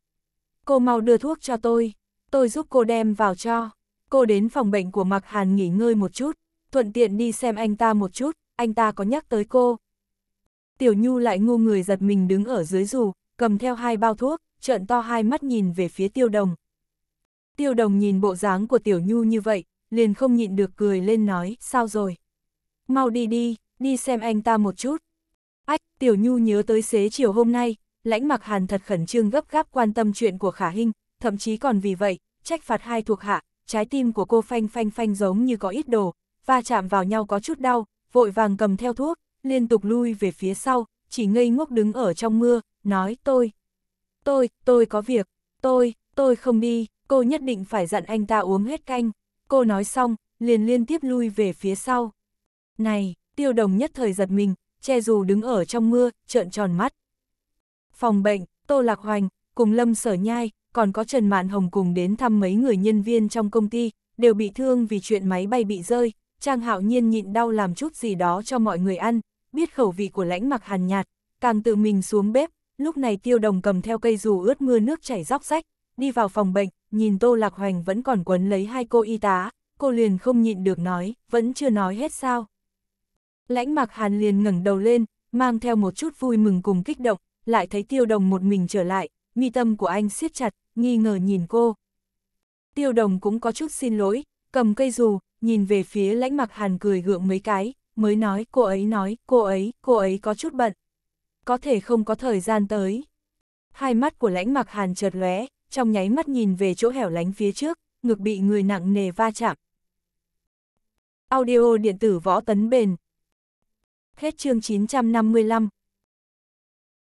Speaker 1: Cô mau đưa thuốc cho tôi, tôi giúp cô đem vào cho. Cô đến phòng bệnh của Mạc Hàn nghỉ ngơi một chút, thuận tiện đi xem anh ta một chút, anh ta có nhắc tới cô. Tiểu Nhu lại ngu người giật mình đứng ở dưới dù, cầm theo hai bao thuốc, trợn to hai mắt nhìn về phía tiêu đồng. Tiêu đồng nhìn bộ dáng của Tiểu Nhu như vậy, liền không nhịn được cười lên nói, sao rồi? Mau đi đi, đi xem anh ta một chút. Ách, Tiểu Nhu nhớ tới xế chiều hôm nay, lãnh mặc hàn thật khẩn trương gấp gáp quan tâm chuyện của Khả Hinh, thậm chí còn vì vậy, trách phạt hai thuộc hạ, trái tim của cô phanh phanh phanh giống như có ít đồ, va chạm vào nhau có chút đau, vội vàng cầm theo thuốc, liên tục lui về phía sau, chỉ ngây ngốc đứng ở trong mưa, nói tôi, tôi, tôi có việc, tôi, tôi không đi, cô nhất định phải dặn anh ta uống hết canh. Cô nói xong, liền liên tiếp lui về phía sau. Này, tiêu đồng nhất thời giật mình, che dù đứng ở trong mưa, trợn tròn mắt. Phòng bệnh, Tô Lạc Hoành, cùng Lâm Sở Nhai, còn có Trần Mạn Hồng cùng đến thăm mấy người nhân viên trong công ty, đều bị thương vì chuyện máy bay bị rơi, Trang Hạo Nhiên nhịn đau làm chút gì đó cho mọi người ăn, biết khẩu vị của lãnh mặc hàn nhạt, càng tự mình xuống bếp, lúc này tiêu đồng cầm theo cây dù ướt mưa nước chảy róc rách, đi vào phòng bệnh, nhìn Tô Lạc Hoành vẫn còn quấn lấy hai cô y tá, cô liền không nhịn được nói, vẫn chưa nói hết sao. Lãnh mạc hàn liền ngẩng đầu lên, mang theo một chút vui mừng cùng kích động, lại thấy tiêu đồng một mình trở lại, mi tâm của anh siết chặt, nghi ngờ nhìn cô. Tiêu đồng cũng có chút xin lỗi, cầm cây dù, nhìn về phía lãnh mặc hàn cười gượng mấy cái, mới nói cô ấy nói, cô ấy, cô ấy có chút bận. Có thể không có thời gian tới. Hai mắt của lãnh mặc hàn chợt lóe, trong nháy mắt nhìn về chỗ hẻo lánh phía trước, ngực bị người nặng nề va chạm. Audio điện tử võ tấn bền, Hết chương 955